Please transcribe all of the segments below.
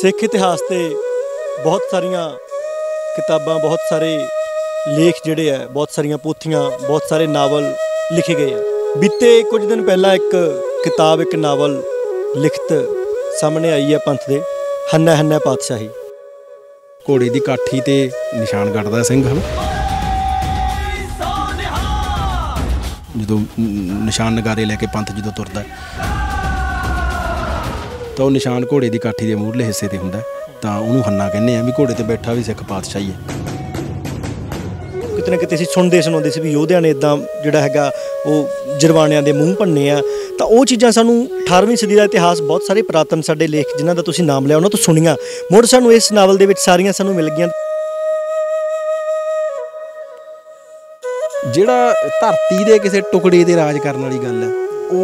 ਸਿੱਖ ਇਤਿਹਾਸ ਤੇ ਬਹੁਤ ਸਾਰੀਆਂ ਕਿਤਾਬਾਂ ਬਹੁਤ ਸਾਰੇ ਲੇਖ ਜਿਹੜੇ ਆ ਬਹੁਤ ਸਾਰੀਆਂ ਪੋਥੀਆਂ ਬਹੁਤ ਸਾਰੇ ਨਾਵਲ ਲਿਖੇ ਗਏ ਆ ਬੀਤੇ ਕੁਝ ਦਿਨ ਪਹਿਲਾਂ ਇੱਕ ਕਿਤਾਬ ਇੱਕ ਨਾਵਲ ਲਿਖਤ ਸਾਹਮਣੇ ਆਈ ਹੈ ਪੰਥ ਦੇ ਹੰਨਾ ਹੰਨਾ ਪਾਤਸ਼ਾਹੀ ਘੋੜੇ ਦੀ ਕਾਠੀ ਤੇ ਨਿਸ਼ਾਨ ਗੱਡਦਾ ਸਿੰਘ ਹਨ ਜਦੋਂ ਨਿਸ਼ਾਨ ਨਗਾਰੇ ਲੈ ਕੇ ਪੰਥ ਜਦੋਂ ਤੁਰਦਾ ਤਾਂ ਉਹ ਨਿਸ਼ਾਨ ਘੋੜੇ ਦੀ ਕਾਠੀ ਦੇ ਮੂਹਰਲੇ ਹਿੱਸੇ ਤੇ ਹੁੰਦਾ ਤਾਂ ਉਹਨੂੰ ਹੰਨਾ ਕਹਿੰਦੇ ਆ ਵੀ ਘੋੜੇ ਤੇ ਬੈਠਾ ਵੀ ਸਿੱਖ ਪਾਤਸ਼ਾਹ ਹੀ ਹੈ ਕਿਤੇ ਕਿਤੇ ਅਸੀਂ ਸੁਣਦੇ ਸੁਣਾਉਂਦੇ ਸੀ ਵੀ ਯੋਧਿਆਂ ਨੇ ਇਦਾਂ ਜਿਹੜਾ ਹੈਗਾ ਉਹ ਜਰਵਾਣਿਆਂ ਦੇ ਮੂੰਹ ਭੰਨੇ ਆ ਤਾਂ ਉਹ ਚੀਜ਼ਾਂ ਸਾਨੂੰ 18ਵੀਂ ਸਦੀ ਦਾ ਇਤਿਹਾਸ ਬਹੁਤ ਸਾਰੇ ਪ੍ਰਾਤਨ ਸਾਡੇ ਲੇਖ ਜਿਨ੍ਹਾਂ ਦਾ ਤੁਸੀਂ ਨਾਮ ਲਿਆ ਉਹਨਾਂ ਤੋਂ ਸੁਣੀਆਂ ਮੋੜ ਸਾਨੂੰ ਇਸ ਨਾਵਲ ਦੇ ਵਿੱਚ ਸਾਰੀਆਂ ਸਾਨੂੰ ਮਿਲ ਗਈਆਂ ਜਿਹੜਾ ਧਰਤੀ ਦੇ ਕਿਸੇ ਟੁਕੜੇ ਤੇ ਰਾਜ ਕਰਨ ਵਾਲੀ ਗੱਲ ਹੈ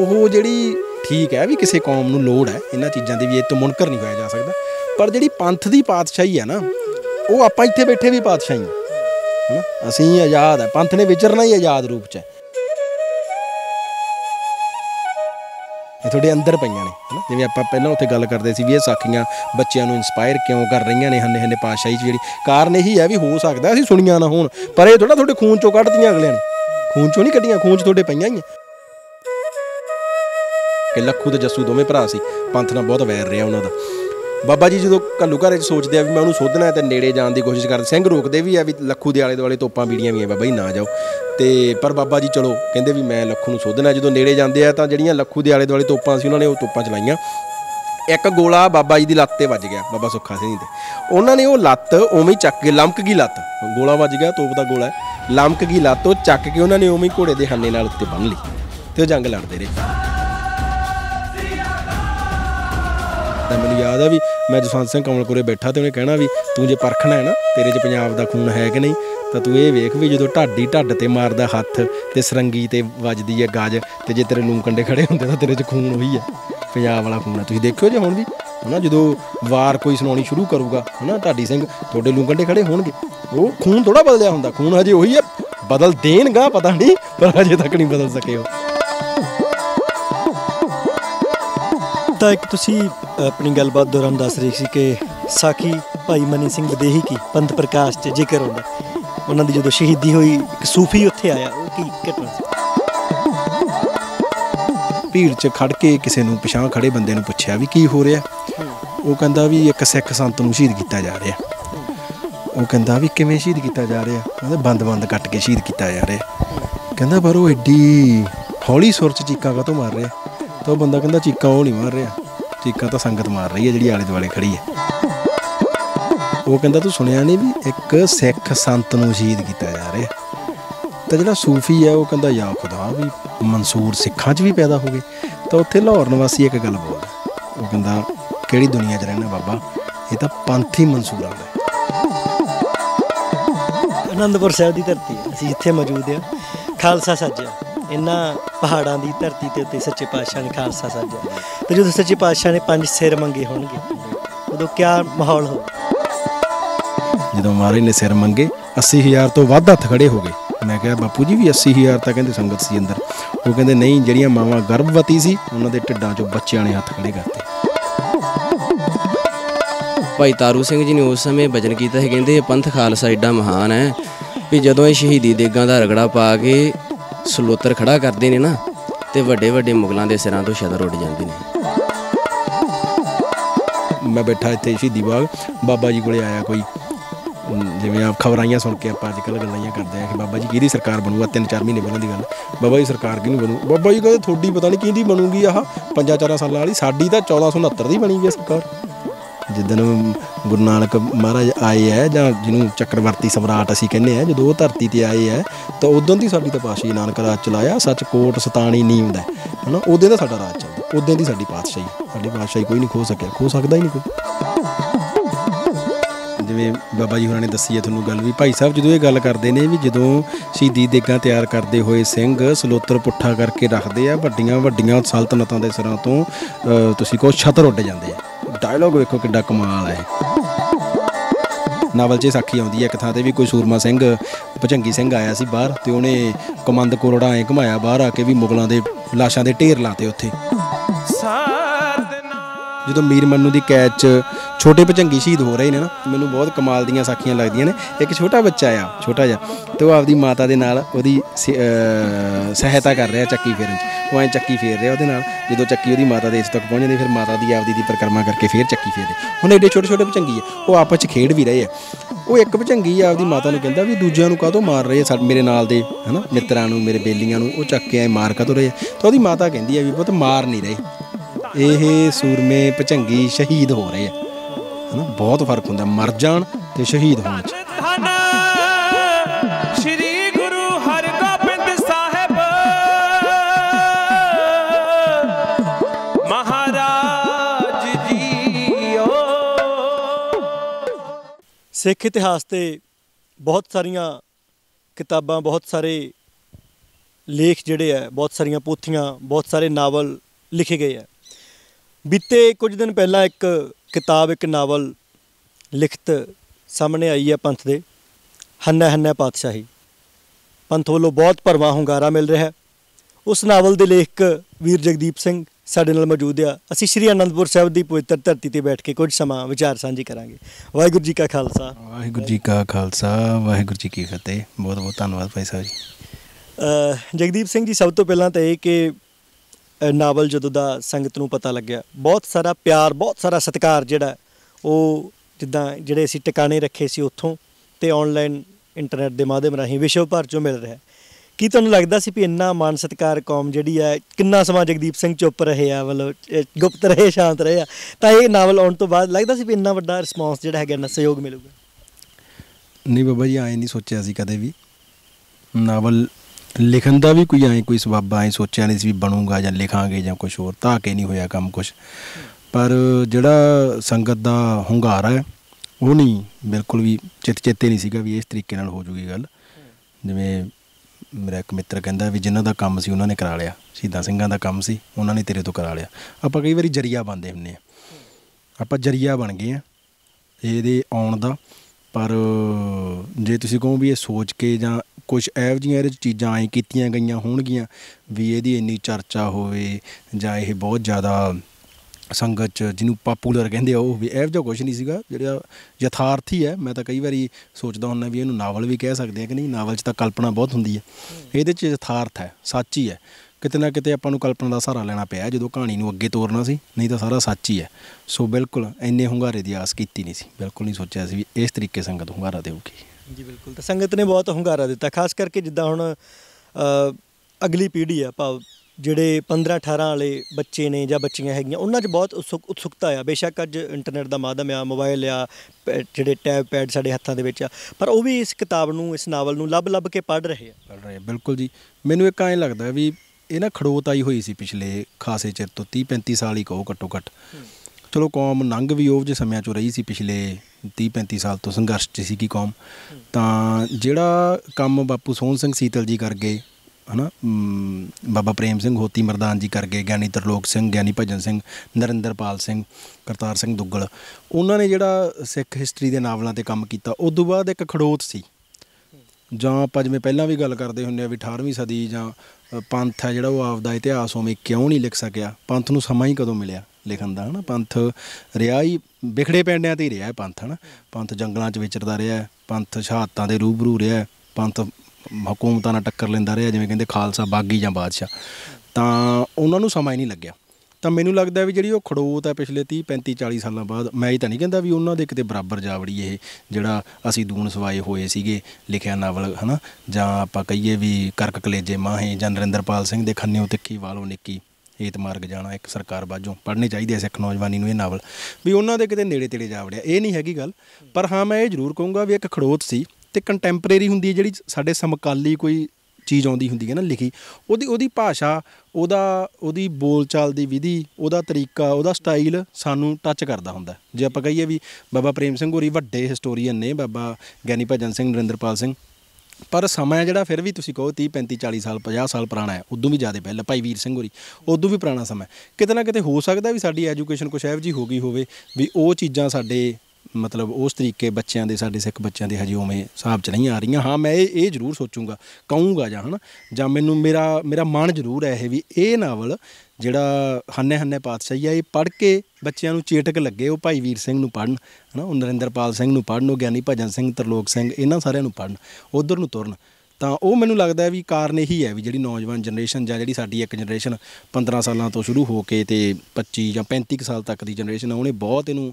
ਉਹ ਜਿਹੜੀ ਠੀਕ ਹੈ ਵੀ ਕਿਸੇ ਕੌਮ ਨੂੰ ਲੋੜ ਹੈ ਇਹਨਾਂ ਚੀਜ਼ਾਂ ਦੀ ਵੀ ਇਹ ਤੋਂ ਮੁਨਕਰ ਨਹੀਂ ਹੋਇਆ ਜਾ ਸਕਦਾ ਪਰ ਜਿਹੜੀ ਪੰਥ ਦੀ ਪਾਤਸ਼ਾਹੀ ਹੈ ਨਾ ਉਹ ਆਪਾਂ ਇੱਥੇ ਬੈਠੇ ਵੀ ਪਾਤਸ਼ਾਹੀ ਹਾਂ ਹਨਾ ਅਸੀਂ ਆਜ਼ਾਦ ਹੈ ਪੰਥ ਨੇ ਵਿਚਰਨਾ ਹੀ ਆਜ਼ਾਦ ਰੂਪ 'ਚ ਹੈ ਇਹ ਤੁਹਾਡੇ ਅੰਦਰ ਪਈਆਂ ਨੇ ਹਨਾ ਜਿਵੇਂ ਆਪਾਂ ਪਹਿਲਾਂ ਉੱਥੇ ਗੱਲ ਕਰਦੇ ਸੀ ਵੀ ਇਹ ਸਾਖੀਆਂ ਬੱਚਿਆਂ ਨੂੰ ਇਨਸਪਾਇਰ ਕਿਉਂ ਕਰ ਰਹੀਆਂ ਨੇ ਹੰਨੇ ਹੰਨੇ ਪਾਤਸ਼ਾਹੀ ਜਿਹੜੀ ਕਾਰਨ ਇਹੀ ਹੈ ਵੀ ਹੋ ਸਕਦਾ ਅਸੀਂ ਸੁਣੀਆਂ ਨਾ ਹੋਣ ਪਰ ਇਹ ਥੋੜਾ ਤੁਹਾਡੇ ਖੂਨ 'ਚੋਂ ਕੱਢਦੀਆਂ ਅਗਲਿਆਂ ਨੇ ਖੂਨ 'ਚੋਂ ਨਹੀਂ ਕੱਢੀਆਂ ਖੂਨ 'ਚ ਤੁਹਾਡੇ ਪਈਆਂ ਹੀ ਆ ਕਿ ਲੱਖੂ ਤੇ ਜੱਸੂ ਦੋਵੇਂ ਭਰਾ ਸੀ ਪੰਥ ਨਾਲ ਬਹੁਤ ਵੈਰ ਰਿਹਾ ਉਹਨਾਂ ਦਾ ਬਾਬਾ ਜੀ ਜਦੋਂ ਕੱਲੂ ਘਰੇ ਚ ਸੋਚਦੇ ਆ ਵੀ ਮੈਂ ਉਹਨੂੰ ਸੋਧਣਾ ਤੇ ਨੇੜੇ ਜਾਣ ਦੀ ਕੋਸ਼ਿਸ਼ ਕਰਦੇ ਸਿੰਘ ਰੋਕਦੇ ਵੀ ਆ ਵੀ ਲੱਖੂ ਦੇ ਆਲੇ ਦੁਆਲੇ ਤੋਪਾਂ ਬੀੜੀਆਂ ਵੀ ਆ ਬਾਬਾ ਜੀ ਨਾ ਜਾਓ ਤੇ ਪਰ ਬਾਬਾ ਜੀ ਚਲੋ ਕਹਿੰਦੇ ਵੀ ਮੈਂ ਲੱਖੂ ਨੂੰ ਸੋਧਣਾ ਜਦੋਂ ਨੇੜੇ ਜਾਂਦੇ ਆ ਤਾਂ ਜਿਹੜੀਆਂ ਲੱਖੂ ਦੇ ਆਲੇ ਦੁਆਲੇ ਤੋਪਾਂ ਸੀ ਉਹਨਾਂ ਨੇ ਉਹ ਤੋਪਾਂ ਚਲਾਈਆਂ ਇੱਕ ਗੋਲਾ ਬਾਬਾ ਜੀ ਦੀ ਲੱਤ ਤੇ ਵੱਜ ਗਿਆ ਬਾਬਾ ਸੁੱਖਾ ਸਿੰਘ ਤੇ ਉਹਨਾਂ ਨੇ ਉਹ ਲੱਤ ਉਵੇਂ ਹੀ ਚੱਕ ਕੇ ਲੰਮਕ ਗਈ ਲੱਤ ਗੋਲਾ ਵੱਜ ਗਿਆ ਤੋਪ ਦਾ ਗੋਲਾ ਲੰਮਕ ਗਈ ਲੱਤ ਉਹ ਚੱਕ ਕੇ ਉਹਨਾਂ ਨੇ ਉਵੇਂ ਹੀ ਘੋੜੇ ਦੇ ਹੰਨੇ ਨਾਲ ਉੱਤੇ ਬੰਨ ਲਈ ਤੇ ਉਹ ਜੰਗ ਲੜਦੇ ਰਹੇ ਤਾਂ ਮੈਨੂੰ ਯਾਦ ਆ ਵੀ ਮੈਂ ਜਸਵੰਤ ਸਿੰਘ ਕਮਲਪੁਰੇ ਬੈਠਾ ਤੇ ਉਹਨੇ ਕਹਿਣਾ ਵੀ ਤੂੰ ਜੇ ਪਰਖਣਾ ਹੈ ਨਾ ਤੇਰੇ 'ਚ ਪੰਜਾਬ ਦਾ ਖੂਨ ਹੈ ਕਿ ਨਹੀਂ ਤਾਂ ਤੂੰ ਇਹ ਵੇਖ ਵੀ ਜਦੋਂ ਢਾਡੀ ਢੱਡ ਤੇ ਮਾਰਦਾ ਹੱਥ ਤੇ ਸਰੰਗੀ ਤੇ ਵੱਜਦੀ ਹੈ ਗਾਜ ਤੇ ਜੇ ਤੇਰੇ ਲੂੰ ਕੰਡੇ ਖੜੇ ਹੁੰਦੇ ਤਾਂ ਤੇਰੇ 'ਚ ਖੂਨ ਉਹੀ ਹੈ ਪੰਜਾਬ ਵਾਲਾ ਖੂਨ ਹੈ ਤੁਸੀਂ ਦੇਖਿਓ ਜੇ ਹੁਣ ਵੀ ਹਨਾ ਜਦੋਂ ਵਾਰ ਕੋਈ ਸੁਣਾਉਣੀ ਸ਼ੁਰੂ ਕਰੂਗਾ ਹਨਾ ਢਾਡੀ ਸਿੰਘ ਤੁਹਾਡੇ ਲੂੰ ਕੰਡੇ ਖੜੇ ਹੋਣਗੇ ਉਹ ਖੂਨ ਥੋੜਾ ਬਦਲਿਆ ਹੁੰਦਾ ਖੂਨ ਹਜੇ ਉਹੀ ਹੈ ਬਦਲ ਦੇਣਗਾ ਪਤਾ ਨਹੀਂ ਪਰ ਹਜੇ ਤੱਕ ਨਹੀਂ ਬਦਲ ਸਕੇ ਉਹ ਤਾਂ ਇੱਕ ਤੁਸੀਂ ਆਪਣੀ ਗੱਲਬਾਤ ਦੌਰਾਨ ਦੱਸ ਰਹੇ ਸੀ ਕਿ ਸਾਖੀ ਭਾਈ ਮਨੀ ਸਿੰਘ ਵਿਦੇਹੀ ਕੀ ਪੰਥ ਪ੍ਰਕਾਸ਼ 'ਚ ਜ਼ਿਕਰ ਹੁੰਦਾ ਉਹਨਾਂ ਦੀ ਜਦੋਂ ਸ਼ਹੀਦੀ ਹੋਈ ਇੱਕ ਸੂਫੀ ਉੱਥੇ ਆਇਆ ਉਹ ਕੀ ਘਟਨਾ ਸੀ ਭੀੜ 'ਚ ਖੜ ਕੇ ਕਿਸੇ ਨੂੰ ਪਿਛਾਂ ਖੜੇ ਬੰਦੇ ਨੂੰ ਪੁੱਛਿਆ ਵੀ ਕੀ ਹੋ ਰਿਹਾ ਉਹ ਕਹਿੰਦਾ ਵੀ ਇੱਕ ਸਿੱਖ ਸੰਤ ਨੂੰ ਸ਼ਹੀਦ ਕੀਤਾ ਜਾ ਰਿਹਾ ਉਹ ਕਹਿੰਦਾ ਵੀ ਕਿਵੇਂ ਸ਼ਹੀਦ ਕੀਤਾ ਜਾ ਰਿਹਾ ਕਹਿੰਦਾ ਬੰਦ-ਬੰਦ ਕੱਟ ਕੇ ਸ਼ਹੀਦ ਕੀਤਾ ਜਾ ਰਿਹਾ ਕਹਿੰਦਾ ਪਰ ਉਹ ਐਡੀ ਹੌਲੀ ਸੁਰ 'ਚ ਚੀਕਾਂ ਤੋਂ ਮਾਰ ਰਿਹਾ ਤਾਂ ਉਹ ਬੰਦਾ ਕਹਿੰਦਾ ਚੀਕਾਂ ਉਹ ਨਹੀਂ ਮਾਰ ਰਿਹਾ ਚੀਕਾਂ ਤਾਂ ਸੰਗਤ ਮਾਰ ਰਹੀ ਹੈ ਜਿਹੜੀ ਆਲੇ ਦੁਆਲੇ ਖੜੀ ਹੈ ਉਹ ਕਹਿੰਦਾ ਤੂੰ ਸੁਣਿਆ ਨਹੀਂ ਵੀ ਇੱਕ ਸਿੱਖ ਸੰਤ ਨੂੰ ਸ਼ਹੀਦ ਕੀਤਾ ਜਾ ਰਿਹਾ ਤਾਂ ਜਿਹੜਾ ਸੂਫੀ ਹੈ ਉਹ ਕਹਿੰਦਾ ਯਾ ਖੁਦਾ ਵੀ ਮਨਸੂਰ ਸਿੱਖਾਂ 'ਚ ਵੀ ਪੈਦਾ ਹੋ ਗਏ ਤਾਂ ਉੱਥੇ ਲਾਹੌਰ ਨਿਵਾਸੀ ਇੱਕ ਗੱਲ ਬੋਲਦਾ ਉਹ ਕਹਿੰਦਾ ਕਿਹੜੀ ਦੁਨੀਆ 'ਚ ਰਹਿਣਾ ਬਾਬਾ ਇਹ ਤਾਂ ਪੰਥੀ ਮਨਸੂਰਾਂ ਦਾ ਅਨੰਦਪੁਰ ਸਾਹਿਬ ਦੀ ਧਰਤੀ ਹੈ ਅਸੀਂ ਇੱਥੇ ਮੌਜੂਦ ਹਾਂ ਖਾਲਸਾ ਸਾਜਿਆ ਇਹਨਾਂ ਪਹਾੜਾਂ ਦੀ ਧਰਤੀ ਤੇ ਉੱਤੇ ਸੱਚੇ ਪਾਤਸ਼ਾਹ ਨੇ ਖਾਲਸਾ ਸਾਜਿਆ ਤੇ ਜਦੋਂ ਸੱਚੇ ਪਾਤਸ਼ਾਹ ਨੇ ਪੰਜ ਸਿਰ ਮੰਗੇ ਹੋਣਗੇ ਉਦੋਂ ਕੀ ਮਾਹੌਲ ਹੋ ਜਦੋਂ ਮਹਾਰਾਜ ਨੇ ਸਿਰ ਮੰਗੇ 80000 ਤੋਂ ਵੱਧ ਹੱਥ ਖੜੇ ਹੋ ਗਏ ਮੈਂ ਕਿਹਾ ਬਾਪੂ ਜੀ ਵੀ 80000 ਤਾਂ ਕਹਿੰਦੇ ਸੰਗਤ ਸੀ ਅੰਦਰ ਉਹ ਕਹਿੰਦੇ ਨਹੀਂ ਜਿਹੜੀਆਂ ਮਾਵਾਂ ਗਰਭਵਤੀ ਸੀ ਉਹਨਾਂ ਦੇ ਢਿੱਡਾਂ 'ਚੋਂ ਬੱਚਿਆਂ ਨੇ ਹੱਥ ਖੜੇ ਕਰਤੇ ਭਾਈ ਤਾਰੂ ਸਿੰਘ ਜੀ ਨੇ ਉਸ ਸਮੇਂ ਬਚਨ ਕੀਤਾ ਹੈ ਕਹਿੰਦੇ ਪੰਥ ਖਾਲਸਾ ਐਡਾ ਮਹਾਨ ਹੈ ਵੀ ਜਦੋਂ ਇਹ ਸ਼ਹੀਦੀ ਦੇਗਾਂ ਦਾ ਰਗੜਾ ਪਾ ਕੇ ਸਲੋਤਰ ਖੜਾ ਕਰਦੇ ਨੇ ਨਾ ਤੇ ਵੱਡੇ ਵੱਡੇ ਮੁਗਲਾਂ ਦੇ ਸਿਰਾਂ ਤੋਂ ਸ਼ਦਰ ਉੱਡ ਜਾਂਦੀ ਨੇ ਮੈਂ ਬੈਠਾ ਇੱਥੇ ਸ਼ਹੀਦੀ ਬਾਗ ਬਾਬਾ ਜੀ ਕੋਲੇ ਆਇਆ ਕੋਈ ਜਿਵੇਂ ਆਪ ਖਬਰਾਂਆਂ ਸੁਣ ਕੇ ਆਪਾਂ ਅੱਜ ਕੱਲ ਗੱਲਾਂ ਕਰਦੇ ਆ ਕਿ ਬਾਬਾ ਜੀ ਕਿਹਦੀ ਸਰਕਾਰ ਬਣੂਗਾ 3-4 ਮਹੀਨੇ ਬਾਅਦ ਦੀ ਗੱਲ ਬਾਬਾ ਜੀ ਸਰਕਾਰ ਕਿਹਨੂੰ ਬਣੂ ਬਾਬਾ ਜੀ ਕਹਿੰਦੇ ਥੋੜੀ ਪਤਾ ਨਹੀਂ ਕਿਹਦੀ ਬਣੂਗੀ ਆਹ 5-4 ਸਾਲਾਂ ਵਾਲੀ ਸਾਡੀ ਤਾਂ 1469 ਦੀ ਬਣੀ ਗਈ ਸਰਕਾਰ ਜਿੱਦਨ ਗੁਰੂ ਨਾਨਕ ਮਹਾਰਾਜ ਆਏ ਹੈ ਜਾਂ ਜਿਹਨੂੰ ਚੱਕਰਵਰਤੀ ਸਮਰਾਟ ਅਸੀਂ ਕਹਿੰਦੇ ਆ ਜਦੋਂ ਉਹ ਧਰਤੀ ਤੇ ਆਏ ਹੈ ਤਾਂ ਉਦੋਂ ਦੀ ਸਾਡੀ ਤਾਂ ਨਾਨਕ ਰਾਜ ਚਲਾਇਆ ਸੱਚ ਕੋਟ ਸਤਾਣੀ ਨੀਮ ਦਾ ਹਨਾ ਉਹਦੇ ਦਾ ਸਾਡਾ ਰਾਜ ਚੱਲਦਾ ਉਦੋਂ ਦੀ ਸਾਡੀ ਪਾਤਸ਼ਾਹੀ ਸਾਡੀ ਪਾਤਸ਼ਾਹੀ ਕੋਈ ਨਹੀਂ ਖੋ ਸਕਿਆ ਖੋ ਸਕਦਾ ਹੀ ਨਹੀਂ ਕੋਈ ਜਿਵੇਂ ਬਾਬਾ ਜੀ ਹੋਰਾਂ ਨੇ ਦੱਸੀ ਹੈ ਤੁਹਾਨੂੰ ਗੱਲ ਵੀ ਭਾਈ ਸਾਹਿਬ ਜਦੋਂ ਇਹ ਗੱਲ ਕਰਦੇ ਨੇ ਵੀ ਜਦੋਂ ਸ਼ਹੀਦੀ ਦੇਗਾਂ ਤਿਆਰ ਕਰਦੇ ਹੋਏ ਸਿੰਘ ਸਲੋਤਰ ਪੁੱਠਾ ਕਰਕੇ ਰੱਖਦੇ ਆ ਵੱਡੀਆਂ ਵੱਡੀਆਂ ਸਲਤਨਤਾਂ ਦੇ ਸਿਰਾਂ ਤੋਂ ਤੁਸੀਂ ਕੋ ਛਤਰ ਉੱਡ ਜਾਂਦੇ ਆ ਡਾਇਲੌਗ ਵੇਖੋ ਕਿੰਨਾ ਕਮਾਲ ਹੈ ਨਾਵਲ ਜੇ ਸਾਖੀ ਆਉਂਦੀ ਹੈ ਇੱਕ ਥਾਂ ਤੇ ਵੀ ਕੋਈ ਸੂਰਮਾ ਸਿੰਘ ਭਜੰਗੀ ਸਿੰਘ ਆਇਆ ਸੀ ਬਾਹਰ ਤੇ ਉਹਨੇ ਕਮੰਦ ਕੋਲੜਾ ਐ ਘਮਾਇਆ ਬਾਹਰ ਆ ਕੇ ਵੀ ਮੁਗਲਾਂ ਦੇ ਲਾਸ਼ਾਂ ਦੇ ਢੇਰ ਲਾਤੇ ਉੱਥੇ ਜਦੋਂ ਮੀਰ ਮੰਨੂ ਦੀ ਕੈਦ 'ਚ ਛੋਟੇ ਭਚੰਗੀ ਸ਼ਹੀਦ ਹੋ ਰਹੇ ਨੇ ਨਾ ਮੈਨੂੰ ਬਹੁਤ ਕਮਾਲ ਦੀਆਂ ਸਾਖੀਆਂ ਲੱਗਦੀਆਂ ਨੇ ਇੱਕ ਛੋਟਾ ਬੱਚਾ ਆ ਛੋਟਾ ਜਿਹਾ ਤੇ ਉਹ ਆਪਦੀ ਮਾਤਾ ਦੇ ਨਾਲ ਉਹਦੀ ਸਹਾਇਤਾ ਕਰ ਰਿਹਾ ਚੱਕੀ ਫੇਰਨ 'ਚ ਉਹ ਐ ਚੱਕੀ ਫੇਰ ਰਿਹਾ ਉਹਦੇ ਨਾਲ ਜਦੋਂ ਚੱਕੀ ਉਹਦੀ ਮਾਤਾ ਦੇ ਇਸ ਤੱਕ ਪਹੁੰਚ ਜਾਂਦੀ ਫਿਰ ਮਾਤਾ ਦੀ ਆਪਦੀ ਦੀ ਪ੍ਰਕਰਮਾ ਕਰਕੇ ਫੇਰ ਚੱਕੀ ਫੇਰਦੇ ਹੁਣ ਐਡੇ ਛੋਟੇ ਛੋਟੇ ਭਚੰਗੀ ਆ ਉਹ ਆਪਸ 'ਚ ਖੇਡ ਵੀ ਰਹੇ ਆ ਉਹ ਇੱਕ ਭਚੰਗੀ ਆਪਦੀ ਮਾਤਾ ਨੂੰ ਕਹਿੰਦਾ ਵੀ ਦੂਜਿਆਂ ਨੂੰ ਕਾਹਤੋਂ ਮਾਰ ਰਹੇ ਸਾਡੇ ਮੇਰੇ ਨਾਲ ਦੇ ਹਨਾ ਮਿੱਤਰਾਂ ਨੂੰ ਮੇਰੇ ਬੇਲੀਆਂ ਨੂੰ ਉਹ ਚੱਕ ਕੇ ਐ ਮਾਰ ਕਾਹਤੋਂ ਰਹੇ ਤਾਂ ਉਹਦੀ ਮਾਤਾ ਕਹਿੰਦੀ ਆ ਵੀ ਪੁੱਤ ਮਾਰ ਨਹੀਂ ਰਹੇ ਇਹ ਸੂਰਮੇ ਭਚੰਗੀ ਸ਼ਹੀਦ ਹੋ ਰਹੇ ਆ ਹਨਾ ਬਹੁਤ ਫਰਕ ਹੁੰਦਾ ਮਰ ਜਾਣ ਤੇ ਸ਼ਹੀਦ ਹੋਣ ਚ ਸ਼੍ਰੀ ਗੁਰੂ ਹਰਗੋਬਿੰਦ ਸਾਹਿਬ ਮਹਾਰਾਜ ਜੀਓ ਸਿੱਖ ਇਤਿਹਾਸ ਤੇ ਬਹੁਤ ਸਾਰੀਆਂ ਕਿਤਾਬਾਂ ਬਹੁਤ ਸਾਰੇ ਲੇਖ ਜਿਹੜੇ ਆ ਬਹੁਤ ਸਾਰੀਆਂ ਪੋਥੀਆਂ ਬਹੁਤ ਸਾਰੇ ਨਾਵਲ ਲਿਖੇ ਗਏ ਆ ਬੀਤੇ ਕੁਝ ਦਿਨ ਪਹਿਲਾਂ ਇੱਕ ਕਿਤਾਬ ਇੱਕ ਨਾਵਲ ਲਿਖਤ ਸਾਹਮਣੇ ਆਈ ਹੈ ਪੰਥ ਦੇ ਹੰਨਾ ਹੰਨਾ ਪਾਤਸ਼ਾਹੀ ਪੰਥ ਵੱਲੋਂ ਬਹੁਤ ਪਰਵਾਹ ਹੁੰਗਾਰਾ ਮਿਲ ਰਿਹਾ ਹੈ ਉਸ ਨਾਵਲ ਦੇ ਲੇਖਕ ਵੀਰ ਜਗਦੀਪ ਸਿੰਘ ਸਾਡੇ ਨਾਲ ਮੌਜੂਦ ਆ ਅਸੀਂ ਸ੍ਰੀ ਅਨੰਦਪੁਰ ਸਾਹਿਬ ਦੀ ਪਵਿੱਤਰ ਧਰਤੀ ਤੇ ਬੈਠ ਕੇ ਕੁਝ ਸਮਾਂ ਵਿਚਾਰ ਸਾਂਝੇ ਕਰਾਂਗੇ ਵਾਹਿਗੁਰੂ ਜੀ ਕਾ ਖਾਲਸਾ ਵਾਹਿਗੁਰੂ ਜੀ ਕਾ ਖਾਲਸਾ ਵਾਹਿਗੁਰੂ ਜੀ ਕੀ ਫਤਿਹ ਬਹੁਤ ਬਹੁਤ ਧੰਨਵਾਦ ਭਾਈ ਸਾਹਿਬ ਜੀ ਜਗਦੀਪ ਸਿੰਘ ਜੀ ਸਭ ਤੋਂ ਪਹਿਲਾਂ ਤਾਂ ਇਹ ਕਿ ਨਾਵਲ ਜਦੋਂ ਦਾ ਸੰਗਤ ਨੂੰ ਪਤਾ ਲੱਗਿਆ ਬਹੁਤ ਸਾਰਾ ਪਿਆਰ ਬਹੁਤ ਸਾਰਾ ਸਤਿਕਾਰ ਜਿਹੜਾ ਉਹ ਜਿੱਦਾਂ ਜਿਹੜੇ ਅਸੀਂ ਟਿਕਾਣੇ ਰੱਖੇ ਸੀ ਉੱਥੋਂ ਤੇ ਆਨਲਾਈਨ ਇੰਟਰਨੈਟ ਦੇ ਮਾਧਿਅਮ ਰਾਹੀਂ ਵਿਸ਼ਵ ਭਰ ਚੋਂ ਮਿਲ ਰਿਹਾ ਕੀ ਤੁਹਾਨੂੰ ਲੱਗਦਾ ਸੀ ਵੀ ਇੰਨਾ ਮਾਨ ਸਤਿਕਾਰ ਕੌਮ ਜਿਹੜੀ ਹੈ ਕਿੰਨਾ ਸਮਾਂ ਜਗਦੀਪ ਸਿੰਘ ਚੁੱਪ ਰਹੇ ਆ ਮਤਲਬ ਗੁਪਤ ਰਹੇ ਸ਼ਾਂਤ ਰਹੇ ਆ ਤਾਂ ਇਹ ਨਾਵਲ ਆਉਣ ਤੋਂ ਬਾਅਦ ਲੱਗਦਾ ਸੀ ਵੀ ਇੰਨਾ ਵੱਡਾ ਰਿਸਪੌਂਸ ਜਿਹੜਾ ਹੈਗਾ ਨਾ ਸਹਿਯੋਗ ਮਿਲੂਗਾ ਨਹੀਂ ਬਾਬਾ ਜੀ ਆਏ ਨਹੀਂ ਸੋਚਿਆ ਸੀ ਕਦੇ ਵੀ ਨਾਵਲ ਲਿਖਣ ਦਾ ਵੀ ਕੋਈ ਐ ਕੋਈ ਸਬੱਬ ਐ ਸੋਚਿਆ ਨਹੀਂ ਸੀ ਵੀ ਬਣੂਗਾ ਜਾਂ ਲਿਖਾਂਗੇ ਜਾਂ ਕੁਝ ਹੋਰ ਤਾਂ ਕਿ ਨਹੀਂ ਹੋਇਆ ਕੰਮ ਕੁਝ ਪਰ ਜਿਹੜਾ ਸੰਗਤ ਦਾ ਹੰਗਾਰਾ ਹੈ ਉਹ ਨਹੀਂ ਬਿਲਕੁਲ ਵੀ ਚਿਤ ਚੇਤੇ ਨਹੀਂ ਸੀਗਾ ਵੀ ਇਸ ਤਰੀਕੇ ਨਾਲ ਹੋ ਜੂਗੀ ਗੱਲ ਜਿਵੇਂ ਮੇਰਾ ਇੱਕ ਮਿੱਤਰ ਕਹਿੰਦਾ ਵੀ ਜਿਨ੍ਹਾਂ ਦਾ ਕੰਮ ਸੀ ਉਹਨਾਂ ਨੇ ਕਰਾ ਲਿਆ ਸ਼ੀਦਾ ਸਿੰਘਾਂ ਦਾ ਕੰਮ ਸੀ ਉਹਨਾਂ ਨੇ ਤੇਰੇ ਤੋਂ ਕਰਾ ਲਿਆ ਆਪਾਂ ਕਈ ਵਾਰੀ ਜਰੀਆ ਬੰਦੇ ਹੁੰਨੇ ਆ ਆਪਾਂ ਜਰੀਆ ਬਣ ਗਏ ਆ ਇਹਦੇ ਆਉਣ ਦਾ ਪਰ ਜੇ ਤੁਸੀਂ ਕਹੋ ਵੀ ਇਹ ਸੋਚ ਕੇ ਜਾਂ ਕੁਝ ਐਵ ਜੀਆਂ ਇਹਦੇ ਚੀਜ਼ਾਂ ਐ ਕੀਤੀਆਂ ਗਈਆਂ ਹੋਣਗੀਆਂ ਵੀ ਇਹਦੀ ਇੰਨੀ ਚਰਚਾ ਹੋਵੇ ਜਾਂ ਇਹ ਬਹੁਤ ਜ਼ਿਆਦਾ ਸੰਗਤ ਚ ਜਿਹਨੂੰ ਪਪੂਲਰ ਕਹਿੰਦੇ ਆ ਉਹ ਵੀ ਐਵ ਜੋ ਕੁਝ ਨਹੀਂ ਸੀਗਾ ਜਿਹੜਾ ਯਥਾਰਥੀ ਹੈ ਮੈਂ ਤਾਂ ਕਈ ਵਾਰੀ ਸੋਚਦਾ ਹੁੰਦਾ ਵੀ ਇਹਨੂੰ ਨਾਵਲ ਵੀ ਕਹਿ ਸਕਦੇ ਆ ਕਿ ਨਹੀਂ ਨਾਵਲ 'ਚ ਤਾਂ ਕਲਪਨਾ ਬਹੁਤ ਹੁੰਦੀ ਹੈ ਇਹਦੇ 'ਚ ਯਥਾਰਥ ਹੈ ਸੱਚ ਹੀ ਹੈ ਕਿਤੇ ਨਾ ਕਿਤੇ ਆਪਾਂ ਨੂੰ ਕਲਪਨਾ ਦਾ ਸਹਾਰਾ ਲੈਣਾ ਪਿਆ ਜਦੋਂ ਕਹਾਣੀ ਨੂੰ ਅੱਗੇ ਤੋਰਨਾ ਸੀ ਨਹੀਂ ਤਾਂ ਸਾਰਾ ਸੱਚ ਹੀ ਹੈ ਸੋ ਬਿਲਕੁਲ ਇੰਨੇ ਹੁੰਗਾਰੇ ਦੀ ਆਸ ਕੀਤੀ ਨਹੀਂ ਸੀ ਬਿਲਕੁਲ ਨਹੀਂ ਸੋਚਿਆ ਸੀ ਵੀ ਇਸ ਤਰੀਕੇ ਸੰਗਤ ਹੁੰਗਾਰਾ ਦੇਊਗੀ ਜੀ ਬਿਲਕੁਲ ਤਾਂ ਸੰਗਤ ਨੇ ਬਹੁਤ ਹੁੰਗਾਰਾ ਦਿੱਤਾ ਖਾਸ ਕਰਕੇ ਜਿੱਦਾਂ ਹੁਣ ਅਗਲੀ ਪੀੜ੍ਹੀ ਆ ਭਾਵ ਜਿਹੜੇ 15 18 ਵਾਲੇ ਬੱਚੇ ਨੇ ਜਾਂ ਬੱਚੀਆਂ ਹੈਗੀਆਂ ਉਹਨਾਂ 'ਚ ਬਹੁਤ ਉਤਸੁਕਤਾ ਆ ਬੇਸ਼ੱਕ ਅੱਜ ਇੰਟਰਨੈਟ ਦਾ ਮਾਧਮ ਆ ਮੋਬਾਈਲ ਆ ਜਿਹੜੇ ਟੈਬ ਪੈਡ ਸਾਡੇ ਹੱਥਾਂ ਦੇ ਵਿੱਚ ਆ ਪਰ ਉਹ ਵੀ ਇਸ ਕਿਤਾਬ ਨੂੰ ਇਸ ਨਾਵਲ ਨੂੰ ਲੱਭ-ਲੱਭ ਕੇ ਪੜ੍ਹ ਰਹੇ ਆ ਪੜ੍ਹ ਰਹੇ ਬਿਲਕੁਲ ਜੀ ਮੈਨੂੰ ਇੱਕ ਐਂ ਲੱਗਦਾ ਵੀ ਇਹ ਨਾ ਖੜੋਤ ਆਈ ਹੋਈ ਸੀ ਪਿਛਲੇ ਖਾਸੇ ਚਿਰ ਤੋਂ 30 35 ਸਾਲ ਹੀ ਕਹੋ ਘੱਟੋ ਘੱਟ ਚਲੋ ਕੌਮ ਨੰਗ ਵਿਯੋਗ ਜੇ ਸਮਿਆਂ ਚ ਰਹੀ ਸੀ ਪਿਛਲੇ 30 35 ਸਾਲ ਤੋਂ ਸੰਘਰਸ਼ 'ਚ ਸੀ ਕੀ ਕੌਮ ਤਾਂ ਜਿਹੜਾ ਕੰਮ ਬਾਪੂ ਸੋਹਣ ਸਿੰਘ ਸੀਤਲ ਜੀ ਕਰ ਗਏ ਹਨਾ ਬਾਬਾ ਪ੍ਰੇਮ ਸਿੰਘ ਹੋਤੀ ਮਰਦਾਨ ਜੀ ਕਰਕੇ ਗਿਆਨੀ ਤਰਲੋਕ ਸਿੰਘ ਗਿਆਨੀ ਭਜਨ ਸਿੰਘ ਨਰਿੰਦਰਪਾਲ ਸਿੰਘ ਕਰਤਾਰ ਸਿੰਘ ਦੁੱਗਲ ਉਹਨਾਂ ਨੇ ਜਿਹੜਾ ਸਿੱਖ ਹਿਸਟਰੀ ਦੇ ਨਾਵਲਾਂ ਤੇ ਕੰਮ ਕੀਤਾ ਉਸ ਤੋਂ ਬਾਅਦ ਇੱਕ ਖੜੋਤ ਸੀ ਜਾਂ ਆਪਾਂ ਜਿਵੇਂ ਪਹਿਲਾਂ ਵੀ ਗੱਲ ਕਰਦੇ ਹੁੰਨੇ ਆ ਵੀ 18ਵੀਂ ਸਦੀ ਜਾਂ ਪੰਥ ਹੈ ਜਿਹੜਾ ਉਹ ਆਪਦਾ ਇਤਿਹਾਸ ਹੋਵੇ ਕਿਉਂ ਨਹੀਂ ਲਿਖ ਸਕਿਆ ਪੰਥ ਨੂੰ ਸਮਾਂ ਹੀ ਕਦੋਂ ਮਿਲਿਆ ਲਿਖਣ ਦਾ ਹਨਾ ਪੰਥ ਰਿਹਾ ਹੀ ਵਿਖੜੇ ਪੈਂਡਿਆਂ ਤੇ ਹੀ ਰਿਹਾ ਪੰਥ ਹਨਾ ਪੰਥ ਜੰਗਲਾਂ 'ਚ ਵਿਚਰਦਾ ਰਿਹਾ ਪੰਥ ਸ਼ਹਾਦਤਾਂ ਦੇ ਰੂਬਰੂ ਰਿਹਾ ਪੰਥ ਹਕੂਮਤਾਂ ਨਾਲ ਟੱਕਰ ਲੈਂਦਾ ਰਿਹਾ ਜਿਵੇਂ ਕਹਿੰਦੇ ਖਾਲਸਾ ਬਾਗੀ ਜਾਂ ਬਾਦਸ਼ਾਹ ਤਾਂ ਉਹਨਾਂ ਨੂੰ ਸਮਾਂ ਹੀ ਨਹੀਂ ਲੱਗਿਆ ਤਾਂ ਮੈਨੂੰ ਲੱਗਦਾ ਵੀ ਜਿਹੜੀ ਉਹ ਖੜੋਤ ਹੈ ਪਿਛਲੇ 30 35 40 ਸਾਲਾਂ ਬਾਅਦ ਮੈਂ ਇਹ ਤਾਂ ਨਹੀਂ ਕਹਿੰਦਾ ਵੀ ਉਹਨਾਂ ਦੇ ਕਿਤੇ ਬਰਾਬਰ ਜਾਵੜੀ ਇਹ ਜਿਹੜਾ ਅਸੀਂ ਦੂਣ ਸਵਾਏ ਹੋਏ ਸੀਗੇ ਲਿਖਿਆ ਨਾਵਲ ਹਨਾ ਜਾਂ ਆਪਾਂ ਕਹੀਏ ਵੀ ਕਰਕ ਕਲੇਜੇ ਮਾਹੇ ਜਾਂ ਨਰਿੰਦਰਪਾਲ ਸਿੰਘ ਦੇ ਖੰਨਿਓ ਤਿੱਖੀ ਵਾਲੋਂ ਨਿੱਕੀ ਏਤ ਮਾਰਗ ਜਾਣਾ ਇੱਕ ਸਰਕਾਰ ਬਾਝੋਂ ਪੜ੍ਹਨੀ ਚਾਹੀਦੀ ਐ ਸਿੱਖ ਨੌਜਵਾਨੀ ਨੂੰ ਇਹ ਨਾਵਲ ਵੀ ਉਹਨਾਂ ਦੇ ਕਿਤੇ ਨੇੜੇ ਤੇੜੇ ਜਾ ਵੜਿਆ ਇਹ ਨਹੀਂ ਹੈਗੀ ਗੱਲ ਪਰ ਹਾਂ ਮੈਂ ਇਹ ਜ਼ਰੂਰ ਕਹੂੰਗਾ ਵੀ ਇੱਕ ਖੜੋਤ ਸੀ ਤੇ ਕੰਟੈਂਪਰੇਰੀ ਹੁੰਦੀ ਹੈ ਜਿਹੜੀ ਸਾਡੇ ਸਮਕਾਲੀ ਕੋਈ ਚੀਜ਼ ਆਉਂਦੀ ਹੁੰਦੀ ਹੈ ਨਾ ਲਿਖੀ ਉਹਦੀ ਉਹਦੀ ਭਾਸ਼ਾ ਉਹਦਾ ਉਹਦੀ ਬੋਲਚਾਲ ਦੀ ਵਿਧੀ ਉਹਦਾ ਤਰੀਕਾ ਉਹਦਾ ਸਟਾਈਲ ਸਾਨੂੰ ਟੱਚ ਕਰਦਾ ਹੁੰਦਾ ਜੇ ਆਪਾਂ ਕਹੀਏ ਵੀ ਬਾਬਾ ਪ੍ਰੇਮ ਸਿੰਘ ਹੋਰੀ ਵੱਡੇ ਹਿਸਟੋਰੀਅਨ ਨੇ ਬਾਬਾ ਗਿਆਨੀ ਭਜਨ ਸਿੰਘ ਨਰਿੰਦਰਪਾਲ ਸਿੰਘ ਪਰ ਸਮਾਂ ਜਿਹੜਾ ਫਿਰ ਵੀ ਤੁਸੀਂ ਕਹੋ 30 35 40 ਸਾਲ 50 ਸਾਲ ਪੁਰਾਣਾ ਹੈ ਉਦੋਂ ਵੀ ਜ਼ਿਆਦਾ ਪਹਿਲਾਂ ਭਾਈ ਵੀਰ ਸਿੰਘ ਹੋਰੀ ਉਦੋਂ ਵੀ ਪੁਰਾਣਾ ਸਮਾਂ ਕਿਤੇ ਨਾ ਕਿਤੇ ਹੋ ਸਕਦਾ ਵੀ ਸਾਡੀ ਐਜੂਕੇਸ਼ਨ ਕੁਛ ਐਵੇਂ ਜੀ ਹੋ ਗਈ ਹੋਵੇ ਵੀ ਉਹ ਚੀਜ਼ਾਂ ਸਾਡੇ ਮਤਲਬ ਉਸ ਤਰੀਕੇ ਬੱਚਿਆਂ ਦੇ ਸਾਡੇ ਸਿੱਖ ਬੱਚਿਆਂ ਦੇ ਹਜੇ ਉਵੇਂ ਹਿਸਾਬ 'ਚ ਨਹੀਂ ਆ ਰਹੀਆਂ ਹਾਂ ਮੈਂ ਇਹ ਇਹ ਜ਼ਰੂਰ ਸੋਚੂੰਗਾ ਕਹੂੰਗਾ ਜਾਂ ਹਨਾ ਜਾਂ ਮੈਨੂੰ ਮੇਰਾ ਮੇਰਾ ਮਨ ਜ਼ਰੂਰ ਹੈ ਇਹ ਵੀ ਇਹ ਨਾਵਲ ਜਿਹੜਾ ਹੰਨੇ ਹੰਨੇ ਪਾਤਸ਼ਾਹੀ ਆ ਇਹ ਪੜ ਕੇ ਬੱਚਿਆਂ ਨੂੰ ਚੇਟਕ ਲੱਗੇ ਉਹ ਭਾਈ ਵੀਰ ਸਿੰਘ ਨੂੰ ਪੜਨ ਹਨਾ ਉਹ ਨਰਿੰਦਰਪਾਲ ਸਿੰਘ ਨੂੰ ਪੜਨ ਉਹ ਗਿਆਨੀ ਭਜਨ ਸਿੰਘ ਤਰਲੋਕ ਸਿੰਘ ਇਹਨਾਂ ਸਾਰਿਆਂ ਨੂੰ ਪੜਨ ਉਧਰ ਨੂੰ ਤੁਰਨ ਤਾਂ ਉਹ ਮੈਨੂੰ ਲੱਗਦਾ ਵੀ ਕਾਰਨ ਇਹੀ ਹੈ ਵੀ ਜਿਹੜੀ ਨੌਜਵਾਨ ਜਨਰੇਸ਼ਨ ਜਾਂ ਜਿਹੜੀ ਸਾਡੀ ਇੱਕ ਜਨਰੇਸ਼ਨ 15 ਸਾਲਾਂ ਤੋਂ ਸ਼ੁਰੂ ਹੋ ਕੇ ਤੇ 25 ਜਾਂ 35 ਸਾਲ ਤੱਕ ਦੀ ਜਨਰੇਸ਼ਨ ਉਹਨੇ ਬਹੁਤ ਇਹਨੂੰ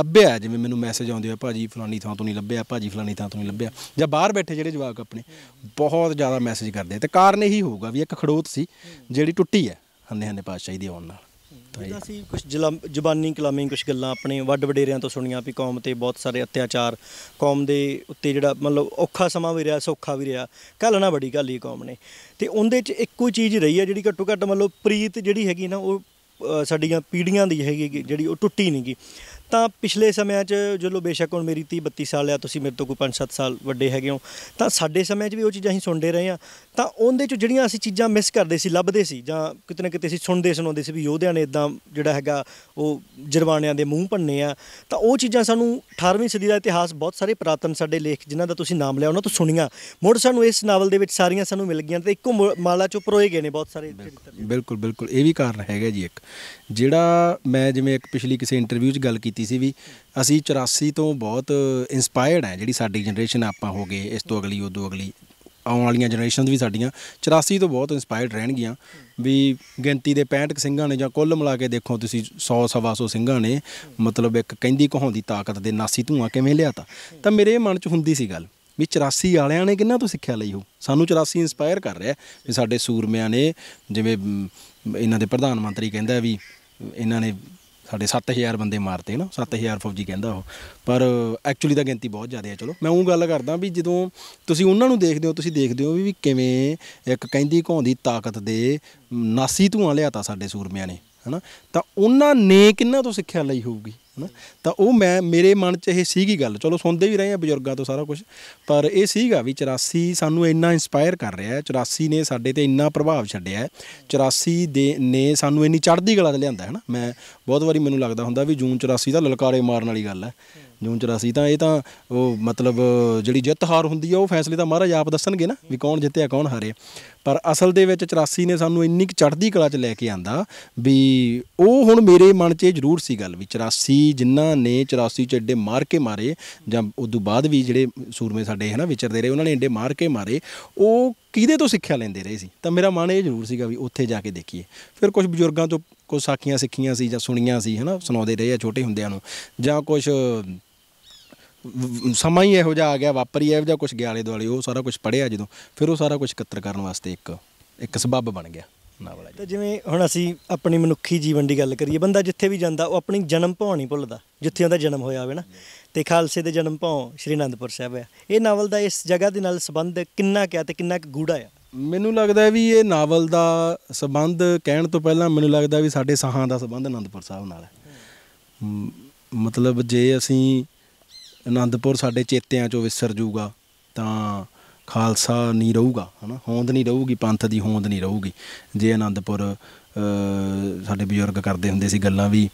ਲੱਭਿਆ ਜਿਵੇਂ ਮੈਨੂੰ ਮੈਸੇਜ ਆਉਂਦੇ ਆ ਭਾਜੀ ਫਲਾਨੀ ਥਾਂ ਤੋਂ ਨਹੀਂ ਲੱਭਿਆ ਭਾਜੀ ਫਲਾਨੀ ਥਾਂ ਤੋਂ ਨਹੀਂ ਲੱਭਿਆ ਜਾਂ ਬਾਹਰ ਬੈਠੇ ਜਿਹੜੇ ਜਵਾਕ ਆਪਣੇ ਬਹੁਤ ਜ਼ਿਆਦਾ ਮੈਸੇਜ ਕਰਦੇ ਤੇ ਕਾਰਨ ਇਹੀ ਹੋਊਗਾ ਵੀ ਇੱਕ ਖੜੋਤ ਸੀ ਜਿਹੜੀ ਟੁੱਟੀ ਹੈ ਹੰਨੇ ਹੰਨੇ ਪਾਸ਼ਾਹੀ ਦੀ ਆਉਣ ਨਾਲ ਜਿਹਦਾ ਸੀ ਕੁਝ ਜ਼ਬਾਨੀ ਕਲਾਮੀ ਕੁਝ ਗੱਲਾਂ ਆਪਣੇ ਵੱਡ ਵਡੇਰਿਆਂ ਤੋਂ ਸੁਣੀਆਂ ਵੀ ਕੌਮ ਤੇ ਬਹੁਤ ਸਾਰੇ ਅਤਿਆਚਾਰ ਕੌਮ ਦੇ ਉੱਤੇ ਜਿਹੜਾ ਮਤਲਬ ਔਖਾ ਸਮਾਂ ਵੀ ਰਿਹਾ ਸੌਖਾ ਵੀ ਰਿਹਾ ਘਾਲਣਾ ਬੜੀ ਗੱਲ ਹੀ ਕੌਮ ਨੇ ਤੇ ਉਹਦੇ 'ਚ ਇੱਕੋ ਚੀਜ਼ ਰਹੀ ਹੈ ਜਿਹੜੀ ਘੱਟੋ ਘੱਟ ਮਤਲਬ ਪ੍ਰੀਤ ਜਿਹੜੀ ਹੈਗੀ ਨਾ ਉਹ ਸਾਡੀਆਂ ਪੀੜ੍ਹੀਆਂ ਦੀ ਹੈਗੀ ਜਿਹੜੀ ਉਹ ਟੁੱਟੀ ਨਹੀਂਗੀ ਤਾਂ ਪਿਛਲੇ ਸਮਿਆਂ 'ਚ ਜਦੋਂ ਬੇਸ਼ੱਕ ਹੁਣ ਮੇਰੀ 30 32 ਸਾਲ ਆ ਤੁਸੀਂ ਮੇਰੇ ਤੋਂ ਕੋਈ 5-7 ਸਾਲ ਵੱਡੇ ਹੈਗੇ ਹੋ ਤਾਂ ਸਾਡੇ ਸਮਿਆਂ 'ਚ ਵੀ ਉਹ ਚੀਜ਼ਾਂ ਹੀ ਸੁਣਦੇ ਰਹੇ ਆ ਤਾਂ ਉਹਦੇ ਚ ਜਿਹੜੀਆਂ ਅਸੀਂ ਚੀਜ਼ਾਂ ਮਿਸ ਕਰਦੇ ਸੀ ਲੱਭਦੇ ਸੀ ਜਾਂ ਕਿਤੇ ਨਾ ਕਿਤੇ ਅਸੀਂ ਸੁਣਦੇ ਸੁਣਾਉਂਦੇ ਸੀ ਵੀ ਯੋਧਿਆਂ ਨੇ ਇਦਾਂ ਜਿਹੜਾ ਹੈਗਾ ਉਹ ਜਰਵਾਣਿਆਂ ਦੇ ਮੂੰਹ ਭੰਨੇ ਆ ਤਾਂ ਉਹ ਚੀਜ਼ਾਂ ਸਾਨੂੰ 18ਵੀਂ ਸਦੀ ਦਾ ਇਤਿਹਾਸ ਬਹੁਤ ਸਾਰੇ ਪ੍ਰਾਤਨ ਸਾਡੇ ਲੇਖ ਜਿਨ੍ਹਾਂ ਦਾ ਤੁਸੀਂ ਨਾਮ ਲਿਆ ਉਹਨਾਂ ਤੋਂ ਸੁਣੀਆਂ ਮੋੜ ਸਾਨੂੰ ਇਸ ਨਾਵਲ ਦੇ ਵਿੱਚ ਸਾਰੀਆਂ ਸਾਨੂੰ ਮਿਲ ਗਈਆਂ ਤੇ ਇੱਕੋ ਮਾਲਾ ਚੋਂ ਪਰੋਏ ਗਏ ਨੇ ਬਹੁਤ ਸਾਰੇ ਬਿਲਕੁਲ ਬਿਲਕੁਲ ਇਹ ਵੀ ਕਾਰਨ ਹੈਗਾ ਜੀ ਇੱਕ ਜਿਹੜਾ ਮੈਂ ਜਿਵੇਂ ਇੱਕ ਪਿਛਲੀ ਕਿਸੇ ਇੰਟਰਵਿਊ 'ਚ ਗੱਲ ਕੀਤੀ ਸੀ ਵੀ ਅਸੀਂ 84 ਤੋਂ ਬਹੁਤ ਇਨਸਪਾਇਰਡ ਆ ਜਿਹੜੀ ਸਾਡੀ ਜਨਰੇਸ਼ਨ ਆਪਾਂ ਹੋ ਗਏ ਇਸ ਤੋਂ ਅਗਲੀ ਉਦੋਂ ਅਗਲੀ ਆਉਣ ਵਾਲੀਆਂ ਜਨਰੇਸ਼ਨਸ ਵੀ ਸਾਡੀਆਂ 84 ਤੋਂ ਬਹੁਤ ਇਨਸਪਾਇਰਡ ਰਹਿਣਗੀਆਂ ਵੀ ਗਿਣਤੀ ਦੇ 65 ਸਿੰਘਾਂ ਨੇ ਜਾਂ ਕੁੱਲ ਮਿਲਾ ਕੇ ਦੇਖੋ ਤੁਸੀਂ 100 ਸਵਾ 100 ਸਿੰਘਾਂ ਨੇ ਮਤਲਬ ਇੱਕ ਕਹਿੰਦੀ ਕਹਾਉਂਦੀ ਤਾਕਤ ਦੇ ਨਾਸੀ ਧੂਆਂ ਕਿਵੇਂ ਲਿਆਤਾ ਤਾਂ ਮੇਰੇ ਮਨ 'ਚ ਹੁੰਦੀ ਸੀ ਗੱਲ ਵੀ 84 ਵਾਲਿਆਂ ਨੇ ਕਿੰਨਾ ਤੋਂ ਸਿੱਖਿਆ ਲਈ ਹੋ ਸਾਨੂੰ 84 ਇਨਸਪਾਇਰ ਕਰ ਰਿਹਾ ਵੀ ਸਾਡੇ ਸੂਰਮਿਆਂ ਨੇ ਜਿਵੇਂ ਇਹਨਾਂ ਦੇ ਪ੍ਰਧਾਨ ਮੰਤਰੀ ਕਹਿੰਦਾ ਵੀ ਇਹਨਾਂ ਨੇ ਸਾਡੇ 7000 ਬੰਦੇ ਮਾਰਤੇ ਨਾ 7000 ਫੌਜੀ ਕਹਿੰਦਾ ਉਹ ਪਰ ਐਕਚੁਅਲੀ ਤਾਂ ਗਿਣਤੀ ਬਹੁਤ ਜ਼ਿਆਦਾ ਹੈ ਚਲੋ ਮੈਂ ਉਹ ਗੱਲ ਕਰਦਾ ਵੀ ਜਦੋਂ ਤੁਸੀਂ ਉਹਨਾਂ ਨੂੰ ਦੇਖਦੇ ਹੋ ਤੁਸੀਂ ਦੇਖਦੇ ਹੋ ਵੀ ਕਿਵੇਂ ਇੱਕ ਕਹਿੰਦੀ ਘੌਂਦੀ ਤਾਕਤ ਦੇ ਨਾਸੀ ਧੂਆਂ ਲਿਆਤਾ ਸਾਡੇ ਸੂਰਮਿਆਂ ਨੇ ਹਨਾ ਤਾਂ ਉਹਨਾਂ ਨੇ ਕਿੰਨਾ ਤੋਂ ਸਿੱਖਿਆ ਲਈ ਹੋਊਗੀ ਹਨਾ ਤਾਂ ਉਹ ਮੈਂ ਮੇਰੇ ਮਨ 'ਚ ਇਹ ਸੀਗੀ ਗੱਲ ਚਲੋ ਸੁਣਦੇ ਵੀ ਰਹੇ ਆ ਬਜ਼ੁਰਗਾਂ ਤੋਂ ਸਾਰਾ ਕੁਝ ਪਰ ਇਹ ਸੀਗਾ ਵੀ 84 ਸਾਨੂੰ ਇੰਨਾ ਇਨਸਪਾਇਰ ਕਰ ਰਿਹਾ ਹੈ 84 ਨੇ ਸਾਡੇ ਤੇ ਇੰਨਾ ਪ੍ਰਭਾਵ ਛੱਡਿਆ ਹੈ 84 ਦੇ ਨੇ ਸਾਨੂੰ ਇੰਨੀ ਚੜ੍ਹਦੀ ਕਲਾ ਤੇ ਲਿਆਂਦਾ ਹਨਾ ਮੈਂ ਬਹੁਤ ਵਾਰੀ ਮੈਨੂੰ ਲੱਗਦਾ ਹੁੰਦਾ ਵੀ ਜੂਨ 84 ਦਾ ਲਲਕਾਰੇ ਮਾਰਨ ਵਾਲੀ ਗੱਲ ਹੈ ਜੂਨ 84 ਤਾਂ ਇਹ ਤਾਂ ਉਹ ਮਤਲਬ ਜਿਹੜੀ ਜਿੱਤ ਹਾਰ ਹੁੰਦੀ ਆ ਉਹ ਫੈਸਲੇ ਤਾਂ ਮਹਾਰਾਜ ਆਪ ਦੱਸਣਗੇ ਨਾ ਵੀ ਕੌਣ ਜਿੱਤਿਆ ਕੌਣ ਹਾਰਿਆ ਪਰ ਅਸਲ ਦੇ ਵਿੱਚ 84 ਨੇ ਸਾਨੂੰ ਇੰਨੀ ਕਿ ਚੜ੍ਹਦੀ ਕਲਾ 'ਚ ਲੈ ਕੇ ਆਂਦਾ ਵੀ ਉਹ ਹੁਣ ਮੇਰੇ ਮਨ 'ਚ ਇਹ ਜ਼ਰੂਰ ਸੀ ਗੱਲ ਵੀ 84 ਜਿਨ੍ਹਾਂ ਨੇ 84 'ਚ ਐਡੇ ਮਾਰ ਕੇ ਮਾਰੇ ਜਾਂ ਉਦੋਂ ਬਾਅਦ ਵੀ ਜਿਹੜੇ ਸੂਰਮੇ ਸਾਡੇ ਹਨਾ ਵਿਚਰਦੇ ਰਹੇ ਉਹਨਾਂ ਨੇ ਐਡੇ ਮਾਰ ਕੇ ਮਾਰੇ ਉਹ ਕਿਹਦੇ ਤੋਂ ਸਿੱਖਿਆ ਲੈਂਦੇ ਰਹੇ ਸੀ ਤਾਂ ਮੇਰਾ ਮਨ ਇਹ ਜ਼ਰੂਰ ਸੀਗਾ ਵੀ ਉੱਥੇ ਜਾ ਕੇ ਦੇਖੀਏ ਫਿਰ ਕੁਝ ਬਜ਼ੁਰਗਾਂ ਤੋਂ ਕੁਝ ਸਾਖੀਆਂ ਸਿੱਖੀਆਂ ਸੀ ਜਾਂ ਸੁਣੀਆਂ ਸੀ ਹਨਾ ਸੁਣਾਉਂਦੇ ਰਹੇ ਆ ਛੋਟੇ ਹੁੰਦਿਆਂ ਨੂੰ ਜਾਂ ਕੁਝ ਸਮਾਂ ਹੀ ਇਹੋ ਜਿਹਾ ਆ ਗਿਆ ਵਾਪਰੀ ਇਹੋ ਜਿਹਾ ਕੁਝ ਗਿਆ ਆਲੇ ਦੁਆਲੇ ਉਹ ਸਾਰਾ ਕੁਝ ਪੜਿਆ ਜਦੋਂ ਫਿਰ ਉਹ ਸਾਰਾ ਕੁਝ ਇਕੱਤਰ ਕਰਨ ਵਾਸਤੇ ਇੱਕ ਇੱਕ ਸਬੱਬ ਬਣ ਗਿਆ ਨਾਵਲ ਤਾਂ ਜਿਵੇਂ ਹੁਣ ਅਸੀਂ ਆਪਣੀ ਮਨੁੱਖੀ ਜੀਵਨ ਦੀ ਗੱਲ ਕਰੀਏ ਬੰਦਾ ਜਿੱਥੇ ਵੀ ਜਾਂਦਾ ਉਹ ਆਪਣੀ ਜਨਮ ਭੌਂ ਨਹੀਂ ਭੁੱਲਦਾ ਜਿੱਥੇ ਉਹਦਾ ਜਨਮ ਹੋਇਆ ਹੋਵੇ ਨਾ ਤੇ ਖਾਲਸੇ ਦੇ ਜਨਮ ਭੌਂ ਸ਼੍ਰੀ ਅਨੰਦਪੁਰ ਸਾਹਿਬ ਆ ਇਹ ਨਾਵਲ ਦਾ ਇਸ ਜਗ੍ਹਾ ਦੇ ਨਾਲ ਸੰਬੰਧ ਕਿੰਨਾ ਕਿਆ ਤੇ ਕਿੰਨਾ ਕੁ ਗੂੜਾ ਆ ਮੈਨੂੰ ਲੱਗਦਾ ਵੀ ਇਹ ਨਾਵਲ ਦਾ ਸੰਬੰਧ ਕਹਿਣ ਤੋਂ ਪਹਿਲਾਂ ਮੈਨੂੰ ਲੱਗਦਾ ਵੀ ਸਾਡੇ ਸਾਹਾਂ ਦਾ ਸੰਬੰਧ ਅਨੰਦਪੁਰ ਸਾਹਿਬ ਨਾਲ ਹੈ ਮਤਲਬ ਜੇ ਅਸੀਂ ਅਨੰਦਪੁਰ ਸਾਡੇ ਚੇਤਿਆਂ ਚੋਂ ਵਿਸਰ ਜੂਗਾ ਤਾਂ ਖਾਲਸਾ ਨਹੀਂ ਰਹੂਗਾ ਹਨਾ ਹੋਂਦ ਨਹੀਂ ਰਹੂਗੀ ਪੰਥ ਦੀ ਹੋਂਦ ਨਹੀਂ ਰਹੂਗੀ ਜੇ ਅਨੰਦਪੁਰ ਸਾਡੇ ਬਜ਼ੁਰਗ ਕਰਦੇ ਹੁੰਦੇ ਸੀ ਗੱਲਾਂ ਵੀ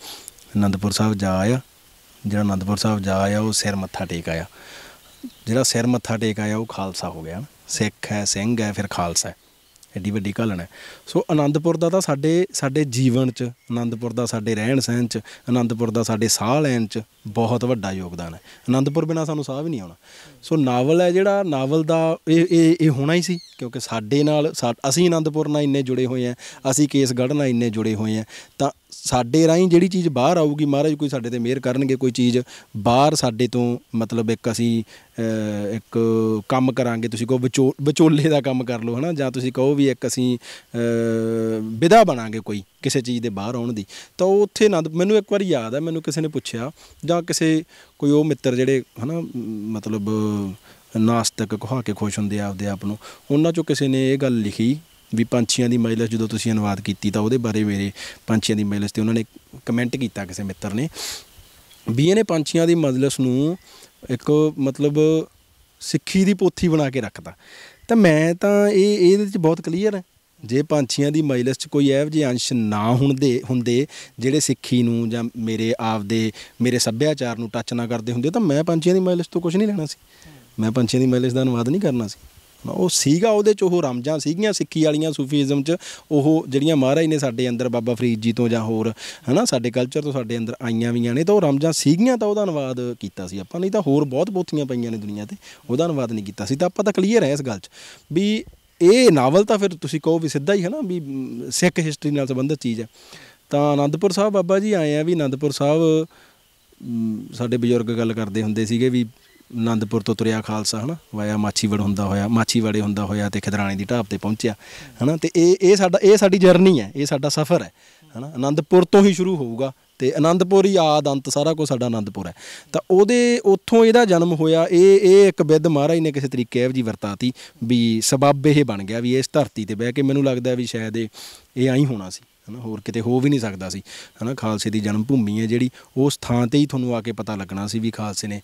ਅਨੰਦਪੁਰ ਸਾਹਿਬ ਜਾ ਆਇਆ ਜਿਹੜਾ ਅਨੰਦਪੁਰ ਸਾਹਿਬ ਜਾ ਆਇਆ ਉਹ ਸਿਰ ਮੱਥਾ ਟੇਕ ਆਇਆ ਜਿਹੜਾ ਸਿਰ ਮੱਥਾ ਟੇਕ ਆਇਆ ਉਹ ਖਾਲਸਾ ਹੋ ਗਿਆ ਸਿੱਖ ਹੈ ਸਿੰਘ ਹੈ ਫਿਰ ਖਾਲਸਾ ਹੈ ਐਡੀ ਵੱਡੀ ਘਾਲਣ ਹੈ ਸੋ ਆਨੰਦਪੁਰ ਦਾ ਤਾਂ ਸਾਡੇ ਸਾਡੇ ਜੀਵਨ 'ਚ ਆਨੰਦਪੁਰ ਦਾ ਸਾਡੇ ਰਹਿਣ ਸਹਿਣ 'ਚ ਆਨੰਦਪੁਰ ਦਾ ਸਾਡੇ ਸਾਹ ਲੈਣ 'ਚ ਬਹੁਤ ਵੱਡਾ ਯੋਗਦਾਨ ਹੈ ਆਨੰਦਪੁਰ ਬਿਨਾ ਸਾਨੂੰ ਸਾਹ ਵੀ ਨਹੀਂ ਆਉਣਾ ਸੋ ਨਾਵਲ ਹੈ ਜਿਹੜਾ ਨਾਵਲ ਦਾ ਇਹ ਇਹ ਇਹ ਹੋਣਾ ਹੀ ਸੀ ਕਿਉਂਕਿ ਸਾਡੇ ਨਾਲ ਅਸੀਂ ਆਨੰਦਪੁਰ ਨਾਲ ਇੰਨੇ ਜੁੜੇ ਹੋਏ ਆ ਅਸੀਂ ਕੇਸਗੜ੍ਹ ਨਾਲ ਇੰਨੇ ਜੁੜੇ ਹੋਏ ਆ ਤਾਂ ਸਾਡੇ ਰਾਹੀਂ ਜਿਹੜੀ ਚੀਜ਼ ਬਾਹਰ ਆਊਗੀ ਮਹਾਰਾਜ ਕੋਈ ਸਾਡੇ ਤੇ ਮਿਹਰ ਕਰਨਗੇ ਕੋਈ ਚੀਜ਼ ਬਾਹਰ ਸਾਡੇ ਤੋਂ ਮਤਲਬ ਇੱਕ ਅਸੀਂ ਇੱਕ ਕੰਮ ਕਰਾਂਗੇ ਤੁਸੀਂ ਕਹੋ ਵਿਚੋਲੇ ਦਾ ਕੰਮ ਕਰ ਲਓ ਹਨਾ ਜਾਂ ਤੁਸੀਂ ਕਹੋ ਵੀ ਇੱਕ ਅਸੀਂ ਵਿਦਾ ਬਣਾਂਗੇ ਕੋਈ ਕਿਸੇ ਚੀਜ਼ ਦੇ ਬਾਹਰ ਆਉਣ ਦੀ ਤਾਂ ਉਹ ਉੱਥੇ ਨਾ ਮੈਨੂੰ ਇੱਕ ਵਾਰ ਯਾਦ ਆ ਮੈਨੂੰ ਕਿਸੇ ਨੇ ਪੁੱਛਿਆ ਜਾਂ ਕਿਸੇ ਕੋਈ ਉਹ ਮਿੱਤਰ ਜਿਹੜੇ ਹਨਾ ਮਤਲਬ ਨਾਸਤਕ ਕਹਾ ਕੇ ਖੁਸ਼ ਹੁੰਦੇ ਆ ਆਪਦੇ ਆਪ ਨੂੰ ਉਹਨਾਂ ਚੋਂ ਕਿਸੇ ਨੇ ਇਹ ਗੱਲ ਲਿਖੀ ਵੀ ਪੰਛੀਆਂ ਦੀ ਮਜਲਿਸ ਜਦੋਂ ਤੁਸੀਂ ਅਨੁਵਾਦ ਕੀਤੀ ਤਾਂ ਉਹਦੇ ਬਾਰੇ ਮੇਰੇ ਪੰਛੀਆਂ ਦੀ ਮਜਲਿਸ ਤੇ ਉਹਨਾਂ ਨੇ ਕਮੈਂਟ ਕੀਤਾ ਕਿਸੇ ਮਿੱਤਰ ਨੇ ਵੀ ਇਹਨੇ ਪੰਛੀਆਂ ਦੀ ਮਜਲਿਸ ਨੂੰ ਇੱਕ ਮਤਲਬ ਸਿੱਖੀ ਦੀ ਪੋਥੀ ਬਣਾ ਕੇ ਰੱਖਦਾ ਤਾਂ ਮੈਂ ਤਾਂ ਇਹ ਇਹਦੇ ਵਿੱਚ ਬਹੁਤ ਕਲੀਅਰ ਹੈ ਜੇ ਪੰਛੀਆਂ ਦੀ ਮਜਲਿਸ 'ਚ ਕੋਈ ਐਵ ਜਿਹੇ ਅੰਸ਼ ਨਾ ਹੁੰਦੇ ਹੁੰਦੇ ਜਿਹੜੇ ਸਿੱਖੀ ਨੂੰ ਜਾਂ ਮੇਰੇ ਆਪ ਦੇ ਮੇਰੇ ਸੱਭਿਆਚਾਰ ਨੂੰ ਟੱਚ ਨਾ ਕਰਦੇ ਹੁੰਦੇ ਤਾਂ ਮੈਂ ਪੰਛੀਆਂ ਦੀ ਮਜਲਿਸ ਤੋਂ ਕੁਝ ਨਹੀਂ ਲੈਣਾ ਸੀ ਮੈਂ ਪੰਛੀਆਂ ਦੀ ਮਜਲਿਸ ਦਾ ਅਨੁਵਾਦ ਨਹੀਂ ਕਰਨਾ ਸੀ ਉਹ ਸੀਗਾ ਉਹਦੇ ਚ ਉਹ ਰਮਜਾਂ ਸੀਗੀਆਂ ਸਿੱਖੀ ਵਾਲੀਆਂ ਸੂਫੀਜ਼ਮ ਚ ਉਹ ਜਿਹੜੀਆਂ ਮਹਾਰਾਜ ਨੇ ਸਾਡੇ ਅੰਦਰ ਬਾਬਾ ਫਰੀਦ ਜੀ ਤੋਂ ਜਾਂ ਹੋਰ ਹਨਾ ਸਾਡੇ ਕਲਚਰ ਤੋਂ ਸਾਡੇ ਅੰਦਰ ਆਈਆਂ ਵੀਆਂ ਨੇ ਤਾਂ ਉਹ ਰਮਜਾਂ ਸੀਗੀਆਂ ਤਾਂ ਉਹਦਾ ਅਨੁਵਾਦ ਕੀਤਾ ਸੀ ਆਪਾਂ ਨਹੀਂ ਤਾਂ ਹੋਰ ਬਹੁਤ ਬੋਥੀਆਂ ਪਈਆਂ ਨੇ ਦੁਨੀਆ ਤੇ ਉਹਦਾ ਅਨੁਵਾਦ ਨਹੀਂ ਕੀਤਾ ਸੀ ਤਾਂ ਆਪਾਂ ਤਾਂ ਕਲੀਅਰ ਹੈ ਇਸ ਗੱਲ 'ਚ ਵੀ ਇਹ ਨਾਵਲ ਤਾਂ ਫਿਰ ਤੁਸੀਂ ਕਹੋ ਵੀ ਸਿੱਧਾ ਹੀ ਹਨਾ ਵੀ ਸਿੱਖ ਹਿਸਟਰੀ ਨਾਲ ਸੰਬੰਧਿਤ ਚੀਜ਼ ਹੈ ਤਾਂ ਆਨੰਦਪੁਰ ਸਾਹਿਬ ਬਾਬਾ ਜੀ ਆਏ ਆ ਵੀ ਆਨੰਦਪੁਰ ਸਾਹਿਬ ਸਾਡੇ ਬਜ਼ੁਰਗ ਗੱਲ ਕਰਦੇ ਹੁੰਦੇ ਸੀਗੇ ਵੀ ਆਨੰਦਪੁਰ ਤੋਂ ਤੁਰਿਆ ਖਾਲਸਾ ਹਨਾ ਵਾਇਆ ਮਾਛੀਵੜ ਹੁੰਦਾ ਹੋਇਆ ਮਾਛੀਵੜੇ ਹੁੰਦਾ ਹੋਇਆ ਤੇ ਖਿਦਰਾਣੇ ਦੀ ਢਾਬ ਤੇ ਪਹੁੰਚਿਆ ਹਨਾ ਤੇ ਇਹ ਇਹ ਸਾਡਾ ਇਹ ਸਾਡੀ ਜਰਨੀ ਹੈ ਇਹ ਸਾਡਾ ਸਫ਼ਰ ਹੈ ਹਨਾ ਆਨੰਦਪੁਰ ਤੋਂ ਹੀ ਸ਼ੁਰੂ ਹੋਊਗਾ ਤੇ ਆਨੰਦਪੁਰ ਹੀ ਆਦ ਅੰਤ ਸਾਰਾ ਕੁਝ ਸਾਡਾ ਆਨੰਦਪੁਰ ਹੈ ਤਾਂ ਉਹਦੇ ਉੱਥੋਂ ਇਹਦਾ ਜਨਮ ਹੋਇਆ ਇਹ ਇਹ ਇੱਕ ਵਿਦ ਮਹਾਰਾਜ ਨੇ ਕਿਸੇ ਤਰੀਕੇ ਇਹੋ ਜੀ ਵਰਤਾਤੀ ਵੀ ਸਬਾਬ ਇਹ ਬਣ ਗਿਆ ਵੀ ਇਸ ਧਰਤੀ ਤੇ ਬਹਿ ਕੇ ਮੈਨੂੰ ਲੱਗਦਾ ਵੀ ਸ਼ਾਇਦ ਇਹ ਆਈ ਹੋਣਾ ਸੀ ਹਨਾ ਹੋਰ ਕਿਤੇ ਹੋ ਵੀ ਨਹੀਂ ਸਕਦਾ ਸੀ ਹਨਾ ਖਾਲਸੇ ਦੀ ਜਨਮ ਭੂਮੀ ਹੈ ਜਿਹੜੀ ਉਸ ਥਾਂ ਤੇ ਹੀ ਤੁਹਾਨੂੰ ਆ ਕੇ ਪਤਾ ਲੱਗਣਾ ਸੀ ਵੀ ਖਾਲਸੇ ਨੇ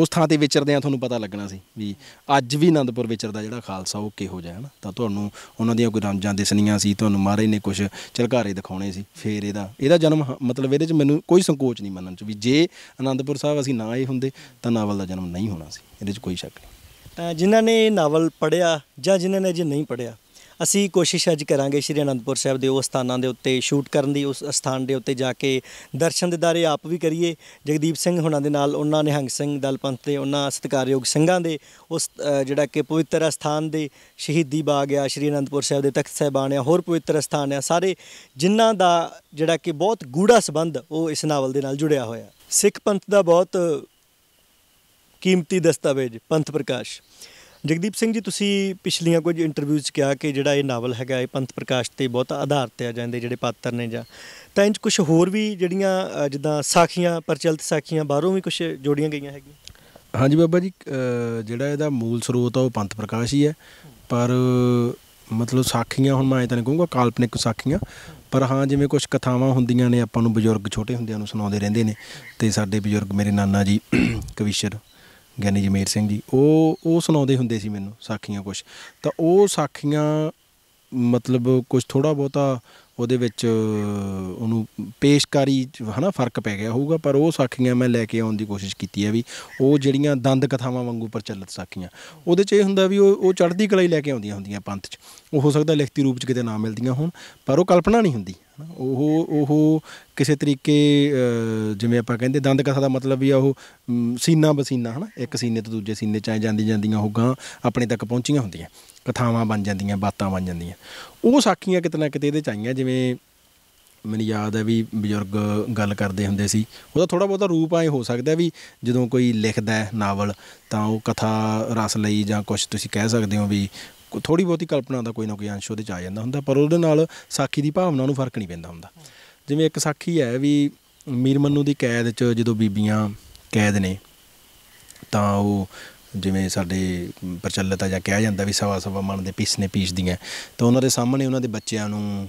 ਉਸ ਥਾਂ ਤੇ ਵਿਚਰਦੇ ਆ ਤੁਹਾਨੂੰ ਪਤਾ ਲੱਗਣਾ ਸੀ ਵੀ ਅੱਜ ਵੀ ਆਨੰਦਪੁਰ ਵਿਚਰਦਾ ਜਿਹੜਾ ਖਾਲਸਾ ਉਹ ਕਿਹੋ ਜਿਹਾ ਹਨਾ ਤਾਂ ਤੁਹਾਨੂੰ ਉਹਨਾਂ ਦੀਆਂ ਕੋਈ ਰਾਮਜਾਂ ਦਿਸਣੀਆਂ ਸੀ ਤੁਹਾਨੂੰ ਮਹਾਰਾਜ ਨੇ ਕੁਝ ਚਲਕਾਰੇ ਦਿਖਾਉਣੇ ਸੀ ਫੇਰ ਇਹਦਾ ਇਹਦਾ ਜਨਮ ਮਤਲਬ ਇਹਦੇ 'ਚ ਮੈਨੂੰ ਕੋਈ ਸੰਕੋਚ ਨਹੀਂ ਮੰਨਣ 'ਚ ਵੀ ਜੇ ਆਨੰਦਪੁਰ ਸਾਹਿਬ ਅਸੀਂ ਨਾ ਆਏ ਹੁੰਦੇ ਤਾਂ ਨਾਵਲ ਦਾ ਜਨਮ ਨਹੀਂ ਹੋਣਾ ਸੀ ਇਹਦੇ 'ਚ ਕੋਈ ਸ਼ੱਕ ਨਹੀਂ ਤਾਂ ਜਿਨ੍ਹਾਂ ਨੇ ਨਾਵਲ ਪੜਿਆ ਜਾਂ ਜਿਨ੍ਹਾਂ ਨੇ ਜੇ ਨਹੀਂ ਪੜਿਆ ਅਸੀਂ ਕੋਸ਼ਿਸ਼ ਅੱਜ ਕਰਾਂਗੇ ਸ਼੍ਰੀ ਅਨੰਦਪੁਰ ਸਾਹਿਬ ਦੇ ਉਹ ਸਥਾਨਾਂ ਦੇ ਉੱਤੇ ਸ਼ੂਟ ਕਰਨ ਦੀ ਉਸ ਸਥਾਨ ਦੇ ਉੱਤੇ ਜਾ ਕੇ ਦਰਸ਼ਨ ਦਿਦਾਰੇ ਆਪ ਵੀ ਕਰੀਏ ਜਗਦੀਪ ਸਿੰਘ ਹੁਣਾਂ ਦੇ ਨਾਲ ਉਹਨਾਂ ਨਿਹੰਗ ਸਿੰਘ ਦਲਪੰਥ ਦੇ ਉਹਨਾਂ ਸਤਕਾਰਯੋਗ ਸਿੰਘਾਂ ਦੇ ਉਸ ਜਿਹੜਾ ਕਿ ਪਵਿੱਤਰ ਸਥਾਨ ਦੇ ਸ਼ਹੀਦੀ ਬਾਗ ਆ ਸ਼੍ਰੀ ਅਨੰਦਪੁਰ ਸਾਹਿਬ ਦੇ ਤਖਤ ਸਾਹਿਬਾਨ ਆ ਹੋਰ ਪਵਿੱਤਰ ਸਥਾਨ ਆ ਸਾਰੇ ਜਿਨ੍ਹਾਂ ਦਾ ਜਿਹੜਾ ਕਿ ਬਹੁਤ ਗੂੜਾ ਸਬੰਧ ਉਹ ਇਸ ਨਾਵਲ ਦੇ ਨਾਲ ਜੁੜਿਆ ਹੋਇਆ ਸਿੱਖ ਪੰਥ ਦਾ ਬਹੁਤ ਕੀਮਤੀ ਦਸਤਾਵੇਜ਼ ਪੰਥ ਪ੍ਰਕਾਸ਼ ਜਗਦੀਪ ਸਿੰਘ ਜੀ ਤੁਸੀਂ ਪਿਛਲੀਆਂ ਕੁਝ ਇੰਟਰਵਿਊਜ਼ 'ਚ ਕਿਹਾ ਕਿ ਜਿਹੜਾ ਇਹ ਨਾਵਲ ਹੈਗਾ ਇਹ ਪੰਥ ਪ੍ਰਕਾਸ਼ ਤੇ ਬਹੁਤ ਆਧਾਰਿਤ ਆ ਜਾਂਦੇ ਜਿਹੜੇ ਪਾਤਰ ਨੇ ਜਾਂ ਤਾਂ ਇੰਜ ਕੁਝ ਹੋਰ ਵੀ ਜਿਹੜੀਆਂ ਜਿੱਦਾਂ ਸਾਖੀਆਂ ਪਰਚਲਤ ਸਾਖੀਆਂ ਬਾਹਰੋਂ ਵੀ ਕੁਝ ਜੋੜੀਆਂ ਗਈਆਂ ਹੈਗੀਆਂ ਹਾਂਜੀ ਬਾਬਾ ਜੀ ਜਿਹੜਾ ਇਹਦਾ ਮੂਲ ਸਰੋਤ ਆ ਉਹ ਪੰਥ ਪ੍ਰਕਾਸ਼ ਹੀ ਹੈ ਪਰ ਮਤਲਬ ਸਾਖੀਆਂ ਹੁਣ ਮੈਂ ਤਾਂ ਕਹੂੰਗਾ ਕਾਲਪਨਿਕ ਸਾਖੀਆਂ ਪਰ ਹਾਂ ਜਿਵੇਂ ਕੁਝ ਕਥਾਵਾਂ ਹੁੰਦੀਆਂ ਨੇ ਆਪਾਂ ਨੂੰ ਬਜ਼ੁਰਗ ਛੋਟੇ ਹੁੰਦਿਆਂ ਨੂੰ ਸੁਣਾਉਂਦੇ ਰਹਿੰਦੇ ਨੇ ਤੇ ਸਾਡੇ ਬਜ਼ੁਰਗ ਮੇਰੇ ਨਾਨਾ ਜੀ ਕਵੀਸ਼ਰ ਗਿਆਨੀ ਜਮੇਰ ਸਿੰਘ ਜੀ ਉਹ ਉਹ ਸੁਣਾਉਂਦੇ ਹੁੰਦੇ ਸੀ ਮੈਨੂੰ ਸਾਖੀਆਂ ਕੁਝ ਤਾਂ ਉਹ ਸਾਖੀਆਂ ਮਤਲਬ ਕੁਝ ਥੋੜਾ ਬਹੁਤਾ ਉਹਦੇ ਵਿੱਚ ਉਹਨੂੰ ਪੇਸ਼ਕਾਰੀ ਹਨਾ ਫਰਕ ਪੈ ਗਿਆ ਹੋਊਗਾ ਪਰ ਉਹ ਸਾਖੀਆਂ ਮੈਂ ਲੈ ਕੇ ਆਉਣ ਦੀ ਕੋਸ਼ਿਸ਼ ਕੀਤੀ ਹੈ ਵੀ ਉਹ ਜਿਹੜੀਆਂ ਦੰਦ ਕਥਾਵਾਂ ਵਾਂਗੂ ਪ੍ਰਚਲਿਤ ਸਾਖੀਆਂ ਉਹਦੇ 'ਚ ਇਹ ਹੁੰਦਾ ਵੀ ਉਹ ਉਹ ਚੜ੍ਹਦੀ ਕਲਾ ਹੀ ਲੈ ਕੇ ਆਉਂਦੀਆਂ ਹੁੰਦੀਆਂ ਪੰਥ 'ਚ ਉਹ ਹੋ ਸਕਦਾ ਲਿਖਤੀ ਰੂਪ 'ਚ ਕਿਤੇ ਨਾ ਮਿਲਦੀਆਂ ਹੋਣ ਪਰ ਉਹ ਕਲਪਨਾ ਨਹੀਂ ਹੁੰਦੀ ਉਹ ਉਹ ਕਿਸੇ ਤਰੀਕੇ ਜਿਵੇਂ ਆਪਾਂ ਕਹਿੰਦੇ ਦੰਦ ਕਥਾ ਦਾ ਮਤਲਬ ਵੀ ਆ ਉਹ ਸੀਨਾ ਬਸੀਨਾ ਹਨਾ ਇੱਕ ਸੀਨੇ ਤੋਂ ਦੂਜੇ ਸੀਨੇ ਚ ਜਾਂਦੀ ਜਾਂਦੀਆਂ ਹੋਗਾ ਗਾਂ ਆਪਣੇ ਤੱਕ ਪਹੁੰਚੀਆਂ ਹੁੰਦੀਆਂ ਕਥਾਵਾਂ ਬਣ ਜਾਂਦੀਆਂ ਬਾਤਾਂ ਬਣ ਜਾਂਦੀਆਂ ਉਹ ਸਾਖੀਆਂ ਕਿਤੇ ਨਾ ਕਿਤੇ ਇਹਦੇ ਚ ਆਈਆਂ ਜਿਵੇਂ ਮੈਨੂੰ ਯਾਦ ਹੈ ਵੀ ਬਜ਼ੁਰਗ ਗੱਲ ਕਰਦੇ ਹੁੰਦੇ ਸੀ ਉਹਦਾ ਥੋੜਾ ਬਹੁਤਾ ਰੂਪ ਆਏ ਹੋ ਸਕਦਾ ਵੀ ਜਦੋਂ ਕੋਈ ਲਿਖਦਾ ਹੈ ਨਾਵਲ ਤਾਂ ਉਹ ਕਥਾ ਰਸ ਲਈ ਜਾਂ ਕੁਝ ਤੁਸੀਂ ਕਹਿ ਸਕਦੇ ਹੋ ਵੀ ਥੋੜੀ ਬਹੁਤੀ ਕਲਪਨਾ ਦਾ ਕੋਈ ਨਾ ਕੋਈ ਅੰਸ਼ ਉਹਦੇ ਚ ਆ ਜਾਂਦਾ ਹੁੰਦਾ ਪਰ ਉਹਦੇ ਨਾਲ ਸਾਖੀ ਦੀ ਭਾਵਨਾ ਨੂੰ ਫਰਕ ਨਹੀਂ ਪੈਂਦਾ ਹੁੰਦਾ ਜਿਵੇਂ ਇੱਕ ਸਾਖੀ ਹੈ ਵੀ ਮੀਰ ਮੰਨੂ ਦੀ ਕੈਦ 'ਚ ਜਦੋਂ ਬੀਬੀਆਂ ਕੈਦ ਨੇ ਤਾਂ ਉਹ ਜਿਵੇਂ ਸਾਡੇ ਪ੍ਰਚਲਿਤ ਆ ਜਾਂ ਕਿਹਾ ਜਾਂਦਾ ਵੀ ਸਵਾ ਸਵਾ ਮਨ ਦੇ ਪੀਸਨੇ ਪੀਸਦੀਆਂ ਤਾਂ ਉਹਨਾਂ ਦੇ ਸਾਹਮਣੇ ਉਹਨਾਂ ਦੇ ਬੱਚਿਆਂ ਨੂੰ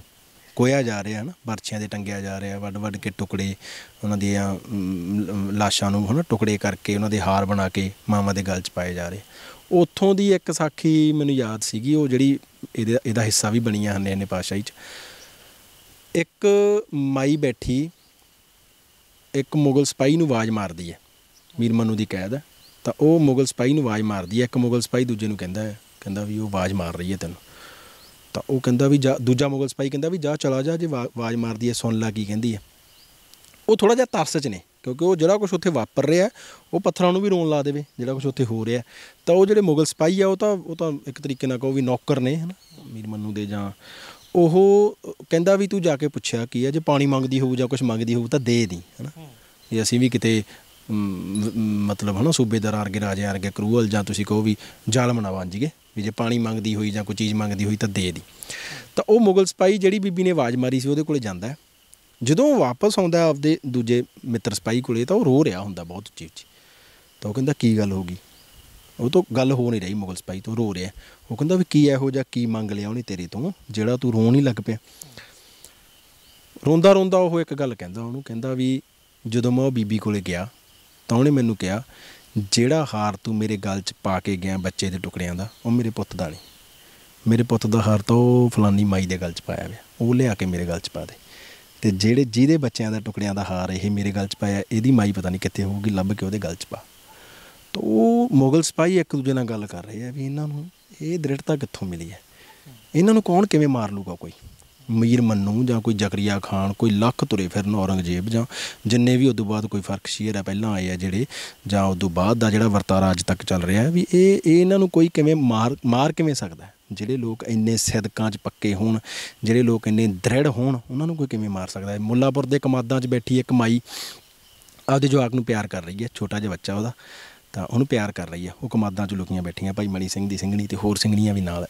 ਕੋਇਆ ਜਾ ਰਿਹਾ ਨਾ ਬਰਛਿਆਂ ਦੇ ਟੰਗਿਆ ਜਾ ਰਿਹਾ ਵੱਡ ਵੱਡ ਕੇ ਟੁਕੜੇ ਉਹਨਾਂ ਦੀਆਂ ਲਾਸ਼ਾਂ ਨੂੰ ਹਨ ਟੁਕੜੇ ਕਰਕੇ ਉਹਨਾਂ ਦੇ ਹਾਰ ਬਣਾ ਕੇ ਮਾਮਾ ਦੇ ਗਲ 'ਚ ਪਾਏ ਜਾ ਰਹੇ ਉੱਥੋਂ ਦੀ ਇੱਕ ਸਾਖੀ ਮੈਨੂੰ ਯਾਦ ਸੀਗੀ ਉਹ ਜਿਹੜੀ ਇਹਦੇ ਇਹਦਾ ਹਿੱਸਾ ਵੀ ਬਣੀਆਂ ਹਨ ਨੇ ਪਾਸ਼ਾਹੀ 'ਚ ਇੱਕ ਮਾਈ ਬੈਠੀ ਇੱਕ ਮੁਗਲ ਸਪਾਈ ਨੂੰ ਆਵਾਜ਼ ਮਾਰਦੀ ਹੈ ਮੀਰ ਮਨੂ ਦੀ ਕੈਦ ਹੈ ਤਾਂ ਉਹ ਮੁਗਲ ਸਪਾਈ ਨੂੰ ਆਵਾਜ਼ ਮਾਰਦੀ ਹੈ ਇੱਕ ਮੁਗਲ ਸਪਾਈ ਦੂਜੇ ਨੂੰ ਕਹਿੰਦਾ ਹੈ ਕਹਿੰਦਾ ਵੀ ਉਹ ਆਵਾਜ਼ ਮਾਰ ਰਹੀ ਹੈ ਤੈਨੂੰ ਤਾਂ ਉਹ ਕਹਿੰਦਾ ਵੀ ਜਾ ਦੂਜਾ ਮੁਗਲ ਸਪਾਈ ਕਹਿੰਦਾ ਵੀ ਜਾ ਚਲਾ ਜਾ ਜੇ ਆਵਾਜ਼ ਮਾਰਦੀ ਹੈ ਸੁਣ ਲੈ ਕੀ ਕਹਿੰਦੀ ਹੈ ਉਹ ਥੋੜਾ ਜਿਹਾ ਤਰਸ 'ਚ ਨੇ ਕਿਉਂਕਿ ਉਹ ਜਿਹੜਾ ਕੁਝ ਉੱਥੇ ਵਾਪਰ ਰਿਹਾ ਉਹ ਪੱਥਰਾਂ ਨੂੰ ਵੀ ਰੋਣ ਲਾ ਦੇਵੇ ਜਿਹੜਾ ਕੁਝ ਉੱਥੇ ਹੋ ਰਿਹਾ ਤਾਂ ਉਹ ਜਿਹੜੇ ਮੁਗਲ ਸਪਾਈ ਆ ਉਹ ਤਾਂ ਉਹ ਤਾਂ ਇੱਕ ਤਰੀਕੇ ਨਾਲ ਕਹੋ ਵੀ ਨੌਕਰ ਨੇ ਹਨਾ ਮੀਰ ਮੰਨੂ ਦੇ ਜਾਂ ਉਹ ਕਹਿੰਦਾ ਵੀ ਤੂੰ ਜਾ ਕੇ ਪੁੱਛਿਆ ਕੀ ਆ ਜੇ ਪਾਣੀ ਮੰਗਦੀ ਹੋਊ ਜਾਂ ਕੁਝ ਮੰਗਦੀ ਹੋਊ ਤਾਂ ਦੇ ਦੀ ਹਨਾ ਜੇ ਅਸੀਂ ਵੀ ਕਿਤੇ ਮਤਲਬ ਹਨਾ ਸੂਬੇਦਾਰ ਆਰਗੇ ਰਾਜੇ ਆਰਗੇ ਕਰੂਅਲ ਜਾਂ ਤੁਸੀਂ ਕਹੋ ਵੀ ਜ਼ਾਲਮ ਨਾ ਬਣ ਜੀਗੇ ਵੀ ਜੇ ਪਾਣੀ ਮੰਗਦੀ ਹੋਈ ਜਾਂ ਕੋਈ ਚੀਜ਼ ਮੰਗਦੀ ਹੋਈ ਤਾਂ ਦੇ ਦੀ ਤਾਂ ਉਹ ਮੁਗਲ ਸਪਾਈ ਜਿਹੜੀ ਬੀਬੀ ਨੇ ਆਵਾਜ਼ ਮਾਰੀ ਸੀ ਉਹਦੇ ਕੋਲੇ ਜਾਂਦਾ ਜਦੋਂ ਵਾਪਸ ਆਉਂਦਾ ਆਪਦੇ ਦੂਜੇ ਮਿੱਤਰ ਸਪਾਈ ਕੋਲੇ ਤਾਂ ਉਹ ਰੋ ਰਿਹਾ ਹੁੰਦਾ ਬਹੁਤ ਉੱਚੀ ਉੱਚੀ ਤਾਂ ਉਹ ਕਹਿੰਦਾ ਕੀ ਗੱਲ ਹੋ ਗਈ ਉਹ ਤਾਂ ਗੱਲ ਹੋ ਨਹੀਂ ਰਹੀ ਮੁਗਲ ਸਪਾਈ ਤੋਂ ਰੋ ਰਿਹਾ ਉਹ ਕਹਿੰਦਾ ਵੀ ਕੀ ਇਹੋ ਜਿਹਾ ਕੀ ਮੰਗ ਲਿਆ ਉਹਨੇ ਤੇਰੇ ਤੋਂ ਜਿਹੜਾ ਤੂੰ ਰੋਣ ਹੀ ਲੱਗ ਪਿਆ ਰੋਂਦਾ ਰੋਂਦਾ ਉਹ ਇੱਕ ਗੱਲ ਕਹਿੰਦਾ ਉਹਨੂੰ ਕਹਿੰਦਾ ਵੀ ਜਦੋਂ ਮੈਂ ਉਹ ਬੀਬੀ ਕੋਲੇ ਗਿਆ ਤਾਂ ਉਹਨੇ ਮੈਨੂੰ ਕਿਹਾ ਜਿਹੜਾ ਹਾਰ ਤੂੰ ਮੇਰੇ ਗਲ 'ਚ ਪਾ ਕੇ ਗਿਆ ਬੱਚੇ ਦੇ ਟੁਕੜਿਆਂ ਦਾ ਉਹ ਮੇਰੇ ਪੁੱਤ ਦਾ ਨਹੀਂ ਮੇਰੇ ਪੁੱਤ ਦਾ ਹਾਰ ਤਾਂ ਉਹ ਫਲਾਨੀ ਮਾਈ ਦੇ ਗਲ 'ਚ ਪਾਇਆ ਹੋਇਆ ਉਹ ਲਿਆ ਕੇ ਮੇਰੇ ਗਲ 'ਚ ਪਾ ਦੇ ਤੇ ਜਿਹੜੇ ਜਿਹਦੇ ਬੱਚਿਆਂ ਦਾ ਟੁਕੜਿਆਂ ਦਾ ਹਾਰ ਇਹ ਮੇਰੇ ਗਲ 'ਚ ਪਾਇਆ ਇਹਦੀ ਮਾਈ ਪਤਾ ਨਹੀਂ ਕਿੱਥੇ ਹੋਊਗੀ ਲੱਭ ਕੇ ਉਹਦੇ ਗਲ 'ਚ ਪਾ ਤੋ ਉਹ ਮੁਗਲ ਸਪਾਈ ਇੱਕ ਦੂਜੇ ਨਾਲ ਗੱਲ ਕਰ ਰਹੇ ਆ ਵੀ ਇਹਨਾਂ ਨੂੰ ਇਹ ਦ੍ਰਿੜਤਾ ਕਿੱਥੋਂ ਮਿਲੀ ਹੈ ਇਹਨਾਂ ਨੂੰ ਕੌਣ ਕਿਵੇਂ ਮਾਰ ਲੂਗਾ ਕੋਈ ਮੀਰ ਮੰਨੂ ਜਾਂ ਕੋਈ ਜ਼ਕਰੀਆ ਖਾਨ ਕੋਈ ਲੱਖ ਤੁਰੇ ਫਿਰਨ ਔਰੰਗਜ਼ੇਬ ਜਾਂ ਜਿੰਨੇ ਵੀ ਉਦੋਂ ਬਾਅਦ ਕੋਈ ਫਰਕ ਸ਼ੀਅਰ ਆ ਪਹਿਲਾਂ ਆਏ ਆ ਜਿਹੜੇ ਜਾਂ ਉਦੋਂ ਬਾਅਦ ਦਾ ਜਿਹੜਾ ਵਰਤਾਰਾ ਅੱਜ ਤੱਕ ਚੱਲ ਰਿਹਾ ਵੀ ਇਹ ਇਹਨਾਂ ਨੂੰ ਕੋਈ ਕਿਵੇਂ ਮਾਰ ਮਾਰ ਕਿਵੇਂ ਸਕਦਾ ਜਿਹੜੇ ਲੋਕ ਇੰਨੇ ਸਿੱਧਕਾਂ 'ਚ ਪੱਕੇ ਹੋਣ ਜਿਹੜੇ ਲੋਕ ਇੰਨੇ ਦ੍ਰਿੜ ਹੋਣ ਉਹਨਾਂ ਨੂੰ ਕੋਈ ਕਿਵੇਂ ਮਾਰ ਸਕਦਾ ਹੈ ਮੁੱਲਾਪੁਰ ਦੇ ਕਮਾਦਾਂ 'ਚ ਬੈਠੀ ਇੱਕ ਮਾਈ ਆਪਦੇ ਜਵਾਕ ਨੂੰ ਪਿਆਰ ਕਰ ਰਹੀ ਹੈ ਛੋਟਾ ਜਿਹਾ ਬੱਚਾ ਉਹਦਾ ਤਾਂ ਉਹਨੂੰ ਪਿਆਰ ਕਰ ਰਹੀ ਹੈ ਉਹ ਕਮਾਦਾਂ 'ਚ ਲੁਕੀਆਂ ਬੈਠੀਆਂ ਭਾਈ ਮਣੀ ਸਿੰਘ ਦੀ ਸਿੰਘਣੀ ਤੇ ਹੋਰ ਸਿੰਘਣੀਆਂ ਵੀ ਨਾਲ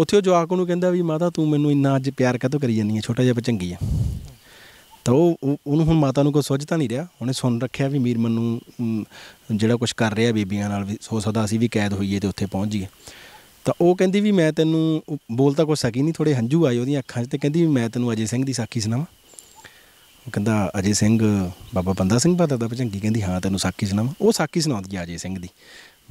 ਉੱਥੇ ਉਹ ਜਵਾਕ ਨੂੰ ਕਹਿੰਦਾ ਵੀ ਮਾਤਾ ਤੂੰ ਮੈਨੂੰ ਇੰਨਾ ਅੱਜ ਪਿਆਰ ਤੋ ਕਰੀ ਜਾਂਦੀ ਹੈ ਛੋਟਾ ਜਿਹਾ ਬਚੰਗੀ ਹੈ ਤਾਂ ਉਹ ਉਹਨੂੰ ਹੁਣ ਮਾਤਾ ਨੂੰ ਕੋਈ ਸੁੱਝ ਤਾਂ ਨਹੀਂ ਰਿਹਾ ਉਹਨੇ ਸੁਣ ਰੱਖਿਆ ਵੀ ਮੀਰ ਮੰਨੂ ਜਿਹੜਾ ਕੁਝ ਕਰ ਰਿਹਾ ਬੀਬੀਆਂ ਨਾਲ ਵੀ ਸੋ ਸਕਦਾ ਅਸੀਂ ਵੀ ਕੈਦ ਹੋਈਏ ਤੇ ਉੱਥੇ ਪਹੁੰਚ ਜੀਏ ਤਾਂ ਉਹ ਕਹਿੰਦੀ ਵੀ ਮੈਂ ਤੈਨੂੰ ਬੋਲ ਤਾਂ ਸਕੀ ਨਹੀਂ ਥੋੜੇ ਹੰਝੂ ਆਏ ਉਹਦੀਆਂ ਅੱਖਾਂ 'ਚ ਤੇ ਕਹਿੰਦੀ ਵੀ ਮੈਂ ਤੈਨੂੰ ਅਜੇ ਸਿੰਘ ਦੀ ਸਾਖੀ ਸੁਣਾਵਾਂ ਉਹ ਕਹਿੰਦਾ ਅਜੇ ਸਿੰਘ ਬਾਬਾ ਬੰਦਾ ਸਿੰਘ ਭਾਤਾ ਦਾ ਭਜੰਗੀ ਕਹਿੰਦੀ ਹਾਂ ਤੈਨੂੰ ਸਾਖੀ ਸੁਣਾਵਾਂ ਉਹ ਸਾਖੀ ਸੁਣਾਉਂਦੀ ਆ ਅਜੇ ਸਿੰਘ ਦੀ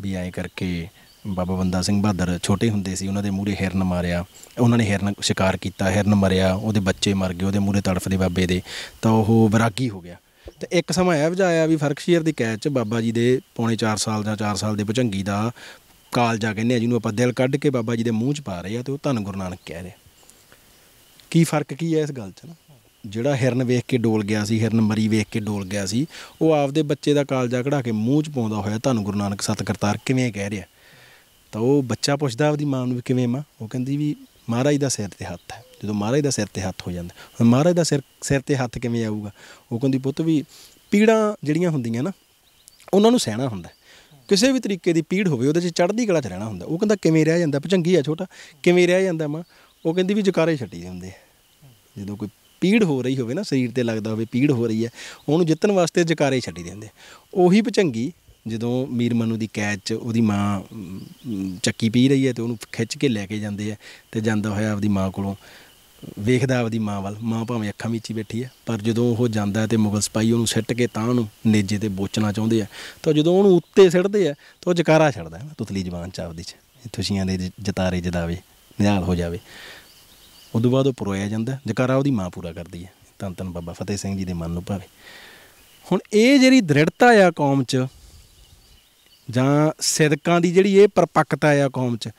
ਵੀ ਐਂ ਕਰਕੇ ਬਾਬਾ ਬੰਦਾ ਸਿੰਘ ਬਹਾਦਰ ਛੋਟੇ ਹੁੰਦੇ ਸੀ ਉਹਨਾਂ ਦੇ ਮੂਹਰੇ ਹਿਰਨ ਮਾਰਿਆ ਉਹਨਾਂ ਨੇ ਹਿਰਨ ਸ਼ਿਕਾਰ ਕੀਤਾ ਹਿਰਨ ਮਰਿਆ ਉਹਦੇ ਬੱਚੇ ਮਰ ਗਏ ਉਹਦੇ ਮੂਹਰੇ ਤੜਫਦੇ ਬਾਬੇ ਦੇ ਤਾਂ ਉਹ ਵਿਰਾਗੀ ਹੋ ਗਿਆ ਤੇ ਇੱਕ ਸਮਾਂ ਇਹ ਵਜਾਇਆ ਵੀ ਫਰਕਸ਼ੀਅਰ ਦੀ ਕੈਚ ਬਾਬਾ ਜੀ ਦੇ ਪੌਣੇ 4 ਸਾਲ ਜਾਂ 4 ਸਾਲ ਦੇ ਭਜੰਗੀ ਦਾ ਜਾ ਕਹਿੰਦੇ ਆ ਜਿਹਨੂੰ ਆਪਾਂ ਦਿਲ ਕੱਢ ਕੇ ਬਾਬਾ ਜੀ ਦੇ ਮੂੰਹ 'ਚ ਪਾ ਰਹੇ ਆ ਤੇ ਉਹ ਧੰਨ ਗੁਰੂ ਨਾਨਕ ਕਹਿ ਰਿਹਾ ਕੀ ਫਰਕ ਕੀ ਹੈ ਇਸ ਗੱਲ 'ਚ ਨਾ ਜਿਹੜਾ ਹਿਰਨ ਵੇਖ ਕੇ ਡੋਲ ਗਿਆ ਸੀ ਹਿਰਨ ਮਰੀ ਵੇਖ ਕੇ ਡੋਲ ਗਿਆ ਸੀ ਉਹ ਆਪਦੇ ਬੱਚੇ ਦਾ ਕਾਲਜਾ ਕਢਾ ਕੇ ਮੂੰਹ 'ਚ ਪਾਉਂਦਾ ਹੋਇਆ ਧੰਨ ਗੁਰੂ ਨਾਨਕ ਸਤ ਕਰਤਾਰ ਕਿਵੇਂ ਕਹਿ ਰਿਹਾ ਤਾਂ ਉਹ ਬੱਚਾ ਪੁੱਛਦਾ ਆਪਦੀ ਮਾਂ ਨੂੰ ਵੀ ਕਿਵੇਂ ਮਾਂ ਉਹ ਕਹਿੰਦੀ ਵੀ ਮਹਾਰਾਜ ਦਾ ਸਿਰ ਤੇ ਹੱਥ ਹੈ ਜਦੋਂ ਮਹਾਰਾਜ ਦਾ ਸਿਰ ਤੇ ਹੱਥ ਹੋ ਜਾਂਦਾ ਹੁਣ ਮਹਾਰਾਜ ਦਾ ਸਿਰ ਸਿਰ ਤੇ ਹੱਥ ਕਿਵੇਂ ਆਊਗਾ ਉਹ ਕਹਿੰਦੀ ਪੁੱਤ ਵੀ ਪੀੜਾਂ ਜਿਹੜੀਆਂ ਹੁੰਦੀਆਂ ਨਾ ਉਹਨਾਂ ਨੂੰ ਸਹਿਣਾ ਹੁੰਦਾ ਕਿਸੇ ਵੀ ਤਰੀਕੇ ਦੀ ਪੀੜ ਹੋਵੇ ਉਹਦੇ 'ਚ ਚੜਦੀ ਕਲਾ 'ਚ ਰਹਿਣਾ ਹੁੰਦਾ ਉਹ ਕਹਿੰਦਾ ਕਿਵੇਂ ਰਹਿ ਜਾਂਦਾ ਭਜੰਗੀ ਆ ਛੋਟਾ ਕਿਵੇਂ ਰਹਿ ਜਾਂਦਾ ਮਾਂ ਉਹ ਕਹਿੰਦੀ ਵੀ ਜਕਾਰੇ ਛੱਡੀ ਜਾਂਦੇ ਜਦੋਂ ਕੋਈ ਪੀੜ ਹੋ ਰਹੀ ਹੋਵੇ ਨਾ ਸਰੀਰ ਤੇ ਲੱਗਦਾ ਹੋਵੇ ਪੀੜ ਹੋ ਰਹੀ ਹੈ ਉਹਨੂੰ ਜਿੱਤਣ ਵਾਸਤੇ ਜਕਾਰੇ ਛੱਡੀ ਜਾਂਦੇ ਉਹੀ ਭਜੰਗੀ ਜਦੋਂ ਮੀਰ ਮਨੂ ਦੀ ਕੈਦ 'ਚ ਉਹਦੀ ਮਾਂ ਚੱਕੀ ਪੀ ਰਹੀ ਹੈ ਤੇ ਉਹਨੂੰ ਖਿੱਚ ਕੇ ਲੈ ਕੇ ਜਾਂਦੇ ਆ ਤੇ ਜਾਂਦਾ ਹੋਇਆ ਆਪਦੀ ਮਾਂ ਕੋਲੋਂ ਵੇਖਦਾ ਆਪਦੀ ਮਾਂ ਵੱਲ ਮਾਂ ਭਾਵੇਂ ਅੱਖਾਂ ਵਿੱਚ ਹੀ ਬੈਠੀ ਹੈ ਪਰ ਜਦੋਂ ਉਹ ਜਾਂਦਾ ਤੇ ਮੁਗਲ ਸਿਪਾਹੀ ਉਹਨੂੰ ਸਿੱਟ ਕੇ ਤਾਂ ਉਹਨੂੰ ਨੇਜੇ ਤੇ ਬੋਚਣਾ ਚਾਹੁੰਦੇ ਆ ਤਾਂ ਜਦੋਂ ਉਹਨੂੰ ਉੱਤੇ ਸਿੱਟਦੇ ਆ ਤਾਂ ਉਹ ਜਕਾਰਾ ਛੱਡਦਾ ਹੈ ਤੁਤਲੀ ਜ਼ਬਾਨ ਚ ਆਪਦੀ ਚ ਖੁਸ਼ੀਆਂ ਦੇ ਜਤਾਰੇ ਜਦਾਵੇ ਨਿਹਾਲ ਹੋ ਜਾਵੇ ਉਦੋਂ ਬਾਅਦ ਉਹ ਪਰੋਇਆ ਜਾਂਦਾ ਜਕਾਰਾ ਉਹਦੀ ਮਾਂ ਪੂਰਾ ਕਰਦੀ ਹੈ ਤਾਂ ਤਨ ਬਾਬਾ ਫਤਿਹ ਸਿੰਘ ਜੀ ਦੇ ਮਨ ਨੂੰ ਭਾਵੇ ਹੁਣ ਇਹ ਜਿਹੜੀ ਦ੍ਰਿੜਤਾ ਆ ਕੌਮ 'ਚ ਜਾਂ ਸਿਦਕਾਂ ਦੀ ਜਿਹੜੀ ਇਹ ਪਰਪੱਕਤਾ ਆ ਕੌਮ 'ਚ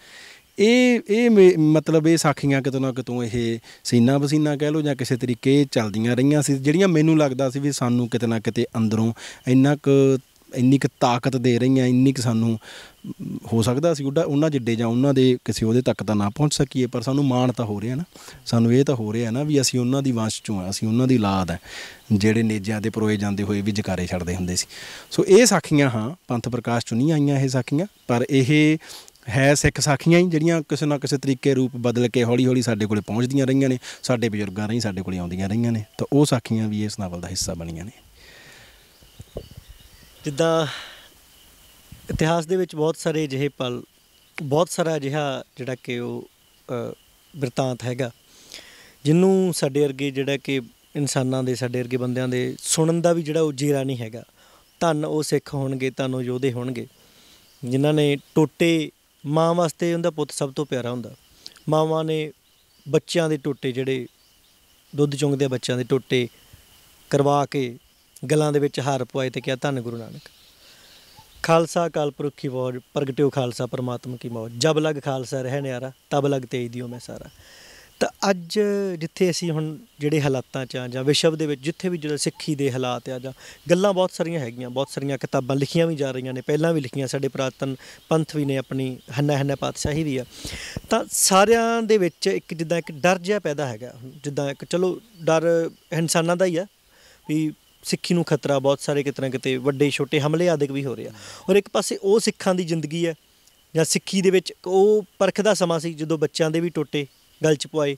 ਇਹ ਇਹ ਮਤਲਬ ਇਹ ਸਾਖੀਆਂ ਕਿਤੋਂ ਨਾ ਕਿਤੋਂ ਇਹ ਸੀਨਾ ਬਸੀਨਾ ਕਹਿ ਲੋ ਜਾਂ ਕਿਸੇ ਤਰੀਕੇ ਚੱਲਦੀਆਂ ਰਹੀਆਂ ਸੀ ਜਿਹੜੀਆਂ ਮੈਨੂੰ ਲੱਗਦਾ ਸੀ ਵੀ ਸਾਨੂੰ ਕਿਤੇ ਨਾ ਕਿਤੇ ਅੰਦਰੋਂ ਇੰਨਾ ਕੁ ਇੰਨੀ ਕੁ ਤਾਕਤ ਦੇ ਰਹੀਆਂ ਇੰਨੀ ਕੁ ਸਾਨੂੰ ਹੋ ਸਕਦਾ ਸੀ ਉਹਨਾਂ ਉਹਨਾਂ ਜਿੱਡੇ ਜਾਂ ਉਹਨਾਂ ਦੇ ਕਿਸੇ ਉਹਦੇ ਤੱਕ ਤਾਂ ਨਾ ਪਹੁੰਚ ਸਕੀਏ ਪਰ ਸਾਨੂੰ ਮਾਣ ਤਾਂ ਹੋ ਰਿਹਾ ਨਾ ਸਾਨੂੰ ਇਹ ਤਾਂ ਹੋ ਰਿਹਾ ਨਾ ਵੀ ਅਸੀਂ ਉਹਨਾਂ ਦੀ ਵੰਸ਼ ਚੋਂ ਆ ਅਸੀਂ ਉਹਨਾਂ ਦੀ ਲਾਦ ਆ ਜਿਹੜੇ ਨੇਜਿਆਂ ਦੇ ਪਰੋਏ ਜਾਂਦੇ ਹੋਏ ਵੀ ਜਕਾਰੇ ਛੱਡਦੇ ਹੁੰਦੇ ਸੀ ਸੋ ਇਹ ਸਾਖੀਆਂ ਹਾਂ ਪੰਥ ਪ੍ਰਕਾਸ਼ ਚੋਂ ਨਹੀਂ ਆਈਆਂ ਇਹ ਸਾਖੀਆਂ ਪਰ ਇਹ ਹੈ ਸਿੱਖ ਸਾਖੀਆਂ ਹੀ ਜਿਹੜੀਆਂ ਕਿਸੇ ਨਾ ਕਿਸੇ ਤਰੀਕੇ ਰੂਪ ਬਦਲ ਕੇ ਹੌਲੀ-ਹੌਲੀ ਸਾਡੇ ਕੋਲੇ ਪਹੁੰਚਦੀਆਂ ਰਹੀਆਂ ਨੇ ਸਾਡੇ ਬਜ਼ੁਰਗਾਂ ਰਹੀ ਸਾਡੇ ਕੋਲੇ ਆਉਂਦੀਆਂ ਰਹੀਆਂ ਨੇ ਤਾਂ ਉਹ ਸਾਖੀਆਂ ਵੀ ਇਸ ਨਾਵਲ ਦਾ ਹਿੱਸਾ ਬਣੀਆਂ ਨੇ ਜਿੱਦਾਂ ਇਤਿਹਾਸ ਦੇ ਵਿੱਚ ਬਹੁਤ ਸਾਰੇ ਅਜਿਹੇ ਪਲ ਬਹੁਤ ਸਾਰਾ ਅਜਿਹਾ ਜਿਹੜਾ ਕਿ ਉਹ ਬਿਰਤਾਂਤ ਹੈਗਾ ਜਿੰਨੂੰ ਸਾਡੇ ਅਰਗੇ ਜਿਹੜਾ ਕਿ ਇਨਸਾਨਾਂ ਦੇ ਸਾਡੇ ਅਰਗੇ ਬੰਦਿਆਂ ਦੇ ਸੁਣਨ ਦਾ ਵੀ ਜਿਹੜਾ ਉਹ ਜੀਰਾ ਨਹੀਂ ਹੈਗਾ ਧੰਨ ਉਹ ਸਿੱਖ ਹੋਣਗੇ ਤਾਂ ਉਹ ਯੋਧੇ ਹੋਣਗੇ ਜਿਨ੍ਹਾਂ ਨੇ ਟੋਟੇ ਮਾਂ ਵਾਸਤੇ ਉਹਦਾ ਪੁੱਤ ਸਭ ਤੋਂ ਪਿਆਰਾ ਹੁੰਦਾ ਮਾਵਾਂ ਨੇ ਬੱਚਿਆਂ ਦੇ ਟੋਟੇ ਜਿਹੜੇ ਦੁੱਧ ਚੁੰਗਦੇ ਬੱਚਿਆਂ ਦੇ ਟੋਟੇ ਕਰਵਾ ਕੇ ਗਲਾਂ ਦੇ ਵਿੱਚ ਹਾਰ ਪਵਾਏ ਤੇ ਕਿਹਾ ਧੰਨ ਗੁਰੂ ਨਾਨਕ ਖਾਲਸਾ ਕਾਲ ਵਾਰ ਪ੍ਰਗਟਿਓ ਖਾਲਸਾ ਪਰਮਾਤਮਾ ਕੀ ਮੌਜ ਜਬ ਲਗ ਖਾਲਸਾ ਰਹਿ ਨਿਆਰਾ ਤਬ ਲਗ ਤੇਜ ਦਿਓ ਮੈਂ ਸਾਰਾ ਤਾਂ ਅੱਜ ਜਿੱਥੇ ਅਸੀਂ ਹੁਣ ਜਿਹੜੇ ਹਾਲਾਤਾਂ 'ਚ ਆ ਜਾਂ ਵਿਸ਼ਵ ਦੇ ਵਿੱਚ ਜਿੱਥੇ ਵੀ ਜਿਹੜਾ ਸਿੱਖੀ ਦੇ ਹਾਲਾਤ ਆ ਜਾਂ ਗੱਲਾਂ ਬਹੁਤ ਸਾਰੀਆਂ ਹੈਗੀਆਂ ਬਹੁਤ ਸਾਰੀਆਂ ਕਿਤਾਬਾਂ ਲਿਖੀਆਂ ਵੀ ਜਾ ਰਹੀਆਂ ਨੇ ਪਹਿਲਾਂ ਵੀ ਲਿਖੀਆਂ ਸਾਡੇ ਪ੍ਰਾਤਨ ਪੰਥ ਵੀ ਨੇ ਆਪਣੀ ਹੰਨਾ ਹੰਨਾ ਪਾਤਸ਼ਾਹੀ ਵੀ ਆ ਤਾਂ ਸਾਰਿਆਂ ਦੇ ਵਿੱਚ ਇੱਕ ਜਿੱਦਾਂ ਇੱਕ ਡਰ ਜਿਹਾ ਪੈਦਾ ਹੈਗਾ ਜਿੱਦਾਂ ਇੱਕ ਚਲੋ ਡਰ ਇਨਸਾਨਾਂ ਦਾ ਹੀ ਆ ਵੀ ਸਿੱਖੀ ਨੂੰ ਖਤਰਾ ਬਹੁਤ ਸਾਰੇ ਕਿਤਨਾ ਕਿਤੇ ਵੱਡੇ ਛੋਟੇ ਹਮਲੇ ਆਦਿਕ ਵੀ ਹੋ ਰਹੇ ਆ ਔਰ ਇੱਕ ਪਾਸੇ ਉਹ ਸਿੱਖਾਂ ਦੀ ਜ਼ਿੰਦਗੀ ਹੈ ਜਾਂ ਸਿੱਖੀ ਦੇ ਵਿੱਚ ਉਹ ਪਰਖ ਦਾ ਸਮਾਂ ਸੀ ਜਦੋਂ ਬੱਚਿਆਂ ਦੇ ਵੀ ਟੋਟੇ ਗਲ ਚ ਪਵਾਏ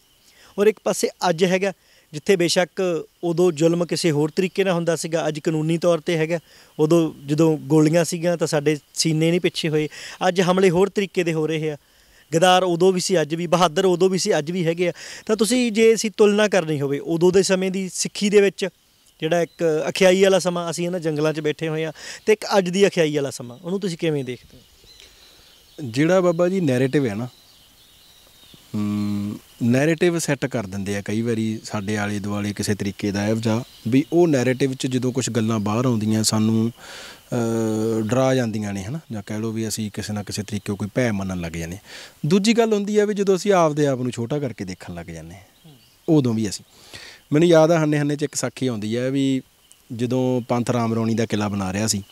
ਔਰ ਇੱਕ ਪਾਸੇ ਅੱਜ ਹੈਗਾ ਜਿੱਥੇ ਬੇਸ਼ੱਕ ਉਦੋਂ ਜ਼ੁਲਮ ਕਿਸੇ ਹੋਰ ਤਰੀਕੇ ਨਾਲ ਹੁੰਦਾ ਸੀਗਾ ਅੱਜ ਕਾਨੂੰਨੀ ਤੌਰ ਤੇ ਹੈਗਾ ਉਦੋਂ ਜਦੋਂ ਗੋਲੀਆਂ ਸੀਗੀਆਂ ਤਾਂ ਸਾਡੇ ਸੀਨੇ ਨਹੀਂ ਪਿੱਛੇ ਹੋਏ ਅੱਜ ਹਮਲੇ ਹੋਰ ਤਰੀਕੇ ਦੇ ਹੋ ਰਹੇ ਆ ਗਦਾਰ ਉਦੋਂ ਵੀ ਸੀ ਅੱਜ ਵੀ ਬਹਾਦਰ ਉਦੋਂ ਵੀ ਸੀ ਅੱਜ ਵੀ ਹੈਗੇ ਆ ਤਾਂ ਤੁਸੀਂ ਜੇ ਅਸੀਂ ਤੁਲਨਾ ਕਰਨੀ ਹੋਵੇ ਉਦੋਂ ਦੇ ਸਮੇਂ ਦੀ ਸਿੱਖੀ ਦੇ ਵਿੱਚ ਜਿਹੜਾ ਇੱਕ ਅਖਿਆਈ ਵਾਲਾ ਸਮਾਂ ਅਸੀਂ ਇਹਨਾਂ ਜੰਗਲਾਂ 'ਚ ਬੈਠੇ ਹੋਏ ਆ ਤੇ ਇੱਕ ਅੱਜ ਦੀ ਅਖਿਆਈ ਵਾਲਾ ਸਮਾਂ ਉਹਨੂੰ ਤੁਸੀਂ ਕਿਵੇਂ ਦੇਖਦੇ ਹੋ ਜਿਹੜਾ ਬਾਬਾ ਜੀ ਨੈਰੇਟਿਵ ਹੈ ਨਾ ਨੈਰੇਟਿਵ ਸੈੱਟ ਕਰ ਦਿੰਦੇ ਆ ਕਈ ਵਾਰੀ ਸਾਡੇ ਆਲੇ ਦੁਆਲੇ ਕਿਸੇ ਤਰੀਕੇ ਦਾ ਇਹ ਵਜਾ ਵੀ ਉਹ ਨੈਰੇਟਿਵ 'ਚ ਜਦੋਂ ਕੁਝ ਗੱਲਾਂ ਬਾਹਰ ਆਉਂਦੀਆਂ ਸਾਨੂੰ ਡਰਾ ਜਾਂਦੀਆਂ ਨੇ ਹਨਾ ਜਾਂ ਕਹਿ ਲਓ ਵੀ ਅਸੀਂ ਕਿਸੇ ਨਾ ਕਿਸੇ ਤਰੀਕੇ ਕੋਈ ਭੈ ਮੰਨਣ ਲੱਗ ਜਾਂਦੇ ਦੂਜੀ ਗੱਲ ਹੁੰਦੀ ਆ ਵੀ ਜਦੋਂ ਅਸੀਂ ਆਪਦੇ ਆਪ ਨੂੰ ਛੋਟਾ ਕਰਕੇ ਦੇਖਣ ਲੱਗ ਜਾਂਦੇ ਉਦੋਂ ਵੀ ਅਸੀਂ ਮੈਨੂੰ ਯਾਦ ਆ ਹੰਨੇ ਹੰਨੇ 'ਚ ਇੱਕ ਸਾਖੀ ਆਉਂਦੀ ਆ ਵੀ ਜਦੋਂ ਪੰਥ ਰਾਮ ਰੋਣੀ ਦਾ ਕਿਲਾ ਬਣਾ ਰਿਹਾ ਸੀ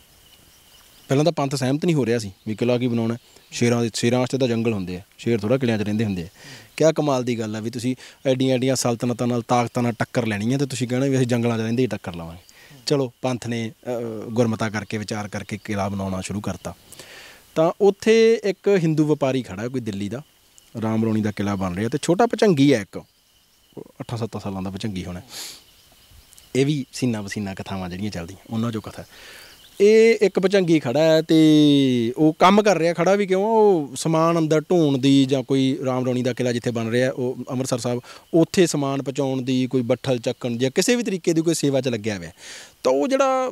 ਪਹਿਲਾਂ ਤਾਂ ਪੰਥ ਸਹਿਮਤ ਨਹੀਂ ਹੋ ਰਿਹਾ ਸੀ ਵੀ ਕਿਲਾ ਕੀ ਬਣਾਉਣਾ ਸ਼ੇਰਾਂ ਦੇ ਸ਼ੇਰਾਂ ਵਾਸਤੇ ਤਾਂ ਜੰਗਲ ਹੁੰਦੇ ਆ ਸ਼ੇਰ ਥੋੜਾ ਕਿਲਿਆਂ 'ਚ ਰਹਿੰਦੇ ਹੁੰਦੇ ਆ ਕਿਆ ਕਮਾਲ ਦੀ ਗੱਲ ਆ ਵੀ ਤੁਸੀਂ ਐਡੀਆਂ ਐਡੀਆਂ ਸਲਤਨਤਾਂ ਨਾਲ ਤਾਕਤਾਂ ਨਾਲ ਟੱਕਰ ਲੈਣੀ ਆ ਤੇ ਤੁਸੀਂ ਕਹਿੰਦੇ ਵੀ ਅਸੀਂ ਜੰਗਲਾਂ 'ਚ ਰਹਿੰਦੇ ਹੀ ਟੱਕਰ ਲਵਾਂਗੇ ਚਲੋ ਪੰਥ ਨੇ ਗੁਰਮਤਾ ਕਰਕੇ ਵਿਚਾਰ ਕਰਕੇ ਕਿਲਾ ਬਣਾਉਣਾ ਸ਼ੁਰੂ ਕਰਤਾ ਤਾਂ ਉੱਥੇ ਇੱਕ Hindu ਵਪਾਰੀ ਖੜਾ ਕੋਈ ਦਿੱਲੀ ਦਾ ਰਾਮ ਰੋਣੀ ਦਾ ਕਿਲਾ ਬਣ ਰਿਹਾ ਤੇ ਛੋਟਾ ਪਚੰਗੀ ਹੈ ਇੱਕ 8-7 ਸਾਲਾਂ ਦਾ ਪਚੰਗੀ ਹੋਣਾ ਇਹ ਵੀ ਸੀਨਾ ਬਸੀਨਾ ਕਥਾਵਾਂ ਜਿਹੜੀਆਂ ਚੱਲਦੀਆਂ ਉਹਨਾਂ ਚੋਂ ਕਥਾ ਇਹ ਇੱਕ ਪਚੰਗੀ ਖੜਾ ਹੈ ਤੇ ਉਹ ਕੰਮ ਕਰ ਰਿਹਾ ਖੜਾ ਵੀ ਕਿਉਂ ਉਹ ਸਮਾਨ ਅੰਦਰ ਢੋਣ ਦੀ ਜਾਂ ਕੋਈ ਰਾਮ ਰੌਣੀ ਦਾ ਕਿਲਾ ਜਿੱਥੇ ਬਣ ਰਿਹਾ ਉਹ ਅੰਮ੍ਰਿਤਸਰ ਸਾਹਿਬ ਉੱਥੇ ਸਮਾਨ ਪਹੁੰਚਾਉਣ ਦੀ ਕੋਈ ਬੱਠਲ ਚੱਕਣ ਜਾਂ ਕਿਸੇ ਵੀ ਤਰੀਕੇ ਦੀ ਕੋਈ ਸੇਵਾ 'ਚ ਲੱਗਿਆ ਹੋਇਆ ਤਾਂ ਉਹ ਜਿਹੜਾ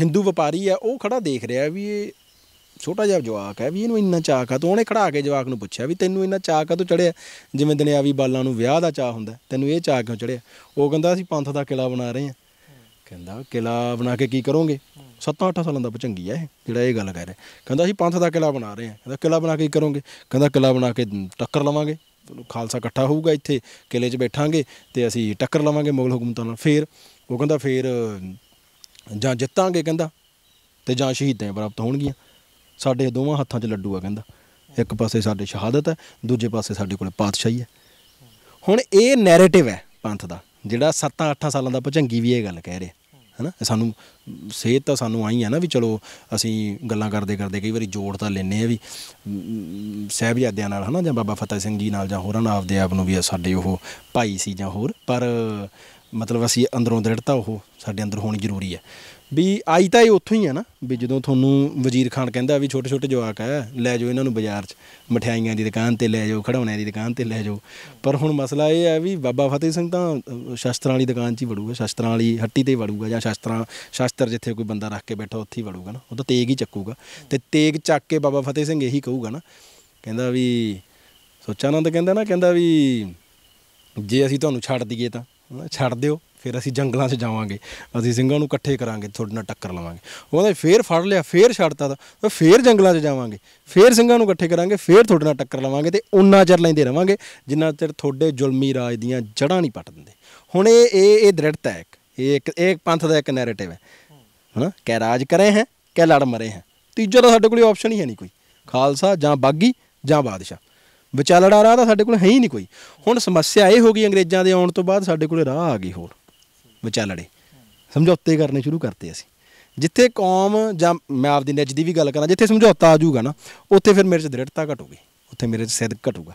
ਹਿੰਦੂ ਵਪਾਰੀ ਹੈ ਉਹ ਖੜਾ ਦੇਖ ਰਿਹਾ ਵੀ ਇਹ ਛੋਟਾ ਜਿਹਾ ਜਵਾਕ ਹੈ ਵੀ ਇਹਨੂੰ ਇੰਨਾ ਚਾਹ ਆ ਤੂੰ ਉਹਨੇ ਖੜਾ ਕੇ ਜਵਾਕ ਨੂੰ ਪੁੱਛਿਆ ਵੀ ਤੈਨੂੰ ਇੰਨਾ ਚਾਹ ਆ ਤੂੰ ਚੜਿਆ ਜਿਵੇਂ ਦਿਨਿਆਵੀ ਬਾਲਾਂ ਨੂੰ ਵਿਆਹ ਦਾ ਚਾਹ ਹੁੰਦਾ ਤੈਨੂੰ ਇਹ ਚਾਹ ਕਿਉਂ ਚੜਿਆ ਉਹ ਕਹਿੰਦਾ ਅਸੀਂ ਪੰਥ ਦਾ ਕਿਲਾ ਬਣਾ ਰਹੇ ਹਾਂ ਕਹਿੰਦਾ ਕਿਲਾ ਬਣਾ ਕੇ ਕੀ ਕਰੋਗੇ 7-8 ਸਾਲਾਂ ਦਾ ਪਚੰਗੀ ਆ ਇਹ ਜਿਹੜਾ ਇਹ ਗੱਲ ਕਹਿ ਰਿਹਾ ਕਹਿੰਦਾ ਅਸੀਂ ਪੰਥ ਦਾ ਕਿਲਾ ਬਣਾ ਰਹੇ ਹਾਂ ਕਹਿੰਦਾ ਕਿਲਾ ਬਣਾ ਕੇ ਕੀ ਕਰੋਗੇ ਕਹਿੰਦਾ ਕਿਲਾ ਬਣਾ ਕੇ ਟੱਕਰ ਲਵਾਂਗੇ ਖਾਲਸਾ ਇਕੱਠਾ ਹੋਊਗਾ ਇੱਥੇ ਕਿਲੇ 'ਚ ਬੈਠਾਂਗੇ ਤੇ ਅਸੀਂ ਟੱਕਰ ਲਵਾਂਗੇ ਮੁਗਲ ਹਕੂਮਤਾਂ ਨਾਲ ਫੇਰ ਉਹ ਕਹਿੰਦਾ ਫੇਰ ਜਾਂ ਜਿੱਤਾਂਗੇ ਕਹਿੰਦਾ ਤੇ ਜਾਂ ਸ਼ਹੀਦਾਂ ਪ੍ਰਾਪਤ ਹੋਣਗੀਆਂ ਸਾਡੇ ਦੋਵਾਂ ਹੱਥਾਂ 'ਚ ਲੱਡੂ ਆ ਕਹਿੰਦਾ ਇੱਕ ਪਾਸੇ ਸਾਡੇ ਸ਼ਹਾਦਤ ਹੈ ਦੂਜੇ ਪਾਸੇ ਸਾਡੇ ਕੋਲੇ ਪਾਤਸ਼ਾਹੀ ਹੈ ਹੁਣ ਇਹ ਨੈਰੇਟਿਵ ਹੈ ਪੰਥ ਦਾ ਜਿਹੜਾ 7-8 ਸਾਲਾਂ ਦਾ ਭਜੰਗੀ ਵੀ ਇਹ ਗੱਲ ਕਹਿ ਰਿਹਾ ਹੈਨਾ ਸਾਨੂੰ ਸਿਹਤ ਤਾਂ ਸਾਨੂੰ ਆਈ ਆ ਨਾ ਵੀ ਚਲੋ ਅਸੀਂ ਗੱਲਾਂ ਕਰਦੇ ਕਰਦੇ ਕਈ ਵਾਰੀ ਜੋੜ ਤਾਂ ਲੈਨੇ ਆ ਵੀ ਸਹਿਬਜ਼ਾਦਿਆਂ ਨਾਲ ਹੈਨਾ ਜਾਂ ਬਾਬਾ ਫਤਿਹ ਸਿੰਘ ਜੀ ਨਾਲ ਜਾਂ ਹੋਰਾਂ ਨਾਲ ਆਪਦੇ ਆਪ ਨੂੰ ਵੀ ਸਾਡੇ ਉਹ ਭਾਈ ਸੀ ਜਾਂ ਹੋਰ ਪਰ ਮਤਲਬ ਅਸੀਂ ਅੰਦਰੋਂ ਦ੍ਰਿੜਤਾ ਉਹ ਸਾਡੇ ਅੰਦਰ ਹੋਣੀ ਜ਼ਰੂਰੀ ਹੈ ਵੀ ਆਈ ਤਾਂ ਇਹ ਉੱਥੋਂ ਹੀ ਆ ਨਾ ਵੀ ਜਦੋਂ ਤੁਹਾਨੂੰ ਵਜ਼ੀਰ ਖਾਨ ਕਹਿੰਦਾ ਵੀ ਛੋਟੇ ਛੋਟੇ ਜਵਾਕ ਆ ਲੈ ਜਾਓ ਇਹਨਾਂ ਨੂੰ ਬਾਜ਼ਾਰ 'ਚ ਮਠਿਆਈਆਂ ਦੀ ਦੁਕਾਨ ਤੇ ਲੈ ਜਾਓ ਖੜਾਉਣਿਆਂ ਦੀ ਦੁਕਾਨ ਤੇ ਲੈ ਜਾਓ ਪਰ ਹੁਣ ਮਸਲਾ ਇਹ ਆ ਵੀ ਬਾਬਾ ਫਤਿਹ ਸਿੰਘ ਤਾਂ ਸ਼ਸਤਰਾਂ ਵਾਲੀ ਦੁਕਾਨ 'ਚ ਹੀ ਵੜੂਗਾ ਸ਼ਸਤਰਾਂ ਵਾਲੀ ਹੱਟੀ ਤੇ ਵੜੂਗਾ ਜਾਂ ਸ਼ਸਤਰਾਂ ਸ਼ਸਤਰ ਜਿੱਥੇ ਕੋਈ ਬੰਦਾ ਰੱਖ ਕੇ ਬੈਠਾ ਉੱਥੇ ਹੀ ਵੜੂਗਾ ਨਾ ਉਹ ਤਾਂ ਤੇਗ ਹੀ ਚੱਕੂਗਾ ਤੇ ਤੇਗ ਚੱਕ ਕੇ ਬਾਬਾ ਫਤਿਹ ਸਿੰਘ ਇਹੀ ਕਹੂਗਾ ਨਾ ਕਹਿੰਦਾ ਵੀ ਸੋਚਾਨੰਦ ਕਹਿੰਦਾ ਨਾ ਕਹਿੰਦਾ ਵੀ ਜੇ ਅਸੀਂ ਤੁਹਾਨੂੰ ਛੱਡ ਦਈਏ ਤਾਂ ਛੱਡ ਦਿਓ ਫਿਰ ਅਸੀਂ ਜੰਗਲਾਂ 'ਚ ਜਾਵਾਂਗੇ ਅਸੀਂ ਸਿੰਘਾਂ ਨੂੰ ਇਕੱਠੇ ਕਰਾਂਗੇ ਤੁਹਾਡੇ ਨਾਲ ਟੱਕਰ ਲਵਾਂਗੇ ਉਹਦੇ ਫੇਰ ਫੜ ਲਿਆ ਫੇਰ ਛੱਡਤਾ ਤਾਂ ਫੇਰ ਜੰਗਲਾਂ 'ਚ ਜਾਵਾਂਗੇ ਫੇਰ ਸਿੰਘਾਂ ਨੂੰ ਇਕੱਠੇ ਕਰਾਂਗੇ ਫੇਰ ਤੁਹਾਡੇ ਨਾਲ ਟੱਕਰ ਲਵਾਂਗੇ ਤੇ ਉਨਾ ਚਿਰ ਲੈਂਦੇ ਰਵਾਂਗੇ ਜਿੰਨਾ ਚਿਰ ਤੁਹਾਡੇ ਜ਼ੁਲਮੀ ਰਾਜ ਦੀਆਂ ਜੜਾਂ ਨਹੀਂ ਪੱਟ ਦਿੰਦੇ ਹੁਣ ਇਹ ਇਹ ਇਹ ਦ੍ਰਿੜਤਾ ਹੈ ਇੱਕ ਇਹ ਇੱਕ ਇੱਕ ਪੰਥ ਦਾ ਇੱਕ ਨੈਰੇਟਿਵ ਹੈ ਹਨਾ ਕਹਿ ਰਾਜ ਕਰੇ ਹੈ ਕਹਿ ਲੜ ਮਰੇ ਹੈ ਤੀਜਾ ਤਾਂ ਸਾਡੇ ਕੋਲ ਆਪਸ਼ਨ ਹੀ ਹੈ ਨਹੀਂ ਕੋਈ ਖਾਲਸਾ ਜਾਂ ਬਾਗੀ ਜਾਂ ਬਾਦਸ਼ਾਹ ਵਿਚਾਲੜਾ ਰਾਹ ਤਾਂ ਸਾਡੇ ਕੋਲ ਹੈ ਹੀ ਨਹੀਂ ਕੋਈ ਹੁਣ ਸਮੱਸਿਆ ਇਹ ਹੋ ਗਈ ਅੰਗਰੇਜ਼ਾਂ ਦੇ ਆਉਣ ਤੋਂ ਬਾਅਦ ਸਾਡੇ ਕੋਲ ਰਾਹ ਆ ਗਈ ਹੋਰ ਵਿਚਾ ਲੜੇ ਸਮਝੌਤੇ ਕਰਨੇ ਸ਼ੁਰੂ ਕਰਤੇ ਅਸੀਂ ਜਿੱਥੇ ਕੌਮ ਜਾਂ ਮੈਂ ਆਪਦੀ ਨਿੱਜ ਦੀ ਵੀ ਗੱਲ ਕਰਾਂ ਜਿੱਥੇ ਸਮਝੌਤਾ ਆ ਜਾਊਗਾ ਨਾ ਉੱਥੇ ਫਿਰ ਮੇਰੇ 'ਚ ਦ੍ਰਿੜਤਾ ਘਟੂਗੀ ਉੱਥੇ ਮੇਰੇ 'ਚ ਸਿਦਕ ਘਟੂਗਾ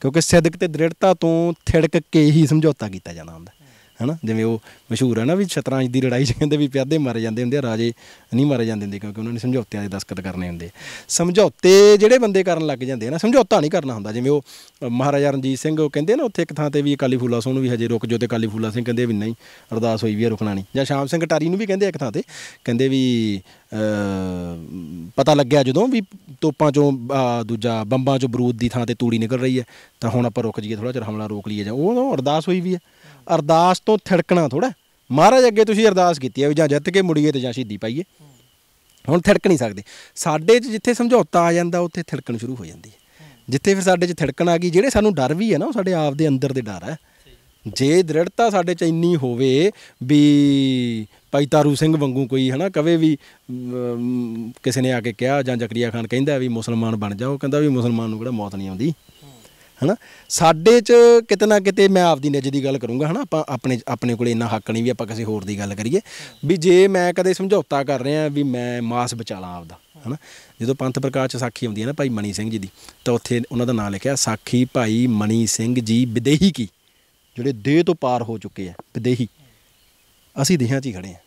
ਕਿਉਂਕਿ ਸਿਦਕ ਤੇ ਦ੍ਰਿੜਤਾ ਤੋਂ ਥਿੜਕ ਕੇ ਹੀ ਸਮਝੌਤਾ ਕੀਤਾ ਜਾਂਦਾ ਹੁੰਦਾ ਹਨਾ ਜਿਵੇਂ ਉਹ ਮਸ਼ਹੂਰ ਹੈ ਨਾ ਵੀ ਛਤਰਾਂ ਦੀ ਲੜਾਈ 'ਚ ਕਹਿੰਦੇ ਵੀ ਪਿਆਦੇ ਮਾਰੇ ਜਾਂਦੇ ਹੁੰਦੇ ਆ ਰਾਜੇ ਨਹੀਂ ਮਾਰੇ ਜਾਂਦੇ ਹੁੰਦੇ ਕਿਉਂਕਿ ਉਹਨਾਂ ਨੇ ਸਮਝੌਤਿਆਂ ਦੇ ਦਸਤਖਤ ਕਰਨੇ ਹੁੰਦੇ ਸਮਝੌਤੇ ਜਿਹੜੇ ਬੰਦੇ ਕਰਨ ਲੱਗ ਜਾਂਦੇ ਆ ਨਾ ਸਮਝੌਤਾ ਨਹੀਂ ਕਰਨਾ ਹੁੰਦਾ ਜਿਵੇਂ ਉਹ ਮਹਾਰਾਜਾ ਰਣਜੀਤ ਸਿੰਘ ਉਹ ਕਹਿੰਦੇ ਨਾ ਉੱਥੇ ਇੱਕ ਥਾਂ ਤੇ ਵੀ ਅਕਾਲੀ ਫੂਲਾ ਸਿੰਘ ਨੂੰ ਵੀ ਹਜੇ ਰੁਕ ਜੋ ਤੇ ਅਕਾਲੀ ਫੂਲਾ ਸਿੰਘ ਕਹਿੰਦੇ ਵੀ ਨਹੀਂ ਅਰਦਾਸ ਹੋਈ ਵੀ ਆ ਰੁਕਣਾ ਨਹੀਂ ਜਾਂ ਸ਼ਾਮ ਸਿੰਘ ਟਾਰੀ ਨੂੰ ਵੀ ਕਹਿੰਦੇ ਇੱਕ ਥਾਂ ਤੇ ਕਹਿੰਦੇ ਵੀ ਪਤਾ ਲੱਗਿਆ ਜਦੋਂ ਵੀ ਤੋਪਾਂ ਚੋਂ ਦੂਜਾ ਬੰਬਾਂ ਚੋਂ ਬਰੂਦ ਦੀ ਥਾਂ ਤੇ ਤੂੜੀ ਨਿਕਲ ਰਹੀ ਹੈ ਤਾਂ ਹੁਣ ਆਪਾਂ ਰੁਕ ਜਾਈਏ ਥੋੜਾ ਚਿਰ ਹਮਲਾ ਰੋਕ ਲਈਏ ਜਾਂ ਉਹ ਅਰਦਾਸ ਹੋਈ ਵੀ ਹੈ ਅਰਦਾਸ ਤੋਂ ਥਿੜਕਣਾ ਥੋੜਾ ਮਹਾਰਾਜ ਅੱਗੇ ਤੁਸੀਂ ਅਰਦਾਸ ਕੀਤੀ ਹੈ ਵੀ ਜਾਂ ਜਿੱਤ ਕੇ ਮੁੜੀਏ ਤੇ ਜਾਂ ਸ਼ਹੀਦੀ ਪਾਈਏ ਹੁਣ ਥਿੜਕ ਨਹੀਂ ਸਕਦੇ ਸਾਡੇ 'ਚ ਜਿੱਥੇ ਸਮਝੌਤਾ ਆ ਜਾਂਦਾ ਉੱਥੇ ਥਿੜਕਣ ਸ਼ੁਰੂ ਹੋ ਜਾਂਦੀ ਹੈ ਜਿੱਥੇ ਫਿਰ ਸਾਡੇ 'ਚ ਥਿੜਕਣ ਆ ਗਈ ਜਿਹੜੇ ਸਾਨੂੰ ਡਰ ਵੀ ਹੈ ਨਾ ਉਹ ਸਾਡੇ ਆਪ ਦੇ ਅੰਦਰ ਦੇ ਡਰ ਹੈ ਜੇ ਦ੍ਰਿੜਤਾ ਸਾਡੇ 'ਚ ਇੰਨੀ ਹੋਵੇ ਵੀ ਭਾਈ ਤਾਰੂ ਸਿੰਘ ਵਾਂਗੂ ਕੋਈ ਹਨਾ ਕਵੇ ਵੀ ਕਿਸੇ ਨੇ ਆ ਕੇ ਕਿਹਾ ਜਾਂ ਜਕਰੀਆ ਖਾਨ ਕਹਿੰਦਾ ਵੀ ਮੁਸਲਮਾਨ ਬਣ ਜਾਓ ਕਹਿੰਦਾ ਵੀ ਮੁਸਲਮਾਨ ਨੂੰ ਕਿਹੜਾ ਮੌਤ ਨਹੀਂ ਆਉਂਦੀ ਹਨਾ ਸਾਡੇ ਚ ਕਿਤੇ ਨਾ ਕਿਤੇ ਮੈਂ ਆਪਦੀ ਨਿੱਜ ਦੀ ਗੱਲ ਕਰੂੰਗਾ ਹਨਾ ਆਪਾਂ ਆਪਣੇ ਆਪਣੇ ਕੋਲੇ ਇੰਨਾ ਹੱਕ ਨਹੀਂ ਵੀ ਆਪਾਂ ਕਿਸੇ ਹੋਰ ਦੀ ਗੱਲ ਕਰੀਏ ਵੀ ਜੇ ਮੈਂ ਕਦੇ ਸਮਝੌਤਾ ਕਰ ਰਿਹਾ ਵੀ ਮੈਂ ਮਾਸ ਬਚਾਲਾਂ ਆਪਦਾ ਹਨਾ ਜਦੋਂ ਪੰਥ ਪ੍ਰਕਾਸ਼ ਸਾਖੀ ਆਉਂਦੀ ਹੈ ਨਾ ਭਾਈ ਮਣੀ ਸਿੰਘ ਜੀ ਦੀ ਤਾਂ ਉੱਥੇ ਉਹਨਾਂ ਦਾ ਨਾਮ ਲਿਖਿਆ ਸਾਖੀ ਭਾਈ ਮਣੀ ਸਿੰਘ ਜੀ ਵਿਦੇਹੀ ਕੀ ਜਿਹੜੇ ਦੇਹ ਤੋਂ ਪਾਰ ਹੋ ਚੁੱਕੇ ਆ ਵਿਦੇਹੀ ਅਸੀਂ ਦੇਹਾਂ 'ਚ ਹੀ ਖੜੇ ਆ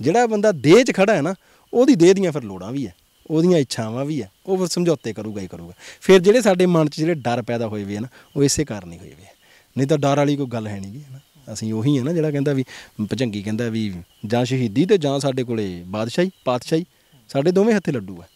ਜਿਹੜਾ ਬੰਦਾ ਦੇਹ 'ਚ ਖੜਾ ਹੈ ਨਾ ਉਹਦੀ ਦੇਹ ਦੀਆਂ ਫਿਰ ਲੋੜਾਂ ਵੀ ਆ ਉਹਦੀਆਂ ਇੱਛਾਵਾਂ ਵੀ ਆ ਉਹ ਫਿਰ ਸਮਝੌਤੇ ਕਰੂਗਾ ਹੀ ਕਰੂਗਾ ਫਿਰ ਜਿਹੜੇ ਸਾਡੇ ਮਨ 'ਚ ਜਿਹੜੇ ਡਰ ਪੈਦਾ ਹੋਏ ਵੀ ਹਨ ਉਹ ਇਸੇ ਕਾਰਨ ਹੀ ਹੋਏ ਵੀ ਨਹੀਂ ਤਾਂ ਡਰ ਵਾਲੀ ਕੋਈ ਗੱਲ ਹੈ ਨਹੀਂਗੀ ਹਨਾ ਅਸੀਂ ਉਹੀ ਆ ਨਾ ਜਿਹੜਾ ਕਹਿੰਦਾ ਵੀ ਭਜੰਗੀ ਕਹਿੰਦਾ ਵੀ ਜਾਂ ਸ਼ਹੀਦੀ ਤੇ ਜਾਂ ਸਾਡੇ ਕੋਲੇ ਬਾਦਸ਼ਾਹੀ ਪਾਤਸ਼ਾਹੀ ਸਾਡੇ ਦੋਵੇਂ ਹੱਥੇ ਲੱਡੂ ਆ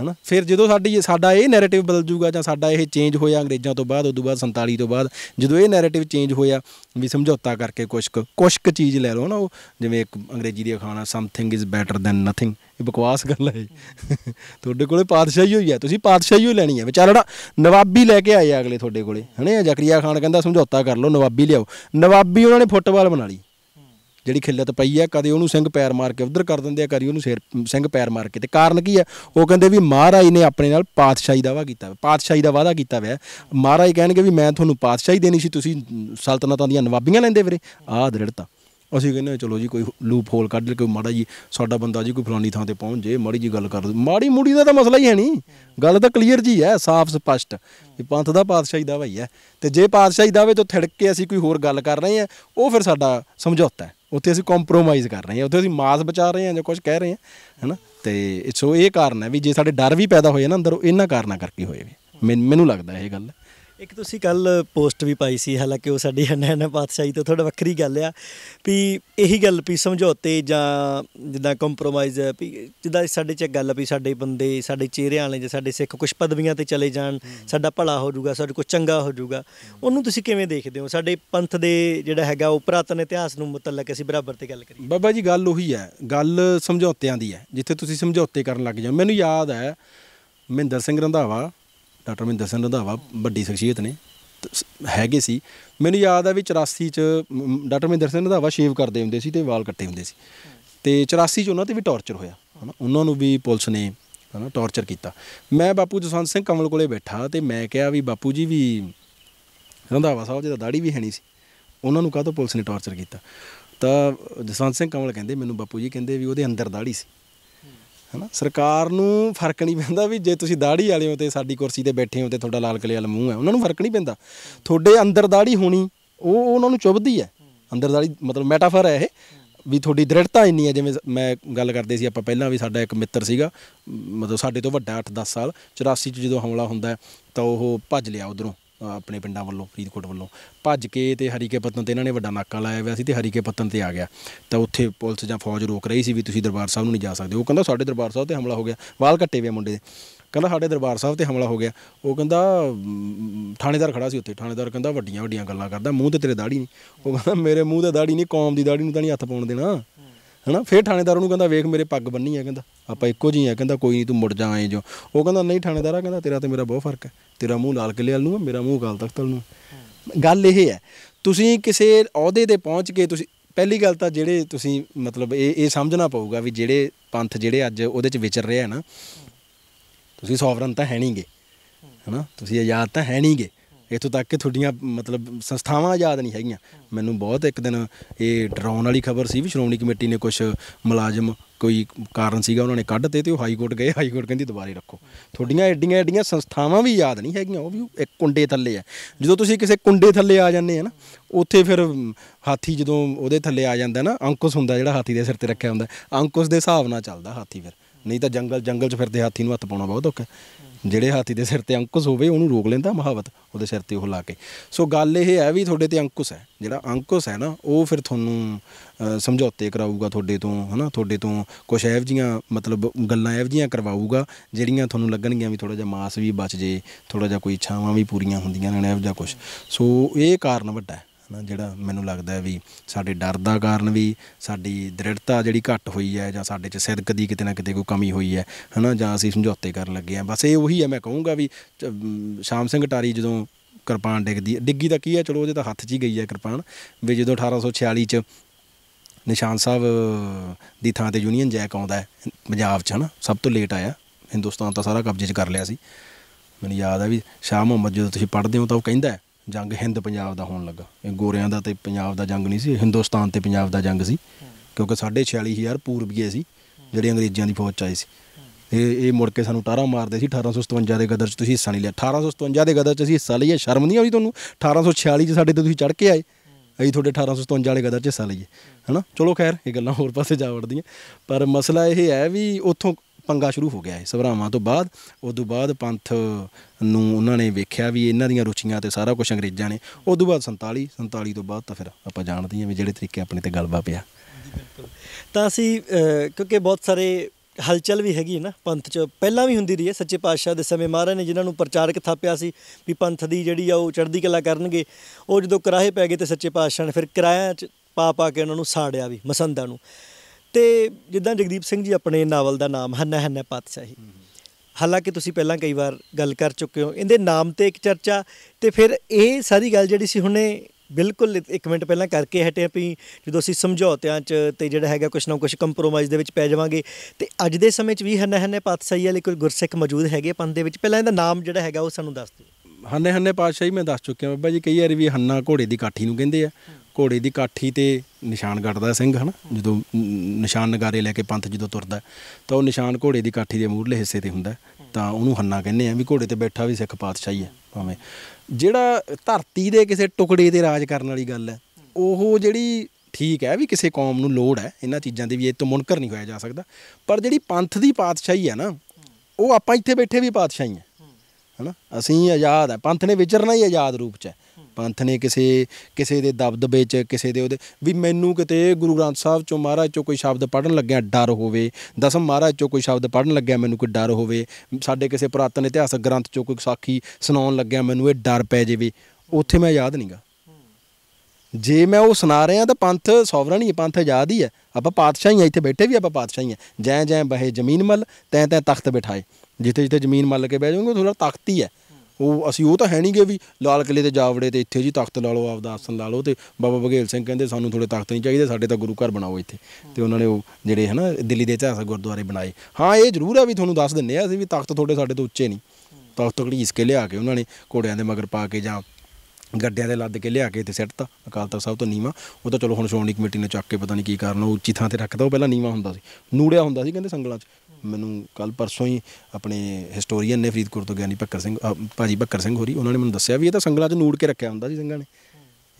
ਹਨਾ ਫਿਰ ਜਦੋਂ ਸਾਡੀ ਸਾਡਾ ਇਹ ਨੈਰੇਟਿਵ ਬਦਲ ਜੂਗਾ ਜਾਂ ਸਾਡਾ ਇਹ ਚੇਂਜ ਹੋਇਆ ਅੰਗਰੇਜ਼ਾਂ ਤੋਂ ਬਾਅਦ ਉਦੋਂ ਬਾਅਦ 47 ਤੋਂ ਬਾਅਦ ਜਦੋਂ ਇਹ ਨੈਰੇਟਿਵ ਚੇਂਜ ਹੋਇਆ ਵੀ ਸਮਝੌਤਾ ਕਰਕੇ ਕੁਛ ਕੁਛ ਕੁ ਚੀਜ਼ ਲੈ ਲਓ ਨਾ ਉਹ ਜਿਵੇਂ ਇੱਕ ਅੰਗਰੇਜ਼ੀ ਦੀ ਅਖਾਣਾ something is better than nothing ਇਹ ਬਕਵਾਸ ਗੱਲ ਹੈ ਤੁਹਾਡੇ ਕੋਲੇ ਪਾਦਸ਼ਾਹੀ ਹੋਈ ਹੈ ਤੁਸੀਂ ਪਾਦਸ਼ਾਹੀ ਹੋ ਲੈਣੀ ਹੈ ਵਿਚਾਰੜਾ ਨਵਾਬੀ ਲੈ ਕੇ ਆਏ ਅਗਲੇ ਤੁਹਾਡੇ ਕੋਲੇ ਹਨੇ ਜ਼ਕਰੀਆ ਖਾਨ ਕਹਿੰਦਾ ਸਮਝੌਤਾ ਕਰ ਲਓ ਨਵਾਬੀ ਲਿਆਓ ਨਵਾਬੀ ਉਹਨਾਂ ਨੇ ਫੁੱਟਬਾਲ ਬਣਾ ਲਈ ਜਿਹੜੀ ਖਿੱਲਤ ਪਈ ਆ ਕਦੇ ਉਹਨੂੰ ਸਿੰਘ ਪੈਰ ਮਾਰ ਕੇ ਉਧਰ ਕਰ ਦਿੰਦੇ ਆ ਕਰੀ ਉਹਨੂੰ ਸਿਰ ਸਿੰਘ ਪੈਰ ਮਾਰ ਕੇ ਤੇ ਕਾਰਨ ਕੀ ਆ ਉਹ ਕਹਿੰਦੇ ਵੀ ਮਹਾਰਾਜ ਨੇ ਆਪਣੇ ਨਾਲ ਪਾਤਸ਼ਾਹੀ ਦਾ ਵਾਅਦਾ ਕੀਤਾ ਪਾਤਸ਼ਾਹੀ ਦਾ ਵਾਅਦਾ ਕੀਤਾ ਹੋਇਆ ਮਹਾਰਾਜ ਕਹਿਣਗੇ ਵੀ ਮੈਂ ਤੁਹਾਨੂੰ ਪਾਤਸ਼ਾਹੀ ਦੇਣੀ ਸੀ ਤੁਸੀਂ ਸਲਤਨਤਾਂ ਦੀਆਂ ਨਵਾਬੀਆਂ ਲੈਂਦੇ ਵੀਰੇ ਆਹ ਦ੍ਰਿੜਤਾ ਅਸੀਂ ਕਹਿੰਦੇ ਚਲੋ ਜੀ ਕੋਈ ਲੂਪ ਹੋਲ ਕੱਢ ਲੈ ਕੋਈ ਮਾੜਾ ਜੀ ਸਾਡਾ ਬੰਦਾ ਜੀ ਕੋਈ ਫਲਾਨੀ ਥਾਂ ਤੇ ਪਹੁੰਚ ਜੇ ਮਾੜੀ ਜੀ ਗੱਲ ਕਰ ਮਾੜੀ ਮੂੜੀ ਦਾ ਤਾਂ ਮਸਲਾ ਹੀ ਹੈ ਨਹੀਂ ਗੱਲ ਤਾਂ ਕਲੀਅਰ ਜੀ ਹੈ ਸਾਫ਼ ਸਪਸ਼ਟ ਵੀ ਪੰਥ ਦਾ ਪਾਤਸ਼ਾਹੀ ਦਾ ਭਾਈ ਹੈ ਤੇ ਜੇ ਪਾਤਸ਼ਾਹੀ ਦਾਵੇ ਤੋਂ ਥੜਕ ਕੇ ਅਸੀਂ ਕੋਈ ਹੋਰ ਗੱਲ ਕਰ ਰਹੇ ਆ ਉਹ ਫਿਰ ਸਾਡਾ ਸਮਝੌਤਾ ਹੈ ਉੱਥੇ ਅਸੀਂ ਕੰਪਰੋਮਾਈਜ਼ ਕਰ ਰਹੇ ਹਾਂ ਉੱਥੇ ਅਸੀਂ ਮਾਸ ਬਚਾ ਰਹੇ ਹਾਂ ਜਾਂ ਕੁਝ ਕਹਿ ਰਹੇ ਹਾਂ ਹੈਨਾ ਤੇ ਸੋ ਇਹ ਕਾਰਨ ਹੈ ਵੀ ਜੇ ਸਾਡੇ ਡਰ ਵੀ ਪੈਦਾ ਹੋਏ ਨਾ ਅੰਦਰ ਉਹ ਇਹਨਾਂ ਕਾਰਨਾਂ ਕਰਕੇ ਹੋਏ ਵੀ ਮੈਨੂੰ ਲੱਗਦਾ ਇਹ ਗੱਲ ਇੱਕ ਤੁਸੀਂ ਕੱਲ ਪੋਸਟ ਵੀ ਪਾਈ ਸੀ ਹਾਲਾਂਕਿ ਉਹ ਸਾਡੀ ਹਨੈਣਾ ਪਾਤਸ਼ਾਹੀ ਤੋਂ ਥੋੜਾ ਵੱਖਰੀ ਗੱਲ ਆ ਵੀ ਇਹੀ ਗੱਲ ਵੀ ਸਮਝੌਤੇ ਜਾਂ ਜਿੱਦਾਂ ਕੰਪਰੋਮਾਈਜ਼ ਹੈ ਵੀ ਜਿੱਦਾਂ ਸਾਡੇ ਚ ਗੱਲ ਵੀ ਸਾਡੇ ਬੰਦੇ ਸਾਡੇ ਚਿਹਰਿਆਂ ਵਾਲੇ ਜਾਂ ਸਾਡੇ ਸਿੱਖ ਕੁਝ ਪਦਵੀਆਂ ਤੇ ਚਲੇ ਜਾਣ ਸਾਡਾ ਭਲਾ ਹੋ ਜਾਊਗਾ ਸਾਡੇ ਕੋ ਚੰਗਾ ਹੋ ਜਾਊਗਾ ਉਹਨੂੰ ਤੁਸੀਂ ਕਿਵੇਂ ਦੇਖਦੇ ਹੋ ਸਾਡੇ ਪੰਥ ਦੇ ਜਿਹੜਾ ਹੈਗਾ ਉਹ ਪੁਰਾਤਨ ਇਤਿਹਾਸ ਨੂੰ ਮੁਤਲਕ ਅਸੀਂ ਬਰਾਬਰ ਤੇ ਗੱਲ ਕਰੀਏ ਬਾਬਾ ਜੀ ਗੱਲ ਉਹੀ ਹੈ ਗੱਲ ਸਮਝੌਤਿਆਂ ਦੀ ਹੈ ਜਿੱਥੇ ਤੁਸੀਂ ਸਮਝੌਤੇ ਕਰਨ ਲੱਗ ਜਾਓ ਮੈਨੂੰ ਯਾਦ ਹੈ ਮਹਿੰਦਰ ਸਿੰਘ ਰੰਧਾਵਾ ਡਾਕਟਰ ਮਹਿੰਦਰ ਸਿੰਘ ਰੰਧਾਵਾ ਵੱਡੀ ਸ਼ਖਸੀਅਤ ਨੇ ਹੈਗੇ ਸੀ ਮੈਨੂੰ ਯਾਦ ਆ ਵੀ 84 ਚ ਡਾਕਟਰ ਮਹਿੰਦਰ ਸਿੰਘ ਰੰਧਾਵਾ ਸ਼ੇਵ ਕਰਦੇ ਹੁੰਦੇ ਸੀ ਤੇ ਵਾਲ ਕੱਟੇ ਹੁੰਦੇ ਸੀ ਤੇ 84 ਚ ਉਹਨਾਂ ਤੇ ਵੀ ਟੌਰਚਰ ਹੋਇਆ ਹਨਾ ਉਹਨਾਂ ਨੂੰ ਵੀ ਪੁਲਿਸ ਨੇ ਹਨਾ ਟੌਰਚਰ ਕੀਤਾ ਮੈਂ ਬਾਪੂ ਜਸਵੰਤ ਸਿੰਘ ਕਮਲ ਕੋਲੇ ਬੈਠਾ ਤੇ ਮੈਂ ਕਿਹਾ ਵੀ ਬਾਪੂ ਜੀ ਵੀ ਰੰਧਾਵਾ ਸਾਹਿਬ ਜੀ ਦਾ ਦਾੜੀ ਵੀ ਹੈ ਨਹੀਂ ਸੀ ਉਹਨਾਂ ਨੂੰ ਕਾਹ ਤੋਂ ਪੁਲਿਸ ਨੇ ਟੌਰਚਰ ਕੀਤਾ ਤਾਂ ਜਸਵੰਤ ਸਿੰਘ ਕਮਲ ਕਹਿੰਦੇ ਮੈਨੂੰ ਬਾਪੂ ਜੀ ਕਹਿੰਦੇ ਵੀ ਉਹਦੇ ਅੰਦਰ ਦਾੜੀ ਸੀ ਹਨਾ ਸਰਕਾਰ ਨੂੰ ਫਰਕ ਨਹੀਂ ਪੈਂਦਾ ਵੀ ਜੇ ਤੁਸੀਂ ਦਾੜੀ ਵਾਲੇ ਹੋ ਤੇ ਸਾਡੀ ਕੁਰਸੀ ਤੇ ਬੈਠੇ ਹੋ ਤੇ ਤੁਹਾਡਾ ਲਾਲ ਕਲੇ ਵਾਲਾ ਮੂੰਹ ਹੈ ਉਹਨਾਂ ਨੂੰ ਫਰਕ ਨਹੀਂ ਪੈਂਦਾ ਤੁਹਾਡੇ ਅੰਦਰ ਦਾੜੀ ਹੋਣੀ ਉਹ ਉਹਨਾਂ ਨੂੰ ਚੁਬਦੀ ਹੈ ਅੰਦਰ ਦਾੜੀ ਮਤਲਬ ਮੈਟਾਫਰ ਹੈ ਇਹ ਵੀ ਤੁਹਾਡੀ ਦ੍ਰਿੜਤਾ ਇੰਨੀ ਹੈ ਜਿਵੇਂ ਮੈਂ ਗੱਲ ਕਰਦੇ ਸੀ ਆਪਾਂ ਪਹਿਲਾਂ ਵੀ ਸਾਡਾ ਇੱਕ ਮਿੱਤਰ ਸੀਗਾ ਮਤਲਬ ਸਾਡੇ ਤੋਂ ਵੱਡਾ 8-10 ਸਾਲ 84 ਚ ਜਦੋਂ ਹਮਲਾ ਹੁੰਦਾ ਤਾਂ ਉਹ ਭੱਜ ਲਿਆ ਉਧਰੋਂ ਆਪਣੇ ਪਿੰਡਾਂ ਵੱਲੋਂ ਫਰੀਦਕੋਟ ਵੱਲੋਂ ਭੱਜ ਕੇ ਤੇ ਹਰੀਕੇ ਪੱਤਨ ਤੇ ਇਹਨਾਂ ਨੇ ਵੱਡਾ ਨਾਕਾ ਲਾਇਆ ਹੋਇਆ ਸੀ ਤੇ ਹਰੀਕੇ ਪੱਤਨ ਤੇ ਆ ਗਿਆ ਤਾਂ ਉੱਥੇ ਪੁਲਿਸ ਜਾਂ ਫੌਜ ਰੋਕ ਰਹੀ ਸੀ ਵੀ ਤੁਸੀਂ ਦਰਬਾਰ ਸਾਹਿਬ ਨੂੰ ਨਹੀਂ ਜਾ ਸਕਦੇ ਉਹ ਕਹਿੰਦਾ ਸਾਡੇ ਦਰਬਾਰ ਸਾਹਿਬ ਤੇ ਹਮਲਾ ਹੋ ਗਿਆ ਵਾਲ ਕੱਟੇ ਵੇ ਮੁੰਡੇ ਦੇ ਕਹਿੰਦਾ ਸਾਡੇ ਦਰਬਾਰ ਸਾਹਿਬ ਤੇ ਹਮਲਾ ਹੋ ਗਿਆ ਉਹ ਕਹਿੰਦਾ ਥਾਣੇਦਾਰ ਖੜਾ ਸੀ ਉੱਥੇ ਥਾਣੇਦਾਰ ਕਹਿੰਦਾ ਵੱਡੀਆਂ ਵੱਡੀਆਂ ਗੱਲਾਂ ਕਰਦਾ ਮੂੰਹ ਤੇ ਤੇਰੇ ਦਾੜੀ ਨਹੀਂ ਉਹ ਕਹਿੰਦਾ ਮੇਰੇ ਮੂੰਹ ਤੇ ਦਾੜੀ ਨਹੀਂ ਕੌਮ ਦੀ ਦਾੜੀ ਨੂੰ ਤਾਂ ਨਹੀਂ ਹੱਥ ਪਾਉਣ ਦੇਣਾ ਹਨਾ ਫੇਰ ਥਾਣੇਦਾਰ ਉਹਨੂੰ ਕਹਿੰਦਾ ਵੇਖ ਮੇਰੇ ਪੱਗ ਬੰਨੀ ਆ ਕਹਿੰਦਾ ਆਪਾਂ ਇੱਕੋ ਜੀ ਆ ਕਹਿੰਦਾ ਕੋਈ ਨਹੀਂ ਤੂੰ ਮੁੜ ਜਾ ਐ ਜੋ ਉਹ ਕਹਿੰਦਾ ਨਹੀਂ ਥਾਣੇਦਾਰਾ ਕਹਿੰਦਾ ਤੇਰਾ ਤੇ ਮੇਰਾ ਬਹੁਤ ਫਰਕ ਹੈ ਤੇਰਾ ਮੂੰਹ ਲਾਲ ਕਿਲੇ ਵਾਲ ਨੂੰ ਮੇਰਾ ਮੂੰਹ ਗਾਲ ਤਖਤ ਨੂੰ ਗੱਲ ਇਹ ਹੈ ਤੁਸੀਂ ਕਿਸੇ ਅਹੁਦੇ ਤੇ ਪਹੁੰਚ ਕੇ ਤੁਸੀਂ ਪਹਿਲੀ ਗੱਲ ਤਾਂ ਜਿਹੜੇ ਤੁਸੀਂ ਮਤਲਬ ਇਹ ਇਹ ਸਮਝਣਾ ਪਊਗਾ ਵੀ ਜਿਹੜੇ ਪੰਥ ਜਿਹੜੇ ਅੱਜ ਉਹਦੇ ਚ ਵਿਚਰ ਰਹੇ ਆ ਨਾ ਤੁਸੀਂ ਸੌਵਰਨ ਤਾਂ ਹੈ ਨਹੀਂਗੇ ਹਨਾ ਤੁਸੀਂ ਆਜ਼ਾਦ ਤਾਂ ਹੈ ਨਹੀਂਗੇ ਇਥੋਂ ਤੱਕ ਕਿ ਤੁਹਾਡੀਆਂ ਮਤਲਬ ਸੰਸਥਾਵਾਂ ਆਜ਼ਾਦ ਨਹੀਂ ਹੈਗੀਆਂ ਮੈਨੂੰ ਬਹੁਤ ਇੱਕ ਦਿਨ ਇਹ ਡਰਾਉਣ ਵਾਲੀ ਖਬਰ ਸੀ ਵੀ ਸ਼੍ਰੋਮਣੀ ਕਮੇਟੀ ਨੇ ਕੁਝ ਮੁਲਾਜ਼ਮ ਕੋਈ ਕਾਰਨ ਸੀਗਾ ਉਹਨਾਂ ਨੇ ਕੱਢਤੇ ਤੇ ਉਹ ਹਾਈ ਕੋਰਟ ਗਏ ਹਾਈ ਕੋਰਟ ਕਹਿੰਦੀ ਦੁਬਾਰੇ ਰੱਖੋ ਤੁਹਾਡੀਆਂ ਐਡੀਆਂ ਐਡੀਆਂ ਸੰਸਥਾਵਾਂ ਵੀ ਯਾਦ ਨਹੀਂ ਹੈਗੀਆਂ ਉਹ ਵੀ ਇੱਕ ਕੁੰਡੇ ਥੱਲੇ ਆ ਜਦੋਂ ਤੁਸੀਂ ਕਿਸੇ ਕੁੰਡੇ ਥੱਲੇ ਆ ਜਾਂਦੇ ਆ ਨਾ ਉੱਥੇ ਫਿਰ ਹਾਥੀ ਜਦੋਂ ਉਹਦੇ ਥੱਲੇ ਆ ਜਾਂਦਾ ਨਾ ਅੰਕੁਸ ਹੁੰਦਾ ਜਿਹੜਾ ਹਾਥੀ ਦੇ ਸਿਰ ਤੇ ਰੱਖਿਆ ਹੁੰਦਾ ਅੰਕੁਸ ਦੇ ਹਿਸਾਬ ਨਾਲ ਚੱਲਦਾ ਹਾਥੀ ਫਿਰ ਨਹੀਂ ਤਾਂ ਜੰਗਲ ਜੰਗਲ 'ਚ ਫਿਰਦੇ ਹਾਥੀ ਨੂੰ ਹੱਥ ਪਾਉਣਾ ਬਹੁਤ ਔਖਾ ਜਿਹੜੇ ਹਾਥੀ ਦੇ ਸਿਰ ਤੇ ਅੰਕੁਸ ਹੋਵੇ ਉਹਨੂੰ ਰੋਕ ਲੈਂਦਾ ਮਹਾਵਤ ਉਹਦੇ ਸਿਰ ਤੇ ਉਹ ਲਾ ਕੇ ਸੋ ਗੱਲ ਇਹ ਹੈ ਵੀ ਤੁਹਾਡੇ ਤੇ ਅੰਕੁਸ ਹੈ ਜਿਹੜਾ ਅੰਕੁਸ ਹੈ ਨਾ ਉਹ ਫਿਰ ਤੁਹਾਨੂੰ ਸਮਝੌਤੇ ਕਰਾਊਗਾ ਤੁਹਾਡੇ ਤੋਂ ਹਨਾ ਤੁਹਾਡੇ ਤੋਂ ਕੁਝ ਐਵ ਜੀਆਂ ਮਤਲਬ ਗੱਲਾਂ ਐਵ ਜੀਆਂ ਕਰਵਾਊਗਾ ਜਿਹੜੀਆਂ ਤੁਹਾਨੂੰ ਲੱਗਣਗੀਆਂ ਵੀ ਥੋੜਾ ਜਿਹਾ ਮਾਸ ਵੀ ਬਚ ਜੇ ਥੋੜਾ ਜਿਹਾ ਕੋਈ ਇੱਛਾਵਾਂ ਵੀ ਪੂਰੀਆਂ ਹੁੰਦੀਆਂ ਨੇ ਐਵ ਜਾਂ ਕੁਝ ਸੋ ਇਹ ਕਾਰਨ ਵੱਡਾ ਹੈ ਹਨਾ ਜਿਹੜਾ ਮੈਨੂੰ ਲੱਗਦਾ ਵੀ ਸਾਡੇ ਡਰ ਦਾ ਕਾਰਨ ਵੀ ਸਾਡੀ ਦ੍ਰਿੜਤਾ ਜਿਹੜੀ ਘੱਟ ਹੋਈ ਹੈ ਜਾਂ ਸਾਡੇ 'ਚ ਸਿਦਕ ਦੀ ਕਿਤੇ ਨਾ ਕਿਤੇ ਕੋਈ ਕਮੀ ਹੋਈ ਹੈ ਹਨਾ ਜਾਂ ਅਸੀਂ ਸਮਝੌਤੇ ਕਰਨ ਲੱਗੇ ਆ ਬਸ ਇਹ ਉਹੀ ਹੈ ਮੈਂ ਕਹੂੰਗਾ ਵੀ ਸ਼ਾਮ ਸਿੰਘ ਟਾਰੀ ਜਦੋਂ ਕਿਰਪਾਨ ਡਿੱਗਦੀ ਡਿੱਗੀ ਤਾਂ ਕੀ ਹੈ ਚਲੋ ਉਹਦੇ ਤਾਂ ਹੱਥ 'ਚ ਹੀ ਗਈ ਹੈ ਕਿਰਪਾਨ ਵੀ ਜਦੋਂ 1846 'ਚ ਨਿਸ਼ਾਨ ਸਾਹਿਬ ਦੀ ਥਾਂ ਤੇ ਯੂਨੀਅਨ ਜੈਕ ਆਉਂਦਾ ਹੈ ਪੰਜਾਬ 'ਚ ਹਨਾ ਸਭ ਤੋਂ ਲੇਟ ਆਇਆ ਹਿੰਦੁਸਤਾਨ ਤਾਂ ਸਾਰਾ ਕਬਜ਼ੇ 'ਚ ਕਰ ਲਿਆ ਸੀ ਮੈਨੂੰ ਯਾਦ ਆ ਵੀ ਸ਼ਾਹ ਮੁਹੰਮਦ ਜਦੋਂ ਤੁਸੀਂ ਪੜ੍ਹਦੇ ਹੋ ਤਾਂ ਉਹ ਕਹਿੰਦਾ ਜੰਗ ਹਿੰਦ ਪੰਜਾਬ ਦਾ ਹੋਣ ਲੱਗਾ ਇਹ ਗੋਰਿਆਂ ਦਾ ਤੇ ਪੰਜਾਬ ਦਾ ਜੰਗ ਨਹੀਂ ਸੀ ਹਿੰਦੁਸਤਾਨ ਤੇ ਪੰਜਾਬ ਦਾ ਜੰਗ ਸੀ ਕਿਉਂਕਿ 46000 ਪੂਰਬੀਏ ਸੀ ਜਿਹੜੇ ਅੰਗਰੇਜ਼ਾਂ ਦੀ ਫੌਜ ਚ ਆਏ ਸੀ ਇਹ ਇਹ ਮੁੜ ਕੇ ਸਾਨੂੰ ਟਾਰਾ ਮਾਰਦੇ ਸੀ 1857 ਦੇ ਗਦਰ 'ਚ ਤੁਸੀਂ ਹਿੱਸਾ ਨਹੀਂ ਲਿਆ 1857 ਦੇ ਗਦਰ 'ਚ ਅਸੀਂ ਹਿੱਸਾ ਲਈਏ ਸ਼ਰਮ ਨਹੀਂ ਆਉਂਦੀ ਤੁਹਾਨੂੰ 1846 'ਚ ਸਾਡੇ ਤੇ ਤੁਸੀਂ ਚੜ ਕੇ ਆਏ ਅਸੀਂ ਤੁਹਾਡੇ 1857 ਵਾਲੇ ਗਦਰ 'ਚ ਹਿੱਸਾ ਲਈਏ ਹਨਾ ਚਲੋ ਖੈਰ ਇਹ ਗੱਲਾਂ ਹੋਰ ਪਾਸੇ ਜਾ ਵੜਦੀਆਂ ਪਰ ਮਸਲਾ ਇਹ ਹੈ ਵੀ ਉਥੋਂ ਪੰਗਾ ਸ਼ੁਰੂ ਹੋ ਗਿਆ ਹੈ ਸਭਰਾਵਾਂ ਤੋਂ ਬਾਅਦ ਉਸ ਤੋਂ ਬਾਅਦ ਪੰਥ ਨੂੰ ਉਹਨਾਂ ਨੇ ਵੇਖਿਆ ਵੀ ਇਹਨਾਂ ਦੀਆਂ ਰੁਚੀਆਂ ਤੇ ਸਾਰਾ ਕੁਝ ਅੰਗਰੇਜ਼ਾਂ ਨੇ ਉਸ ਤੋਂ ਬਾਅਦ 47 47 ਤੋਂ ਬਾਅਦ ਤਾਂ ਫਿਰ ਆਪਾਂ ਜਾਣਦੇ ਹਾਂ ਵੀ ਜਿਹੜੇ ਤਰੀਕੇ ਆਪਣੇ ਤੇ ਗਲਬਾ ਪਿਆ ਤਾਂ ਅਸੀਂ ਕਿਉਂਕਿ ਬਹੁਤ ਸਾਰੇ ਹਲਚਲ ਵੀ ਹੈਗੀ ਨਾ ਪੰਥ 'ਚ ਪਹਿਲਾਂ ਵੀ ਹੁੰਦੀ ਰਹੀ ਹੈ ਸੱਚੇ ਪਾਤਸ਼ਾਹ ਦੇ ਸਮੇਂ ਮਹਾਰਾਜ ਨੇ ਜਿਨ੍ਹਾਂ ਨੂੰ ਪ੍ਰਚਾਰਕ ਥਾਪਿਆ ਸੀ ਵੀ ਪੰਥ ਦੀ ਜਿਹੜੀ ਆ ਉਹ ਚੜ੍ਹਦੀ ਕਲਾ ਕਰਨਗੇ ਉਹ ਜਦੋਂ ਕਿਰਾਏ ਪੈ ਗਏ ਤੇ ਸੱਚੇ ਪਾਤਸ਼ਾਹ ਨੇ ਫਿਰ ਕਿਰਾਇਆ 'ਚ ਪਾ ਪਾ ਕੇ ਉਹਨਾਂ ਨੂੰ ਸਾੜਿਆ ਵੀ ਮਸੰਦਾਂ ਨੂੰ ਤੇ ਜਿੱਦਾਂ ਜਗਦੀਪ ਸਿੰਘ ਜੀ ਆਪਣੇ ਨਾਵਲ ਦਾ ਨਾਮ ਹੰਨਾ ਹੰਨਾ ਪਾਤਸ਼ਾਹੀ ਹਾਲਾਂਕਿ ਤੁਸੀਂ ਪਹਿਲਾਂ ਕਈ ਵਾਰ ਗੱਲ ਕਰ ਚੁੱਕੇ ਹੋ ਇਹਦੇ ਨਾਮ ਤੇ ਇੱਕ ਚਰਚਾ ਤੇ ਫਿਰ ਇਹ ਸਾਰੀ ਗੱਲ ਜਿਹੜੀ ਸੀ ਹੁਣੇ ਬਿਲਕੁਲ ਇੱਕ ਮਿੰਟ ਪਹਿਲਾਂ ਕਰਕੇ ਹਟੇ ਵੀ ਜਦੋਂ ਅਸੀਂ ਸਮਝੌਤਿਆਂ 'ਚ ਤੇ ਜਿਹੜਾ ਹੈਗਾ ਕੁਛ ਨਾ ਕੁਛ ਕੰਪਰੋਮਾਈਜ਼ ਦੇ ਵਿੱਚ ਪੈ ਜਾਵਾਂਗੇ ਤੇ ਅੱਜ ਦੇ ਸਮੇਂ 'ਚ ਵੀ ਹੰਨੇ ਹੰਨੇ ਪਾਤਸ਼ਾਹੀ ਵਾਲੇ ਕੋਈ ਗੁਰਸਿੱਖ ਮੌਜੂਦ ਹੈਗੇ ਪੰਨ ਦੇ ਵਿੱਚ ਪਹਿਲਾਂ ਇਹਦਾ ਨਾਮ ਜਿਹੜਾ ਹੈਗਾ ਉਹ ਸਾਨੂੰ ਦੱਸ ਦਿਓ ਹੰਨੇ ਹੰਨੇ ਪਾਤਸ਼ਾਹੀ ਮੈਂ ਦੱਸ ਚੁੱਕਿਆ ਬਾਬਾ ਜੀ ਕਈ ਵਾਰੀ ਵੀ ਹੰਨਾ ਘੋੜੇ ਦੀ ਕਾਠੀ ਨੂੰ ਕਹਿੰਦੇ ਆ ਘੋੜੇ ਦੀ ਕਾਠੀ ਤੇ ਨਿਸ਼ਾਨ ਗੜਦਾ ਸਿੰਘ ਹਨ ਜਦੋਂ ਨਿਸ਼ਾਨ ਨਗਾਰੇ ਲੈ ਕੇ ਪੰਥ ਜਦੋਂ ਤੁਰਦਾ ਤਾਂ ਉਹ ਨਿਸ਼ਾਨ ਘੋੜੇ ਦੀ ਕਾਠੀ ਦੇ ਮੂਹਰਲੇ ਹਿੱਸੇ ਤੇ ਹੁੰਦਾ ਤਾਂ ਉਹਨੂੰ ਹੰਨਾ ਕਹਿੰਦੇ ਆ ਵੀ ਘੋੜੇ ਤੇ ਬੈਠਾ ਵੀ ਸਿੱਖ ਪਾਤਸ਼ਾਹੀ ਹੈ ਭਾਵੇਂ ਜਿਹੜਾ ਧਰਤੀ ਦੇ ਕਿਸੇ ਟੁਕੜੇ ਤੇ ਰਾਜ ਕਰਨ ਵਾਲੀ ਗੱਲ ਹੈ ਉਹ ਜਿਹੜੀ ਠੀਕ ਹੈ ਵੀ ਕਿਸੇ ਕੌਮ ਨੂੰ ਲੋੜ ਹੈ ਇਹਨਾਂ ਚੀਜ਼ਾਂ ਦੀ ਵੀ ਇਹ ਤੋਂ ਮੁਨਕਰ ਨਹੀਂ ਹੋਇਆ ਜਾ ਸਕਦਾ ਪਰ ਜਿਹੜੀ ਪੰਥ ਦੀ ਪਾਤਸ਼ਾਹੀ ਹੈ ਨਾ ਉਹ ਆਪਾਂ ਇੱਥੇ ਬੈਠੇ ਵੀ ਪਾਤਸ਼ਾਹੀ ਹੈ ਹਨਾ ਅਸੀਂ ਆਜ਼ਾਦ ਹੈ ਪੰਥ ਨੇ ਵਿਚਰਨਾ ਹੀ ਆਜ਼ਾਦ ਰੂਪ 'ਚ ਹੈ ਪੰਥ ਨੇ ਕਿਸੇ ਕਿਸੇ ਦੇ ਦਬਦਬੇ 'ਚ ਕਿਸੇ ਦੇ ਉਹਦੇ ਵੀ ਮੈਨੂੰ ਕਿਤੇ ਗੁਰੂ ਗ੍ਰੰਥ ਸਾਹਿਬ ਚੋਂ ਮਹਾਰਾਜ ਚੋਂ ਕੋਈ ਸ਼ਬਦ ਪੜਨ ਲੱਗਿਆ ਡਰ ਹੋਵੇ ਦਸਮ ਮਹਾਰਾਜ ਚੋਂ ਕੋਈ ਸ਼ਬਦ ਪੜਨ ਲੱਗਿਆ ਮੈਨੂੰ ਕੋਈ ਡਰ ਹੋਵੇ ਸਾਡੇ ਕਿਸੇ ਪ੍ਰਾਤਨ ਇਤਿਹਾਸਕ ਗ੍ਰੰਥ ਚੋਂ ਕੋਈ ਸਾਖੀ ਸੁਣਾਉਣ ਲੱਗਿਆ ਮੈਨੂੰ ਇਹ ਡਰ ਪੈ ਜਾਵੇ ਉੱਥੇ ਮੈਂ ਯਾਦ ਨਹੀਂਗਾ ਜੇ ਮੈਂ ਉਹ ਸੁਣਾ ਰਿਹਾ ਤਾਂ ਪੰਥ ਸੌਵਰਨ ਹੀ ਪੰਥ ਆਜ਼ਾਦ ਹੀ ਹੈ ਆਪਾਂ ਪਾਤਸ਼ਾਹ ਹੀ ਆ ਇੱਥੇ ਬੈਠੇ ਵੀ ਆਪਾਂ ਪਾਤਸ਼ਾਹ ਹੀ ਆ ਜੈ ਜੈ ਬਹੇ ਜ਼ਮੀਨ ਮਲ ਤੈ ਤੈ ਤਖਤ ਬਿਠਾਏ ਜਿੱਥੇ ਜਿੱਥੇ ਜ਼ਮੀਨ ਮਲ ਕੇ ਬਹਿ ਜਾਓਗੇ ਤੁਹਾਡਾ ਤਖਤ ਹੀ ਹੈ ਉਹ ਅਸੀਂ ਉਹ ਤਾਂ ਹੈ ਨਹੀਂਗੇ ਵੀ ਲਾਲ ਕਿਲੇ ਤੇ ਜਾਵੜੇ ਤੇ ਇੱਥੇ ਜੀ ਤਖਤ ਲਾ ਲਓ ਆਪਦਾ ਆਸਣ ਲਾ ਲਓ ਤੇ ਬਾਬਾ ਬਘੇਲ ਸਿੰਘ ਕਹਿੰਦੇ ਸਾਨੂੰ ਥੋੜੇ ਤਖਤ ਨਹੀਂ ਚਾਹੀਦੇ ਸਾਡੇ ਤਾਂ ਗੁਰੂ ਘਰ ਬਣਾਓ ਇੱਥੇ ਤੇ ਉਹਨਾਂ ਨੇ ਉਹ ਜਿਹੜੇ ਹਨਾ ਦਿੱਲੀ ਦੇ ਇਤਿਹਾਸ ਗੁਰਦੁਆਰੇ ਬਣਾਏ ਹਾਂ ਇਹ ਜ਼ਰੂਰ ਆ ਵੀ ਤੁਹਾਨੂੰ ਦੱਸ ਦਿੰਨੇ ਆ ਅਸੀਂ ਵੀ ਤਖਤ ਤੁਹਾਡੇ ਸਾਡੇ ਤੋਂ ਉੱਚੇ ਨਹੀਂ ਤਖਤ ਘੜੀਸ ਕੇ ਲਿਆ ਕੇ ਉਹਨਾਂ ਨੇ ਘੋੜਿਆਂ ਦੇ ਮਗਰ ਪਾ ਕੇ ਜਾਂ ਗੱਡਿਆਂ ਦੇ ਲੱਦ ਕੇ ਲਿਆ ਕੇ ਤੇ ਸਿੱਟਤਾ ਅਕਾਲ ਤਖਤ ਸਾਹਿਬ ਤੋਂ ਨੀਵਾ ਉਹ ਤਾਂ ਚਲੋ ਹੁਣ ਸ਼੍ਰੋਮਣੀ ਕਮੇਟੀ ਨੇ ਚੱਕ ਕੇ ਪਤਾ ਨਹੀਂ ਕੀ ਕਰਨਾ ਉੱਚੀ ਥਾਂ ਤੇ ਰੱਖਦਾ ਉਹ ਪਹਿਲਾਂ ਨੀਵਾ ਹੁੰਦਾ ਸੀ ਨੂੜਿਆ ਹੁੰਦਾ ਸੀ ਕਹਿੰਦੇ ਸੰਗਲਾਂ 'ਚ ਮੈਨੂੰ ਕੱਲ ਪਰਸੋਂ ਹੀ ਆਪਣੇ ਹਿਸਟੋਰੀਅਨ ਨੇ ਫਰੀਦਕੋਟ ਤੋਂ ਗਿਆਨੀ ਭੱਕਰ ਸਿੰਘ ਭਾਜੀ ਭੱਕਰ ਸਿੰਘ ਹੋਰੀ ਉਹਨਾਂ ਨੇ ਮੈਨੂੰ ਦੱਸਿਆ ਵੀ ਇਹ ਤਾਂ ਸੰਗਲਾਂ 'ਚ ਨੂੜ ਕੇ ਰੱਖਿਆ ਹੁੰਦਾ ਸੀ ਸਿੰਘਾਂ ਨੇ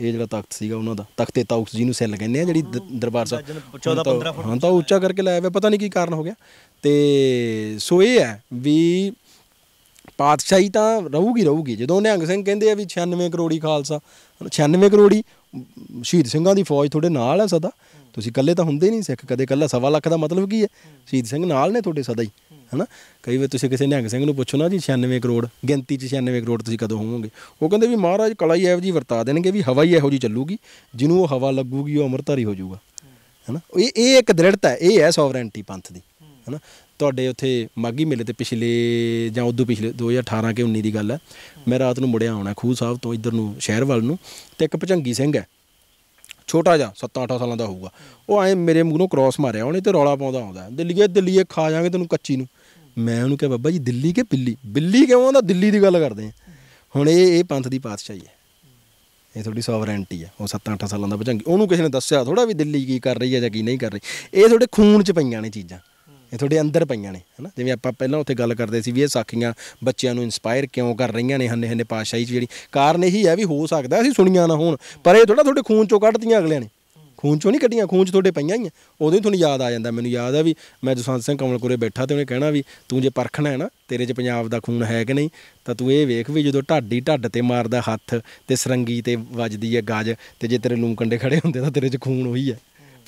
ਇਹ ਜਿਹੜਾ ਤਖਤ ਸੀਗਾ ਉਹਨਾਂ ਦਾ ਤਖਤੇ ਤਾਉਕਸ ਜੀ ਨੂੰ ਸੈੱਲ ਕਹਿੰਦੇ ਆ ਜਿਹੜੀ ਦਰਬਾਰ ਸਾਹਿਬ ਹਾਂ ਤਾਂ ਉੱਚਾ ਕਰਕੇ ਲਾਇਆ ਹੋਇਆ ਪਤਾ ਨਹੀਂ ਕੀ ਕਾਰਨ ਹੋ ਗਿਆ ਤੇ ਸੋ ਇਹ ਹੈ ਵੀ ਪਾਤਸ਼ਾਹੀ ਤਾਂ ਰਹੂਗੀ ਰਹੂਗੀ ਜਦੋਂ ਨਿਹੰਗ ਸਿੰਘ ਕਹਿੰਦੇ ਆ ਵੀ 96 ਕਰੋੜੀ ਖਾਲਸਾ 96 ਕਰੋੜੀ ਸ਼ਹੀਦ ਸਿੰਘਾਂ ਦੀ ਫੌਜ ਤੁਹਾਡੇ ਨਾਲ ਹੈ ਸਦਾ ਤੁਸੀਂ ਇਕੱਲੇ ਤਾਂ ਹੁੰਦੇ ਨਹੀਂ ਸਿੱਖ ਕਦੇ ਇਕੱਲਾ ਸਵਾ ਲੱਖ ਦਾ ਮਤਲਬ ਕੀ ਹੈ ਸ਼ਹੀਦ ਸਿੰਘ ਨਾਲ ਨੇ ਤੁਹਾਡੇ ਸਦਾ ਹੀ ਹਨਾ ਕਈ ਵਾਰ ਤੁਸੀਂ ਕਿਸੇ ਨਿਹੰਗ ਸਿੰਘ ਨੂੰ ਪੁੱਛੋ ਨਾ ਜੀ 96 ਕਰੋੜ ਗਿਣਤੀ 'ਚ 96 ਕਰੋੜ ਤੁਸੀਂ ਕਦੋਂ ਹੋਵੋਗੇ ਉਹ ਕਹਿੰਦੇ ਵੀ ਮਹਾਰਾਜ ਕਲਾ ਹੀ ਐਵ ਜੀ ਵਰਤਾ ਦੇਣਗੇ ਵੀ ਹਵਾ ਹੀ ਇਹੋ ਜੀ ਚੱਲੂਗੀ ਜਿਹਨੂੰ ਉਹ ਹਵਾ ਲੱਗੂਗੀ ਉਹ ਅਮਰਤਾਰੀ ਹੋ ਜਾਊਗਾ ਹਨਾ ਇਹ ਇਹ ਇੱਕ ਦ੍ਰਿੜਤਾ ਹੈ ਇਹ ਹੈ ਸੋਵਰੈਂਟੀ ਪੰਥ ਦੀ ਹਨਾ ਤੁਹਾਡੇ ਉੱਥੇ ਮਾਗੀ ਮੇਲੇ ਤੇ ਪਿਛਲੇ ਜਾਂ ਉਦੋਂ ਪਿਛਲੇ 2018 ਕੇ 19 ਦੀ ਗੱਲ ਹੈ ਮੈਂ ਰਾਤ ਨੂੰ ਮੁੜਿਆ ਆਉਣਾ ਖੂਹ ਸਾਹਿਬ ਤੋਂ ਇੱਧਰ ਨੂੰ ਸ਼ਹਿਰ ਵੱਲ ਨੂੰ ਤੇ ਇੱਕ ਭਚੰਗੀ ਸਿੰਘ ਹੈ ਛੋਟਾ ਜਿਹਾ 7-8 ਸਾਲਾਂ ਦਾ ਹੋਊਗਾ ਉਹ ਐ ਮੇਰੇ ਮੂੰਹ ਨੂੰ ਕ੍ਰਾਸ ਮਾਰਿਆ ਉਹਨੇ ਤੇ ਰੌਲਾ ਪਾਉਂਦਾ ਆਉਂਦਾ ਦਿੱਲੀਏ ਦਿੱਲੀਏ ਖਾ ਜਾਗੇ ਤੈਨੂੰ ਕੱਚੀ ਨੂੰ ਮੈਂ ਉਹਨੂੰ ਕਿਹਾ ਬਾਬਾ ਜੀ ਦਿੱਲੀ ਕੇ ਬਿੱਲੀ ਬਿੱਲੀ ਕਿਉਂ ਆਉਂਦਾ ਦਿੱਲੀ ਦੀ ਗੱਲ ਕਰਦੇ ਆ ਹੁਣ ਇਹ ਇਹ ਪੰਥ ਦੀ ਪਾਤਸ਼ਾਹੀ ਹੈ ਇਹ ਤੁਹਾਡੀ ਸੋਵਰੈਂਟੀ ਆ ਉਹ 7-8 ਸਾਲਾਂ ਦਾ ਭਜੰਗੀ ਉਹਨੂੰ ਕਿਸੇ ਨੇ ਦੱਸਿਆ ਥੋੜਾ ਵੀ ਦਿੱਲੀ ਕੀ ਕਰ ਰਹੀ ਹੈ ਜਾਂ ਕੀ ਨਹੀਂ ਕਰ ਰਹੀ ਇਹ ਤੁਹਾਡੇ ਖੂਨ 'ਚ ਪਈਆਂ ਨੇ ਚੀਜ਼ਾਂ ਇਹ ਤੁਹਾਡੇ ਅੰਦਰ ਪਈਆਂ ਨੇ ਹਨਾ ਜਿਵੇਂ ਆਪਾਂ ਪਹਿਲਾਂ ਉੱਥੇ ਗੱਲ ਕਰਦੇ ਸੀ ਵੀ ਇਹ ਸਾਖੀਆਂ ਬੱਚਿਆਂ ਨੂੰ ਇਨਸਪਾਇਰ ਕਿਉਂ ਕਰ ਰਹੀਆਂ ਨੇ ਹੰਨੇ ਹੰਨੇ ਪਾਸ਼ਾਹੀ ਜਿਹੜੀ ਕਾਰਨ ਇਹੀ ਹੈ ਵੀ ਹੋ ਸਕਦਾ ਅਸੀਂ ਸੁਣੀਆਂ ਨਾ ਹੋਣ ਪਰ ਇਹ ਥੋੜਾ ਤੁਹਾਡੇ ਖੂਨ ਚੋਂ ਕੱਢਤੀਆਂ ਅਗਲਿਆਂ ਨੇ ਖੂਨ ਚੋਂ ਨਹੀਂ ਕੱਢੀਆਂ ਖੂਨ ਚ ਤੁਹਾਡੇ ਪਈਆਂ ਹੀ ਆ ਉਦੋਂ ਹੀ ਤੁਹਾਨੂੰ ਯਾਦ ਆ ਜਾਂਦਾ ਮੈਨੂੰ ਯਾਦ ਆ ਵੀ ਮੈਂ ਜਸਵੰਤ ਸਿੰਘ ਕਮਲਕੁਰੇ ਬੈਠਾ ਤੇ ਉਹਨੇ ਕਹਿਣਾ ਵੀ ਤੂੰ ਜੇ ਪਰਖਣਾ ਹੈ ਨਾ ਤੇਰੇ 'ਚ ਪੰਜਾਬ ਦਾ ਖੂਨ ਹੈ ਕਿ ਨਹੀਂ ਤਾਂ ਤੂੰ ਇਹ ਵੇਖ ਵੀ ਜਦੋਂ ਢਾਡੀ ਢੱਡ ਤੇ ਮਾਰਦਾ ਹੱਥ ਤੇ ਸਰੰਗੀ ਤੇ ਵੱਜਦੀ ਹੈ ਗਾਜ ਤੇ ਜੇ ਤੇਰੇ ਲੂਮ ਕੰਡੇ ਖੜੇ ਹੁੰਦੇ ਤਾਂ ਤੇਰੇ 'ਚ ਖੂਨ ਉਹੀ ਹੈ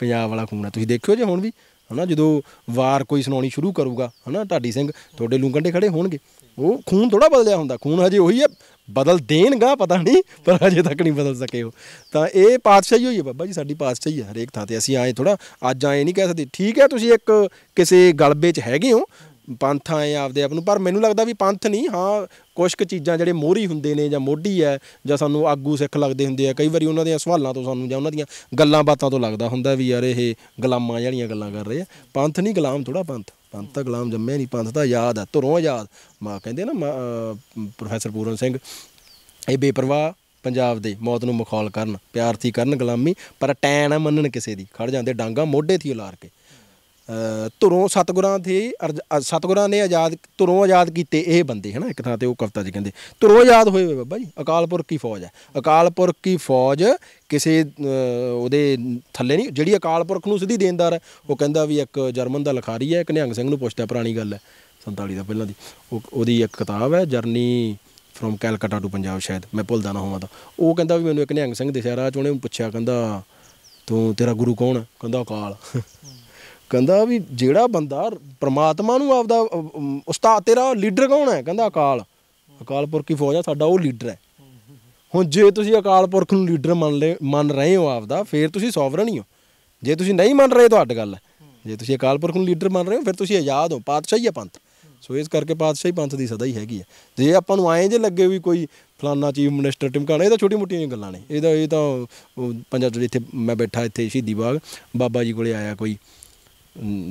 ਪੰਜਾਬ ਵਾਲਾ ਖੂਨ ਹੈ ਤੁਸੀਂ ਦੇਖਿਓ ਜੇ ਹੁਣ ਵੀ ਹਨਾ ਜਦੋਂ ਵਾਰ ਕੋਈ ਸੁਣਾਉਣੀ ਸ਼ੁਰੂ ਕਰੂਗਾ ਹਨਾ ਢਾਡੀ ਸਿੰਘ ਤੁਹਾਡੇ ਲੂੰਗੰਡੇ ਖੜੇ ਹੋਣਗੇ ਉਹ ਖੂਨ ਥੋੜਾ ਬਦਲਿਆ ਹੁੰਦਾ ਖੂਨ ਹਜੇ ਉਹੀ ਹੈ ਬਦਲ ਦੇਣਗਾ ਪਤਾ ਨਹੀਂ ਪਰ ਹਜੇ ਤੱਕ ਨਹੀਂ ਬਦਲ ਸਕੇ ਉਹ ਤਾਂ ਇਹ ਪਾਤਸ਼ਾਹੀ ਹੋਈ ਹੈ ਬਾਬਾ ਜੀ ਸਾਡੀ ਪਾਤਸ਼ਾਹੀ ਹੈ ਹਰੇਕ ਥਾਂ ਤੇ ਅਸੀਂ ਆਏ ਥੋੜਾ ਅੱਜ ਆਏ ਨਹੀਂ ਕਹਿ ਸਕਦੇ ਠੀਕ ਹੈ ਤੁਸੀਂ ਇੱਕ ਕਿਸੇ ਗਲਬੇ 'ਚ ਹੈਗੇ ਹੋ ਪੰਥ ਆਏ ਆਪਦੇ ਆਪ ਨੂੰ ਪਰ ਮੈਨੂੰ ਲੱਗਦਾ ਵੀ ਪੰਥ ਨਹੀਂ ਹਾਂ ਕੁਝ ਕੁ ਚੀਜ਼ਾਂ ਜਿਹੜੇ ਮੋਰੀ ਹੁੰਦੇ ਨੇ ਜਾਂ ਮੋਢੀ ਹੈ ਜਾਂ ਸਾਨੂੰ ਆਗੂ ਸਿੱਖ ਲੱਗਦੇ ਹੁੰਦੇ ਆ ਕਈ ਵਾਰੀ ਉਹਨਾਂ ਦੀਆਂ ਸਵਾਲਾਂ ਤੋਂ ਸਾਨੂੰ ਜਾਂ ਉਹਨਾਂ ਦੀਆਂ ਗੱਲਾਂ ਬਾਤਾਂ ਤੋਂ ਲੱਗਦਾ ਹੁੰਦਾ ਵੀ ਯਾਰ ਇਹ ਗੁਲਾਮਾਂ ਜਿਹੜੀਆਂ ਗੱਲਾਂ ਕਰ ਰਹੇ ਆ ਪੰਥ ਨਹੀਂ ਗੁਲਾਮ ਥੋੜਾ ਪੰਥ ਪੰਥ ਤਾਂ ਗੁਲਾਮ ਜੰਮਿਆ ਨਹੀਂ ਪੰਥ ਤਾਂ ਯਾਦ ਆ ਧਰੋਂ ਯਾਦ ਮਾਂ ਕਹਿੰਦੇ ਨਾ ਪ੍ਰੋਫੈਸਰ ਪੂਰਨ ਸਿੰਘ ਇਹ ਬੇਪਰਵਾਹ ਪੰਜਾਬ ਦੇ ਮੌਤ ਨੂੰ ਮਖੌਲ ਕਰਨ ਪਿਆਰ ਥੀ ਕਰਨ ਗੁਲਾਮੀ ਪਰ ਟੈਨ ਮੰਨਣ ਕਿਸੇ ਦੀ ਖੜ ਜਾਂਦੇ ਡਾਂਗਾ ਮੋਢੇ ਥੀ ਉਲਾਰ ਕੇ ਤੁਰੋਂ ਸਤਗੁਰਾਂ ਦੇ ਸਤਗੁਰਾਂ ਨੇ ਆਜ਼ਾਦ ਤੁਰੋਂ ਆਜ਼ਾਦ ਕੀਤੇ ਇਹ ਬੰਦੇ ਹਨਾ ਇੱਕ ਥਾਂ ਤੇ ਉਹ ਕਵਿਤਾ ਜੀ ਕਹਿੰਦੇ ਤੁਰੋਂ ਆਜ਼ਾਦ ਹੋਏ ਹੋਏ ਬਾਬਾ ਜੀ ਅਕਾਲਪੁਰ ਕੀ ਫੌਜ ਹੈ ਅਕਾਲਪੁਰ ਕੀ ਫੌਜ ਕਿਸੇ ਉਹਦੇ ਥੱਲੇ ਨਹੀਂ ਜਿਹੜੀ ਅਕਾਲਪੁਰਖ ਨੂੰ ਸਿੱਧੀ ਦੇਨਦਾਰ ਹੈ ਉਹ ਕਹਿੰਦਾ ਵੀ ਇੱਕ ਜਰਮਨ ਦਾ ਲਖਾਰੀ ਹੈ ਨਿਹੰਗ ਸਿੰਘ ਨੂੰ ਪੁੱਛਦਾ ਪੁਰਾਣੀ ਗੱਲ ਹੈ 47 ਦਾ ਪਹਿਲਾਂ ਦੀ ਉਹ ਉਹਦੀ ਇੱਕ ਕਿਤਾਬ ਹੈ journey from Calcutta to Punjab ਸ਼ਾਇਦ ਮੈਂ ਭੁੱਲਦਾ ਨਾ ਹੋਵਾਂ ਤਾਂ ਉਹ ਕਹਿੰਦਾ ਵੀ ਮੈਨੂੰ ਇੱਕ ਨਿਹੰਗ ਸਿੰਘ ਦਿਸਿਆ ਰਾਹ ਚ ਉਹਨੇ ਪੁੱਛਿਆ ਕਹਿੰਦਾ ਤੂੰ ਤੇਰਾ ਗੁਰੂ ਕੌਣ ਹੈ ਕਹਿੰਦਾ ਅਕਾਲ ਕਹਿੰਦਾ ਵੀ ਜਿਹੜਾ ਬੰਦਾ ਪ੍ਰਮਾਤਮਾ ਨੂੰ ਆਪਦਾ ਉਸਤਾਦ ਤੇਰਾ ਲੀਡਰ ਕੌਣ ਹੈ ਕਹਿੰਦਾ ਅਕਾਲ ਅਕਾਲ ਪੁਰਖ ਫੌਜ ਆ ਸਾਡਾ ਉਹ ਲੀਡਰ ਹੈ ਹੁਣ ਜੇ ਤੁਸੀਂ ਅਕਾਲ ਪੁਰਖ ਨੂੰ ਲੀਡਰ ਮੰਨ ਲੈ ਮੰਨ ਰਹੇ ਹੋ ਆਪਦਾ ਫਿਰ ਤੁਸੀਂ ਸੋਵਰਨ ਹੀ ਹੋ ਜੇ ਤੁਸੀਂ ਨਹੀਂ ਮੰਨ ਰਹੇ ਤੁਹਾਡੀ ਗੱਲ ਹੈ ਜੇ ਤੁਸੀਂ ਅਕਾਲ ਪੁਰਖ ਨੂੰ ਲੀਡਰ ਮੰਨ ਰਹੇ ਹੋ ਫਿਰ ਤੁਸੀਂ ਆਜ਼ਾਦ ਹੋ ਪਾਤਸ਼ਾਹੀ ਹੈ ਪੰਥ ਸੋ ਇਸ ਕਰਕੇ ਪਾਤਸ਼ਾਹੀ ਪੰਥ ਦੀ ਸਦਾ ਹੀ ਹੈਗੀ ਹੈ ਜੇ ਆਪਾਂ ਨੂੰ ਆਏ ਜੇ ਲੱਗੇ ਵੀ ਕੋਈ ਫਲਾਨਾ ਚੀਫ ਮਿਨਿਸਟਰ ਟਿਮਕਾਣਾ ਇਹ ਤਾਂ ਛੋਟੀ ਮੋਟੀਆਂ ਗੱਲਾਂ ਨੇ ਇਹ ਤਾਂ ਇਹ ਤਾਂ ਪੰਜਾਬ ਜਿਹੜੇ ਇੱਥੇ ਮੈਂ ਬੈਠਾ ਇੱਥੇ ਸ਼ਹੀਦੀ ਬਾਗ ਬਾਬਾ ਜੀ ਕੋਲੇ ਆਇਆ ਕੋਈ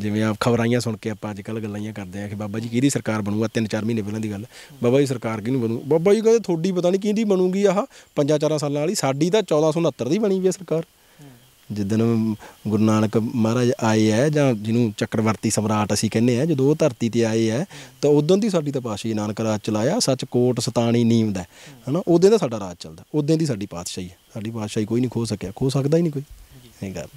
ਜਿਵੇਂ ਆਪ ਖਬਰਾਂ ਆਈਆਂ ਸੁਣ ਕੇ ਆਪਾਂ ਅੱਜ ਕੱਲ ਗੱਲਾਂ ਹੀ ਕਰਦੇ ਆ ਕਿ ਬਾਬਾ ਜੀ ਕਿਹਦੀ ਸਰਕਾਰ ਬਣੂਗਾ 3-4 ਮਹੀਨੇ ਪਹਿਲਾਂ ਦੀ ਗੱਲ ਬਾਬਾ ਜੀ ਸਰਕਾਰ ਕਿਹਨੂੰ ਬਣੂ ਬਾਬਾ ਜੀ ਕਹਿੰਦੇ ਤੁਹਾਡੀ ਪਤਾ ਨਹੀਂ ਕਿਹਦੀ ਬਣੂਗੀ ਆਹ 5-4 ਸਾਲਾਂ ਵਾਲੀ ਸਾਡੀ ਤਾਂ 1469 ਦੀ ਬਣੀ ਵੀ ਹੈ ਸਰਕਾਰ ਜਿੱਦਨ ਗੁਰੂ ਨਾਨਕ ਮਹਾਰਾਜ ਆਏ ਆ ਜਾਂ ਜਿਹਨੂੰ ਚੱਕਰਵਰਤੀ ਸਮਰਾਟ ਅਸੀਂ ਕਹਿੰਦੇ ਆ ਜਦੋਂ ਉਹ ਧਰਤੀ ਤੇ ਆਏ ਆ ਤਾਂ ਉਦੋਂ ਦੀ ਸਾਡੀ ਤਾਂ ਪਾਸ਼ੀ ਨਾਨਕ ਰਾਜ ਚਲਾਇਆ ਸੱਚ ਕੋਟ ਸਤਾਣੀ ਨੀਮ ਦਾ ਹਨਾ ਉਦੋਂ ਦਾ ਸਾਡਾ ਰਾਜ ਚੱਲਦਾ ਉਦੋਂ ਦੀ ਸਾਡੀ ਪਾਤਸ਼ਾਹੀ ਹੈ ਸਾਡੀ ਪਾਤਸ਼ਾਹੀ ਕੋਈ ਨਹੀਂ ਖੋ ਸਕਿਆ ਖੋ ਸਕਦਾ ਹੀ ਨਹੀਂ ਕੋਈ ਇਹ ਗੱਲ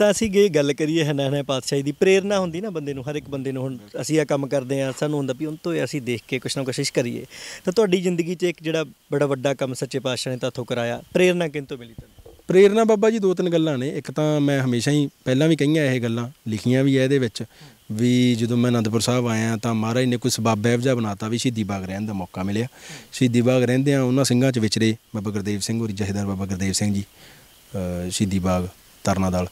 ਤਾਂ ਅਸੀਂ ਇਹ ਗੱਲ ਕਰੀਏ ਹਨਾਨਾ ਪਾਤਸ਼ਾਹੀ ਦੀ ਪ੍ਰੇਰਣਾ ਹੁੰਦੀ ਨਾ ਬੰਦੇ ਨੂੰ ਹਰ ਇੱਕ ਬੰਦੇ ਨੂੰ ਹੁਣ ਅਸੀਂ ਇਹ ਕੰਮ ਕਰਦੇ ਆ ਸਾਨੂੰ ਹੁੰਦਾ ਵੀ ਉਹਨਾਂ ਤੋਂ ਅਸੀਂ ਦੇਖ ਕੇ ਕੁਛ ਨਾ ਕੁਛ ਕਰੀਏ ਤਾਂ ਤੁਹਾਡੀ ਜ਼ਿੰਦਗੀ 'ਚ ਇੱਕ ਜਿਹੜਾ ਬੜਾ ਵੱਡਾ ਕੰਮ ਸੱਚੇ ਪਾਤਸ਼ਾਹ ਨੇ ਤੁਹਾਨੂੰ ਕਰਾਇਆ ਪ੍ਰੇਰਣਾ ਕਿੰਨ ਤੋਂ ਮਿਲੀ ਤੁਹਾਨੂੰ ਪ੍ਰੇਰਣਾ ਬਾਬਾ ਜੀ ਦੋ ਤਿੰਨ ਗੱਲਾਂ ਨੇ ਇੱਕ ਤਾਂ ਮੈਂ ਹਮੇਸ਼ਾ ਹੀ ਪਹਿਲਾਂ ਵੀ ਕਹੀਆਂ ਇਹ ਗੱਲਾਂ ਲਿਖੀਆਂ ਵੀ ਐ ਇਹਦੇ ਵਿੱਚ ਵੀ ਜਦੋਂ ਮੈਂ ਅਨੰਦਪੁਰ ਸਾਹਿਬ ਆਇਆ ਤਾਂ ਮਹਾਰਾਜ ਨੇ ਕੋਈ ਸਬਾਬ ਇਹੋ ਬਣਾਤਾ ਵੀ ਸ਼ਹੀਦੀ ਬਾਗ ਰਹਿਣ ਦਾ ਮੌਕਾ ਮਿਲਿਆ ਸ਼ਹੀਦੀ ਬਾਗ ਰਹਿੰਦੇ ਆ ਉਹਨਾਂ ਸਿੰਘਾਂ 'ਚ ਵਿਚਰੇ ਬਾਬਾ ਗੁਰਦੇਵ ਸਿੰਘ ਹੋਰੀ ਜਹੇਦਾਰ ਬਾਬਾ ਗੁਰਦੇਵ ਸਿੰਘ ਜੀ ਸ਼ਹੀਦੀ ਬਾਗ ਤਰਨਾਦਲ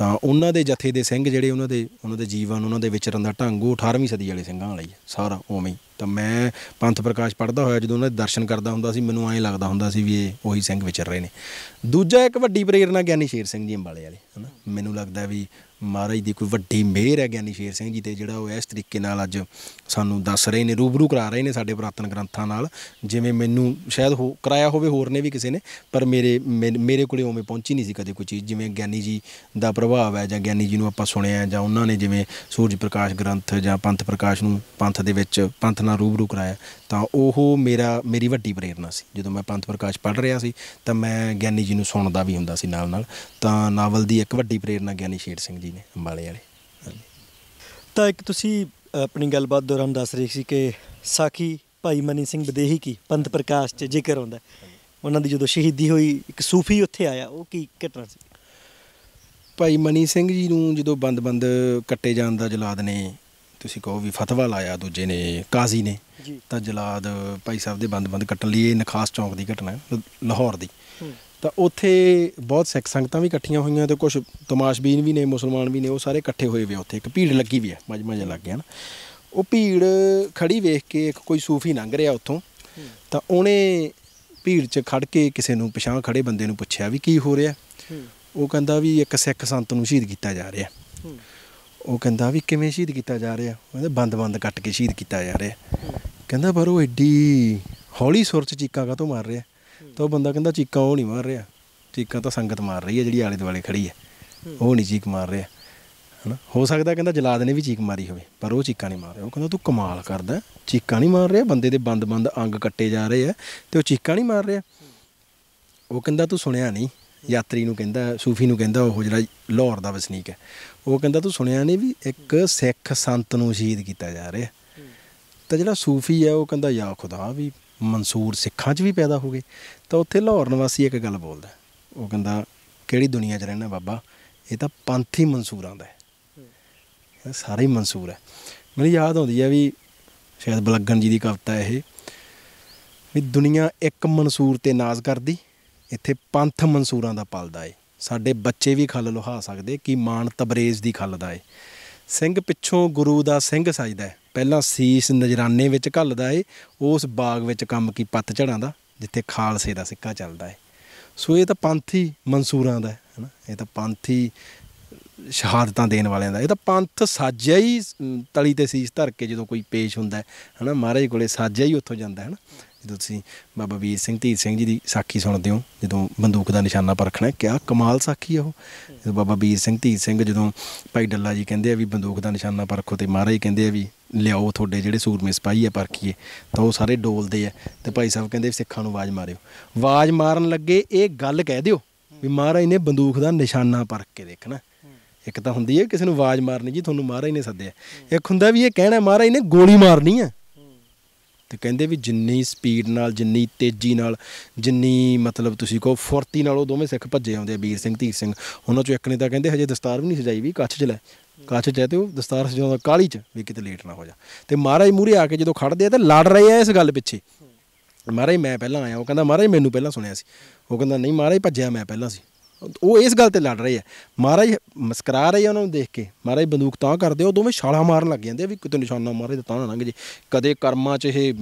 ਤਾਂ ਉਹਨਾਂ ਦੇ ਜਥੇ ਦੇ ਸਿੰਘ ਜਿਹੜੇ ਉਹਨਾਂ ਦੇ ਉਹਨਾਂ ਦੇ ਜੀਵਨ ਉਹਨਾਂ ਦੇ ਵਿਚਰਨ ਦਾ ਢੰਗ ਉਹ 18ਵੀਂ ਸਦੀ ਵਾਲੇ ਸਿੰਘਾਂ ਵਾਲਾ ਹੀ ਸਾਰਾ ਉਵੇਂ ਹੀ ਤਾਂ ਮੈਂ ਪੰਥ ਪ੍ਰਕਾਸ਼ ਪੜਦਾ ਹੋਇਆ ਜਦੋਂ ਉਹਨਾਂ ਦੇ ਦਰਸ਼ਨ ਕਰਦਾ ਹੁੰਦਾ ਸੀ ਮੈਨੂੰ ਐਂ ਲੱਗਦਾ ਹੁੰਦਾ ਸੀ ਵੀ ਇਹ ਉਹੀ ਸਿੰਘ ਵਿਚਰ ਰਹੇ ਨੇ ਦੂਜਾ ਇੱਕ ਵੱਡੀ ਪ੍ਰੇਰਣਾ ਗਿਆਨੀ ਸ਼ੇਰ ਸਿੰਘ ਜੀ ਅੰਬਾਲੇ ਵਾਲੇ ਹਨਾ ਮੈਨੂੰ ਲੱਗਦਾ ਵੀ ਮਹਾਰਾਜ ਦੀ ਕੋਈ ਵੱਡੀ ਮਿਹਰ ਹੈ ਗਿਆਨੀ ਸ਼ੇਰ ਸਿੰਘ ਜੀ ਤੇ ਜਿਹੜਾ ਉਹ ਇਸ ਤਰੀਕੇ ਨਾਲ ਅੱਜ ਸਾਨੂੰ ਦੱਸ ਰਹੇ ਨੇ ਰੂਬਰੂ ਕਰਾ ਰਹੇ ਨੇ ਸਾਡੇ ਪ੍ਰਾਤਨ ਗ੍ਰੰਥਾਂ ਨਾਲ ਜਿਵੇਂ ਮੈਨੂੰ ਸ਼ਾਇਦ ਹੋ ਕਰਾਇਆ ਹੋਵੇ ਹੋਰ ਨੇ ਵੀ ਕਿਸੇ ਨੇ ਪਰ ਮੇਰੇ ਮੇਰੇ ਕੋਲੇ ਉਵੇਂ ਪਹੁੰਚੀ ਨਹੀਂ ਸੀ ਕਦੇ ਕੋਈ ਚੀਜ਼ ਜਿਵੇਂ ਗਿਆਨੀ ਜੀ ਦਾ ਪ੍ਰਭਾਵ ਹੈ ਜਾਂ ਗਿਆਨੀ ਜੀ ਨੂੰ ਆਪਾਂ ਸੁਣਿਆ ਜਾਂ ਉਹਨਾਂ ਨੇ ਜਿਵੇਂ ਸੂਰਜ ਪ੍ਰਕਾਸ਼ ਗ੍ਰੰਥ ਜਾਂ ਪੰਥ ਪ੍ਰਕਾਸ਼ ਨੂੰ ਪੰਥ ਦੇ ਵਿੱਚ ਪੰਥ ਨਾਲ ਰੂਬਰੂ ਕਰਾਇਆ ਤਾਂ ਉਹ ਮੇਰਾ ਮੇਰੀ ਵੱਡੀ ਪ੍ਰੇਰਣਾ ਸੀ ਜਦੋਂ ਮੈਂ ਪੰਥ ਪ੍ਰਕਾਸ਼ ਪੜ੍ਹ ਰਿਹਾ ਸੀ ਤਾਂ ਮੈਂ ਗਿਆਨੀ ਜੀ ਨੂੰ ਸੁਣਦਾ ਵੀ ਹੁੰਦਾ ਸੀ ਨਾਲ ਨਾਲ ਤਾਂ ਨਾਵਲ ਦੀ ਇੱਕ ਵੱਡੀ ਪ੍ਰੇਰਣਾ ਗਿਆਨੀ ਸ਼ੇਰ ਸਿੰਘ ਜੀ ਨੇ ਅੰਬਾਲੇ ਵਾਲੇ ਤਾਂ ਇੱਕ ਤੁਸੀਂ ਆਪਣੀ ਗੱਲਬਾਤ ਦੌਰਾਨ ਦੱਸ ਰਹੇ ਸੀ ਕਿ ਸਾਖੀ ਭਾਈ ਮਨੀ ਸਿੰਘ ਵਿਦੇਹੀ ਕੀ ਪੰਥ ਪ੍ਰਕਾਸ਼ 'ਚ ਜ਼ਿਕਰ ਹੁੰਦਾ ਉਹਨਾਂ ਦੀ ਜਦੋਂ ਸ਼ਹੀਦੀ ਹੋਈ ਇੱਕ ਸੂਫੀ ਉੱਥੇ ਆਇਆ ਉਹ ਕੀ ਘਟਨਾ ਸੀ ਭਾਈ ਮਨੀ ਸਿੰਘ ਜੀ ਨੂੰ ਜਦੋਂ ਬੰਦ-ਬੰਦ ਕੱਟੇ ਜਾਣ ਦਾ ਜਲਾਦ ਨੇ ਤੁਸੀਂ ਕਹੋ ਵੀ ਫਤਵਾ ਲਾਇਆ ਦੂਜੇ ਨੇ ਕਾਜ਼ੀ ਨੇ ਤਾਂ ਜਲਾਦ ਭਾਈ ਸਾਹਿਬ ਦੇ ਬੰਦ-ਬੰਦ ਕੱਟਣ ਲਈ ਇਹ ਨਖਾਸ ਚੌਂਕ ਦੀ ਘਟਨਾ ਹੈ ਲਾਹੌਰ ਦੀ ਤਾਂ ਉੱਥੇ ਬਹੁਤ ਸਿੱਖ ਸੰਗਤਾਂ ਵੀ ਇਕੱਠੀਆਂ ਹੋਈਆਂ ਤੇ ਕੁਝ ਤਮਾਸ਼ਬੀਨ ਵੀ ਨੇ ਮੁਸਲਮਾਨ ਵੀ ਨੇ ਉਹ ਸਾਰੇ ਇਕੱਠੇ ਹੋਏ ਵੇ ਉੱਥੇ ਇੱਕ ਭੀੜ ਲੱਗੀ ਵੀ ਹੈ ਮਜਮਾ ਜਿਹਾ ਲੱਗ ਗਿਆ ਨਾ ਉਹ ਭੀੜ ਖੜੀ ਵੇਖ ਕੇ ਇੱਕ ਕੋਈ ਸੂਫੀ ਲੰਘ ਰਿਹਾ ਉੱਥੋਂ ਤਾਂ ਉਹਨੇ ਭੀੜ 'ਚ ਖੜ ਕੇ ਕਿਸੇ ਨੂੰ ਪਛਾਣ ਖੜੇ ਬੰਦੇ ਨੂੰ ਪੁੱਛਿਆ ਵੀ ਕੀ ਹੋ ਰਿਹਾ ਉਹ ਕਹਿੰਦਾ ਵੀ ਇੱਕ ਸਿੱਖ ਸੰਤ ਨੂੰ ਸ਼ਹੀਦ ਕੀਤਾ ਜਾ ਰਿਹਾ ਉਹ ਕਹਿੰਦਾ ਵੀ ਕਿਵੇਂ ਸ਼ਹੀਦ ਕੀਤਾ ਜਾ ਰਿਹਾ ਕਹਿੰਦਾ ਬੰਦ-ਬੰਦ ਕੱਟ ਕੇ ਸ਼ਹੀਦ ਕੀਤਾ ਜਾ ਰਿਹਾ ਕਹਿੰਦਾ ਪਰ ਉਹ ਐਡੀ ਹੌਲੀ ਸੁਰ ਚ ਚੀਕਾਂ ਤੋਂ ਮਾਰ ਰਿਹਾ ਤਾਂ ਉਹ ਬੰਦਾ ਕਹਿੰਦਾ ਚੀਕਾਂ ਉਹ ਨਹੀਂ ਮਾਰ ਰਿਹਾ ਚੀਕਾਂ ਤਾਂ ਸੰਗਤ ਮਾਰ ਰਹੀ ਹੈ ਜਿਹੜੀ ਆਲੇ ਦੁਆਲੇ ਖੜੀ ਹੈ ਉਹ ਨਹੀਂ ਚੀਕ ਮਾਰ ਰਿਹਾ ਹਨਾ ਹੋ ਸਕਦਾ ਕਹਿੰਦਾ ਜਲਾਦ ਨੇ ਵੀ ਚੀਕ ਮਾਰੀ ਹੋਵੇ ਪਰ ਉਹ ਚੀਕਾਂ ਨਹੀਂ ਮਾਰ ਰਿਹਾ ਉਹ ਕਹਿੰਦਾ ਤੂੰ ਕਮਾਲ ਕਰਦਾ ਚੀਕਾਂ ਨਹੀਂ ਮਾਰ ਰਿਹਾ ਬੰਦੇ ਦੇ ਬੰਦ-ਬੰਦ ਅੰਗ ਕੱਟੇ ਜਾ ਰਹੇ ਆ ਤੇ ਉਹ ਚੀਕਾਂ ਨਹੀਂ ਮਾਰ ਰਿਹਾ ਉਹ ਕਹਿੰਦਾ ਤੂੰ ਸੁਣਿਆ ਨਹੀਂ ਯਾਤਰੀ ਨੂੰ ਕਹਿੰਦਾ ਸੂਫੀ ਨੂੰ ਕਹਿੰਦਾ ਉਹ ਜਿਹੜਾ ਲਾਹੌਰ ਦਾ ਵਸਨੀਕ ਹੈ ਉਹ ਕਹਿੰਦਾ ਤੂੰ ਸੁਣਿਆ ਨਹੀਂ ਵੀ ਇੱਕ ਸਿੱਖ ਸੰਤ ਨੂੰ ਸ਼ਹੀਦ ਕੀਤਾ ਜਾ ਰਿਹਾ ਤਾਂ ਜਿਹੜਾ ਸੂਫੀ ਹੈ ਉਹ ਕਹਿੰਦਾ ਯਾ ਖੁਦਾ ਵੀ ਮਨਸੂਰ ਸਿੱਖਾਂ 'ਚ ਵੀ ਪੈਦਾ ਹੋ ਗਏ ਤਾਂ ਉੱਥੇ ਲਾਹੌਰ ਨਿਵਾਸੀ ਇੱਕ ਗੱਲ ਬੋਲਦਾ ਉਹ ਕਹਿੰਦਾ ਕਿਹੜੀ ਦੁਨੀਆ 'ਚ ਰਹਿਣਾ ਬਾਬਾ ਇਹ ਤਾਂ ਪੰਥੀ ਮਨਸੂਰਾਂ ਦਾ ਹੈ ਸਾਰੇ ਹੀ ਮਨਸੂਰ ਹੈ ਮੈਨੂੰ ਯਾਦ ਆਉਂਦੀ ਹੈ ਵੀ ਸ਼ਾਇਦ ਬਲਗਨ ਜੀ ਦੀ ਕਵਿਤਾ ਇਹ ਵੀ ਦੁਨੀਆ ਇੱਕ ਮਨਸੂਰ ਤੇ ਨਾਜ਼ ਕਰਦੀ ਇੱਥੇ ਪੰਥ ਮਨਸੂਰਾਂ ਦਾ ਪਲਦਾ ਹੈ ਸਾਡੇ ਬੱਚੇ ਵੀ ਖੱਲ ਲੁਹਾ ਸਕਦੇ ਕਿ ਮਾਨ ਤਬਰੇਜ਼ ਦੀ ਖੱਲ ਦਾ ਏ ਸਿੰਘ ਪਿੱਛੋਂ ਗੁਰੂ ਦਾ ਸਿੰਘ ਸਜਦਾ ਹੈ ਪਹਿਲਾਂ ਸੀਸ ਨਜਰਾਨੇ ਵਿੱਚ ਘੱਲਦਾ ਏ ਉਸ ਬਾਗ ਵਿੱਚ ਕੰਮ ਕੀ ਪੱਤ ਝੜਾਂ ਦਾ ਜਿੱਥੇ ਖਾਲਸੇ ਦਾ ਸਿੱਕਾ ਚੱਲਦਾ ਏ ਸੋ ਇਹ ਤਾਂ ਪੰਥੀ ਮਨਸੂਰਾਂ ਦਾ ਹੈ ਨਾ ਇਹ ਤਾਂ ਪੰਥੀ ਸ਼ਹਾਦਤਾਂ ਦੇਣ ਵਾਲਿਆਂ ਦਾ ਇਹ ਤਾਂ ਪੰਥ ਸਾਜਿਆ ਹੀ ਤਲੀ ਤੇ ਸੀਸ ਧਰ ਕੇ ਜਦੋਂ ਕੋਈ ਪੇਸ਼ ਹੁੰਦਾ ਹੈ ਹਨਾ ਮਹਾਰਾਜ ਕੋਲੇ ਸਾਜਿਆ ਹੀ ਉੱਥੋਂ ਜਾਂਦਾ ਹੈ ਹਨਾ ਜਦੋਂ ਤੁਸੀਂ ਬਾਬਾ ਵੀਰ ਸਿੰਘ ਧੀਰ ਸਿੰਘ ਜੀ ਦੀ ਸਾਖੀ ਸੁਣਦੇ ਹੋ ਜਦੋਂ ਬੰਦੂਕ ਦਾ ਨਿਸ਼ਾਨਾ ਪਰਖਣਾ ਕਿਆ ਕਮਾਲ ਸਾਖੀ ਆ ਉਹ ਜਦੋਂ ਬਾਬਾ ਵੀਰ ਸਿੰਘ ਧੀਰ ਸਿੰਘ ਜਦੋਂ ਭਾਈ ਡੱਲਾ ਜੀ ਕਹਿੰਦੇ ਆ ਵੀ ਬੰਦੂਕ ਦਾ ਨਿਸ਼ਾਨਾ ਪਰਖੋ ਤੇ ਮਹਾਰਾਜ ਕਹਿੰਦੇ ਆ ਵੀ ਲਿਆਓ ਤੁਹਾਡੇ ਜਿਹੜੇ ਸੂਰਮੇ ਸਪਾਈ ਆ ਪਰਖੀਏ ਤਾਂ ਉਹ ਸਾਰੇ ਡੋਲਦੇ ਆ ਤੇ ਭਾਈ ਸਾਹਿਬ ਕਹਿੰਦੇ ਸਿੱਖਾਂ ਨੂੰ ਆਵਾਜ਼ ਮਾਰਿਓ ਆਵਾਜ਼ ਮਾਰਨ ਲੱਗੇ ਇਹ ਗੱਲ ਕਹਿ ਦਿਓ ਵੀ ਮਹਾਰਾਜ ਨੇ ਬੰਦੂਕ ਦਾ ਨਿਸ਼ਾਨਾ ਪਰਖ ਕੇ ਦੇਖਣਾ ਇੱਕ ਤਾਂ ਹੁੰਦੀ ਹੈ ਕਿਸੇ ਨੂੰ ਆਵਾਜ਼ ਮਾਰਨੀ ਜੀ ਤੁਹਾਨੂੰ ਮਹਾਰਾਜ ਨੇ ਸੱਦਿਆ ਇੱਕ ਹੁੰਦਾ ਵੀ ਇਹ ਕਹਿਣਾ ਮਹਾਰਾਜ ਨੇ ਗੋਲੀ ਮਾਰਨੀ ਆ ਤੇ ਕਹਿੰਦੇ ਵੀ ਜਿੰਨੀ ਸਪੀਡ ਨਾਲ ਜਿੰਨੀ ਤੇਜ਼ੀ ਨਾਲ ਜਿੰਨੀ ਮਤਲਬ ਤੁਸੀਂ ਕਹੋ ਫੁਰਤੀ ਨਾਲ ਉਹ ਦੋਵੇਂ ਸਿੱਖ ਭੱਜੇ ਆਉਂਦੇ ਆ ਵੀਰ ਸਿੰਘ ਧੀਰ ਸਿੰਘ ਉਹਨਾਂ ਚੋਂ ਇੱਕ ਨੇ ਤਾਂ ਕਹਿੰਦੇ ਹਜੇ ਦਸਤਾਰ ਵੀ ਨਹੀਂ ਸਜਾਈ ਵੀ ਕੱਛ ਚ ਲੈ ਕੱਛ ਚ ਤੇ ਉਹ ਦਸਤਾਰ ਸਜਾਉਂਦਾ ਕਾਲੀ ਚ ਵੀ ਕਿਤੇ ਲੇਟ ਨਾ ਹੋ ਜਾ ਤੇ ਮਹਾਰਾਜ ਮੂਰੇ ਆ ਕੇ ਜਦੋਂ ਖੜਦੇ ਆ ਤੇ ਲੜ ਰਹੇ ਆ ਇਸ ਗੱਲ ਪਿੱਛੇ ਮਹਾਰਾਜ ਮੈਂ ਪਹਿਲਾਂ ਆਇਆ ਉਹ ਕਹਿੰਦਾ ਮਹਾਰਾਜ ਮੈਨੂੰ ਪਹਿਲਾਂ ਸੁਣਿਆ ਸੀ ਉਹ ਕਹਿੰਦਾ ਨਹੀਂ ਮਹਾਰਾਜ ਭੱਜਿਆ ਮੈਂ ਪਹਿਲਾਂ ਸੀ ਉਹ ਇਸ ਗੱਲ ਤੇ ਲੜ ਰਹੇ ਆ ਮਹਾਰਾਜ ਮੁਸਕਰਾ ਰਹੇ ਆ ਉਹਨਾਂ ਨੂੰ ਦੇਖ ਕੇ ਮਹਾਰਾਜ ਬੰਦੂਕ ਤਾਂ ਕਰਦੇ ਉਹ ਦੋਵੇਂ ਛਾਲਾ ਮਾਰਨ ਲੱਗ ਜਾਂਦੇ ਵੀ ਕਿਤੇ ਨਿਸ਼ਾਨਾ ਮਹਾਰਾਜ ਦਾ ਤਾਂ ਨਾ ਲੰਘ ਜੇ ਕਦੇ ਕਰਮਾਂ 'ਚ ਇਹ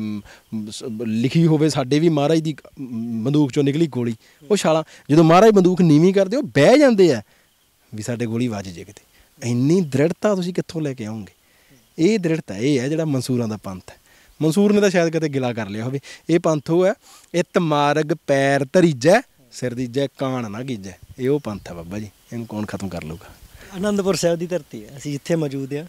ਲਿਖੀ ਹੋਵੇ ਸਾਡੇ ਵੀ ਮਹਾਰਾਜ ਦੀ ਬੰਦੂਕ 'ਚੋਂ ਨਿਕਲੀ ਗੋਲੀ ਉਹ ਛਾਲਾ ਜਦੋਂ ਮਹਾਰਾਜ ਬੰਦੂਕ ਨੀਵੀਂ ਕਰਦੇ ਉਹ ਬਹਿ ਜਾਂਦੇ ਆ ਵੀ ਸਾਡੇ ਗੋਲੀ ਵੱਜ ਜੇ ਕਿਤੇ ਇੰਨੀ ਦ੍ਰਿੜਤਾ ਤੁਸੀਂ ਕਿੱਥੋਂ ਲੈ ਕੇ ਆਉਂਗੇ ਇਹ ਦ੍ਰਿੜਤਾ ਇਹ ਹੈ ਜਿਹੜਾ ਮਨਸੂਰਾਂ ਦਾ ਪੰਥ ਹੈ ਮਨਸੂਰ ਨੇ ਤਾਂ ਸ਼ਾਇਦ ਕਿਤੇ ਗਿਲਾ ਕਰ ਲਿਆ ਹੋਵੇ ਇਹ ਪੰਥ ਉਹ ਹੈ ਇਤ ਮਾਰਗ ਪੈਰ ਧਰੀਜੈ ਸਿਰ ਦੀਜੈ ਕਾਣ ਨਾ ਗੀਜੈ ਇਹ ਉਹ ਪੰਥ ਹੈ ਬਾਬਾ ਜੀ ਇਹਨੂੰ ਕੌਣ ਖਤਮ ਕਰ ਲਊਗਾ ਆਨੰਦਪੁਰ ਸਾਹਿਬ ਦੀ ਧਰਤੀ ਹੈ ਅਸੀਂ ਜਿੱਥੇ ਮੌਜੂਦ ਹਾਂ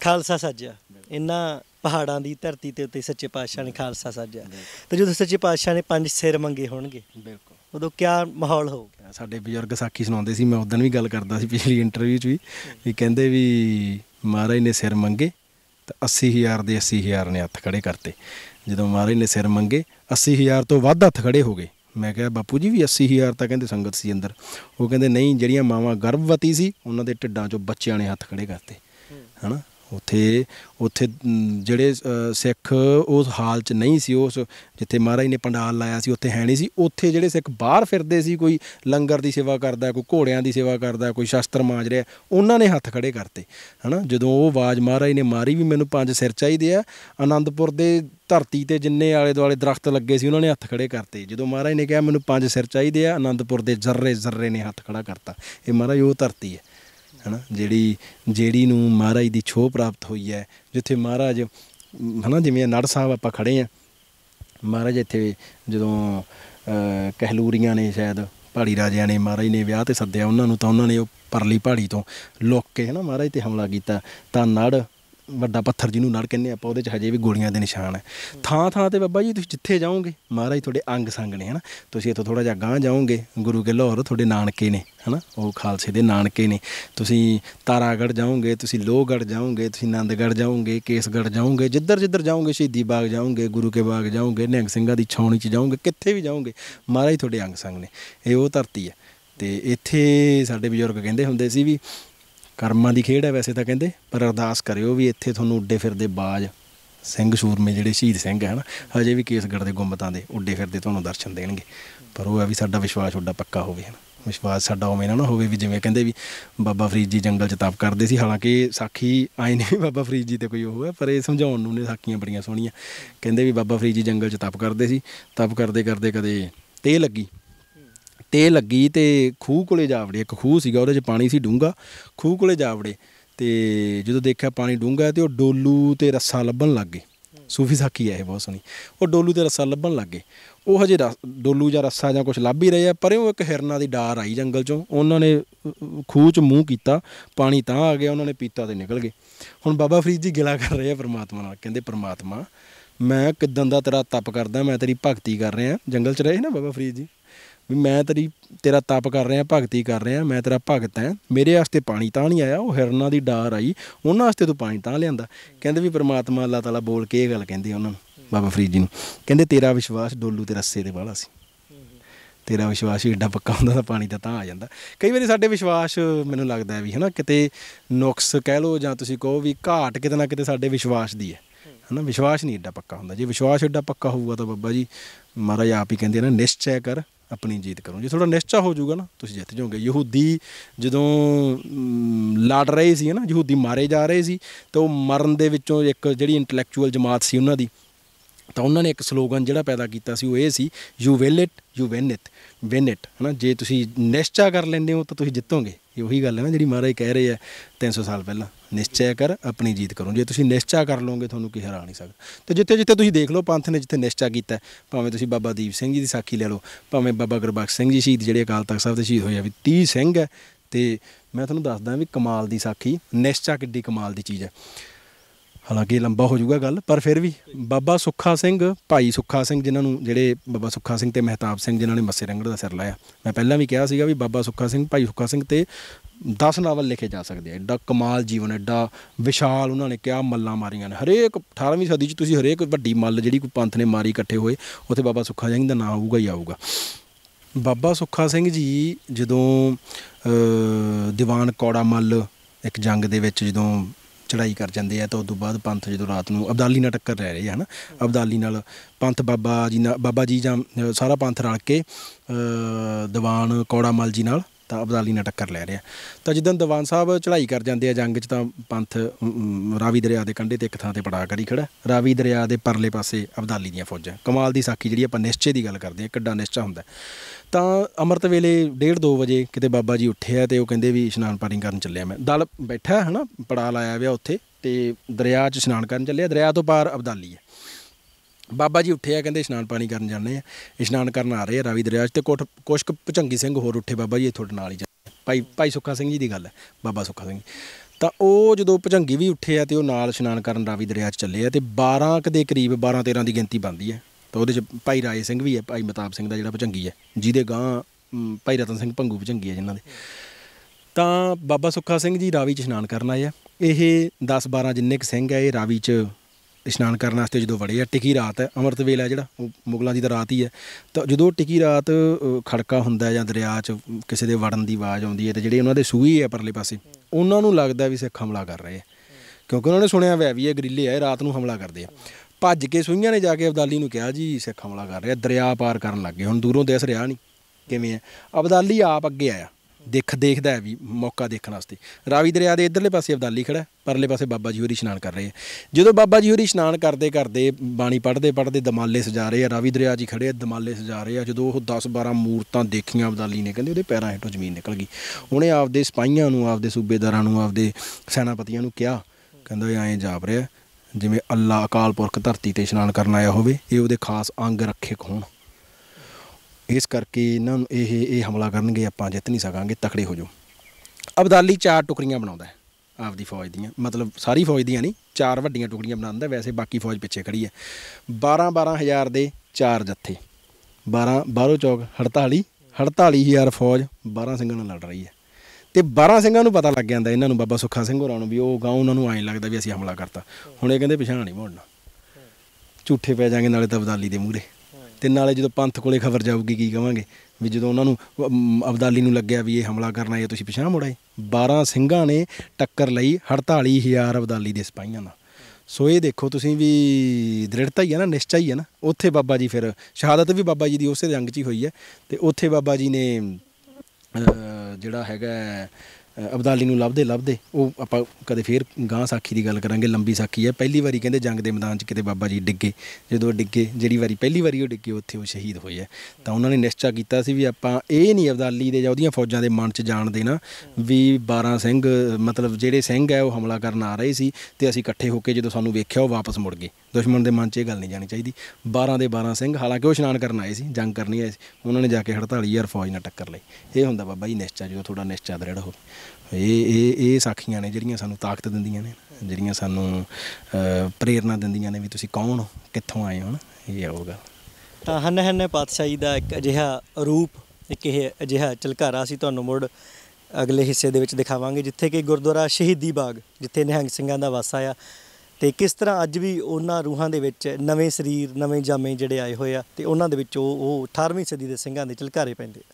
ਖਾਲਸਾ ਸਾਜਿਆ ਇੰਨਾ ਪਹਾੜਾਂ ਦੀ ਧਰਤੀ ਤੇ ਉੱਤੇ ਸੱਚੇ ਪਾਤਸ਼ਾਹ ਨੇ ਖਾਲਸਾ ਸਾਜਿਆ ਤੇ ਜਦੋਂ ਸੱਚੇ ਪਾਤਸ਼ਾਹ ਨੇ ਪੰਜ ਸਿਰ ਮੰਗੇ ਹੋਣਗੇ ਬਿਲਕੁਲ ਉਦੋਂ ਕੀ ਮਾਹੌਲ ਹੋਊਗਾ ਸਾਡੇ ਬਜ਼ੁਰਗ ਸਾਖੀ ਸੁਣਾਉਂਦੇ ਸੀ ਮੈਂ ਉਦੋਂ ਵੀ ਗੱਲ ਕਰਦਾ ਸੀ ਪਿਛਲੀ ਇੰਟਰਵਿਊ 'ਚ ਵੀ ਵੀ ਕਹਿੰਦੇ ਵੀ ਮਹਾਰਾਜ ਨੇ ਸਿਰ ਮੰਗੇ ਤਾਂ 80000 ਦੇ 80000 ਨੇ ਹੱਥ ਖੜੇ ਕਰਤੇ ਜਦੋਂ ਮਹਾਰਾਜ ਨੇ ਸਿਰ ਮੰਗੇ 80000 ਤੋਂ ਵੱਧ ਹੱਥ ਖੜੇ ਹੋ ਗਏ ਮੈਂ ਕਿਹਾ ਬਾਪੂ ਜੀ ਵੀ 80000 ਤਾਂ ਕਹਿੰਦੇ ਸੰਗਤ ਸੀ ਅੰਦਰ ਉਹ ਕਹਿੰਦੇ ਨਹੀਂ ਜਿਹੜੀਆਂ ਮਾਵਾਂ ਗਰਭਵਤੀ ਸੀ ਉਹਨਾਂ ਦੇ ਢਿੱਡਾਂ 'ਚੋਂ ਬੱਚਿਆਂ ਨੇ ਹੱਥ ਖੜੇ ਕਰਤੇ ਹਨਾ ਉਥੇ ਉਥੇ ਜਿਹੜੇ ਸਿੱਖ ਉਸ ਹਾਲ 'ਚ ਨਹੀਂ ਸੀ ਉਸ ਜਿੱਥੇ ਮਹਾਰਾਜ ਨੇ ਪੰਡਾਲ ਲਾਇਆ ਸੀ ਉੱਥੇ ਹੈ ਨਹੀਂ ਸੀ ਉੱਥੇ ਜਿਹੜੇ ਸਿੱਖ ਬਾਹਰ ਫਿਰਦੇ ਸੀ ਕੋਈ ਲੰਗਰ ਦੀ ਸੇਵਾ ਕਰਦਾ ਕੋਈ ਘੋੜਿਆਂ ਦੀ ਸੇਵਾ ਕਰਦਾ ਕੋਈ ਸ਼ਸਤਰ ਮਾਜ ਰਿਹਾ ਉਹਨਾਂ ਨੇ ਹੱਥ ਖੜੇ ਕਰਤੇ ਹਨਾ ਜਦੋਂ ਉਹ ਆਵਾਜ਼ ਮਹਾਰਾਜ ਨੇ ਮਾਰੀ ਵੀ ਮੈਨੂੰ ਪੰਜ ਸਿਰ ਚਾਹੀਦੇ ਆ ਆਨੰਦਪੁਰ ਦੇ ਧਰਤੀ ਤੇ ਜਿੰਨੇ ਆਲੇ ਦੁਆਲੇ ਦਰਖਤ ਲੱਗੇ ਸੀ ਉਹਨਾਂ ਨੇ ਹੱਥ ਖੜੇ ਕਰਤੇ ਜਦੋਂ ਮਹਾਰਾਜ ਨੇ ਕਿਹਾ ਮੈਨੂੰ ਪੰਜ ਸਿਰ ਚਾਹੀਦੇ ਆ ਆਨੰਦਪੁਰ ਦੇ ਜ਼ਰਰੇ ਜ਼ਰਰੇ ਨੇ ਹੱਥ ਖੜਾ ਕਰਤਾ ਇਹ ਮਹਾਰਾਜ ਉਹ ਧਰਤੀ ਹੈ ਹਨਾ ਜਿਹੜੀ ਜਿਹੜੀ ਨੂੰ ਮਹਾਰਾਜ ਦੀ ਛੋਹ ਪ੍ਰਾਪਤ ਹੋਈ ਹੈ ਜਿੱਥੇ ਮਹਾਰਾਜ ਹਨਾ ਜਿਵੇਂ ਨੜ ਸਾਹਿਬ ਆਪਾਂ ਖੜੇ ਆ ਮਹਾਰਾਜ ਇੱਥੇ ਜਦੋਂ ਕਹਿਲੂਰੀਆਂ ਨੇ ਸ਼ਾਇਦ ਪਹਾੜੀ ਰਾਜਿਆਂ ਨੇ ਮਹਾਰਾਜ ਨੇ ਵਿਆਹ ਤੇ ਸੱਦਿਆ ਉਹਨਾਂ ਨੂੰ ਤਾਂ ਉਹਨਾਂ ਨੇ ਉਹ ਪਰਲੀ ਪਹਾੜੀ ਤੋਂ ਲੁੱਕ ਕੇ ਹਨਾ ਮਹਾਰਾਜ ਤੇ ਹਮਲਾ ਕੀਤਾ ਤਾਂ ਨੜ ਵੱਡਾ ਪੱਥਰ ਜਿਹਨੂੰ ਨੜ ਕਹਿੰਦੇ ਆਪਾਂ ਉਹਦੇ 'ਚ ਹਜੇ ਵੀ ਗੋਲੀਆਂ ਦੇ ਨਿਸ਼ਾਨ ਹੈ ਥਾਂ ਥਾਂ ਤੇ ਬਾਬਾ ਜੀ ਤੁਸੀਂ ਜਿੱਥੇ ਜਾਓਗੇ ਮਹਾਰਾਜ ਤੁਹਾਡੇ ਅੰਗ ਸੰਗ ਨੇ ਹਨਾ ਤੁਸੀਂ ਇੱਥੋਂ ਥੋੜਾ ਜਿਹਾ ਗਾਂ ਜਾਓਗੇ ਗੁਰੂ ਕੇ ਲਾਹੌਰ ਤੁਹਾਡੇ ਨਾਨਕੇ ਨੇ ਹਨਾ ਉਹ ਖਾਲਸੇ ਦੇ ਨਾਨਕੇ ਨੇ ਤੁਸੀਂ ਤਾਰਾਗੜ ਜਾਓਗੇ ਤੁਸੀਂ ਲੋਹਗੜ ਜਾਓਗੇ ਤੁਸੀਂ ਆਨੰਦਗੜ ਜਾਓਗੇ ਕੇਸਗੜ ਜਾਓਗੇ ਜਿੱਧਰ ਜਿੱਧਰ ਜਾਓਗੇ ਸ਼ਹੀਦੀ ਬਾਗ ਜਾਓਗੇ ਗੁਰੂ ਕੇ ਬਾਗ ਜਾਓਗੇ ਨਿਹੰਗ ਸਿੰਘਾਂ ਦੀ ਛਾਉਣੀ 'ਚ ਜਾਓਗੇ ਕਿੱਥੇ ਵੀ ਜਾਓਗੇ ਮਹਾਰਾਜ ਤੁਹਾਡੇ ਅੰਗ ਸੰਗ ਨੇ ਇਹ ਉਹ ਧਰਤੀ ਹੈ ਤੇ ਇੱਥੇ ਸਾਡੇ ਬਜ਼ੁਰਗ ਕਹਿੰਦੇ ਹੁੰਦੇ ਸੀ ਵੀ ਕਰਮਾਂ ਦੀ ਖੇਡ ਹੈ ਵੈਸੇ ਤਾਂ ਕਹਿੰਦੇ ਪਰ ਅਰਦਾਸ ਕਰਿਓ ਵੀ ਇੱਥੇ ਤੁਹਾਨੂੰ ਉੱਡੇ ਫਿਰਦੇ ਬਾਜ ਸਿੰਘ ਸੂਰਮੇ ਜਿਹੜੇ ਸ਼ਹੀਦ ਸਿੰਘ ਹਨ ਹਜੇ ਵੀ ਕੇਸਗੜ ਦੇ ਗੁੰਮਤਾਂ ਦੇ ਉੱਡੇ ਫਿਰਦੇ ਤੁਹਾਨੂੰ ਦਰਸ਼ਨ ਦੇਣਗੇ ਪਰ ਉਹ ਹੈ ਵੀ ਸਾਡਾ ਵਿਸ਼ਵਾਸ ਉੱਡਾ ਪੱਕਾ ਹੋਵੇ ਹਨ ਵਿਸ਼ਵਾਸ ਸਾਡਾ ਉਹ ਉਵੇਂ ਨਾ ਹੋਵੇ ਵੀ ਜਿਵੇਂ ਕਹਿੰਦੇ ਵੀ ਬਾਬਾ ਫਰੀਦ ਜੀ ਜੰਗਲ 'ਚ ਤਪ ਕਰਦੇ ਸੀ ਹਾਲਾਂਕਿ ਸਾਖੀ ਆਏ ਨਹੀਂ ਬਾਬਾ ਫਰੀਦ ਜੀ ਤੇ ਕੋਈ ਉਹ ਹੈ ਪਰ ਇਹ ਸਮਝਾਉਣ ਨੂੰ ਨੇ ਸਾਖੀਆਂ ਬੜੀਆਂ ਸੋਹਣੀਆਂ ਕਹਿੰਦੇ ਵੀ ਬਾਬਾ ਫਰੀਦ ਜੀ ਜੰਗਲ 'ਚ ਤਪ ਕਰਦੇ ਸੀ ਤਪ ਕਰਦੇ ਕਰਦੇ ਕਦੇ ਤੇ ਲੱਗੀ ਤੇ ਲੱਗੀ ਤੇ ਖੂਹ ਕੋਲੇ ਜਾ ਵੜੇ ਇੱਕ ਖੂਹ ਸੀਗਾ ਉਹਦੇ 'ਚ ਪਾਣੀ ਸੀ ਡੂੰਗਾ ਖੂਹ ਕੋਲੇ ਜਾ ਵੜੇ ਤੇ ਜਦੋਂ ਦੇਖਿਆ ਪਾਣੀ ਡੂੰਗਾ ਤੇ ਉਹ ਡੋਲੂ ਤੇ ਰੱਸਾ ਲੱਭਣ ਲੱਗ ਗਏ ਸੂਫੀ ਸਾਖੀ ਹੈ ਇਹ ਬਹੁਤ ਸੋਹਣੀ ਉਹ ਡੋਲੂ ਤੇ ਰੱਸਾ ਲੱਭਣ ਲੱਗ ਗਏ ਉਹ ਹਜੇ ਡੋਲੂ ਜਾਂ ਰੱਸਾ ਜਾਂ ਕੁਝ ਲੱਭ ਹੀ ਰਹੇ ਆ ਪਰ ਉਹ ਇੱਕ ਹਿਰਨਾ ਦੀ ਡਾਰ ਆਈ ਜੰਗਲ ਚੋਂ ਉਹਨਾਂ ਨੇ ਖੂਹ 'ਚ ਮੂੰਹ ਕੀਤਾ ਪਾਣੀ ਤਾਂ ਆ ਗਿਆ ਉਹਨਾਂ ਨੇ ਪੀਤਾ ਤੇ ਨਿਕਲ ਗਏ ਹੁਣ ਬਾਬਾ ਫਰੀਦ ਜੀ ਗਿਲਾ ਕਰ ਰਹੇ ਆ ਪ੍ਰਮਾਤਮਾ ਨਾਲ ਕਹਿੰਦੇ ਪ੍ਰਮਾਤਮਾ ਮੈਂ ਕਿਦਾਂ ਦਾ ਤੇਰਾ ਤਪ ਕਰਦਾ ਮੈਂ ਤੇਰੀ ਭਗਤੀ ਕਰ ਰਿਹਾ ਜੰਗਲ 'ਚ ਰਹੇ ਨਾ ਬਾਬਾ ਫਰੀਦ ਜੀ ਵੀ ਮੈਂ ਤੇਰੀ ਤੇਰਾ ਤਪ ਕਰ ਰਿਹਾ ਭਗਤੀ ਕਰ ਰਿਹਾ ਮੈਂ ਤੇਰਾ ਭਗਤ ਹਾਂ ਮੇਰੇ ਵਾਸਤੇ ਪਾਣੀ ਤਾਂ ਨਹੀਂ ਆਇਆ ਉਹ ਹਿਰਨਾਂ ਦੀ ਡਾਰ ਆਈ ਉਹਨਾਂ ਵਾਸਤੇ ਤੂੰ ਪਾਣੀ ਤਾਂ ਲਿਆਂਦਾ ਕਹਿੰਦੇ ਵੀ ਪ੍ਰਮਾਤਮਾ ਅੱਲਾਹ ਤਾਲਾ ਬੋਲ ਕੇ ਇਹ ਗੱਲ ਕਹਿੰਦੇ ਉਹਨਾਂ ਨੂੰ ਬਾਬਾ ਫਰੀਦ ਜੀ ਨੂੰ ਕਹਿੰਦੇ ਤੇਰਾ ਵਿਸ਼ਵਾਸ ਡੋਲੂ ਤੇ ਰੱਸੇ ਦੇ ਵਾਲਾ ਸੀ ਤੇਰਾ ਵਿਸ਼ਵਾਸ ਹੀ ਏਡਾ ਪੱਕਾ ਹੁੰਦਾ ਤਾਂ ਪਾਣੀ ਤਾਂ ਤਾਂ ਆ ਜਾਂਦਾ ਕਈ ਵਾਰੀ ਸਾਡੇ ਵਿਸ਼ਵਾਸ ਮੈਨੂੰ ਲੱਗਦਾ ਹੈ ਵੀ ਹਨਾ ਕਿਤੇ ਨੁਕਸ ਕਹਿ ਲੋ ਜਾਂ ਤੁਸੀਂ ਕਹੋ ਵੀ ਘਾਟ ਕਿਤੇ ਨਾ ਕਿਤੇ ਸਾਡੇ ਵਿਸ਼ਵਾਸ ਦੀ ਹੈ ਹਨਾ ਵਿਸ਼ਵਾਸ ਨਹੀਂ ਏਡਾ ਪੱਕਾ ਹੁੰਦਾ ਜੇ ਵਿਸ਼ਵਾਸ ਏਡਾ ਪੱਕਾ ਹੋਊਗਾ ਤਾਂ ਬੱਬਾ ਜੀ ਮਹਾਰਾਜ ਆਪ ਹੀ ਕਹਿੰਦੇ ਨਾ ਨਿਸ਼ਚੈ ਕਰ ਆਪਣੀ ਜੀਤ ਕਰੋ ਜੇ ਤੁਹਾਡਾ ਨਿਸ਼ਚਾ ਹੋ ਜਾਊਗਾ ਨਾ ਤੁਸੀਂ ਜਿੱਤ ਜਾਓਗੇ ਯਹੂਦੀ ਜਦੋਂ ਲੜ ਰਹੇ ਸੀ ਨਾ ਯਹੂਦੀ ਮਾਰੇ ਜਾ ਰਹੇ ਸੀ ਤਾਂ ਉਹ ਮਰਨ ਦੇ ਵਿੱਚੋਂ ਇੱਕ ਜਿਹੜੀ ਇੰਟੈਲੈਕਚੁਅਲ ਜਮਾਤ ਸੀ ਉਹਨਾਂ ਦੀ ਤਾਂ ਉਹਨਾਂ ਨੇ ਇੱਕ ਸਲੋਗਨ ਜਿਹੜਾ ਪੈਦਾ ਕੀਤਾ ਸੀ ਉਹ ਇਹ ਸੀ you will it you win it win it ਹਨਾ ਜੇ ਤੁਸੀਂ ਨਿਸ਼ਚਾ ਕਰ ਲੈਂਦੇ ਹੋ ਤਾਂ ਤੁਸੀਂ ਜਿੱਤੋਗੇ ਇਹ ਉਹੀ ਗੱਲ ਹੈ ਨਾ ਜਿਹੜੀ ਮਹਾਰਾਜ ਕਹਿ ਰਹੇ ਆ 300 ਸਾਲ ਪਹਿਲਾਂ ਨਿਸ਼ਚੈ ਕਰ ਆਪਣੀ ਜੀਤ ਕਰੋ ਜੇ ਤੁਸੀਂ ਨਿਸ਼ਚਾ ਕਰ ਲਓਗੇ ਤੁਹਾਨੂੰ ਕੀ ਹਰਾ ਨਹੀਂ ਸਕਦਾ ਤੇ ਜਿੱਥੇ ਜਿੱਥੇ ਤੁਸੀਂ ਦੇਖ ਲਓ ਪੰਥ ਨੇ ਜਿੱਥੇ ਨਿਸ਼ਚਾ ਕੀਤਾ ਭਾਵੇਂ ਤੁਸੀਂ ਬਾਬਾ ਦੀਪ ਸਿੰਘ ਜੀ ਦੀ ਸਾਖੀ ਲੈ ਲਓ ਭਾਵੇਂ ਬਾਬਾ ਗੁਰਬਖਸ਼ ਸਿੰਘ ਜੀ ਸ਼ਹੀਦ ਜਿਹੜੇ ਅਕਾਲ ਤਖਤ ਸਾਹਿਬ ਦੇ ਸ਼ਹੀਦ ਹੋਏ ਆ ਵੀ 30 ਸਿੰਘ ਹੈ ਤੇ ਮੈਂ ਤੁਹਾਨੂੰ ਦੱਸਦਾ ਵੀ ਕਮਾਲ ਦੀ ਸਾਖੀ ਨਿਸ਼ਚਾ ਕਿੱਡੀ ਕਮਾਲ ਦੀ ਚੀਜ਼ ਹੈ ਹਾਲਾਂਕਿ ਲੰਬਾ ਹੋ ਜਾਊਗਾ ਗੱਲ ਪਰ ਫਿਰ ਵੀ ਬਾਬਾ ਸੁੱਖਾ ਸਿੰਘ ਭਾਈ ਸੁੱਖਾ ਸਿੰਘ ਜਿਨ੍ਹਾਂ ਨੂੰ ਜਿਹੜੇ ਬਾਬਾ ਸੁੱਖਾ ਸਿੰਘ ਤੇ ਮਹਿਤਾਬ ਸਿੰਘ ਜਿਨ੍ਹਾਂ ਨੇ ਮੱਸੇ ਰੰਗੜ ਦਾ ਸਿਰ ਲਾਇਆ ਮੈਂ ਪਹਿਲਾਂ ਵੀ ਕਿਹਾ ਸੀਗਾ ਵੀ ਬਾਬਾ ਸੁੱਖਾ ਸਿੰਘ ਭਾਈ ਸੁੱਖਾ ਸਿੰਘ ਤੇ 10 ਨਾਵਲ ਲਿਖੇ ਜਾ ਸਕਦੇ ਆ ਐਡਾ ਕਮਾਲ ਜੀਵਨ ਐਡਾ ਵਿਸ਼ਾਲ ਉਹਨਾਂ ਨੇ ਕਿਹਾ ਮੱਲਾਂ ਮਾਰੀਆਂ ਨੇ ਹਰੇਕ 18ਵੀਂ ਸਦੀ 'ਚ ਤੁਸੀਂ ਹਰੇਕ ਵੱਡੀ ਮੱਲ ਜਿਹੜੀ ਕੋਈ ਪੰਥ ਨੇ ਮਾਰੀ ਇਕੱਠੇ ਹੋਏ ਉੱਥੇ ਬਾਬਾ ਸੁੱਖਾ ਸਿੰਘ ਦਾ ਨਾਮ ਆਊਗਾ ਹੀ ਆਊਗਾ ਬਾਬਾ ਸੁੱਖਾ ਸਿੰਘ ਜੀ ਜਦੋਂ ਦੀਵਾਨ ਕੌੜਾ ਮੱਲ ਇੱਕ ਜੰਗ ਦੇ ਵਿੱਚ ਜਦੋਂ ਚੜਾਈ ਕਰ ਜਾਂਦੇ ਆ ਤਾਂ ਉਸ ਤੋਂ ਬਾਅਦ ਪੰਥ ਜਦੋਂ ਰਾਤ ਨੂੰ ਅਬਦਾਲੀ ਨਾਲ ਟੱਕਰ ਰਹਿ ਰਹੇ ਹਨ ਅਬਦਾਲੀ ਨਾਲ ਪੰਥ ਬਾਬਾ ਜੀ ਨਾਲ ਬਾਬਾ ਜੀ ਜਾਂ ਸਾਰਾ ਪੰਥ ਰਲ ਕੇ ਦੀਵਾਨ ਕੌੜਾ ਮਲ ਜੀ ਨਾਲ ਤਾਂ ਅਬਦਾਲੀ ਨਾਲ ਟੱਕਰ ਲੈ ਰਿਹਾ ਤਾਂ ਜਦੋਂ ਦੀਵਾਨ ਸਾਹਿਬ ਚੜ੍ਹਾਈ ਕਰ ਜਾਂਦੇ ਆ ਜੰਗ 'ਚ ਤਾਂ ਪੰਥ ਰਾਵੀ ਦਰਿਆ ਦੇ ਕੰਢੇ ਤੇ ਇੱਕ ਥਾਂ ਤੇ ਪੜਾ ਕਰੀ ਖੜਾ ਰਾਵੀ ਦਰਿਆ ਦੇ ਪਰਲੇ ਪਾਸੇ ਅਬਦਾਲੀ ਦੀਆਂ ਫੌਜਾਂ ਕਮਾਲ ਦੀ ਸਾਖੀ ਜਿਹੜੀ ਆਪਾਂ ਨਿਸ਼ਚੇ ਦੀ ਗੱਲ ਕਰਦੇ ਆ ਕਿੱਡਾ ਨਿਸ਼ਚਾ ਹੁੰਦਾ ਤਾਂ ਅਮਰਤ ਵੇਲੇ 1.5 2 ਵਜੇ ਕਿਤੇ ਬਾਬਾ ਜੀ ਉੱਠੇ ਆ ਤੇ ਉਹ ਕਹਿੰਦੇ ਵੀ ਇਸ਼ਨਾਨ ਪਾਣੀ ਕਰਨ ਚੱਲਿਆ ਮੈਂ ਦਲ ਬੈਠਾ ਹੈ ਹਨਾ ਪੜਾ ਲਾਇਆ ਵਿਆ ਉੱਥੇ ਤੇ ਦਰਿਆ 'ਚ ਇਸ਼ਨਾਨ ਕਰਨ ਚੱਲਿਆ ਦਰਿਆ ਤੋਂ ਪਾਰ ਅਬਦਾਲੀ ਆ ਬਾਬਾ ਜੀ ਉੱਠੇ ਆ ਕਹਿੰਦੇ ਇਸ਼ਨਾਨ ਪਾਣੀ ਕਰਨ ਜਾਂਦੇ ਆ ਇਸ਼ਨਾਨ ਕਰਨ ਆ ਰਹੇ ਆ ਰਾਵੀ ਦਰਿਆ 'ਚ ਤੇ ਕੋਠ ਕੁਸ਼ਕ ਭਚੰਗੀ ਸਿੰਘ ਹੋਰ ਉੱਠੇ ਬਾਬਾ ਜੀ ਤੁਹਾਡੇ ਨਾਲ ਹੀ ਜਾਂਦੇ ਭਾਈ ਭਾਈ ਸੁੱਖਾ ਸਿੰਘ ਜੀ ਦੀ ਗੱਲ ਹੈ ਬਾਬਾ ਸੁੱਖਾ ਸਿੰਘ ਤਾਂ ਉਹ ਜਦੋਂ ਭਜੰਗੀ ਵੀ ਉੱਠੇ ਆ ਤੇ ਉਹ ਨਾਲ ਇਸ਼ਨਾਨ ਕਰਨ ਰਾਵੀ ਦਰਿਆ 'ਚ ਚੱਲੇ ਆ ਤੇ 12 ਕਦੇ ਕਰੀਬ 12 13 ਦੀ ਗਿਣਤੀ ਬਣਦੀ ਹੈ ਤਾਂ ਉਹਦੇ 'ਚ ਭਾਈ ਰਾਏ ਸਿੰਘ ਵੀ ਹੈ ਭਾਈ ਮਤਾਬ ਸਿੰਘ ਦਾ ਜਿਹੜਾ ਭਜੰਗੀ ਹੈ ਜਿਹਦੇ ਗਾਂ ਭਾਈ ਰਤਨ ਸਿੰਘ ਪੰਗੂ ਭਜੰਗੀ ਹੈ ਜਿਨ੍ਹਾਂ ਦੇ ਤਾਂ ਬਾਬਾ ਸੁੱਖਾ ਸਿੰਘ ਜੀ ਰਾਵੀ 'ਚ ਇਸ਼ਨਾਨ ਕਰਨ ਆਏ ਆ ਇਹ 10 12 ਜਿੰਨੇ ਕ ਸਿੰਘ ਆ ਇਹ ਰਾਵੀ 'ਚ ਇਸ਼ਨਾਨ ਕਰਨ ਵਾਸਤੇ ਜਦੋਂ ਵੜੇ ਆ ਟਿਕੀ ਰਾਤ ਹੈ ਵੇਲ ਵੇਲਾ ਜਿਹੜਾ ਉਹ ਮੁਗਲਾਂ ਦੀ ਤਾਂ ਰਾਤ ਹੀ ਹੈ ਤਾਂ ਜਦੋਂ ਟਿਕੀ ਰਾਤ ਖੜਕਾ ਹੁੰਦਾ ਜਾਂ ਦਰਿਆ 'ਚ ਕਿਸੇ ਦੇ ਵੜਨ ਦੀ ਆਵਾਜ਼ ਆਉਂਦੀ ਹੈ ਤੇ ਜਿਹੜੇ ਉਹਨਾਂ ਦੇ ਸੂਹੀ ਹੈ ਪਰਲੇ ਪਾਸੇ ਉਹਨਾਂ ਨੂੰ ਲੱਗਦਾ ਵੀ ਸਿੱਖ ਹਮਲਾ ਕਰ ਰਹੇ ਆ ਕਿਉਂਕਿ ਉਹਨਾਂ ਨੇ ਸੁਣਿਆ ਹੋਇਆ ਵੀ ਇਹ ਗਰੀਲੇ ਆ ਰਾਤ ਨੂੰ ਹਮਲਾ ਕਰਦੇ ਆ ਭੱਜ ਕੇ ਸੂਹੀਆਂ ਨੇ ਜਾ ਕੇ ਅਬਦਾਲੀ ਨੂੰ ਕਿਹਾ ਜੀ ਸਿੱਖ ਹਮਲਾ ਕਰ ਰਹੇ ਆ ਦਰਿਆ ਪਾਰ ਕਰਨ ਲੱਗੇ ਹੁਣ ਦੂਰੋਂ ਦਿਸ ਰਿਹਾ ਨਹੀਂ ਕਿਵੇਂ ਆ ਅਬਦਾਲੀ ਆਪ ਅੱਗੇ ਆਇਆ ਦੇਖ ਦੇਖਦਾ ਹੈ ਵੀ ਮੌਕਾ ਦੇਖਣ ਵਾਸਤੇ ਰਾਵੀ ਦਰਿਆ ਦੇ ਇਧਰਲੇ ਪਾਸੇ ਅਬਦਾਲੀ ਖੜਾ ਪਰਲੇ ਪਾਸੇ ਬਾਬਾ ਜੀ ਹੋਰੀ ਇਸ਼ਨਾਨ ਕਰ ਰਹੇ ਆ ਜਦੋਂ ਬਾਬਾ ਜੀ ਹੋਰੀ ਇਸ਼ਨਾਨ ਕਰਦੇ ਕਰਦੇ ਬਾਣੀ ਪੜ੍ਹਦੇ ਪੜ੍ਹਦੇ ਦਮਾਲੇ ਸਜਾ ਰਹੇ ਆ ਰਾਵੀ ਦਰਿਆ ਜੀ ਖੜੇ ਆ ਦਮਾਲੇ ਸਜਾ ਰਹੇ ਆ ਜਦੋਂ ਉਹ 10 12 ਮੂਰਤਾਂ ਦੇਖੀਆਂ ਅਬਦਾਲੀ ਨੇ ਕਹਿੰਦੇ ਉਹਦੇ ਪੈਰਾਂ ਹੇਠੋਂ ਜ਼ਮੀਨ ਨਿਕਲ ਗਈ ਉਹਨੇ ਆਪਦੇ ਸਿਪਾਹੀਆਂ ਨੂੰ ਆਪਦੇ ਸੂਬੇਦਾਰਾਂ ਨੂੰ ਆਪਦੇ ਸੈਨਾਪਤੀਆਂ ਨੂੰ ਕਿਹਾ ਕਹਿੰਦਾ ਐਂ ਜਾਪ ਰਿਹਾ ਜਿਵੇਂ ਅੱਲਾ ਅਕਾਲ ਪੁਰਖ ਧਰਤੀ ਤੇ ਇਸ਼ਨਾਨ ਕਰਨ ਆਇਆ ਹੋਵੇ ਇਹ ਉਹਦੇ ਖਾਸ ਅੰਗ ਰੱਖੇ ਕੋਣ ਇਸ ਕਰਕੇ ਇਹਨਾਂ ਨੂੰ ਇਹ ਇਹ ਹਮਲਾ ਕਰਨਗੇ ਆਪਾਂ ਜਿੱਤ ਨਹੀਂ ਸਕਾਂਗੇ ਤਕੜੇ ਹੋ ਜਾਓ ਅਬਦਾਲੀ ਚਾਰ ਟੁਕੜੀਆਂ ਬਣਾਉਂਦਾ ਆਪਦੀ ਫੌਜ ਦੀਆਂ ਮਤਲਬ ਸਾਰੀ ਫੌਜ ਦੀਆਂ ਨਹੀਂ ਚਾਰ ਵੱਡੀਆਂ ਟੁਕੜੀਆਂ ਬਣਾਉਂਦਾ ਵੈਸੇ ਬਾਕੀ ਫੌਜ ਪਿੱਛੇ ਖੜੀ ਹੈ 12 12000 ਦੇ ਚਾਰ ਜੱਥੇ 12 12 ਚੌਕ 48 48000 ਫੌਜ 12 ਸਿੰਘਾਂ ਨਾਲ ਲੜ ਰਹੀ ਹੈ ਤੇ 12 ਸਿੰਘਾਂ ਨੂੰ ਪਤਾ ਲੱਗ ਜਾਂਦਾ ਇਹਨਾਂ ਨੂੰ ਬਾਬਾ ਸੁੱਖਾ ਸਿੰਘ ਹੋਰਾਂ ਨੂੰ ਵੀ ਉਹ ਗਾਉਂ ਉਹਨਾਂ ਨੂੰ ਐਂ ਲੱਗਦਾ ਵੀ ਅਸੀਂ ਹਮਲਾ ਕਰਤਾ ਹੁਣ ਇਹ ਕਹਿੰਦੇ ਪਛਾਣ ਨਹੀਂ ਮੋੜਨਾ ਝੂਠੇ ਪੈ ਜਾਗੇ ਨਾਲੇ ਤਾਂ ਅਬਦਾਲੀ ਦੇ ਮੂਹਰੇ ਤੇ ਨਾਲੇ ਜਦੋਂ ਪੰਥ ਕੋਲੇ ਖਬਰ ਜਾਊਗੀ ਕੀ ਕਵਾਂਗੇ ਵੀ ਜਦੋਂ ਉਹਨਾਂ ਨੂੰ ਅਬਦਾਲੀ ਨੂੰ ਲੱਗਿਆ ਵੀ ਇਹ ਹਮਲਾ ਕਰਨਾ ਹੈ ਤੁਸੀਂ ਪਛਾਣ ਮੁੜਾਏ 12 ਸਿੰਘਾਂ ਨੇ ਟੱਕਰ ਲਈ 48000 ਅਬਦਾਲੀ ਦੇ ਸਿਪਾਹੀਆਂ ਦਾ ਸੋ ਇਹ ਦੇਖੋ ਤੁਸੀਂ ਵੀ ਦ੍ਰਿੜਤਾ ਹੀ ਹੈ ਨਾ ਨਿਸ਼ਚੈ ਹੀ ਹੈ ਨਾ ਉੱਥੇ ਬਾਬਾ ਜੀ ਫਿਰ ਸ਼ਹਾਦਤ ਵੀ ਬਾਬਾ ਜੀ ਦੀ ਉਸੇ ਰੰਗ 'ਚ ਹੀ ਹੋਈ ਹੈ ਤੇ ਉੱਥੇ ਬਾਬਾ ਜੀ ਨੇ ਜਿਹੜਾ ਹੈਗਾ ਅਬਦਾਲੀ ਨੂੰ ਲੱਭਦੇ ਲੱਭਦੇ ਉਹ ਆਪਾਂ ਕਦੇ ਫੇਰ ਗਾਂ ਸਾਖੀ ਦੀ ਗੱਲ ਕਰਾਂਗੇ ਲੰਬੀ ਸਾਖੀ ਹੈ ਪਹਿਲੀ ਵਾਰੀ ਕਹਿੰਦੇ ਜੰਗ ਦੇ ਮੈਦਾਨ 'ਚ ਕਿਤੇ ਬਾਬਾ ਜੀ ਡਿੱਗੇ ਜਦੋਂ ਡਿੱਗੇ ਜਿਹੜੀ ਵਾਰੀ ਪਹਿਲੀ ਵਾਰੀ ਉਹ ਡਿੱਗੇ ਉੱਥੇ ਉਹ ਸ਼ਹੀਦ ਹੋਏ ਹੈ ਤਾਂ ਉਹਨਾਂ ਨੇ ਨਿਸ਼ਚਾ ਕੀਤਾ ਸੀ ਵੀ ਆਪਾਂ ਇਹ ਨਹੀਂ ਅਬਦਾਲੀ ਦੇ ਜਾਂ ਉਹਦੀਆਂ ਫੌਜਾਂ ਦੇ ਮਨ 'ਚ ਜਾਣ ਦੇਣਾ ਵੀ 12 ਸਿੰਘ ਮਤਲਬ ਜਿਹੜੇ ਸਿੰਘ ਹੈ ਉਹ ਹਮਲਾ ਕਰਨ ਆ ਰਹੇ ਸੀ ਤੇ ਅਸੀਂ ਇਕੱਠੇ ਹੋ ਕੇ ਜਦੋਂ ਸਾਨੂੰ ਵੇਖਿਆ ਉਹ ਵਾਪਸ ਮੁੜ ਗਏ ਦੁਸ਼ਮਣ ਦੇ ਮਨ 'ਚ ਇਹ ਗੱਲ ਨਹੀਂ ਜਾਣੀ ਚਾਹੀਦੀ 12 ਦੇ 12 ਸਿੰਘ ਹਾਲਾਂਕਿ ਉਹ ਇਸ਼ਨਾਨ ਕਰਨ ਆਏ ਸੀ ਜੰਗ ਕਰਨੀ ਆਏ ਸੀ ਉਹਨਾਂ ਨੇ ਜਾ ਕੇ 48000 ਫੌਜ ਨਾਲ ਟੱਕਰ ਲਈ ਇਹ ਹੁੰਦਾ ਬਾਬਾ ਜੀ ਨਿਸ਼ਚਾ ਜਦੋਂ ਤੁਹਾਡਾ ਨਿਸ਼ਚਾ ਦ੍ਰਿੜ ਹੋ ਇਹ ਇਹ ਇਹ ਸਾਖੀਆਂ ਨੇ ਜਿਹੜੀਆਂ ਸਾਨੂੰ ਤਾਕਤ ਦਿੰਦੀਆਂ ਨੇ ਜਿਹੜੀਆਂ ਸਾਨੂੰ ਪ੍ਰੇਰਣਾ ਦਿੰਦੀਆਂ ਨੇ ਵੀ ਤੁਸੀਂ ਕੌਣ ਹੋ ਕਿੱਥੋਂ ਆਏ ਹੋ ਇਹ ਆਊਗਾ ਤਾਂ ਹਨ ਹੰਨ ਪਾਤਸ਼ਾਹੀ ਦਾ ਇੱਕ ਅਜਿਹਾ ਰੂਪ ਇੱਕ ਇਹ ਅਜਿਹਾ ਚਲਕਾਰਾ ਸੀ ਤੁਹਾਨੂੰ ਮੁੜ ਅਗਲੇ ਹਿੱਸੇ ਦੇ ਵਿੱਚ ਦਿਖਾਵਾਂਗੇ ਜਿੱਥੇ ਕਿ ਗੁਰਦੁਆਰਾ ਸ਼ਹੀਦੀ ਬਾਗ ਜਿੱਥੇ ਨਿਹੰਗ ਸਿੰਘਾਂ ਦਾ ਵਾਸਾ ਆ ਤੇ ਕਿਸ ਤਰ੍ਹਾਂ ਅੱਜ ਵੀ ਉਹਨਾਂ ਰੂਹਾਂ ਦੇ ਵਿੱਚ ਨਵੇਂ ਸਰੀਰ ਨਵੇਂ ਜਾਮੇ ਜਿਹੜੇ ਆਏ ਹੋਏ ਆ ਤੇ ਉਹਨਾਂ ਦੇ ਵਿੱਚ ਉਹ 18ਵੀਂ ਸਦੀ ਦੇ ਸਿੰਘਾਂ ਦੇ ਝਲਕਾਰੇ ਪੈਂਦੇ ਆ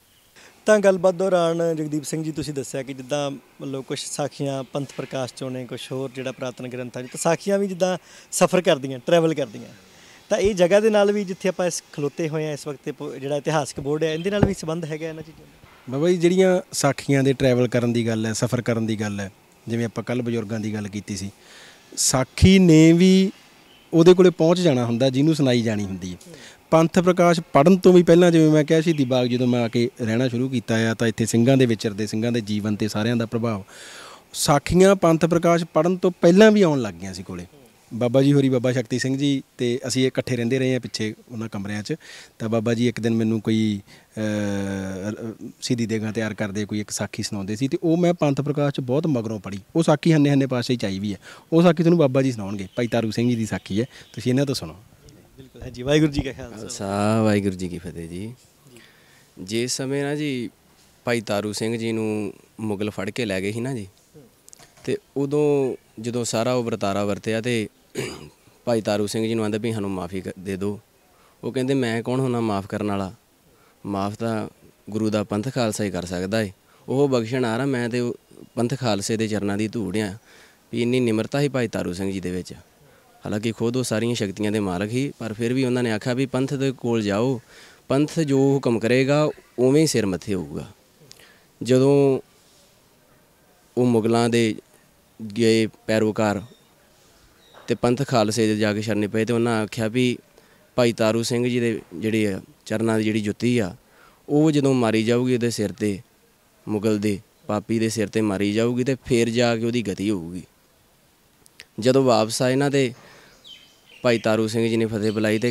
ਤਾਂ ਗੱਲਬਾਤ ਦੌਰਾਨ ਜਗਦੀਪ ਸਿੰਘ ਜੀ ਤੁਸੀਂ ਦੱਸਿਆ ਕਿ ਜਿੱਦਾਂ ਮਤਲਬ ਕੁਝ ਸਾਖੀਆਂ ਪੰਥ ਪ੍ਰਕਾਸ਼ ਚੋਂ ਨੇ ਕੁਝ ਹੋਰ ਜਿਹੜਾ ਪ੍ਰਾਤਨ ਗ੍ਰੰਥਾਂ 'ਚ ਤਾਂ ਸਾਖੀਆਂ ਵੀ ਜਿੱਦਾਂ ਸਫ਼ਰ ਕਰਦੀਆਂ ਟਰੈਵਲ ਕਰਦੀਆਂ ਤਾਂ ਇਹ ਜਗ੍ਹਾ ਦੇ ਨਾਲ ਵੀ ਜਿੱਥੇ ਆਪਾਂ ਇਸ ਖਲੋਤੇ ਹੋਏ ਆ ਇਸ ਵਕਤ ਜਿਹੜਾ ਇਤਿਹਾਸਕ ਬੋਰਡ ਹੈ ਇਹਦੇ ਨਾਲ ਵੀ ਸੰਬੰਧ ਹੈਗਾ ਇਹਨਾਂ ਚੀਜ਼ਾਂ ਦਾ ਬਾਬਾ ਜੀ ਜਿਹੜੀਆਂ ਸਾਖੀਆਂ ਦੇ ਟਰੈਵਲ ਕਰਨ ਦੀ ਗੱਲ ਹੈ ਸਫ਼ਰ ਕਰਨ ਦੀ ਗੱਲ ਹੈ ਜਿਵੇਂ ਆਪਾਂ ਕੱਲ ਬਜ਼ੁਰਗਾਂ ਦੀ ਗੱਲ ਕੀਤੀ ਸੀ ਸਾਖੀ ਨੇ ਵੀ ਉਹਦੇ ਕੋਲੇ ਪਹੁੰਚ ਜਾਣਾ ਹੁੰਦਾ ਜਿਹਨੂੰ ਸੁਣਾਈ ਜਾਣੀ ਹੁੰਦੀ ਹੈ ਪੰਥ ਪ੍ਰਕਾਸ਼ ਪੜਨ ਤੋਂ ਵੀ ਪਹਿਲਾਂ ਜਿਵੇਂ ਮੈਂ ਕਿਹਾ ਸੀ ਦੀਬਾਗ ਜਦੋਂ ਮੈਂ ਆ ਕੇ ਰਹਿਣਾ ਸ਼ੁਰੂ ਕੀਤਾ ਆ ਤਾਂ ਇੱਥੇ ਸਿੰਘਾਂ ਦੇ ਵਿਚਰਦੇ ਸਿੰਘਾਂ ਦੇ ਜੀਵਨ ਤੇ ਸਾਰਿਆਂ ਦਾ ਪ੍ਰਭਾਵ ਸਾਖੀਆਂ ਪੰਥ ਪ੍ਰਕਾਸ਼ ਪੜਨ ਤੋਂ ਪਹਿਲਾਂ ਵੀ ਆਉਣ ਲੱਗ ਗਿਆ ਸੀ ਕੋਲੇ ਬਾਬਾ ਜੀ ਹੋਰੀ ਬਾਬਾ ਸ਼ਕਤੀ ਸਿੰਘ ਜੀ ਤੇ ਅਸੀਂ ਇਕੱਠੇ ਰਹਿੰਦੇ ਰਹੇ ਆ ਪਿੱਛੇ ਉਹਨਾਂ ਕਮਰਿਆਂ 'ਚ ਤਾਂ ਬਾਬਾ ਜੀ ਇੱਕ ਦਿਨ ਮੈਨੂੰ ਕੋਈ ਸਿੱਧੀ ਦੇਗਾ ਤਿਆਰ ਕਰਦੇ ਕੋਈ ਇੱਕ ਸਾਖੀ ਸੁਣਾਉਂਦੇ ਸੀ ਤੇ ਉਹ ਮੈਂ ਪੰਥ ਪ੍ਰਕਾਸ਼ ਚ ਬਹੁਤ ਮਗਰੋਂ ਪੜੀ ਉਹ ਸਾਖੀ ਹੰਨੇ ਹੰਨੇ ਪਾਸੇ ਚਾਈ ਵੀ ਹੈ ਉਹ ਸਾਖੀ ਤੁਹਾਨੂੰ ਬਾਬਾ ਜੀ ਸੁਣਾਉਣਗੇ ਭਾਈ ਤਾਰੂ ਸਿੰਘ ਜੀ ਦੀ ਸਾਖੀ ਹੈ ਤੁਸੀਂ ਇਹਨਾਂ ਤੋਂ ਸੁਣੋ ਬਿਲਕੁਲ ਜੀ ਵਾਹਿਗੁਰੂ ਜੀ ਕਾ ਖਾਲਸਾ ਵਾਹਿਗੁਰੂ ਜੀ ਕੀ ਫਤਿਹ ਜੀ ਜੇ ਸਮੇਂ ਨਾ ਜੀ ਭਾਈ ਤਾਰੂ ਸਿੰਘ ਜੀ ਨੂੰ ਮੁਗਲ ਫੜ ਕੇ ਲੈ ਗਏ ਸੀ ਨਾ ਜੀ ਤੇ ਉਦੋਂ ਜਦੋਂ ਸਾਰਾ ਉਹ ਵਰਤਾਰਾ ਵਰਤਿਆ ਤੇ ਭਾਈ ਤਾਰੂ ਸਿੰਘ ਜੀ ਨੂੰ ਆਂਦੇ ਵੀ ਸਾਨੂੰ ਮਾਫੀ ਦੇ ਦਿਓ ਉਹ ਕਹਿੰਦੇ ਮੈਂ ਕੌਣ ਹੁਣਾ ਮਾਫ ਕਰਨ ਵਾਲਾ ਮਾਫ ਤਾਂ ਗੁਰੂ ਦਾ ਪੰਥ ਖਾਲਸਾ ਹੀ ਕਰ ਸਕਦਾ ਏ ਉਹ ਬਖਸ਼ਣ ਆ ਰਹਾ ਮੈਂ ਤੇ ਪੰਥ ਖਾਲਸੇ ਦੇ ਚਰਨਾਂ ਦੀ ਧੂੜ ਆ ਵੀ ਇੰਨੀ ਨਿਮਰਤਾ ਹੀ ਭਾਈ ਤਾਰੂ ਸਿੰਘ ਜੀ ਦੇ ਵਿੱਚ ਹਾਲਾਂਕਿ ਖੁਦ ਉਹ ਸਾਰੀਆਂ ਸ਼ਕਤੀਆਂ ਦੇ ਮਾਲਕ ਹੀ ਪਰ ਫਿਰ ਵੀ ਉਹਨਾਂ ਨੇ ਆਖਿਆ ਵੀ ਪੰਥ ਦੇ ਕੋਲ ਜਾਓ ਪੰਥ ਜੋ ਹੁਕਮ ਕਰੇਗਾ ਉਵੇਂ ਸਿਰ ਮੱਥੇ ਹੋਊਗਾ ਜਦੋਂ ਉਹ ਮੁਗਲਾਂ ਦੇ ਗਏ ਪੈਰੋਕਾਰ ਤੇ ਪੰਥ ਖਾਲਸੇ ਦੇ ਜਾ ਕੇ ਸ਼ਰਨੇ ਪਏ ਤੇ ਉਹਨਾਂ ਆਖਿਆ ਵੀ ਭਾਈ ਤਾਰੂ ਸਿੰਘ ਜੀ ਦੇ ਜਿਹੜੇ ਆ ਚਰਨਾਂ ਦੀ ਜਿਹੜੀ ਜੁੱਤੀ ਆ ਉਹ ਜਦੋਂ ਮਾਰੀ ਜਾਊਗੀ ਉਹਦੇ ਸਿਰ ਤੇ ਮੁਗਲ ਦੇ ਪਾਪੀ ਦੇ ਸਿਰ ਤੇ ਮਾਰੀ ਜਾਊਗੀ ਤੇ ਫੇਰ ਜਾ ਕੇ ਉਹਦੀ ਗਤੀ ਹੋਊਗੀ ਜਦੋਂ ਵਾਪਸ ਆ ਇਹਨਾਂ ਦੇ ਭਾਈ ਤਾਰੂ ਸਿੰਘ ਜੀ ਨੇ ਫਤਿਹ ਬੁਲਾਈ ਤੇ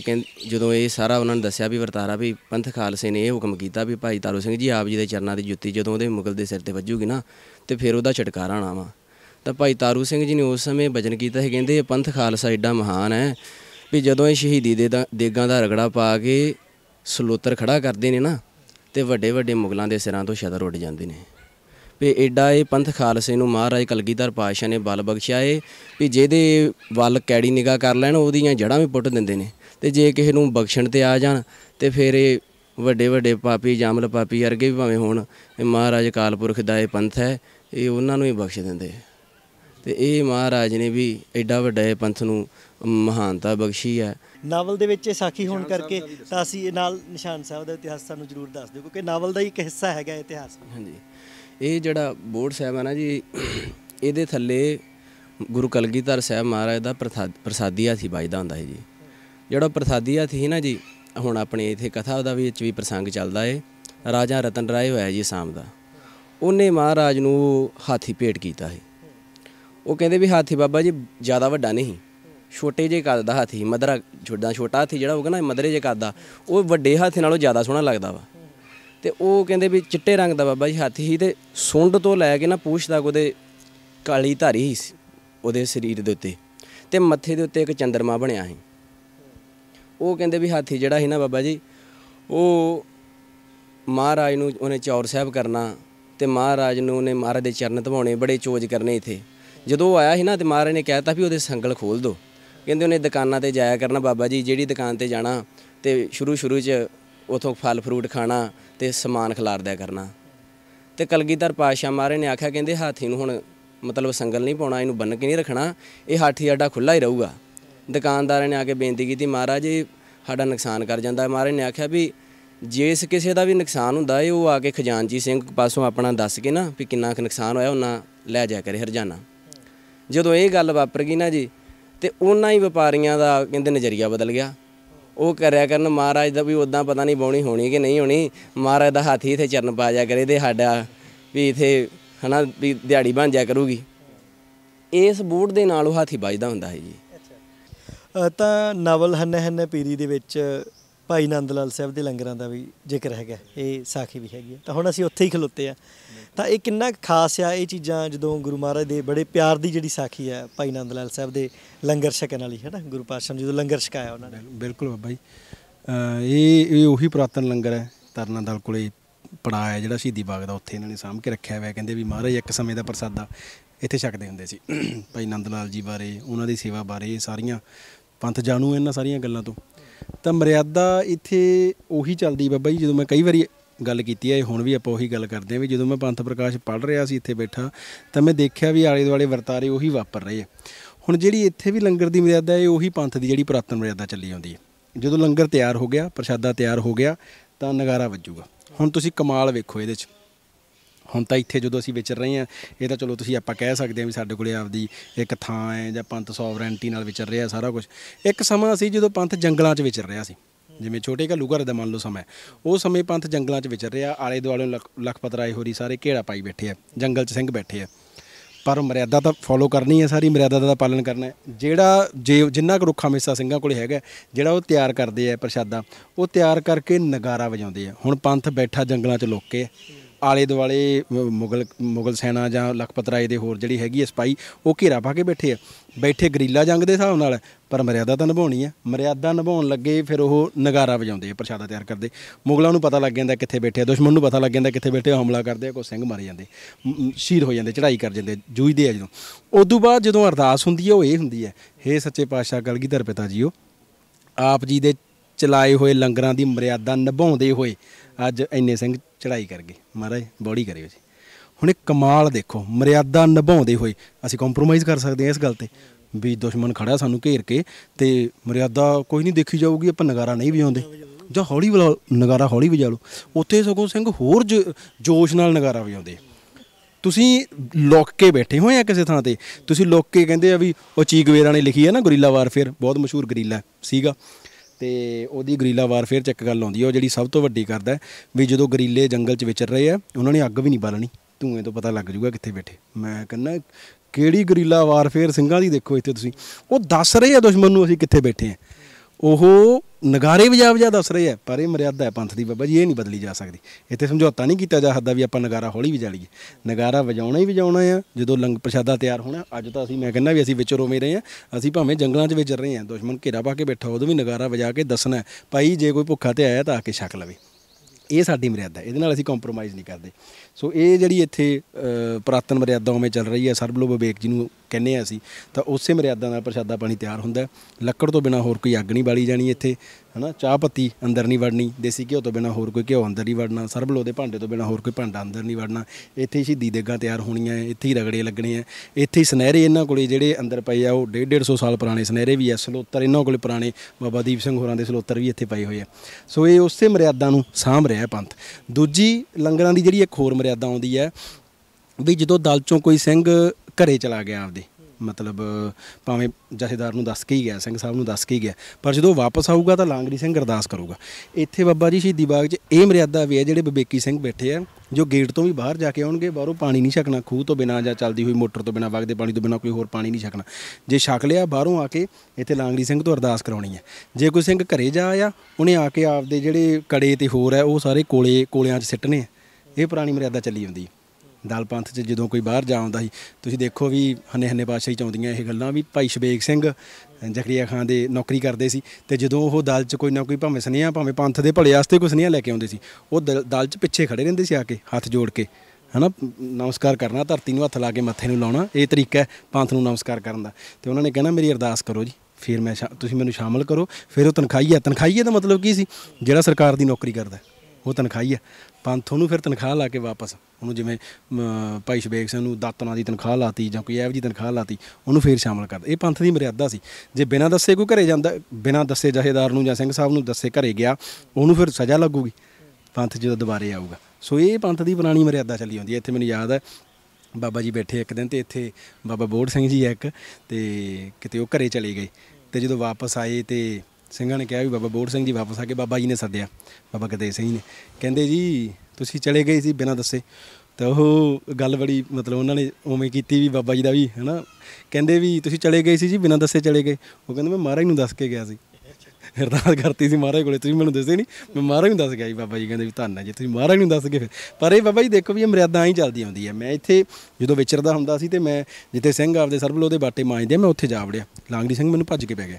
ਜਦੋਂ ਇਹ ਸਾਰਾ ਉਹਨਾਂ ਨੇ ਦੱਸਿਆ ਵੀ ਵਰਤਾਰਾ ਵੀ ਪੰਥ ਖਾਲਸੇ ਨੇ ਇਹ ਹੁਕਮ ਕੀਤਾ ਵੀ ਭਾਈ ਤਾਰੂ ਸਿੰਘ ਜੀ ਆਪ ਜੀ ਦੇ ਚਰਨਾਂ ਦੀ ਜੁੱਤੀ ਜਦੋਂ ਉਹਦੇ ਮੁਗਲ ਦੇ ਸਿਰ ਤੇ ਵੱਜੂਗੀ ਨਾ ਤੇ ਫੇਰ ਉਹਦਾ ਛਟਕਾਰਾ ਆਣਾ ਵਾ ਤਾਂ ਭਾਈ ਤਾਰੂ ਸਿੰਘ ਜੀ ਨੇ ਉਸ ਸਮੇਂ ਬਚਨ ਕੀਤਾ ਹੈ ਕਹਿੰਦੇ ਇਹ ਪੰਥ ਖਾਲਸਾ ਐਡਾ ਮਹਾਨ ਹੈ ਵੀ ਜਦੋਂ ਇਹ ਸ਼ਹੀਦੀ ਦੇ ਦੇਗਾਂ ਦਾ ਰਗੜਾ ਪਾ ਕੇ ਸਲੋਤਰ ਖੜਾ ਕਰਦੇ ਨੇ ਨਾ ਤੇ ਵੱਡੇ ਵੱਡੇ ਮੁਗਲਾਂ ਦੇ ਸਿਰਾਂ ਤੋਂ ਛਤਰ ਉੱਡ ਜਾਂਦੇ ਨੇ ਵੀ ਐਡਾ ਇਹ ਪੰਥ ਖਾਲਸੇ ਨੂੰ ਮਹਾਰਾਜ ਕਲਗੀਧਰ ਪਾਸ਼ਾ ਨੇ ਬਲ ਬਖਸ਼ਿਆ ਏ ਵੀ ਜਿਹਦੇ ਵੱਲ ਕੈੜੀ ਨਿਗਾਹ ਕਰ ਲੈਣ ਉਹਦੀਆਂ ਜੜਾਂ ਵੀ ਪੁੱਟ ਦਿੰਦੇ ਨੇ ਤੇ ਜੇ ਕਿਸੇ ਨੂੰ ਬਖਸ਼ਣ ਤੇ ਆ ਜਾਣ ਤੇ ਫਿਰ ਇਹ ਵੱਡੇ ਵੱਡੇ ਪਾਪੀ ਜਾਮਲ ਪਾਪੀ ਵਰਗੇ ਵੀ ਭਾਵੇਂ ਹੋਣ ਇਹ ਮਹਾਰਾਜ ਕਾਲਪੁਰਖ ਦਾ ਇਹ ਪੰਥ ਹੈ ਇਹ ਉਹਨਾਂ ਨੂੰ ਹੀ ਬਖਸ਼ ਦਿੰਦੇ ਤੇ ਇਹ ਮਹਾਰਾਜ ਨੇ ਵੀ ਐਡਾ ਵੱਡਾ ਇਹ ਪੰਥ ਨੂੰ ਮਹਾਨਤਾ ਬਖਸ਼ੀ ਹੈ ਨਾਵਲ ਦੇ ਵਿੱਚ ਇਹ ਸਾਖੀ ਹੋਣ ਕਰਕੇ ਤਾਂ ਅਸੀਂ ਨਾਲ ਨਿਸ਼ਾਨ ਸਾਹਿਬ ਦਾ ਇਤਿਹਾਸ ਸਾਨੂੰ ਜ਼ਰੂਰ ਦੱਸ ਦਿਓ ਕਿਉਂਕਿ ਨਾਵਲ ਦਾ ਹੀ ਇੱਕ ਹਿੱਸਾ ਹੈਗਾ ਇਤਿਹਾਸ ਹਾਂਜੀ ਇਹ ਜਿਹੜਾ ਬੋਰਡ ਸਾਹਿਬ ਹੈ ਨਾ ਜੀ ਇਹਦੇ ਥੱਲੇ ਗੁਰੂ ਕਲਗੀਧਰ ਸਾਹਿਬ ਮਹਾਰਾਜ ਦਾ ਪ੍ਰਸਾਦੀਆ ਸੀ ਵੱਜਦਾ ਹੁੰਦਾ ਹੈ ਜੀ ਜਿਹੜਾ ਪ੍ਰਸਾਦੀਆ ਸੀ ਨਾ ਜੀ ਹੁਣ ਆਪਣੇ ਇਥੇ ਕਥਾ ਦਾ ਵੀ ਵਿੱਚ ਵੀ ਪ੍ਰਸੰਗ ਚੱਲਦਾ ਏ ਰਾਜਾ ਰਤਨ ਰਾਏ ਹੋਇਆ ਜੀ ਸ਼ਾਮ ਦਾ ਉਹਨੇ ਮਹਾਰਾਜ ਨੂੰ ਹਾਥੀ ਭੇਟ ਕੀਤਾ ਸੀ ਉਹ ਕਹਿੰਦੇ ਵੀ ਹਾਥੀ ਬਾਬਾ ਜੀ ਜ਼ਿਆਦਾ ਵੱਡਾ ਨਹੀਂ ਛੋਟੇ ਜੇ ਕੱਦ ਦਾ ਹਾਥੀ ਮਦਰਾ ਛੋਟਾ ਛੋਟਾ ਹਾਥੀ ਜਿਹੜਾ ਹੋਗਾ ਨਾ ਮਦਰੇ ਜੇ ਕੱਦ ਦਾ ਉਹ ਵੱਡੇ ਹਾਥੀ ਨਾਲੋਂ ਜ਼ਿਆਦਾ ਸੋਹਣਾ ਲੱਗਦਾ ਵਾ ਤੇ ਉਹ ਕਹਿੰਦੇ ਵੀ ਚਿੱਟੇ ਰੰਗ ਦਾ ਬਾਬਾ ਜੀ ਹਾਥੀ ਸੀ ਤੇ ਸੁੰਡ ਤੋਂ ਲੈ ਕੇ ਨਾ ਪੂਛ ਤੱਕ ਉਹਦੇ ਕਾਲੀ ਧਾਰੀ ਸੀ ਉਹਦੇ ਸਰੀਰ ਦੇ ਉੱਤੇ ਤੇ ਮੱਥੇ ਦੇ ਉੱਤੇ ਇੱਕ ਚੰਦਰਮਾ ਬਣਿਆ ਸੀ ਉਹ ਕਹਿੰਦੇ ਵੀ ਹਾਥੀ ਜਿਹੜਾ ਸੀ ਨਾ ਬਾਬਾ ਜੀ ਉਹ ਮਹਾਰਾਜ ਨੂੰ ਉਹਨੇ ਚੌਰ ਸਾਹਿਬ ਕਰਨਾ ਤੇ ਮਹਾਰਾਜ ਨੂੰ ਉਹਨੇ ਮਹਾਰਾਜ ਦੇ ਚਰਨ ਧਵਾਉਣੇ ਬੜੇ ਚੋਜ ਕਰਨੇ ਇਥੇ ਜਦੋਂ ਉਹ ਆਇਆ ਸੀ ਨਾ ਤੇ ਮਹਾਰਾਜ ਨੇ ਕਹਿਤਾ ਵੀ ਉਹਦੇ ਸੰਗਲ ਖੋਲ ਦੋ ਕਹਿੰਦੇ ਉਹਨੇ ਦੁਕਾਨਾਂ ਤੇ ਜਾਇਆ ਕਰਨਾ ਬਾਬਾ ਜੀ ਜਿਹੜੀ ਦੁਕਾਨ ਤੇ ਜਾਣਾ ਤੇ ਸ਼ੁਰੂ ਸ਼ੁਰੂ 'ਚ ਉਥੋਂ ਫਲ ਫਰੂਟ ਖਾਣਾ ਤੇ ਸਮਾਨ ਖਲਾਰਦਿਆ ਦਿਆ ਕਰਨਾ ਤੇ ਕਲਗੀਧਰ ਪਾਸ਼ਾ ਮਾਰੇ ਨੇ ਆਖਿਆ ਕਹਿੰਦੇ ਹਾਥੀ ਨੂੰ ਹੁਣ ਮਤਲਬ ਸੰਗਲ ਨਹੀਂ ਪਾਉਣਾ ਇਹਨੂੰ ਬੰਨ ਕੇ ਨਹੀਂ ਰੱਖਣਾ ਇਹ ਹਾਥੀ ਸਾਡਾ ਖੁੱਲਾ ਹੀ ਰਹੂਗਾ ਦੁਕਾਨਦਾਰਾਂ ਨੇ ਆ ਕੇ ਬੇਨਤੀ ਕੀਤੀ ਮਹਾਰਾਜ ਇਹ ਸਾਡਾ ਨੁਕਸਾਨ ਕਰ ਜਾਂਦਾ ਮਹਾਰਾਜ ਨੇ ਆਖਿਆ ਵੀ ਜੇਸ ਕਿਸੇ ਦਾ ਵੀ ਨੁਕਸਾਨ ਹੁੰਦਾ ਏ ਉਹ ਆ ਕੇ ਖਜ਼ਾਨਜੀ ਸਿੰਘ ਪਾਸੋਂ ਆਪਣਾ ਦੱਸ ਕੇ ਨਾ ਵੀ ਕਿੰਨਾ ਕੁ ਨੁਕਸਾਨ ਹੋਇਆ ਉਹਨਾਂ ਲੈ ਜਾ ਕਰੇ ਹਰਜਾਨਾ ਜਦੋਂ ਇਹ ਗੱਲ ਵਾਪਰ ਗਈ ਨਾ ਜੀ ਤੇ ਉਹਨਾਂ ਹੀ ਵਪਾਰੀਆਂ ਦਾ ਕਹਿੰਦੇ ਨਜ਼ਰੀਆ ਬਦਲ ਗਿਆ ਉਹ ਕਰਿਆ ਕਰਨ ਮਹਾਰਾਜ ਦਾ ਵੀ ਉਦਾਂ ਪਤਾ ਨਹੀਂ ਬੌਣੀ ਹੋਣੀ ਕਿ ਨਹੀਂ ਹੋਣੀ ਮਹਾਰਾਜ ਦਾ ਹਾਥੀ ਇਥੇ ਚਰਨ ਪਾ ਜਾ ਕਰੇ ਤੇ ਸਾਡਾ ਵੀ ਇਥੇ ਹਨਾ ਵੀ ਦਿਹਾੜੀ ਬਣ ਜਾ ਕਰੂਗੀ ਇਸ ਬੂਟ ਦੇ ਨਾਲ ਉਹ ਹਾਥੀ ਵੱਜਦਾ ਹੁੰਦਾ ਹੈ ਜੀ ਤਾਂ ਨਾਵਲ ਹੰਨੇ ਹੰਨੇ ਪੀਰੀ ਦੇ ਵਿੱਚ ਭਾਈ ਨੰਦ ਲਾਲ ਸਾਹਿਬ ਦੇ ਲੰਗਰਾਂ ਦਾ ਵੀ ਜ਼ਿਕਰ ਹੈਗਾ ਇਹ ਸਾਖੀ ਵੀ ਹੈਗੀ ਤਾਂ ਹੁਣ ਅਸੀਂ ਉੱਥੇ ਹੀ ਖਲੋਤੇ ਆ ਤਾਂ ਇਹ ਕਿੰਨਾ ਖਾਸ ਆ ਇਹ ਚੀਜ਼ਾਂ ਜਦੋਂ ਗੁਰੂ ਮਹਾਰਾਜ ਦੇ ਬੜੇ ਪਿਆਰ ਦੀ ਜਿਹੜੀ ਸਾਖੀ ਆ ਭਾਈ ਨੰਦ ਲਾਲ ਸਾਹਿਬ ਦੇ ਲੰਗਰ ਛਕਣ ਵਾਲੀ ਹੈ ਨਾ ਗੁਰੂ ਪਾਤਸ਼ਾਹ ਜਦੋਂ ਲੰਗਰ ਛਕਾਇਆ ਉਹਨਾਂ ਨੇ ਬਿਲਕੁਲ ਬਾਬਾ ਜੀ ਇਹ ਇਹ ਉਹੀ ਪ੍ਰਾਤਨ ਲੰਗਰ ਹੈ ਤਰਨਾ ਦਲ ਕੋਲੇ ਪੜਾਇਆ ਜਿਹੜਾ ਸ਼ਹੀਦੀ ਬਾਗ ਦਾ ਉੱਥੇ ਇਹਨਾਂ ਨੇ ਸਾਂਭ ਕੇ ਰੱਖਿਆ ਹੋਇਆ ਕਹਿੰਦੇ ਵੀ ਮਹਾਰਾਜ ਇੱਕ ਸਮੇਂ ਦਾ ਪ੍ਰਸਾਦਾ ਇੱਥੇ ਛਕਦੇ ਹੁੰਦੇ ਸੀ ਭਾਈ ਨੰਦ ਲਾਲ ਜੀ ਬਾਰੇ ਉਹਨਾਂ ਦੀ ਸੇਵਾ ਬਾਰੇ ਸਾਰੀਆਂ ਪੰਥ ਜਾਣੂ ਇਹਨਾਂ ਸਾਰੀਆਂ ਗੱਲਾਂ ਤੋਂ ਤਾਂ ਮਰਿਆਦਾ ਇੱਥੇ ਉਹੀ ਚੱਲਦੀ ਬਾਬਾ ਜੀ ਜਦੋਂ ਮੈਂ ਕਈ ਵਾਰੀ ਗੱਲ ਕੀਤੀ ਹੈ ਹੁਣ ਵੀ ਆਪਾਂ ਉਹੀ ਗੱਲ ਕਰਦੇ ਆ ਵੀ ਜਦੋਂ ਮੈਂ ਪੰਥ ਪ੍ਰਕਾਸ਼ ਪੜ੍ਹ ਰਿਹਾ ਸੀ ਇੱਥੇ ਬੈਠਾ ਤਾਂ ਮੈਂ ਦੇਖਿਆ ਵੀ ਆਲੇ ਦੁਆਲੇ ਵਰਤਾਰੇ ਉਹੀ ਵਾਪਰ ਰਹੇ ਆ ਹੁਣ ਜਿਹੜੀ ਇੱਥੇ ਵੀ ਲੰਗਰ ਦੀ ਮਰਿਆਦਾ ਹੈ ਉਹੀ ਪੰਥ ਦੀ ਜਿਹੜੀ ਪ੍ਰਾਤਨ ਮਰਿਆਦਾ ਚੱਲੀ ਆਉਂਦੀ ਹੈ ਜਦੋਂ ਲੰਗਰ ਤਿਆਰ ਹੋ ਗਿਆ ਪ੍ਰਸ਼ਾਦਾ ਤਿਆਰ ਹੋ ਗਿਆ ਤਾਂ ਨਗਾਰਾ ਵੱਜੂਗਾ ਹੁਣ ਤੁਸੀਂ ਕਮਾਲ ਵੇਖੋ ਇਹਦੇ 'ਚ ਹੁਣ ਤਾਂ ਇੱਥੇ ਜਦੋਂ ਅਸੀਂ ਵਿਚਰ ਰਹੇ ਹਾਂ ਇਹ ਤਾਂ ਚਲੋ ਤੁਸੀਂ ਆਪਾਂ ਕਹਿ ਸਕਦੇ ਹਾਂ ਵੀ ਸਾਡੇ ਕੋਲੇ ਆਪਦੀ ਇੱਕ ਥਾਂ ਹੈ ਜਾਂ ਪੰਥ ਸੌਵਰੈਂਟੀ ਨਾਲ ਵਿਚਰ ਰਿਹਾ ਸਾਰਾ ਕੁਝ ਇੱਕ ਸਮਾਂ ਸੀ ਜਦੋਂ ਪੰਥ ਜੰਗਲਾਂ 'ਚ ਵਿਚਰ ਰਿਹਾ ਸੀ ਜਿਵੇਂ ਛੋਟੇ ਘੱਲੂ ਘਰ ਦਾ ਮੰਨ ਲਓ ਸਮਾਂ ਉਹ ਸਮੇਂ ਪੰਥ ਜੰਗਲਾਂ 'ਚ ਵਿਚਰ ਰਿਹਾ ਆਲੇ ਦੁਆਲੇ ਲਖਪਤ ਰਾਏ ਹੋਰੀ ਸਾਰੇ ਘੇੜਾ ਪਾਈ ਬੈਠੇ ਆ ਜੰਗਲ 'ਚ ਸਿੰਘ ਬੈਠੇ ਆ ਪਰ ਮਰਿਆਦਾ ਤਾਂ ਫੋਲੋ ਕਰਨੀ ਹੈ ਸਾਰੀ ਮਰਿਆਦਾ ਦਾ ਪਾਲਣ ਕਰਨਾ ਹੈ ਜਿਹੜਾ ਜੇ ਜਿੰਨਾ ਕੁ ਰੁੱਖਾ ਮੇਸਾ ਸਿੰਘਾਂ ਕੋਲੇ ਹੈਗਾ ਜਿਹੜਾ ਉਹ ਤਿਆਰ ਕਰਦੇ ਆ ਪ੍ਰਸ਼ਾਦਾ ਉਹ ਤਿਆਰ ਕਰਕੇ ਨਗਾਰਾ ਵਜਾਉਂਦੇ ਆ ਹੁਣ ਪੰਥ ਬੈਠਾ ਜੰਗਲਾਂ 'ਚ ਲੁੱਕ ਕੇ ਆਲੇ ਦੁਆਲੇ ਮੁਗਲ ਮੁਗਲ ਸੈਨਾ ਜਾਂ ਲਖਪਤ ਰਾਏ ਦੇ ਹੋਰ ਜਿਹੜੀ ਹੈਗੀ ਸਪਾਈ ਉਹ ਘੇਰਾ ਪਾ ਕੇ ਬੈਠੇ ਆ ਬੈਠੇ ਗਰੀਲਾ ਜੰਗ ਦੇ ਹਿਸਾਬ ਨਾਲ ਪਰ ਮਰਿਆਦਾ ਤਾਂ ਨਿਭਾਉਣੀ ਆ ਮਰਿਆਦਾ ਨਿਭਾਉਣ ਲੱਗੇ ਫਿਰ ਉਹ ਨਗਾਰਾ ਵਜਾਉਂਦੇ ਆ ਪ੍ਰਸ਼ਾਦਾ ਤਿਆਰ ਕਰਦੇ ਮੁਗਲਾਂ ਨੂੰ ਪਤਾ ਲੱਗ ਜਾਂਦਾ ਕਿੱਥੇ ਬੈਠੇ ਆ ਦੁਸ਼ਮਣ ਨੂੰ ਪਤਾ ਲੱਗ ਜਾਂਦਾ ਕਿੱਥੇ ਬੈਠੇ ਆ ਹਮਲਾ ਕਰਦੇ ਆ ਕੋ ਸਿੰਘ ਮਾਰੇ ਜਾਂਦੇ ਸ਼ਹੀਦ ਹੋ ਜਾਂਦੇ ਚੜ੍ਹਾਈ ਕਰ ਜਾਂਦੇ ਜੂਝਦੇ ਆ ਜਦੋਂ ਉਦੋਂ ਬਾਅਦ ਜਦੋਂ ਅਰਦਾਸ ਹੁੰਦੀ ਹੈ ਉਹ ਇਹ ਹੁੰਦੀ ਹੈ ਹੇ ਸੱਚੇ ਪਾਤਸ਼ਾਹ ਕਲਗੀਧਰ ਪਿਤਾ ਜੀਓ ਆਪ ਜੀ ਦੇ ਚਲਾਏ ਹੋਏ ਲੰਗਰਾਂ ਦੀ ਮਰਿਆਦਾ ਨਿਭਾਉਂਦੇ ਹੋਏ ਅੱਜ ਇੰਨੇ ਸਿੰਘ ਚੜਾਈ ਕਰ ਗਏ ਮਹਾਰਾਜ ਬੋੜੀ ਕਰਿਓ ਜੀ ਹੁਣ ਇਹ ਕਮਾਲ ਦੇਖੋ ਮਰਿਆਦਾ ਨਿਭਾਉਂਦੇ ਹੋਏ ਅਸੀਂ ਕੰਪਰੋਮਾਈਜ਼ ਕਰ ਸਕਦੇ ਹਾਂ ਇਸ ਗੱਲ ਤੇ ਵੀ ਦੁਸ਼ਮਣ ਖੜਾ ਸਾਨੂੰ ਘੇਰ ਕੇ ਤੇ ਮਰਿਆਦਾ ਕੋਈ ਨਹੀਂ ਦੇਖੀ ਜਾਊਗੀ ਆਪਾਂ ਨਗਾਰਾ ਨਹੀਂ ਵਜਾਉਂਦੇ ਜਾਂ ਹੌਲੀ ਵਾਲਾ ਨਗਾਰਾ ਹੌਲੀ ਵਜਾ ਲਓ ਉੱਥੇ ਸਗੋਂ ਸਿੰਘ ਹੋਰ ਜੋਸ਼ ਨਾਲ ਨਗਾਰਾ ਵਜਾਉਂਦੇ ਤੁਸੀਂ ਲੋਕ ਕੇ ਬੈਠੇ ਹੋਏ ਆ ਕਿਸੇ ਥਾਂ ਤੇ ਤੁਸੀਂ ਲੋਕ ਕੇ ਕਹਿੰਦੇ ਆ ਵੀ ਉਹ ਚੀਗਵੇਰਾ ਨੇ ਲਿਖੀ ਹੈ ਨਾ ਗਰੀਲਾ ਵਾਰਫੇਅਰ ਬਹੁਤ ਮਸ਼ਹੂਰ ਗਰੀਲਾ ਸੀਗਾ ਤੇ ਉਹਦੀ ਗਰੀਲਾ ਵਾਰਫੇਅਰ ਚ ਇੱਕ ਗੱਲ ਆਉਂਦੀ ਹੈ ਉਹ ਜਿਹੜੀ ਸਭ ਤੋਂ ਵੱਡੀ ਕਰਦਾ ਵੀ ਜਦੋਂ ਗਰੀਲੇ ਜੰਗਲ ਚ ਵਿਚਰ ਰਹੇ ਆ ਉਹਨਾਂ ਨੇ ਅੱਗ ਵੀ ਨਹੀਂ ਬਾਲਣੀ ਧੂਏ ਤੋਂ ਪਤਾ ਲੱਗ ਜੂਗਾ ਕਿੱਥੇ ਬੈਠੇ ਮੈਂ ਕਹਿੰਦਾ ਕਿਹੜੀ ਗਰੀਲਾ ਵਾਰਫੇਅਰ ਸਿੰਘਾਂ ਦੀ ਦੇਖੋ ਇੱਥੇ ਤੁਸੀਂ ਉਹ ਦੱਸ ਰਹੇ ਆ ਦੁਸ਼ਮਣ ਨੂੰ ਅਸੀਂ ਕਿੱਥੇ ਬੈਠੇ ਆ ਉਹ ਨਗਾਰੇ ਵਜਾ ਵਜਾ ਦੱਸ ਰਹੇ ਆ ਪਰ ਇਹ ਮਰਿਆਦਾ ਹੈ ਪੰਥ ਦੀ ਬਾਬਾ ਜੀ ਇਹ ਨਹੀਂ ਬਦਲੀ ਜਾ ਸਕਦੀ ਇੱਥੇ ਸਮਝੌਤਾ ਨਹੀਂ ਕੀਤਾ ਜਾ ਸਕਦਾ ਵੀ ਆਪਾਂ ਨਗਾਰਾ ਹੌਲੀ ਵਜਾ ਲਈਏ ਨਗਾਰਾ ਵਜਾਉਣਾ ਹੀ ਵਜਾਉਣਾ ਆ ਜਦੋਂ ਲੰਗ ਪ੍ਰਸ਼ਾਦਾ ਤਿਆਰ ਹੋਣਾ ਅੱਜ ਤਾਂ ਅਸੀਂ ਮੈਂ ਕਹਿੰਦਾ ਵੀ ਅਸੀਂ ਵਿੱਚ ਰੋਵੇਂ ਰਹੇ ਆ ਅਸੀਂ ਭਾਵੇਂ ਜੰਗਲਾਂ 'ਚ ਵਿਚਰ ਰਹੇ ਆ ਦੁਸ਼ਮਣ ਘੇਰਾ ਪਾ ਕੇ ਬੈਠਾ ਉਹਦੋਂ ਵੀ ਨਗਾਰਾ ਵਜਾ ਕੇ ਦੱਸਣਾ ਭਾਈ ਜੇ ਕੋਈ ਭੁੱਖਾ ਤੇ ਆਇਆ ਤਾਂ ਆ ਕੇ ਛਕ ਲਵੇ ਇਹ ਸਾਡੀ ਮਰਿਆਦਾ ਇਹਦੇ ਨਾਲ ਅਸੀਂ ਕੰਪਰੋਮਾਈਜ਼ ਨਹੀਂ ਕਰਦੇ ਸੋ ਇਹ ਜਿਹੜੀ ਇੱਥੇ ਪ੍ਰਾਤਨ ਮਰਿਆਦਾ ਉਵੇਂ ਚੱਲ ਰਹੀ ਹੈ ਸਰਬਲੋ ਵਿਵੇਕ ਜੀ ਨੂੰ ਕਹਿੰਨੇ ਆ ਅਸੀਂ ਤਾਂ ਉਸੇ ਮਰਿਆਦਾ ਨਾਲ ਪ੍ਰਸ਼ਾਦਾ ਪਾਣੀ ਤਿਆਰ ਹੁੰਦਾ ਲੱਕੜ ਤੋਂ ਬਿਨਾ ਹੋਰ ਕੋਈ ਅੱਗ ਨਹੀਂ ਬਾਲੀ ਜਾਣੀ ਇੱਥੇ ਹਨਾ ਚਾਹ ਪੱਤੀ ਅੰਦਰ ਨਹੀਂ ਵੜਨੀ ਦੇਸੀ ਘਿਓ ਤੋਂ ਬਿਨਾ ਹੋਰ ਕੋਈ ਘਿਓ ਅੰਦਰ ਨਹੀਂ ਵੜਨਾ ਸਰਬਲੋ ਦੇ ਭਾਂਡੇ ਤੋਂ ਬਿਨਾ ਹੋਰ ਕੋਈ ਭਾਂਡਾ ਅੰਦਰ ਨਹੀਂ ਵੜਨਾ ਇੱਥੇ ਹੀ ਦੀਦੇਗਾ ਤਿਆਰ ਹੋਣੀਆਂ ਐ ਇੱਥੇ ਹੀ ਰਗੜੇ ਲੱਗਣੇ ਐ ਇੱਥੇ ਹੀ ਸੁਨਹਿਰੇ ਇਹਨਾਂ ਕੋਲੇ ਜਿਹੜੇ ਅੰਦਰ ਪਏ ਆ ਉਹ 150 ਸਾਲ ਪੁਰਾਣੇ ਸੁਨਹਿਰੇ ਵੀ ਐ ਸਲੋਤਰ ਇਹਨਾਂ ਕੋਲੇ ਪੁਰਾਣੇ ਬਾਬਾ ਦੀਪ ਸਿੰਘ ਹੋਰਾਂ ਦੇ ਸਲੋਤਰ ਵੀ ਇੱਥੇ ਪਏ ਹੋਏ ਆ ਸੋ ਇਹ ਉਸੇ ਮਰਿਆਦਾ ਨੂੰ ਸਾਂਭ ਰਿਹਾ ਪੰਥ ਦੂਜੀ ਲੰਗਰਾਂ ਦੀ ਜਿਹੜੀ ਇੱਕ ਹੋਰ ਮਰਿਆਦਾ ਆਉਂਦੀ ਐ ਵੀ ਜਦੋਂ ਦਲ ਚੋਂ ਕੋਈ ਸਿੰਘ ਘਰੇ ਚਲਾ ਗਿਆ ਆਪਦੇ ਮਤਲਬ ਭਾਵੇਂ ਜਥੇਦਾਰ ਨੂੰ ਦੱਸ ਕੇ ਹੀ ਗਿਆ ਸਿੰਘ ਸਾਹਿਬ ਨੂੰ ਦੱਸ ਕੇ ਹੀ ਗਿਆ ਪਰ ਜਦੋਂ ਵਾਪਸ ਆਊਗਾ ਤਾਂ ਲਾਂਗੜੀ ਸਿੰਘ ਅਰਦਾਸ ਕਰੂਗਾ ਇੱਥੇ ਬਾਬਾ ਜੀ ਸ਼ਹੀਦੀ ਬਾਗ 'ਚ ਇਹ ਮਰਿਆਦਾ ਵੀ ਹੈ ਜਿਹੜੇ ਬਬੇਕੀ ਸਿੰਘ ਬੈਠੇ ਆ ਜੋ ਗੇਟ ਤੋਂ ਵੀ ਬਾਹਰ ਜਾ ਕੇ ਆਉਣਗੇ ਬਾਹਰੋਂ ਪਾਣੀ ਨਹੀਂ ਛਕਣਾ ਖੂਹ ਤੋਂ ਬਿਨਾ ਜਾਂ ਚੱਲਦੀ ਹੋਈ ਮੋਟਰ ਤੋਂ ਬਿਨਾ ਵਗਦੇ ਪਾਣੀ ਤੋਂ ਬਿਨਾ ਕੋਈ ਹੋਰ ਪਾਣੀ ਨਹੀਂ ਛਕਣਾ ਜੇ ਛਕ ਲਿਆ ਬਾਹਰੋਂ ਆ ਕੇ ਇੱਥੇ ਲਾਂਗੜੀ ਸਿੰਘ ਤੋਂ ਅਰਦਾਸ ਕਰਾਉਣੀ ਹੈ ਜੇ ਕੋਈ ਸਿੰਘ ਘਰੇ ਜਾ ਆਇਆ ਉਹਨੇ ਆ ਕੇ ਆਪਦੇ ਜਿਹੜੇ ਕੜੇ ਤੇ ਹੋਰ ਹੈ ਉਹ ਸਾਰੇ ਕੋਲੇ ਕੋਲਿਆਂ 'ਚ ਸਿੱਟਨੇ ਇਹ ਪੁਰਾਣੀ ਮਰਿਆਦਾ ਚੱਲੀ ਜਾਂਦੀ ਹੈ ਦਲ ਪੰਥ 'ਚ ਜਦੋਂ ਕੋਈ ਬਾਹਰ ਜਾ ਆਉਂਦਾ ਸੀ ਤੁਸੀਂ ਦੇਖੋ ਵੀ ਹੰਨੇ ਹੰਨੇ ਪਾਸ਼ਾ ਹੀ ਚਾਉਂਦੀਆਂ ਇਹ ਗੱਲਾਂ ਵੀ ਭਾਈ ਸ਼ਬੇਗ ਸਿੰਘ ਜ਼ਕਰੀਆ ਖਾਨ ਦੇ ਨੌਕਰੀ ਕਰਦੇ ਸੀ ਤੇ ਜਦੋਂ ਉਹ ਦਲ 'ਚ ਕੋਈ ਨਾ ਕੋਈ ਭਾਵੇਂ ਸਨੇਹਾ ਭਾਵੇਂ ਪੰਥ ਦੇ ਭਲੇ ਵਾਸਤੇ ਕੋਈ ਸਨੇਹਾ ਲੈ ਕੇ ਆਉਂਦੇ ਸੀ ਉਹ ਦਲ 'ਚ ਪਿੱਛੇ ਖੜੇ ਰਹਿੰਦੇ ਸੀ ਆ ਕੇ ਹੱਥ ਜੋੜ ਕੇ ਹਨਾ ਨਮਸਕਾਰ ਕਰਨਾ ਧਰਤੀ ਨੂੰ ਹੱਥ ਲਾ ਕੇ ਮੱਥੇ ਨੂੰ ਲਾਉਣਾ ਇਹ ਤਰੀਕਾ ਹੈ ਪੰਥ ਨੂੰ ਨਮਸਕਾਰ ਕਰਨ ਦਾ ਤੇ ਉਹਨਾਂ ਨੇ ਕਹਿਣਾ ਮੇਰੀ ਅਰਦਾਸ ਕਰੋ ਜੀ ਫਿਰ ਮੈਂ ਤੁਸੀਂ ਮੈਨੂੰ ਸ਼ਾਮਲ ਕਰੋ ਫਿਰ ਉਹ ਤਨਖਾਈ ਹੈ ਤਨਖਾਈ ਦਾ ਮਤਲਬ ਕੀ ਸੀ ਜਿਹੜਾ ਸਰਕਾਰ ਦੀ ਨੌਕਰੀ ਕਰਦਾ ਉਹ ਤਨਖਾਈ ਹੈ ਪੰਥ ਉਹਨੂੰ ਫਿਰ ਤਨਖਾਹ ਲਾ ਕੇ ਵਾਪਸ ਉਹਨੂੰ ਜਿਵੇਂ ਭਾਈ ਸ਼ਬੇਕ ਸਿੰਘ ਨੂੰ ਦਾਤਨਾ ਦੀ ਤਨਖਾਹ ਲਾਤੀ ਜਾਂ ਕੋਈ ਐਵ ਜੀ ਤਨਖਾਹ ਲਾਤੀ ਉਹਨੂੰ ਫੇਰ ਸ਼ਾਮਲ ਕਰ ਇਹ ਪੰਥ ਦੀ ਮਰਿਆਦਾ ਸੀ ਜੇ ਬਿਨਾਂ ਦੱਸੇ ਕੋਈ ਘਰੇ ਜਾਂਦਾ ਬਿਨਾਂ ਦੱਸੇ ਜਹੇਦਾਰ ਨੂੰ ਜਾਂ ਸਿੰਘ ਸਾਹਿਬ ਨੂੰ ਦੱਸੇ ਘਰੇ ਗਿਆ ਉਹਨੂੰ ਫਿਰ ਸਜ਼ਾ ਲੱਗੂਗੀ ਪੰਥ ਜਦੋਂ ਦੁਬਾਰੇ ਆਊਗਾ ਸੋ ਇਹ ਪੰਥ ਦੀ ਪੁਰਾਣੀ ਮਰਿਆਦਾ ਚੱਲੀ ਆਉਂਦੀ ਹੈ ਇੱਥੇ ਮੈਨੂੰ ਯਾਦ ਹੈ ਬਾਬਾ ਜੀ ਬੈਠੇ ਇੱਕ ਦਿਨ ਤੇ ਇੱਥੇ ਬਾਬਾ ਬੋੜ ਸਿੰਘ ਜੀ ਇੱਕ ਤੇ ਕਿਤੇ ਉਹ ਘਰੇ ਚਲੇ ਗਏ ਤੇ ਜਦੋਂ ਵਾਪਸ ਆਏ ਤੇ ਸਿੰਘਾਂ ਨੇ ਕਿਹਾ ਵੀ ਬਾਬਾ ਬੋੜ ਸਿੰਘ ਜੀ ਵਾਪਸ ਆ ਕੇ ਬਾਬਾ ਜੀ ਨੇ ਸੱਦਿਆ ਬਾਬਾ ਕਦੇ ਸਿੰਘ ਨੇ ਕਹਿੰਦੇ ਜੀ ਤੁਸੀਂ ਚਲੇ ਗਏ ਸੀ ਬਿਨਾਂ ਦੱਸੇ ਤਾਂ ਉਹ ਗੱਲ ਬੜੀ ਮਤਲਬ ਉਹਨਾਂ ਨੇ ਉਵੇਂ ਕੀਤੀ ਵੀ ਬਾਬਾ ਜੀ ਦਾ ਵੀ ਹਨਾ ਕਹਿੰਦੇ ਵੀ ਤੁਸੀਂ ਚਲੇ ਗਏ ਸੀ ਜੀ ਬਿਨਾਂ ਦੱਸੇ ਚਲੇ ਗਏ ਉਹ ਕਹਿੰਦੇ ਮੈਂ ਮਹਾਰਾਜ ਨੂੰ ਦੱਸ ਕੇ ਗਿਆ ਸੀ ਅਰਦਾਸ ਕਰਤੀ ਸੀ ਮਹਾਰਾਜ ਕੋਲੇ ਤੁਸੀਂ ਮੈਨੂੰ ਦੱਸੇ ਨਹੀਂ ਮੈਂ ਮਹਾਰਾਜ ਨੂੰ ਦੱਸ ਗਿਆ ਜੀ ਬਾਬਾ ਜੀ ਕਹਿੰਦੇ ਵੀ ਧੰਨ ਹੈ ਜੇ ਤੁਸੀਂ ਮਹਾਰਾਜ ਨੂੰ ਦੱਸ ਗਏ ਫਿਰ ਪਰ ਇਹ ਬਾਬਾ ਜੀ ਦੇਖੋ ਵੀ ਇਹ ਮਰਿਆਦਾ ਹੀ ਚੱਲਦੀ ਆਉਂਦੀ ਹੈ ਮੈਂ ਇੱਥੇ ਜਦੋਂ ਵਿਚਰਦਾ ਹੁੰਦਾ ਸੀ ਤੇ ਮੈਂ ਜਿੱਥੇ ਸਿੰਘ ਆਪਦੇ ਸਰਬਲੋ ਦੇ ਬਾਟੇ ਮਾਂਜਦੇ ਮੈਂ ਉੱਥੇ ਜਾ ਵੜਿਆ ਲਾਂਗੜੀ ਸਿੰਘ ਮੈਨੂੰ ਭੱਜ ਕੇ ਪੈ ਗਿਆ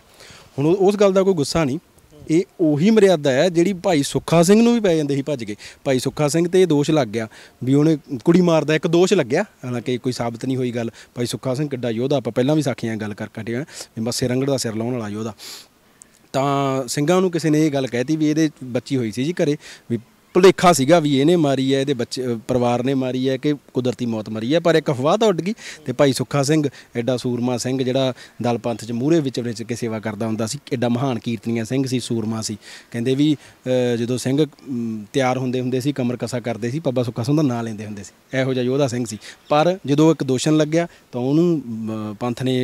ਹੁਣ ਉਸ ਗੱਲ ਦਾ ਕੋਈ ਗੁੱਸਾ ਨਹੀਂ ਇਹ ਉਹੀ ਮਰਿਆਦਾ ਹੈ ਜਿਹੜੀ ਭਾਈ ਸੁੱਖਾ ਸਿੰਘ ਨੂੰ ਵੀ ਪੈ ਜਾਂਦੇ ਸੀ ਭੱਜ ਕੇ ਭਾਈ ਸੁੱਖਾ ਸਿੰਘ ਤੇ ਇਹ ਦੋਸ਼ ਲੱਗ ਗਿਆ ਵੀ ਉਹਨੇ ਕੁੜੀ ਮਾਰਦਾ ਇੱਕ ਦੋਸ਼ ਲੱਗਿਆ ਹਾਲਾਂਕਿ ਕੋਈ ਸਾਬਤ ਨਹੀਂ ਹੋਈ ਗੱਲ ਭਾਈ ਸੁੱਖਾ ਸਿੰਘ ਕਿੱਡਾ ਯੋਧਾ ਆਪਾਂ ਪਹਿਲਾਂ ਵੀ ਸਾਖੀਆਂ ਗੱਲ ਕਰ ਕੱਟੇ ਆ ਵੀ ਮੱਸੇ ਰੰਗੜ ਦਾ ਸਿਰ ਲਾਉਣ ਵਾਲਾ ਯੋਧਾ ਤਾਂ ਸਿੰਘਾਂ ਨੂੰ ਕਿਸੇ ਨੇ ਇਹ ਗੱਲ ਕਹਿਤੀ ਵੀ ਇਹਦੇ ਬੱਚੀ ਹੋਈ ਸੀ ਜੀ ਘਰੇ ਵੀ ਭੁਲੇਖਾ ਸੀਗਾ ਵੀ ਇਹਨੇ ਮਾਰੀ ਹੈ ਇਹਦੇ ਬੱਚੇ ਪਰਿਵਾਰ ਨੇ ਮਾਰੀ ਹੈ ਕਿ ਕੁਦਰਤੀ ਮੌਤ ਮਰੀ ਹੈ ਪਰ ਇੱਕ ਅਫਵਾਹ ਤਾਂ ਉੱਡ ਗਈ ਤੇ ਭਾਈ ਸੁੱਖਾ ਸਿੰਘ ਐਡਾ ਸੂਰਮਾ ਸਿੰਘ ਜਿਹੜਾ ਦਲ ਪੰਥ 'ਚ ਮੂਰੇ ਵਿੱਚ ਵਿੱਚ ਕੇ ਸੇਵਾ ਕਰਦਾ ਹੁੰਦਾ ਸੀ ਐਡਾ ਮਹਾਨ ਕੀਰਤਨੀਆ ਸਿੰਘ ਸੀ ਸੂਰਮਾ ਸੀ ਕਹਿੰਦੇ ਵੀ ਜਦੋਂ ਸਿੰਘ ਤਿਆਰ ਹੁੰਦੇ ਹੁੰਦੇ ਸੀ ਕਮਰ ਕਸਾ ਕਰਦੇ ਸੀ ਪੱਬਾ ਸੁੱਖਾ ਸਿੰਘ ਦਾ ਨਾਂ ਲੈਂਦੇ ਹੁੰਦੇ ਸੀ ਇਹੋ ਜਿਹਾ ਯੋਧਾ ਸਿੰਘ ਸੀ ਪਰ ਜਦੋਂ ਇੱਕ ਦੋਸ਼ਣ ਲੱਗਿਆ ਤਾਂ ਉਹਨੂੰ ਪੰਥ ਨੇ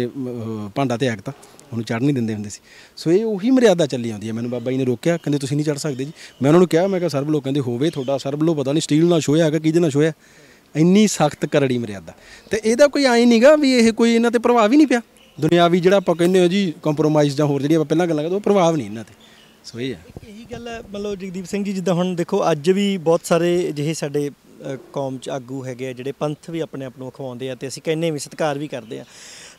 ਭਾਂਡਾ ਤੇ ਆਗਤਾ ਉਹਨੂੰ ਚੜ੍ਹ ਨਹੀਂ ਦਿੰਦੇ ਹੁੰਦੇ ਸੀ ਸੋ ਇਹ ਉਹੀ ਮਰਿਆਦਾ ਚੱਲੀ ਆਉਂਦੀ ਹੈ ਮੈਨੂੰ ਬਾਬਾ ਜੀ ਨੇ ਰੋਕਿਆ ਕਹਿੰਦੇ ਤੁਸੀਂ ਨਹੀਂ ਚੜ੍ਹ ਸਕਦੇ ਜੀ ਮੈਂ ਉਹਨਾਂ ਨੂੰ ਕਿਹਾ ਮੈਂ ਕਿਹਾ ਸਰਬ ਲੋਕ ਕਹਿੰਦੇ ਹੋਵੇ ਤੁਹਾਡਾ ਸਰਬ ਲੋ ਪਤਾ ਨਹੀਂ ਸਟੀਲ ਨਾਲ ਛੋਇਆ ਹੈਗਾ ਕਿਹਦੇ ਨਾਲ ਛੋਇਆ ਇੰਨੀ ਸਖਤ ਕਰੜੀ ਮਰਿਆਦਾ ਤੇ ਇਹਦਾ ਕੋਈ ਆਈ ਨਹੀਂਗਾ ਵੀ ਇਹ ਕੋਈ ਇਹਨਾਂ ਤੇ ਪ੍ਰਭਾਵ ਹੀ ਨਹੀਂ ਪਿਆ ਦੁਨਿਆਵੀ ਜਿਹੜਾ ਆਪਾਂ ਕਹਿੰਦੇ ਹਾਂ ਜੀ ਕੰਪਰੋਮਾਈਜ਼ ਜਾਂ ਹੋਰ ਜਿਹੜੀ ਆਪਾਂ ਪਹਿਲਾਂ ਗੱਲਾਂ ਕਰਦੇ ਉਹ ਪ੍ਰਭਾਵ ਨਹੀਂ ਇਹਨਾਂ ਤੇ ਸੋ ਇਹ ਹੈ ਇਹੀ ਗੱਲ ਹੈ ਮਤਲਬ ਜਗਦੀਪ ਸਿੰਘ ਜੀ ਜਿੱਦਾਂ ਹੁਣ ਦੇਖੋ ਅੱਜ ਵੀ ਬਹੁਤ ਸਾਰੇ ਜਿਹੇ ਸਾਡੇ ਕੌਮ ਚ ਆਗੂ ਹੈਗੇ ਆ ਜਿਹੜੇ ਪੰਥ ਵੀ ਆਪਣੇ ਆਪ ਨੂੰ ਖਵਾਉਂਦੇ ਆ ਤੇ ਅਸੀਂ ਕਹਿੰਨੇ ਵੀ ਸਤਿਕਾਰ ਵੀ ਕਰਦੇ ਆ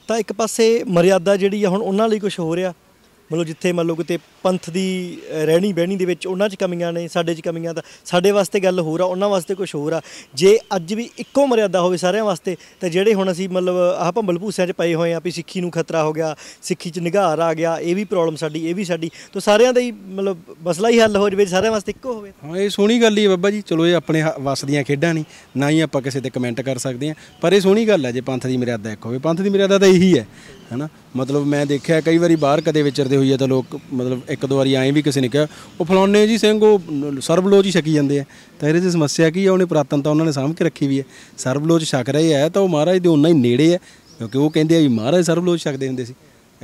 ਤਾਂ ਇੱਕ ਪਾਸੇ ਮਰਿਆਦਾ ਜਿਹੜੀ ਆ ਹੁਣ ਉਹਨਾਂ ਲਈ ਕੁਝ ਹੋ ਰਿਹਾ ਮਤਲਬ ਜਿੱਥੇ ਮਤਲਬ ਕਿਤੇ ਪੰਥ ਦੀ ਰਹਿਣੀ ਬਹਿਣੀ ਦੇ ਵਿੱਚ ਉਹਨਾਂ 'ਚ ਕਮੀਆਂ ਨੇ ਸਾਡੇ 'ਚ ਕਮੀਆਂ ਦਾ ਸਾਡੇ ਵਾਸਤੇ ਗੱਲ ਹੋਰ ਆ ਉਹਨਾਂ ਵਾਸਤੇ ਕੁਝ ਹੋਰ ਆ ਜੇ ਅੱਜ ਵੀ ਇੱਕੋ ਮਰਿਆਦਾ ਹੋਵੇ ਸਾਰਿਆਂ ਵਾਸਤੇ ਤੇ ਜਿਹੜੇ ਹੁਣ ਅਸੀਂ ਮਤਲਬ ਆਹ ਭੰਬਲ ਭੂਸਿਆਂ 'ਚ ਪਏ ਹੋਏ ਆ ਵੀ ਸਿੱਖੀ ਨੂੰ ਖਤਰਾ ਹੋ ਗਿਆ ਸਿੱਖੀ 'ਚ ਨਿਗਾਰ ਆ ਗਿਆ ਇਹ ਵੀ ਪ੍ਰੋਬਲਮ ਸਾਡੀ ਇਹ ਵੀ ਸਾਡੀ ਤਾਂ ਸਾਰਿਆਂ ਦਾ ਹੀ ਮਤਲਬ ਮਸਲਾ ਹੀ ਹੱਲ ਹੋ ਜਵੇ ਸਾਰਿਆਂ ਵਾਸਤੇ ਇੱਕੋ ਹੋਵੇ ਹਾਂ ਇਹ ਸੋਹਣੀ ਗੱਲ ਹੀ ਬੱਬਾ ਜੀ ਚਲੋ ਇਹ ਆਪਣੇ ਵਸ ਦੀਆਂ ਖੇਡਾਂ ਨਹੀਂ ਨਾ ਹੀ ਆਪਾਂ ਕਿਸੇ ਤੇ ਕਮੈਂਟ ਕਰ ਸਕਦੇ ਆ ਪਰ ਇਹ ਸੋਹਣੀ ਗੱਲ ਆ ਜੇ ਪੰਥ ਦੀ ਮਰਿਆਦਾ ਇੱਕ ਹੋਵੇ ਪੰਥ ਦੀ ਮਰਿਆਦਾ ਤਾਂ ਇਹੀ ਹੈ ਹੈਨਾ ਮਤਲਬ ਮੈਂ ਦੇਖਿਆ ਕਈ ਵਾਰੀ ਬਾਹਰ ਕਦੇ ਵਿਚਰਦੇ ਹੋਈਏ ਤਾਂ ਲੋਕ ਮਤਲਬ ਇੱਕ ਦੋ ਵਾਰੀ ਐਂ ਵੀ ਕਿਸੇ ਨੇ ਕਿਹਾ ਉਹ ਫਲਾਉਣੇ ਜੀ ਸਿੰਘ ਉਹ ਸਰਬਲੋਚ ਹੀ ਛਕੀ ਜਾਂਦੇ ਆ ਤਾਂ ਇਹਦੇ 'ਚ ਸਮੱਸਿਆ ਕੀ ਆ ਉਹਨੇ ਪ੍ਰਾਤਨ ਤਾਂ ਉਹਨਾਂ ਨੇ ਸਾਂਭ ਕੇ ਰੱਖੀ ਵੀ ਹੈ ਸਰਬਲੋਚ ਛਕ ਰਹੇ ਆ ਤਾਂ ਉਹ ਮਹਾਰਾਜ ਦੇ ਉਨਾ ਹੀ ਨੇੜੇ ਆ ਕਿਉਂਕਿ ਉਹ ਕਹਿੰਦੇ ਆ ਵੀ ਮਹਾਰਾਜ ਸਰਬਲੋਚ ਛਕਦੇ ਹੁੰਦੇ ਸੀ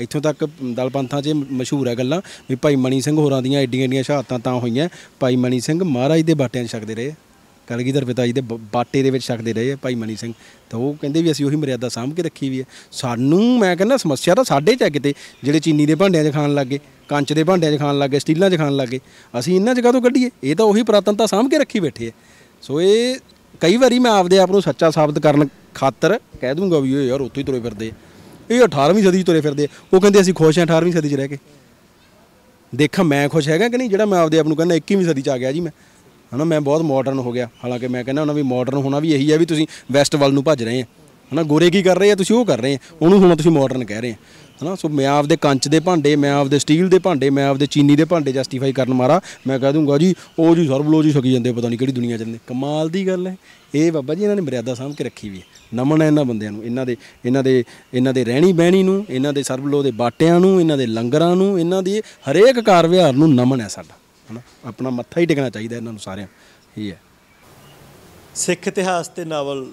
ਇੱਥੋਂ ਤੱਕ ਦਲ ਪੰਥਾਂ 'ਚ ਮਸ਼ਹੂਰ ਹੈ ਗੱਲਾਂ ਵੀ ਭਾਈ ਮਣੀ ਸਿੰਘ ਹੋਰਾਂ ਦੀਆਂ ਐਡੀਆਂ ਐਡੀਆਂ ਸ਼ਹਾਦਤਾਂ ਤਾਂ ਹੋਈਆਂ ਭਾਈ ਮਣੀ ਸਿੰਘ ਮਹਾਰਾਜ ਦੇ ਬਾਟਿਆਂ 'ਚ ਛਕਦੇ ਰਹੇ ਕਲਗੀਧਰ ਪਿਤਾ ਜੀ ਦੇ ਬਾਟੇ ਦੇ ਵਿੱਚ ਛਕਦੇ ਰਹੇ ਆ ਭਾਈ ਮਨੀ ਸਿੰਘ ਤਾਂ ਉਹ ਕਹਿੰਦੇ ਵੀ ਅਸੀਂ ਉਹੀ ਮਰਿਆਦਾ ਸਾਂਭ ਕੇ ਰੱਖੀ ਵੀ ਹੈ ਸਾਨੂੰ ਮੈਂ ਕਹਿੰਦਾ ਸਮੱਸਿਆ ਤਾਂ ਸਾਡੇ 'ਚ ਹੈ ਕਿਤੇ ਜਿਹੜੇ ਚੀਨੀ ਦੇ ਭਾਂਡਿਆਂ 'ਚ ਖਾਣ ਲੱਗੇ ਕੰਚ ਦੇ ਭਾਂਡਿਆਂ 'ਚ ਖਾਣ ਲੱਗੇ ਸਟੀਲਾਂ 'ਚ ਖਾਣ ਲੱਗੇ ਅਸੀਂ ਇਹਨਾਂ ਜਗ੍ਹਾ ਤੋਂ ਕੱਢੀਏ ਇਹ ਤਾਂ ਉਹੀ ਪ੍ਰਾਤਨਤਾ ਸਾਂਭ ਕੇ ਰੱਖੀ ਬੈਠੇ ਆ ਸੋ ਇਹ ਕਈ ਵਾਰੀ ਮੈਂ ਆਪਦੇ ਆਪ ਨੂੰ ਸੱਚਾ ਸਾਬਤ ਕਰਨ ਖਾਤਰ ਕਹਿ ਦੂੰਗਾ ਵੀ ਯਾਰ ਉੱਥੇ ਹੀ ਤੁਰੇ ਫਿਰਦੇ ਇਹ 18ਵੀਂ ਸਦੀ 'ਚ ਤੁਰੇ ਫਿਰਦੇ ਉਹ ਕਹਿੰਦੇ ਅਸੀਂ ਖੁਸ਼ ਹਾਂ 18ਵੀਂ ਸਦੀ 'ਚ ਰਹਿ ਕੇ ਦੇਖਾਂ ਮੈਂ ਖੁਸ਼ ਹੈਗਾ ਕਿ ਨਹੀਂ ਜਿਹੜਾ ਮੈਂ ਆਪਦੇ ਆਪ ਨੂੰ ਕਹਿੰਦਾ 21ਵੀਂ ਸਦੀ 'ਚ ਆ ਗਿਆ ਜੀ ਮੈਂ ਹਨਾ ਮੈਂ ਬਹੁਤ ਮਾਡਰਨ ਹੋ ਗਿਆ ਹਾਲਾਂਕਿ ਮੈਂ ਕਹਿੰਦਾ ਉਹਨਾਂ ਵੀ ਮਾਡਰਨ ਹੋਣਾ ਵੀ ਇਹੀ ਹੈ ਵੀ ਤੁਸੀਂ ਵੈਸਟ ਵੱਲ ਨੂੰ ਭੱਜ ਰਹੇ ਆ ਹਨਾ ਗੋਰੇ ਕੀ ਕਰ ਰਹੇ ਆ ਤੁਸੀਂ ਉਹ ਕਰ ਰਹੇ ਆ ਉਹਨੂੰ ਹੁਣ ਤੁਸੀਂ ਮਾਡਰਨ ਕਹਿ ਰਹੇ ਆ ਹਨਾ ਸੋ ਮੈਂ ਆਪਦੇ ਕੰਚ ਦੇ ਭਾਂਡੇ ਮੈਂ ਆਪਦੇ ਸਟੀਲ ਦੇ ਭਾਂਡੇ ਮੈਂ ਆਪਦੇ ਚੀਨੀ ਦੇ ਭਾਂਡੇ ਜਸਟੀਫਾਈ ਕਰਨ ਮਾਰਾ ਮੈਂ ਕਹਿ ਦੂੰਗਾ ਜੀ ਉਹ ਜੀ ਸਰਬਲੋ ਜੀ ਸਕੀ ਜਾਂਦੇ ਪਤਾ ਨਹੀਂ ਕਿਹੜੀ ਦੁਨੀਆ ਜਾਂਦੇ ਕਮਾਲ ਦੀ ਗੱਲ ਹੈ ਇਹ ਬਾਬਾ ਜੀ ਇਹਨਾਂ ਨੇ ਮਰਿਆਦਾ ਸਾਂਭ ਕੇ ਰੱਖੀ ਵੀ ਹੈ ਨਮਨ ਹੈ ਇਹਨਾਂ ਬੰਦਿਆਂ ਨੂੰ ਇਹਨਾਂ ਦੇ ਇਹਨਾਂ ਦੇ ਇਹਨਾਂ ਦੇ ਰਹਿਣੀ ਬਹਿਣੀ ਨੂੰ ਇਹਨਾਂ ਦੇ ਸਰਬਲੋ ਦੇ ਬਾਟਿਆਂ ਨੂੰ ਇਹਨਾਂ ਦੇ ਲੰਗਰਾਂ ਨੂੰ ਇਹਨਾਂ ਦੀ ਹਰੇਕ ਕਾਰਵਿਹਾਰ ਨੂੰ ਨਮਨ ਹੈ ਸਾਡਾ ਹਨਾ ਆਪਣਾ ਮੱਥਾ ਹੀ ਟਿਕਣਾ ਚਾਹੀਦਾ ਇਹਨਾਂ ਨੂੰ ਸਾਰਿਆਂ ਇਹ ਹੈ ਸਿੱਖ ਇਤਿਹਾਸ ਤੇ ਨਾਵਲ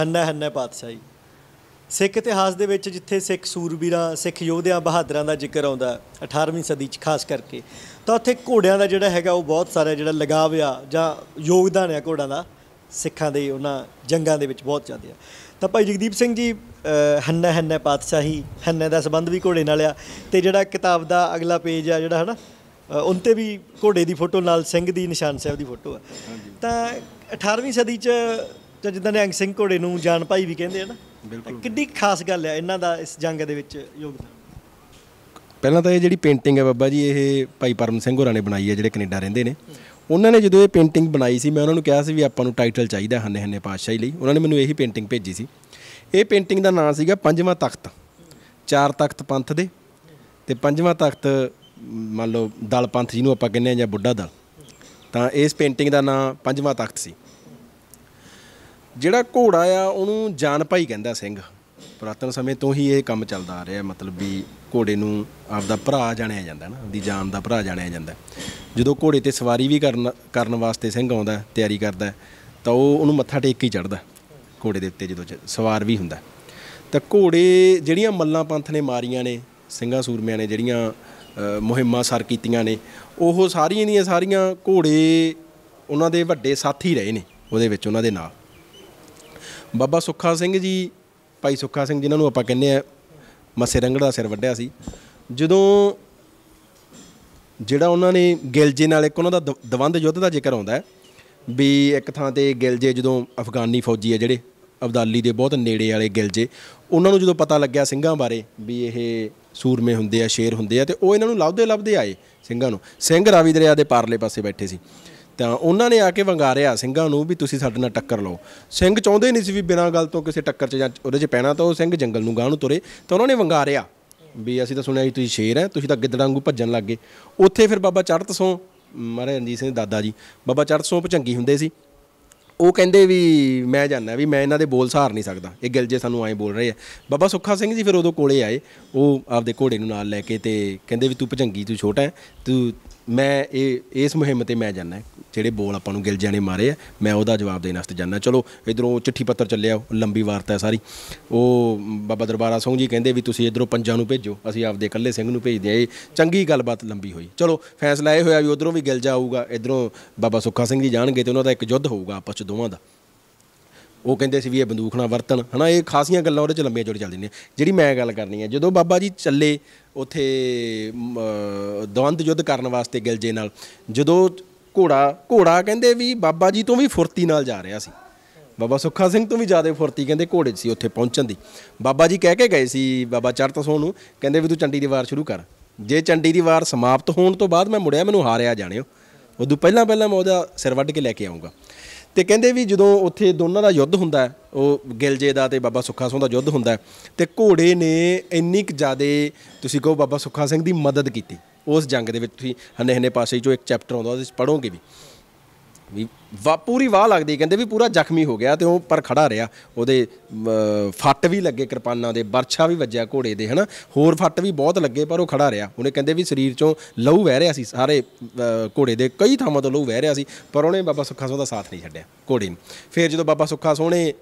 ਹੰਨਾ ਹੰਨਾ ਪਾਤਸ਼ਾਹੀ ਸਿੱਖ ਇਤਿਹਾਸ ਦੇ ਵਿੱਚ ਜਿੱਥੇ ਸਿੱਖ ਸੂਰਬੀਰਾਂ ਸਿੱਖ ਯੋਧਿਆਂ ਬਹਾਦਰਾਂ ਦਾ ਜ਼ਿਕਰ ਆਉਂਦਾ 18ਵੀਂ ਸਦੀ 'ਚ ਖਾਸ ਕਰਕੇ ਤਾਂ ਉੱਥੇ ਘੋੜਿਆਂ ਦਾ ਜਿਹੜਾ ਹੈਗਾ ਉਹ ਬਹੁਤ ਸਾਰਾ ਜਿਹੜਾ ਲਗਾਵ ਆ ਜਾਂ ਯੋਗਦਾਨ ਆ ਘੋੜਾਂ ਦਾ ਸਿੱਖਾਂ ਦੇ ਉਹਨਾਂ ਜੰਗਾਂ ਦੇ ਵਿੱਚ ਬਹੁਤ ਜ਼ਿਆਦਾ ਆ ਤਾਂ ਭਾਈ ਜਗਦੀਪ ਸਿੰਘ ਜੀ ਹੰਨਾ ਹੰਨਾ ਪਾਤਸ਼ਾਹੀ ਹੰਨੇ ਦਾ ਸਬੰਧ ਵੀ ਘੋੜੇ ਨਾਲ ਆ ਤੇ ਜਿਹੜਾ ਕਿਤਾਬ ਦਾ ਅਗਲਾ ਪੇਜ ਆ ਜਿਹੜਾ ਹਨਾ ਉਹਨਤੇ ਵੀ ਘੋੜੇ ਦੀ ਫੋਟੋ ਨਾਲ ਸਿੰਘ ਦੀ ਨਿਸ਼ਾਨ ਸਾਹਿਬ ਦੀ ਫੋਟੋ ਆ ਤਾਂ 18ਵੀਂ ਸਦੀ 'ਚ ਤਾਂ ਜਿੱਦਾਂ ਅੰਗ ਸਿੰਘ ਘੋੜੇ ਨੂੰ ਜਾਨ ਭਾਈ ਵੀ ਕਹਿੰਦੇ ਆ ਨਾ ਕਿੰਨੀ ਖਾਸ ਗੱਲ ਹੈ ਇਹਨਾਂ ਦਾ ਇਸ ਜੰਗ ਦੇ ਵਿੱਚ ਯੋਗਦਾਨ ਪਹਿਲਾਂ ਤਾਂ ਇਹ ਜਿਹੜੀ ਪੇਂਟਿੰਗ ਹੈ ਬਾਬਾ ਜੀ ਇਹ ਭਾਈ ਪਰਮ ਸਿੰਘ ਹੋਰਾਂ ਨੇ ਬਣਾਈ ਹੈ ਜਿਹੜੇ ਕੈਨੇਡਾ ਰਹਿੰਦੇ ਨੇ ਉਹਨਾਂ ਨੇ ਜਦੋਂ ਇਹ ਪੇਂਟਿੰਗ ਬਣਾਈ ਸੀ ਮੈਂ ਉਹਨਾਂ ਨੂੰ ਕਿਹਾ ਸੀ ਵੀ ਆਪਾਂ ਨੂੰ ਟਾਈਟਲ ਚਾਹੀਦਾ ਹੰਨੇ ਹੰਨੇ ਪਾਤਸ਼ਾਹੀ ਲਈ ਉਹਨਾਂ ਨੇ ਮੈਨੂੰ ਇਹੀ ਪੇਂਟਿੰਗ ਭੇਜੀ ਸੀ ਇਹ ਪੇਂਟਿੰਗ ਦਾ ਨਾਮ ਸੀਗਾ ਪੰਜਵਾਂ ਤਖਤ ਚਾਰ ਤਖਤ ਪੰਥ ਦੇ ਤੇ ਪੰਜਵਾਂ ਤਖਤ ਮੰਨ ਲਓ ਦਲ ਪੰਥ ਜਿਹਨੂੰ ਆਪਾਂ ਕਹਿੰਦੇ ਆ ਜਾਂ ਬੁੱਢਾ ਦਲ ਤਾਂ ਇਸ ਪੇਂਟਿੰਗ ਦਾ ਨਾਮ ਪੰਜਵਾਂ ਤਖਤ ਸੀ ਜਿਹੜਾ ਘੋੜਾ ਆ ਉਹਨੂੰ ਜਾਨ ਭਾਈ ਕਹਿੰਦਾ ਸਿੰਘ ਪ੍ਰਾਤਨ ਸਮੇਂ ਤੋਂ ਹੀ ਇਹ ਕੰਮ ਚੱਲਦਾ ਆ ਰਿਹਾ ਮਤਲਬ ਵੀ ਘੋੜੇ ਨੂੰ ਆਪਦਾ ਭਰਾ ਜਾਣਿਆ ਜਾਂਦਾ ਹੈ ਨਾ ਆਪਦੀ ਜਾਨ ਦਾ ਭਰਾ ਜਾਣਿਆ ਜਾਂਦਾ ਜਦੋਂ ਘੋੜੇ ਤੇ ਸਵਾਰੀ ਵੀ ਕਰਨ ਕਰਨ ਵਾਸਤੇ ਸਿੰਘ ਆਉਂਦਾ ਤਿਆਰੀ ਕਰਦਾ ਤਾਂ ਉਹ ਉਹਨੂੰ ਮੱਥਾ ਟੇਕ ਕੇ ਚੜਦਾ ਘੋੜੇ ਦੇ ਉੱਤੇ ਜਦੋਂ ਸਵਾਰ ਵੀ ਹੁੰਦਾ ਤਾਂ ਘੋੜੇ ਜਿਹੜੀਆਂ ਮੱਲਾਂ ਪੰਥ ਨੇ ਮਾਰੀਆਂ ਨੇ ਸਿੰਘਾਂ ਸੂਰਮਿਆਂ ਨੇ ਜਿਹੜੀਆਂ ਮੁਹਿੰਮਾਂ ਸਰ ਕੀਤੀਆਂ ਨੇ ਉਹ ਸਾਰੀਆਂ ਦੀਆਂ ਸਾਰੀਆਂ ਘੋੜੇ ਉਹਨਾਂ ਦੇ ਵੱਡੇ ਸਾਥੀ ਰਹੇ ਨੇ ਉਹਦੇ ਵਿੱਚ ਉਹਨਾਂ ਦੇ ਨਾਲ ਬਾਬਾ ਸੁੱਖਾ ਸਿੰਘ ਜੀ ਭਾਈ ਸੁੱਖਾ ਸਿੰਘ ਜਿਨ੍ਹਾਂ ਨੂੰ ਆਪਾਂ ਕਹਿੰਦੇ ਆ ਮੱਸੇ ਰੰਗੜ ਦਾ ਸਿਰ ਵੱਡਿਆ ਸੀ ਜਦੋਂ ਜਿਹੜਾ ਉਹਨਾਂ ਨੇ ਗਿਲਜੇ ਨਾਲ ਇੱਕ ਉਹਨਾਂ ਦਾ ਦਵੰਦ ਯੁੱਧ ਦਾ ਜ਼ਿਕਰ ਆਉਂਦਾ ਹੈ ਵੀ ਇੱਕ ਥਾਂ ਤੇ ਗਿਲਜੇ ਜਦੋਂ ਅਫਗਾਨੀ ਫੌਜੀ ਆ ਜਿਹੜੇ ਅਬਦਾਲੀ ਦੇ ਬਹੁਤ ਨੇੜੇ ਵਾਲੇ ਗਿਲਜੇ ਉਹਨਾਂ ਨੂੰ ਜਦੋਂ ਪਤਾ ਲੱਗਿਆ ਸਿੰਘਾਂ ਬਾਰੇ ਵੀ ਇਹ ਸੂਰਮੇ ਹੁੰਦੇ ਆ ਸ਼ੇਰ ਹੁੰਦੇ ਆ ਤੇ ਉਹ ਇਹਨਾਂ ਨੂੰ ਲੱਭਦੇ ਲੱਭਦੇ ਆਏ ਸਿੰਘਾਂ ਨੂੰ ਸਿੰਘ ਰਾਵੀ ਦਰਿਆ ਦੇ ਪਾਰਲੇ ਪਾਸੇ ਬੈਠੇ ਸੀ ਤਾਂ ਉਹਨਾਂ ਨੇ ਆ ਕੇ ਵੰਗਾਰਿਆ ਸਿੰਘਾਂ ਨੂੰ ਵੀ ਤੁਸੀਂ ਸਾਡੇ ਨਾਲ ਟੱਕਰ ਲਓ ਸਿੰਘ ਚਾਹੁੰਦੇ ਨਹੀਂ ਸੀ ਵੀ ਬਿਨਾਂ ਗੱਲ ਤੋਂ ਕਿਸੇ ਟੱਕਰ 'ਚ ਜਾਂ ਉਹਦੇ 'ਚ ਪੈਣਾ ਤਾਂ ਉਹ ਸਿੰਘ ਜੰਗਲ ਨੂੰ ਗਾਹ ਨੂੰ ਤੁਰੇ ਤਾਂ ਉਹਨਾਂ ਨੇ ਵੰਗਾਰਿਆ ਵੀ ਅਸੀਂ ਤਾਂ ਸੁਣਿਆ ਸੀ ਤੁਸੀਂ ਸ਼ੇਰ ਹੈ ਤੁਸੀਂ ਤਾਂ ਗਿੱਦੜਾਂ ਵਾਂਗੂ ਭੱਜਣ ਲੱਗ ਗਏ ਉੱਥੇ ਫਿਰ ਬਾਬਾ ਚੜਤ ਸੋਂ ਮਹਾਰਾਜ ਰਣਜੀਤ ਸਿੰਘ ਦਾਦਾ ਜੀ ਬਾਬਾ ਚੜਤ ਸੋਂ ਪਚੰਗੀ ਹੁੰਦੇ ਸੀ ਉਹ ਕਹਿੰਦੇ ਵੀ ਮੈਂ ਜਾਣਦਾ ਵੀ ਮੈਂ ਇਹਨਾਂ ਦੇ ਬੋਲ ਸਹਾਰ ਨਹੀਂ ਸਕਦਾ ਇਹ ਗਿਲਜੇ ਸਾਨੂੰ ਐਂ ਬੋਲ ਰਹੇ ਆ ਬਾਬਾ ਸੁੱਖਾ ਸਿੰਘ ਜੀ ਫਿਰ ਉਦੋਂ ਕੋਲੇ ਆਏ ਉਹ ਆਪਦੇ ਘੋੜੇ ਨੂੰ ਨਾਲ ਲੈ ਕੇ ਤੇ ਕਹਿੰਦੇ ਵੀ ਤੂੰ ਭਜੰਗੀ ਤੂੰ ਛੋਟਾ ਤੂੰ ਮੈਂ ਇਹ ਇਸ ਮੁਹਿੰਮ ਤੇ ਮੈਂ ਜਾਣਾ ਜਿਹੜੇ ਬੋਲ ਆਪਾਂ ਨੂੰ ਗਿਲਜਿਆਂ ਨੇ ਮਾਰੇ ਆ ਮੈਂ ਉਹਦਾ ਜਵਾਬ ਦੇਣ ਵਾਸਤੇ ਜਾਣਾ ਚਲੋ ਇਧਰੋਂ ਚਿੱਠੀ ਪੱਤਰ ਚੱਲਿਆ ਲੰਬੀ ਵਾਰਤਾ ਹੈ ਸਾਰੀ ਉਹ ਬਾਬਾ ਦਰਬਾਰਾ ਸਿੰਘ ਜੀ ਕਹਿੰਦੇ ਵੀ ਤੁਸੀਂ ਇਧਰੋਂ ਪੰਜਾਂ ਨੂੰ ਭੇਜੋ ਅਸੀਂ ਆਪਦੇ ਇਕੱਲੇ ਸਿੰਘ ਨੂੰ ਭੇਜਦੇ ਆ ਇਹ ਚੰਗੀ ਗੱਲਬਾਤ ਲੰਬੀ ਹੋਈ ਚਲੋ ਫੈਸਲਾ ਇਹ ਹੋਇਆ ਵੀ ਉਧਰੋਂ ਵੀ ਗਿਲਜਾ ਆਊਗਾ ਇਧਰੋਂ ਬਾਬਾ ਸੁੱਖਾ ਸਿੰਘ ਜੀ ਜਾਣਗੇ ਤੇ ਉਹਨਾਂ ਦਾ ਇੱਕ ਯੁੱਧ ਹੋਊਗਾ ਆਪਸ ਚ ਦੋਵਾਂ ਦਾ ਉਹ ਕਹਿੰਦੇ ਸੀ ਵੀ ਇਹ ਬੰਦੂਕ ਨਾ ਵਰਤਣ ਹਨਾ ਇਹ ਖਾਸੀਆਂ ਗੱਲਾਂ ਉਹਦੇ ਚ ਲੰਬੀਆਂ ਚੋੜੀ ਚੱਲਦੀਆਂ ਨੇ ਜਿਹੜੀ ਮੈਂ ਗੱਲ ਕਰਨੀ ਹੈ ਜਦੋਂ ਬਾਬਾ ਜੀ ਚੱਲੇ ਉਥੇ ਦਵੰਦ ਯੁੱਧ ਕਰਨ ਵਾਸਤੇ ਗਿਲਜੇ ਨਾਲ ਜਦੋਂ ਘੋੜਾ ਘੋੜਾ ਕਹਿੰਦੇ ਵੀ ਬਾਬਾ ਜੀ ਤੋਂ ਵੀ ਫੁਰਤੀ ਨਾਲ ਜਾ ਰਿਹਾ ਸੀ ਬਾਬਾ ਸੁੱਖਾ ਸਿੰਘ ਤੋਂ ਵੀ ਜ਼ਿਆਦਾ ਫੁਰਤੀ ਕਹਿੰਦੇ ਘੋੜੇ 'ਚ ਸੀ ਉੱਥੇ ਪਹੁੰਚਣ ਦੀ ਬਾਬਾ ਜੀ ਕਹਿ ਕੇ ਗਏ ਸੀ ਬਾਬਾ ਚਰਤ ਸੋ ਨੂੰ ਕਹਿੰਦੇ ਵੀ ਤੂੰ ਚੰਡੀ ਦੀ ਵਾਰ ਸ਼ੁਰੂ ਕਰ ਜੇ ਚੰਡੀ ਦੀ ਵਾਰ ਸਮਾਪਤ ਹੋਣ ਤੋਂ ਬਾਅਦ ਮੈਂ ਮੁੜਿਆ ਮੈਨੂੰ ਹਾਰਿਆ ਜਾਣਿਓ ਉਦੋਂ ਪਹਿਲਾਂ ਪਹਿਲਾਂ ਮੈਂ ਉਹਦਾ ਸਿਰ ਵੱਢ ਕੇ ਲੈ ਕੇ ਆਉਂਗਾ ਤੇ ਕਹਿੰਦੇ ਵੀ ਜਦੋਂ ਉੱਥੇ ਦੋਨਾਂ ਦਾ ਯੁੱਧ ਹੁੰਦਾ ਉਹ ਗਿਲਜੇ ਦਾ ਤੇ ਬਾਬਾ ਸੁੱਖਾ ਸਿੰਘ ਦਾ ਯੁੱਧ ਹੁੰਦਾ ਤੇ ਘੋੜੇ ਨੇ ਇੰਨੀ ਕੁ ਜ਼ਿਆਦੇ ਤੁਸੀਂ ਕਹੋ ਬਾਬਾ ਸੁੱਖਾ ਸਿੰਘ ਦੀ ਮਦਦ ਕੀਤੀ ਉਸ ਜੰਗ ਦੇ ਵਿੱਚ ਤੁਸੀਂ ਹਨੇ ਹਨੇ ਪਾਸੇ ਜੋ ਇੱਕ ਚੈਪਟਰ ਆਉਂਦਾ ਉਹਦੇ ਵਿੱਚ ਪੜੋਗੇ ਵੀ ਵੀ ਵਾ ਪੂਰੀ ਵਾਹ ਲੱਗਦੀ ਕਹਿੰਦੇ ਵੀ ਪੂਰਾ ਜ਼ਖਮੀ ਹੋ ਗਿਆ ਤੇ ਉਹ ਪਰ ਖੜਾ ਰਿਹਾ ਉਹਦੇ ਫੱਟ ਵੀ ਲੱਗੇ ਕਿਰਪਾਨਾਂ ਦੇ ਬਰਛਾ ਵੀ ਵੱਜਿਆ ਘੋੜੇ ਦੇ ਹਨਾ ਹੋਰ ਫੱਟ ਵੀ ਬਹੁਤ ਲੱਗੇ ਪਰ ਉਹ ਖੜਾ ਰਿਹਾ ਉਹਨੇ ਕਹਿੰਦੇ ਵੀ ਸਰੀਰ ਚੋਂ ਲਹੂ ਵਹਿ ਰਿਹਾ ਸੀ ਸਾਰੇ ਘੋੜੇ ਦੇ ਕਈ ਥਾਵਾਂ ਤੋਂ ਲਹੂ ਵਹਿ ਰਿਹਾ ਸੀ ਪਰ ਉਹਨੇ ਬਾਬਾ ਸੁੱਖਾ ਸੋਹ ਦਾ ਸਾਥ ਨਹੀਂ ਛੱਡਿਆ ਘੋੜੇ ਨੂੰ ਫਿਰ ਜਦੋਂ ਬਾਬਾ ਸੁੱਖਾ ਸੋਹਣੇ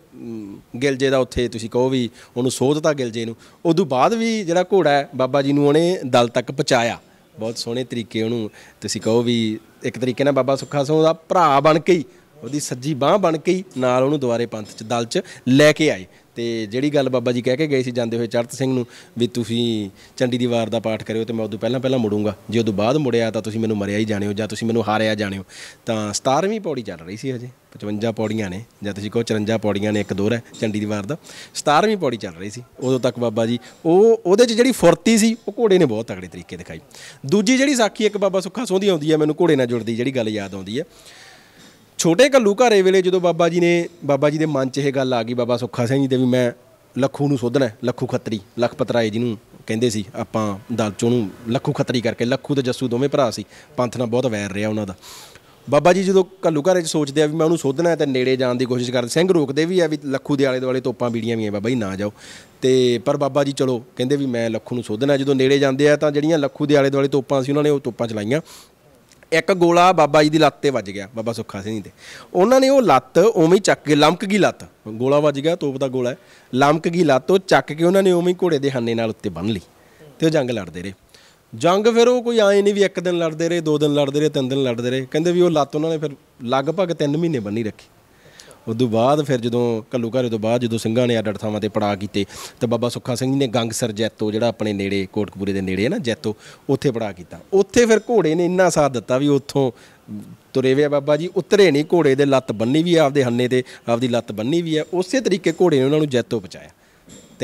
ਗਿਲਜੇ ਦਾ ਉੱਥੇ ਤੁਸੀਂ ਕਹੋ ਵੀ ਉਹਨੂੰ ਸੋਧਤਾ ਗਿਲਜੇ ਨੂੰ ਉਦੋਂ ਬਾਅਦ ਵੀ ਜਿਹੜਾ ਘੋੜਾ ਹੈ ਬਾਬਾ ਜੀ ਨੂੰ ਉਹਨੇ ਦਲ ਤੱਕ ਪਹੁੰਚਾਇਆ ਬਹੁਤ ਸੋਹਣੇ ਤਰੀਕੇ ਉਹਨੂੰ ਤੁਸੀਂ ਕਹੋ ਵੀ ਇੱਕ ਤਰੀਕੇ ਨਾਲ ਬਾਬਾ ਸੁੱਖਾ ਸਿੰਘ ਦਾ ਭਰਾ ਬਣ ਕੇ ਹੀ ਉਹਦੀ ਸੱਜੀ ਬਾਹ ਬਣ ਕੇ ਹੀ ਨਾਲ ਉਹਨੂੰ ਦੁਆਰੇ ਪੰਥ 'ਚ ਦਲ 'ਚ ਲੈ ਕੇ ਆਏ ਤੇ ਜਿਹੜੀ ਗੱਲ ਬਾਬਾ ਜੀ ਕਹਿ ਕੇ ਗਏ ਸੀ ਜਾਂਦੇ ਹੋਏ ਚਰਤ ਸਿੰਘ ਨੂੰ ਵੀ ਤੁਸੀਂ ਚੰਡੀ ਦੀ ਵਾਰ ਦਾ ਪਾਠ ਕਰਿਓ ਤੇ ਮੈਂ ਉਦੋਂ ਪਹਿਲਾਂ ਪਹਿਲਾਂ ਮੁੜੂੰਗਾ ਜੇ ਉਦੋਂ ਬਾਅਦ ਮੁੜਿਆ ਤਾਂ ਤੁਸੀਂ ਮੈਨੂੰ ਮਰਿਆ ਹੀ ਜਾਣਿਓ ਜਾਂ ਤੁਸੀਂ ਮੈਨੂੰ ਹਾਰਿਆ ਜਾਣਿਓ ਤਾਂ 17ਵੀਂ ਪੌੜੀ ਚੱਲ ਰਹੀ ਸੀ ਹਜੇ 55 ਪੌੜੀਆਂ ਨੇ ਜਾਂ ਤੁਸੀਂ ਕਹੋ 54 ਪੌੜੀਆਂ ਨੇ ਇੱਕ ਹੈ ਚੰਡੀ ਦੀ ਵਾਰ ਦਾ 17ਵੀਂ ਪੌੜੀ ਚੱਲ ਰਹੀ ਸੀ ਉਦੋਂ ਤੱਕ ਬਾਬਾ ਜੀ ਉਹ ਉਹਦੇ 'ਚ ਜਿਹੜੀ ਫੁਰਤੀ ਸੀ ਉਹ ਘੋੜੇ ਨੇ ਬਹੁਤ ਤਗੜੇ ਤਰੀਕੇ ਦਿਖਾਈ ਦੂਜੀ ਜਿਹੜੀ ਸਾਖੀ ਇੱਕ ਬਾਬਾ ਸੁੱਖਾ ਸੋਧੀ ਆਉਂਦੀ ਹੈ ਮੈਨੂੰ ਘੋੜੇ ਨਾਲ ਜੁੜਦੀ ਜਿਹੜੀ ਗੱਲ ਯਾਦ ਆਉਂਦੀ ਹੈ ਛੋਟੇ ਕੱਲੂ ਘਰੇ ਵੇਲੇ ਜਦੋਂ ਬਾਬਾ ਜੀ ਨੇ ਬਾਬਾ ਜੀ ਦੇ ਮਨ 'ਚ ਇਹ ਗੱਲ ਆ ਗਈ ਬਾਬਾ ਸੁੱਖਾ ਸਿੰਘ ਜੀ ਦੇ ਵੀ ਮੈਂ ਲੱਖੂ ਨੂੰ ਸੋਧਣਾ ਲੱਖੂ ਖੱਤਰੀ ਲੱਖ ਪਤਰਾਏ ਨੂੰ ਕਹਿੰਦੇ ਸੀ ਆਪਾਂ ਚੋਂ ਨੂੰ ਲੱਖੂ ਖੱਤਰੀ ਕਰਕੇ ਲੱਖੂ ਤੇ ਜੱਸੂ ਦੋਵੇਂ ਭਰਾ ਸੀ ਪੰਥ ਨਾਲ ਬਹੁਤ ਵੈਰ ਰਿਹਾ ਉਹਨਾਂ ਦਾ ਬਾਬਾ ਜੀ ਜਦੋਂ ਕੱਲੂ ਘਰੇ 'ਚ ਸੋਚਦੇ ਆ ਵੀ ਮੈਂ ਉਹਨੂੰ ਸੋਧਣਾ ਹੈ ਤੇ ਨੇੜੇ ਜਾਣ ਦੀ ਕੋਸ਼ਿਸ਼ ਕਰਦੇ ਸਿੰਘ ਰੋਕਦੇ ਵੀ ਆ ਵੀ ਲੱਖੂ ਦੇ ਆਲੇ ਦੁਆਲੇ ਤੋਪਾਂ ਬੀੜੀਆਂ ਵੀ ਆ ਬਾਬਾ ਜੀ ਨਾ ਜਾਓ ਤੇ ਪਰ ਬਾਬਾ ਜੀ ਚਲੋ ਕਹਿੰਦੇ ਵੀ ਮੈਂ ਲੱਖੂ ਨੂੰ ਸੋਧਣਾ ਜਦੋਂ ਨੇੜੇ ਜਾਂਦੇ ਆ ਤਾਂ ਜਿਹੜੀਆਂ ਲੱਖੂ ਦੇ ਆਲੇ ਦੁਆਲੇ ਤੋਪਾਂ ਸੀ ਉਹਨਾਂ ਨੇ ਉਹ ਤੋਪਾਂ ਚਲਾਈਆਂ ਇੱਕ ਗੋਲਾ ਬਾਬਾ ਜੀ ਦੀ ਲੱਤ ਤੇ ਵੱਜ ਗਿਆ ਬਾਬਾ ਸੁੱਖਾ ਸਿੰਘ ਤੇ ਉਹਨਾਂ ਨੇ ਉਹ ਲੱਤ ਉਵੇਂ ਹੀ ਚੱਕ ਕੇ ਲਮਕ ਗਈ ਲੱਤ ਗੋਲਾ ਵੱਜ ਗਿਆ ਤੋਪ ਦਾ ਗੋਲਾ ਲਮਕ ਗਈ ਲੱਤ ਉਹ ਚੱਕ ਕੇ ਉਹਨਾਂ ਨੇ ਉਵੇਂ ਹੀ ਘੋੜੇ ਦੇ ਹੰਨੇ ਨਾਲ ਉੱਤੇ ਬੰਨ ਲਈ ਤੇ ਉਹ ਜੰਗ ਲੜਦੇ ਰਹੇ ਜੰਗ ਫਿਰ ਉਹ ਕੋਈ ਆਏ ਨਹੀਂ ਵੀ ਇੱਕ ਦਿਨ ਲੜਦੇ ਰਹੇ ਦੋ ਦਿਨ ਲੜਦੇ ਰਹੇ ਤਿੰਨ ਦਿਨ ਲੜਦੇ ਰਹੇ ਕਹਿੰਦੇ ਵੀ ਉਹ ਲੱਤ ਉਹਨਾਂ ਨੇ ਫਿਰ ਲਗਭਗ 3 ਮਹੀਨੇ ਬੰਨੀ ਰੱਖੀ ਉਦੋਂ ਬਾਅਦ ਫਿਰ ਜਦੋਂ ਕੱਲੂ ਘਰੇ ਤੋਂ ਬਾਅਦ ਜਦੋਂ ਸਿੰਘਾਂ ਨੇ ਅੱਡ ਥਾਵਾਂ ਤੇ ਪੜਾ ਕੀਤੇ ਤੇ ਬਾਬਾ ਸੁੱਖਾ ਸਿੰਘ ਜੀ ਨੇ ਗੰਗਸਰ ਜੈਤੋ ਜਿਹੜਾ ਆਪਣੇ ਨੇੜੇ ਕੋਟਕਪੂਰੇ ਦੇ ਨੇੜੇ ਹੈ ਨਾ ਜੈਤੋ ਉੱਥੇ ਪੜਾ ਕੀਤਾ ਉੱਥੇ ਫਿਰ ਘੋੜੇ ਨੇ ਇੰਨਾ ਸਾਥ ਦਿੱਤਾ ਵੀ ਉੱਥੋਂ ਤੁਰੇ ਵੇ ਬਾਬਾ ਜੀ ਉਤਰੇ ਨਹੀਂ ਘੋੜੇ ਦੇ ਲੱਤ ਬੰਨੀ ਵੀ ਆਪਦੇ ਹੰਨੇ ਤੇ ਆਪਦੀ ਲੱਤ ਬੰਨੀ ਵੀ ਹੈ ਉਸੇ ਤਰੀਕੇ ਘੋੜੇ ਨੇ ਉਹਨਾਂ ਨੂੰ ਜੈਤੋ ਪਹੁੰਚਾਇਆ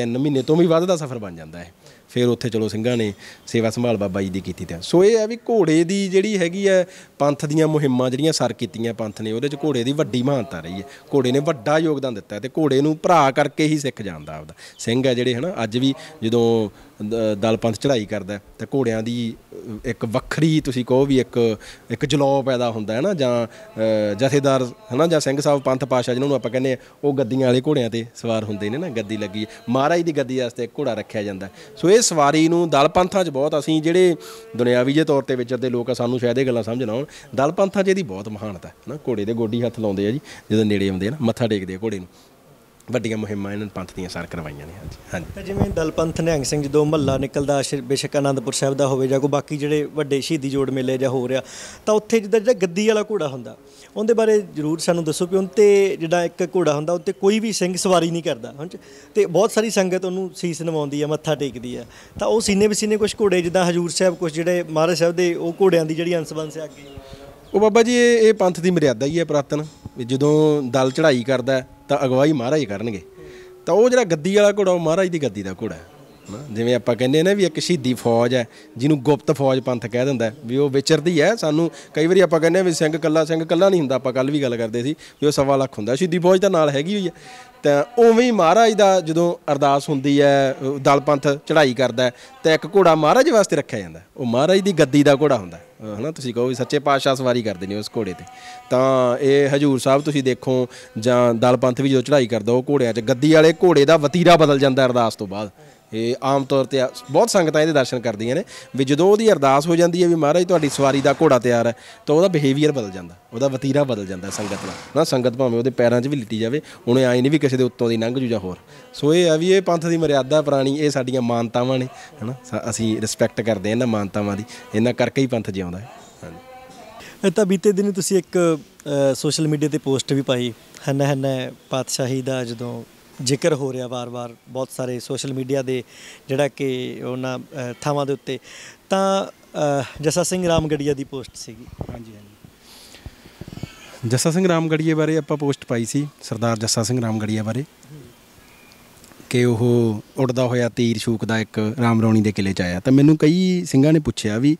3 ਮਹੀਨੇ ਤੋਂ ਵੀ ਵੱਧ ਦਾ ਸਫ਼ਰ ਬਣ ਜਾਂਦਾ ਹੈ ਫਿਰ ਉੱਥੇ ਚਲੋ ਸਿੰਘਾਂ ਨੇ ਸੇਵਾ ਸੰਭਾਲ ਬਾਬਾ ਜੀ ਦੀ ਕੀਤੀ ਤੇ ਸੋ ਇਹ ਹੈ ਵੀ ਘੋੜੇ ਦੀ ਜਿਹੜੀ ਹੈਗੀ ਹੈ ਪੰਥ ਦੀਆਂ ਮੁਹਿੰਮਾਂ ਜਿਹੜੀਆਂ ਸਰ ਕੀਤੀਆਂ ਪੰਥ ਨੇ ਉਹਦੇ 'ਚ ਘੋੜੇ ਦੀ ਵੱਡੀ ਮਹਾਨਤਾ ਰਹੀ ਹੈ ਘੋੜੇ ਨੇ ਵੱਡਾ ਯੋਗਦਾਨ ਦਿੱਤਾ ਤੇ ਘੋੜੇ ਨੂੰ ਭਰਾ ਕਰਕੇ ਹੀ ਸਿੱਖ ਜਾਂਦਾ ਆਪਦਾ ਸਿੰਘ ਹੈ ਜਿਹੜੇ ਹਨਾ ਅੱਜ ਵੀ ਜਦੋਂ ਦਲਪੰਥ ਚੜ੍ਹਾਈ ਕਰਦਾ ਤੇ ਘੋੜਿਆਂ ਦੀ ਇੱਕ ਵੱਖਰੀ ਤੁਸੀਂ ਕਹੋ ਵੀ ਇੱਕ ਇੱਕ ਜਲੌ ਪੈਦਾ ਹੁੰਦਾ ਹੈ ਨਾ ਜਾਂ ਜਥੇਦਾਰ ਹੈ ਨਾ ਜਾਂ ਸਿੰਘ ਸਾਹਿਬ ਪੰਥ ਪਾਸ਼ਾ ਜਿਹਨਾਂ ਨੂੰ ਆਪਾਂ ਕਹਿੰਦੇ ਆ ਉਹ ਗੱਦੀਆਂ ਵਾਲੇ ਘੋੜਿਆਂ ਤੇ ਸਵਾਰ ਹੁੰਦੇ ਨੇ ਨਾ ਗੱਦੀ ਲੱਗੀ ਮਹਾਰਾਜ ਦੀ ਗੱਦੀ ਵਾਸਤੇ ਘੋੜਾ ਰੱਖਿਆ ਜਾਂਦਾ ਸੋ ਇਹ ਸਵਾਰੀ ਨੂੰ ਦਲਪੰਥਾਂ 'ਚ ਬਹੁਤ ਅਸੀਂ ਜਿਹੜੇ ਦੁਨਿਆਵੀ ਜੇ ਤੌਰ ਤੇ ਵਿਚਰਦੇ ਲੋਕ ਆ ਸਾਨੂੰ ਸ਼ਾਇਦ ਇਹ ਗੱਲਾਂ ਸਮਝ ਨਾ ਆਉਣ ਦਲਪੰਥਾਂ 'ਚ ਇਹਦੀ ਬਹੁਤ ਮਹਾਨਤਾ ਹੈ ਨਾ ਘੋੜੇ ਦੇ ਗੋਡੀ ਹੱਥ ਲਾਉਂਦੇ ਆ ਜੀ ਜਦੋਂ ਨੇੜੇ ਆਉਂਦੇ ਆ ਨਾ ਮੱਥਾ ਟੇਕਦੇ ਆ ਘੋੜੇ ਨੂੰ ਵੱਡੀਆਂ ਮੁਹਿੰਮਾਂ ਇਹਨਾਂ ਪੰਥ ਦੀਆਂ ਸਾਰ ਕਰਵਾਈਆਂ ਨੇ ਹਾਂਜੀ ਹਾਂਜੀ ਤਾਂ ਜਿਵੇਂ ਦਲਪੰਥ ਨਿਹੰਗ ਸਿੰਘ ਜਦੋਂ ਮੱਲਾ ਨਿਕਲਦਾ ਬੇਸ਼ੱਕ ਆਨੰਦਪੁਰ ਸਾਹਿਬ ਦਾ ਹੋਵੇ ਜਾਂ ਕੋਈ ਬਾਕੀ ਜਿਹੜੇ ਵੱਡੇ ਸ਼ਹੀਦੀ ਜੋੜ ਮੇਲੇ ਜਾਂ ਹੋ ਰਿਹਾ ਤਾਂ ਉੱਥੇ ਜਿੱਦਾਂ ਜਿਹੜਾ ਗੱਦੀ ਵਾਲਾ ਘੋੜਾ ਹੁੰਦਾ ਉਹਦੇ ਬਾਰੇ ਜ਼ਰੂਰ ਸਾਨੂੰ ਦੱਸੋ ਕਿ ਤੇ ਜਿਹੜਾ ਇੱਕ ਘੋੜਾ ਹੁੰਦਾ ਉੱਤੇ ਕੋਈ ਵੀ ਸਿੰਘ ਸਵਾਰੀ ਨਹੀਂ ਕਰਦਾ ਹਾਂਜੀ ਤੇ ਬਹੁਤ ਸਾਰੀ ਸੰਗਤ ਉਹਨੂੰ ਸੀਸ ਨਵਾਉਂਦੀ ਆ ਮੱਥਾ ਟੇਕਦੀ ਆ ਤਾਂ ਉਹ ਸੀਨੇ ਬਸੀਨੇ ਕੁਝ ਘੋੜੇ ਜਿੱਦਾਂ ਹਜੂਰ ਸਾਹਿਬ ਕੁਝ ਜਿਹੜੇ ਮਹਾਰਾਜ ਸਾਹਿਬ ਦੇ ਉਹ ਘੋੜਿਆਂ ਦੀ ਜਿਹੜੀ ਅੰਸਬੰਸ ਹੈ ਅੱਗੇ ਉਹ ਬਾਬਾ ਜੀ ਇਹ ਪੰਥ ਦੀ ਮਰਿਆਦਾ ਹੀ ਹੈ ਪ੍ਰਾਤਨ ਜਦੋਂ ਦਲ ਚੜਾਈ ਕਰਦਾ ਤਾਂ ਅਗਵਾਈ ਮਹਾਰਾਜ ਕਰਨਗੇ ਤਾਂ ਉਹ ਜਿਹੜਾ ਗੱਦੀ ਵਾਲਾ ਘੋੜਾ ਉਹ ਮਹਾਰਾਜ ਦੀ ਗੱਦੀ ਦਾ ਘੋੜਾ ਹੈ ਨਾ ਜਿਵੇਂ ਆਪਾਂ ਕਹਿੰਦੇ ਨਾ ਵੀ ਇੱਕ ਸ਼ਹੀਦੀ ਫੌਜ ਹੈ ਜਿਹਨੂੰ ਗੁਪਤ ਫੌਜ ਪੰਥ ਕਹਿ ਦਿੰਦਾ ਵੀ ਉਹ ਵਿਚਰਦੀ ਹੈ ਸਾਨੂੰ ਕਈ ਵਾਰੀ ਆਪਾਂ ਕਹਿੰਦੇ ਵੀ ਸਿੰਘ ਕੱਲਾ ਸਿੰਘ ਕੱਲਾ ਨਹੀਂ ਹੁੰਦਾ ਆਪਾਂ ਕੱਲ ਵੀ ਗੱਲ ਕਰਦੇ ਸੀ ਵੀ ਉਹ ਸਵਾ ਲੱਖ ਹੁੰਦਾ ਸ਼ਹੀਦੀ ਫੌਜ ਤਾਂ ਨਾਲ ਹੈਗੀ ਹੋਈ ਹੈ ਤਾਂ ਉਵੇਂ ਹੀ ਮਹਾਰਾਜ ਦਾ ਜਦੋਂ ਅਰਦਾਸ ਹੁੰਦੀ ਹੈ ਦਲ ਪੰਥ ਚੜ੍ਹਾਈ ਕਰਦਾ ਤਾਂ ਇੱਕ ਘੋੜਾ ਮਹਾਰਾਜ ਵਾਸਤੇ ਰੱਖਿਆ ਜਾਂਦਾ ਉਹ ਮਹਾਰਾਜ ਦੀ ਗੱਦੀ ਦਾ ਘੋੜਾ ਹੁੰਦਾ ਹਨਾ ਤੁਸੀਂ ਕਹੋ ਵੀ ਸੱਚੇ ਪਾਤਸ਼ਾਹ ਸਵਾਰੀ ਕਰਦੇ ਨੇ ਉਸ ਘੋੜੇ ਤੇ ਤਾਂ ਇਹ ਹਜੂਰ ਸਾਹਿਬ ਤੁਸੀਂ ਦੇਖੋ ਜਾਂ ਦਲ ਪੰਥ ਵੀ ਜਦੋਂ ਚੜ੍ਹਾਈ ਕਰਦਾ ਉਹ ਘੋੜਿਆਂ 'ਚ ਗੱਦੀ ਵਾਲੇ ਘੋੜੇ ਦਾ ਵਤੀਰਾ ਬਦਲ ਜਾਂਦਾ ਅਰਦਾਸ ਤੋਂ ਬਾਅਦ ਇਹ ਆਮ ਤੌਰ ਤੇ ਬਹੁਤ ਸੰਗਤਾਂ ਇਹਦੇ ਦਰਸ਼ਨ ਕਰਦੀਆਂ ਨੇ ਵੀ ਜਦੋਂ ਉਹਦੀ ਅਰਦਾਸ ਹੋ ਜਾਂਦੀ ਹੈ ਵੀ ਮਹਾਰਾਜ ਤੁਹਾਡੀ ਸਵਾਰੀ ਦਾ ਘੋੜਾ ਤਿਆਰ ਹੈ ਤਾਂ ਉਹਦਾ ਬਿਹੇਵੀਅਰ ਬਦਲ ਜਾਂਦਾ ਉਹਦਾ ਵਤੀਰਾ ਬਦਲ ਜਾਂਦਾ ਸੰਗਤ ਦਾ ਨਾ ਸੰਗਤ ਭਾਵੇਂ ਉਹਦੇ ਪੈਰਾਂ 'ਚ ਵੀ ਲਿੱਟੀ ਜਾਵੇ ਉਹਨੇ ਆਈ ਨਹੀਂ ਵੀ ਕਿਸੇ ਦੇ ਉੱਤੋਂ ਦੀ ਲੰਘ ਜੂ ਜਾਂ ਹੋਰ ਸੋ ਇਹ ਆ ਵੀ ਇਹ ਪੰਥ ਦੀ ਮਰਿਆਦਾ ਪ੍ਰਾਣੀ ਇਹ ਸਾਡੀਆਂ ਮਾਨਤਾਵਾਂ ਨੇ ਹਨਾ ਅਸੀਂ ਰਿਸਪੈਕਟ ਕਰਦੇ ਹਾਂ ਇਹਨਾਂ ਮਾਨਤਾਵਾਂ ਦੀ ਇਹਨਾਂ ਕਰਕੇ ਹੀ ਪੰਥ ਜਿਉਂਦਾ ਹੈ ਹਾਂਜੀ ਤਾਂ ਬੀਤੇ ਦਿਨ ਤੁਸੀਂ ਇੱਕ ਸੋਸ਼ਲ ਮੀਡੀਆ ਤੇ ਪੋਸਟ ਵੀ ਪਾਈ ਹਨਾ ਹਨਾ ਪਾਤਸ਼ਾਹੀ ਦਾ ਜਦੋਂ ਜ਼ਿਕਰ ਹੋ ਰਿਹਾ ਵਾਰ-ਵਾਰ ਬਹੁਤ ਸਾਰੇ ਸੋਸ਼ਲ ਮੀਡੀਆ ਦੇ ਜਿਹੜਾ ਕਿ ਉਹਨਾਂ ਥਾਵਾਂ ਦੇ ਉੱਤੇ ਤਾਂ ਜਸਾ ਸਿੰਘ ਰਾਮਗੜੀਆ ਦੀ ਪੋਸਟ ਸੀਗੀ ਹਾਂਜੀ ਹਾਂਜੀ ਜਸਾ ਸਿੰਘ ਰਾਮਗੜੀਆ ਬਾਰੇ ਆਪਾਂ ਪੋਸਟ ਪਾਈ ਸੀ ਸਰਦਾਰ ਜਸਾ ਸਿੰਘ ਰਾਮਗੜੀਆ ਬਾਰੇ ਕਿ ਉਹ ਉੜਦਾ ਹੋਇਆ ਤੀਰ ਛੂਕਦਾ ਇੱਕ ਰਾਮ ਰੌਣੀ ਦੇ ਕਿਲੇ 'ਚ ਆਇਆ ਤਾਂ ਮੈਨੂੰ ਕਈ ਸਿੰਘਾਂ ਨੇ ਪੁੱਛਿਆ ਵੀ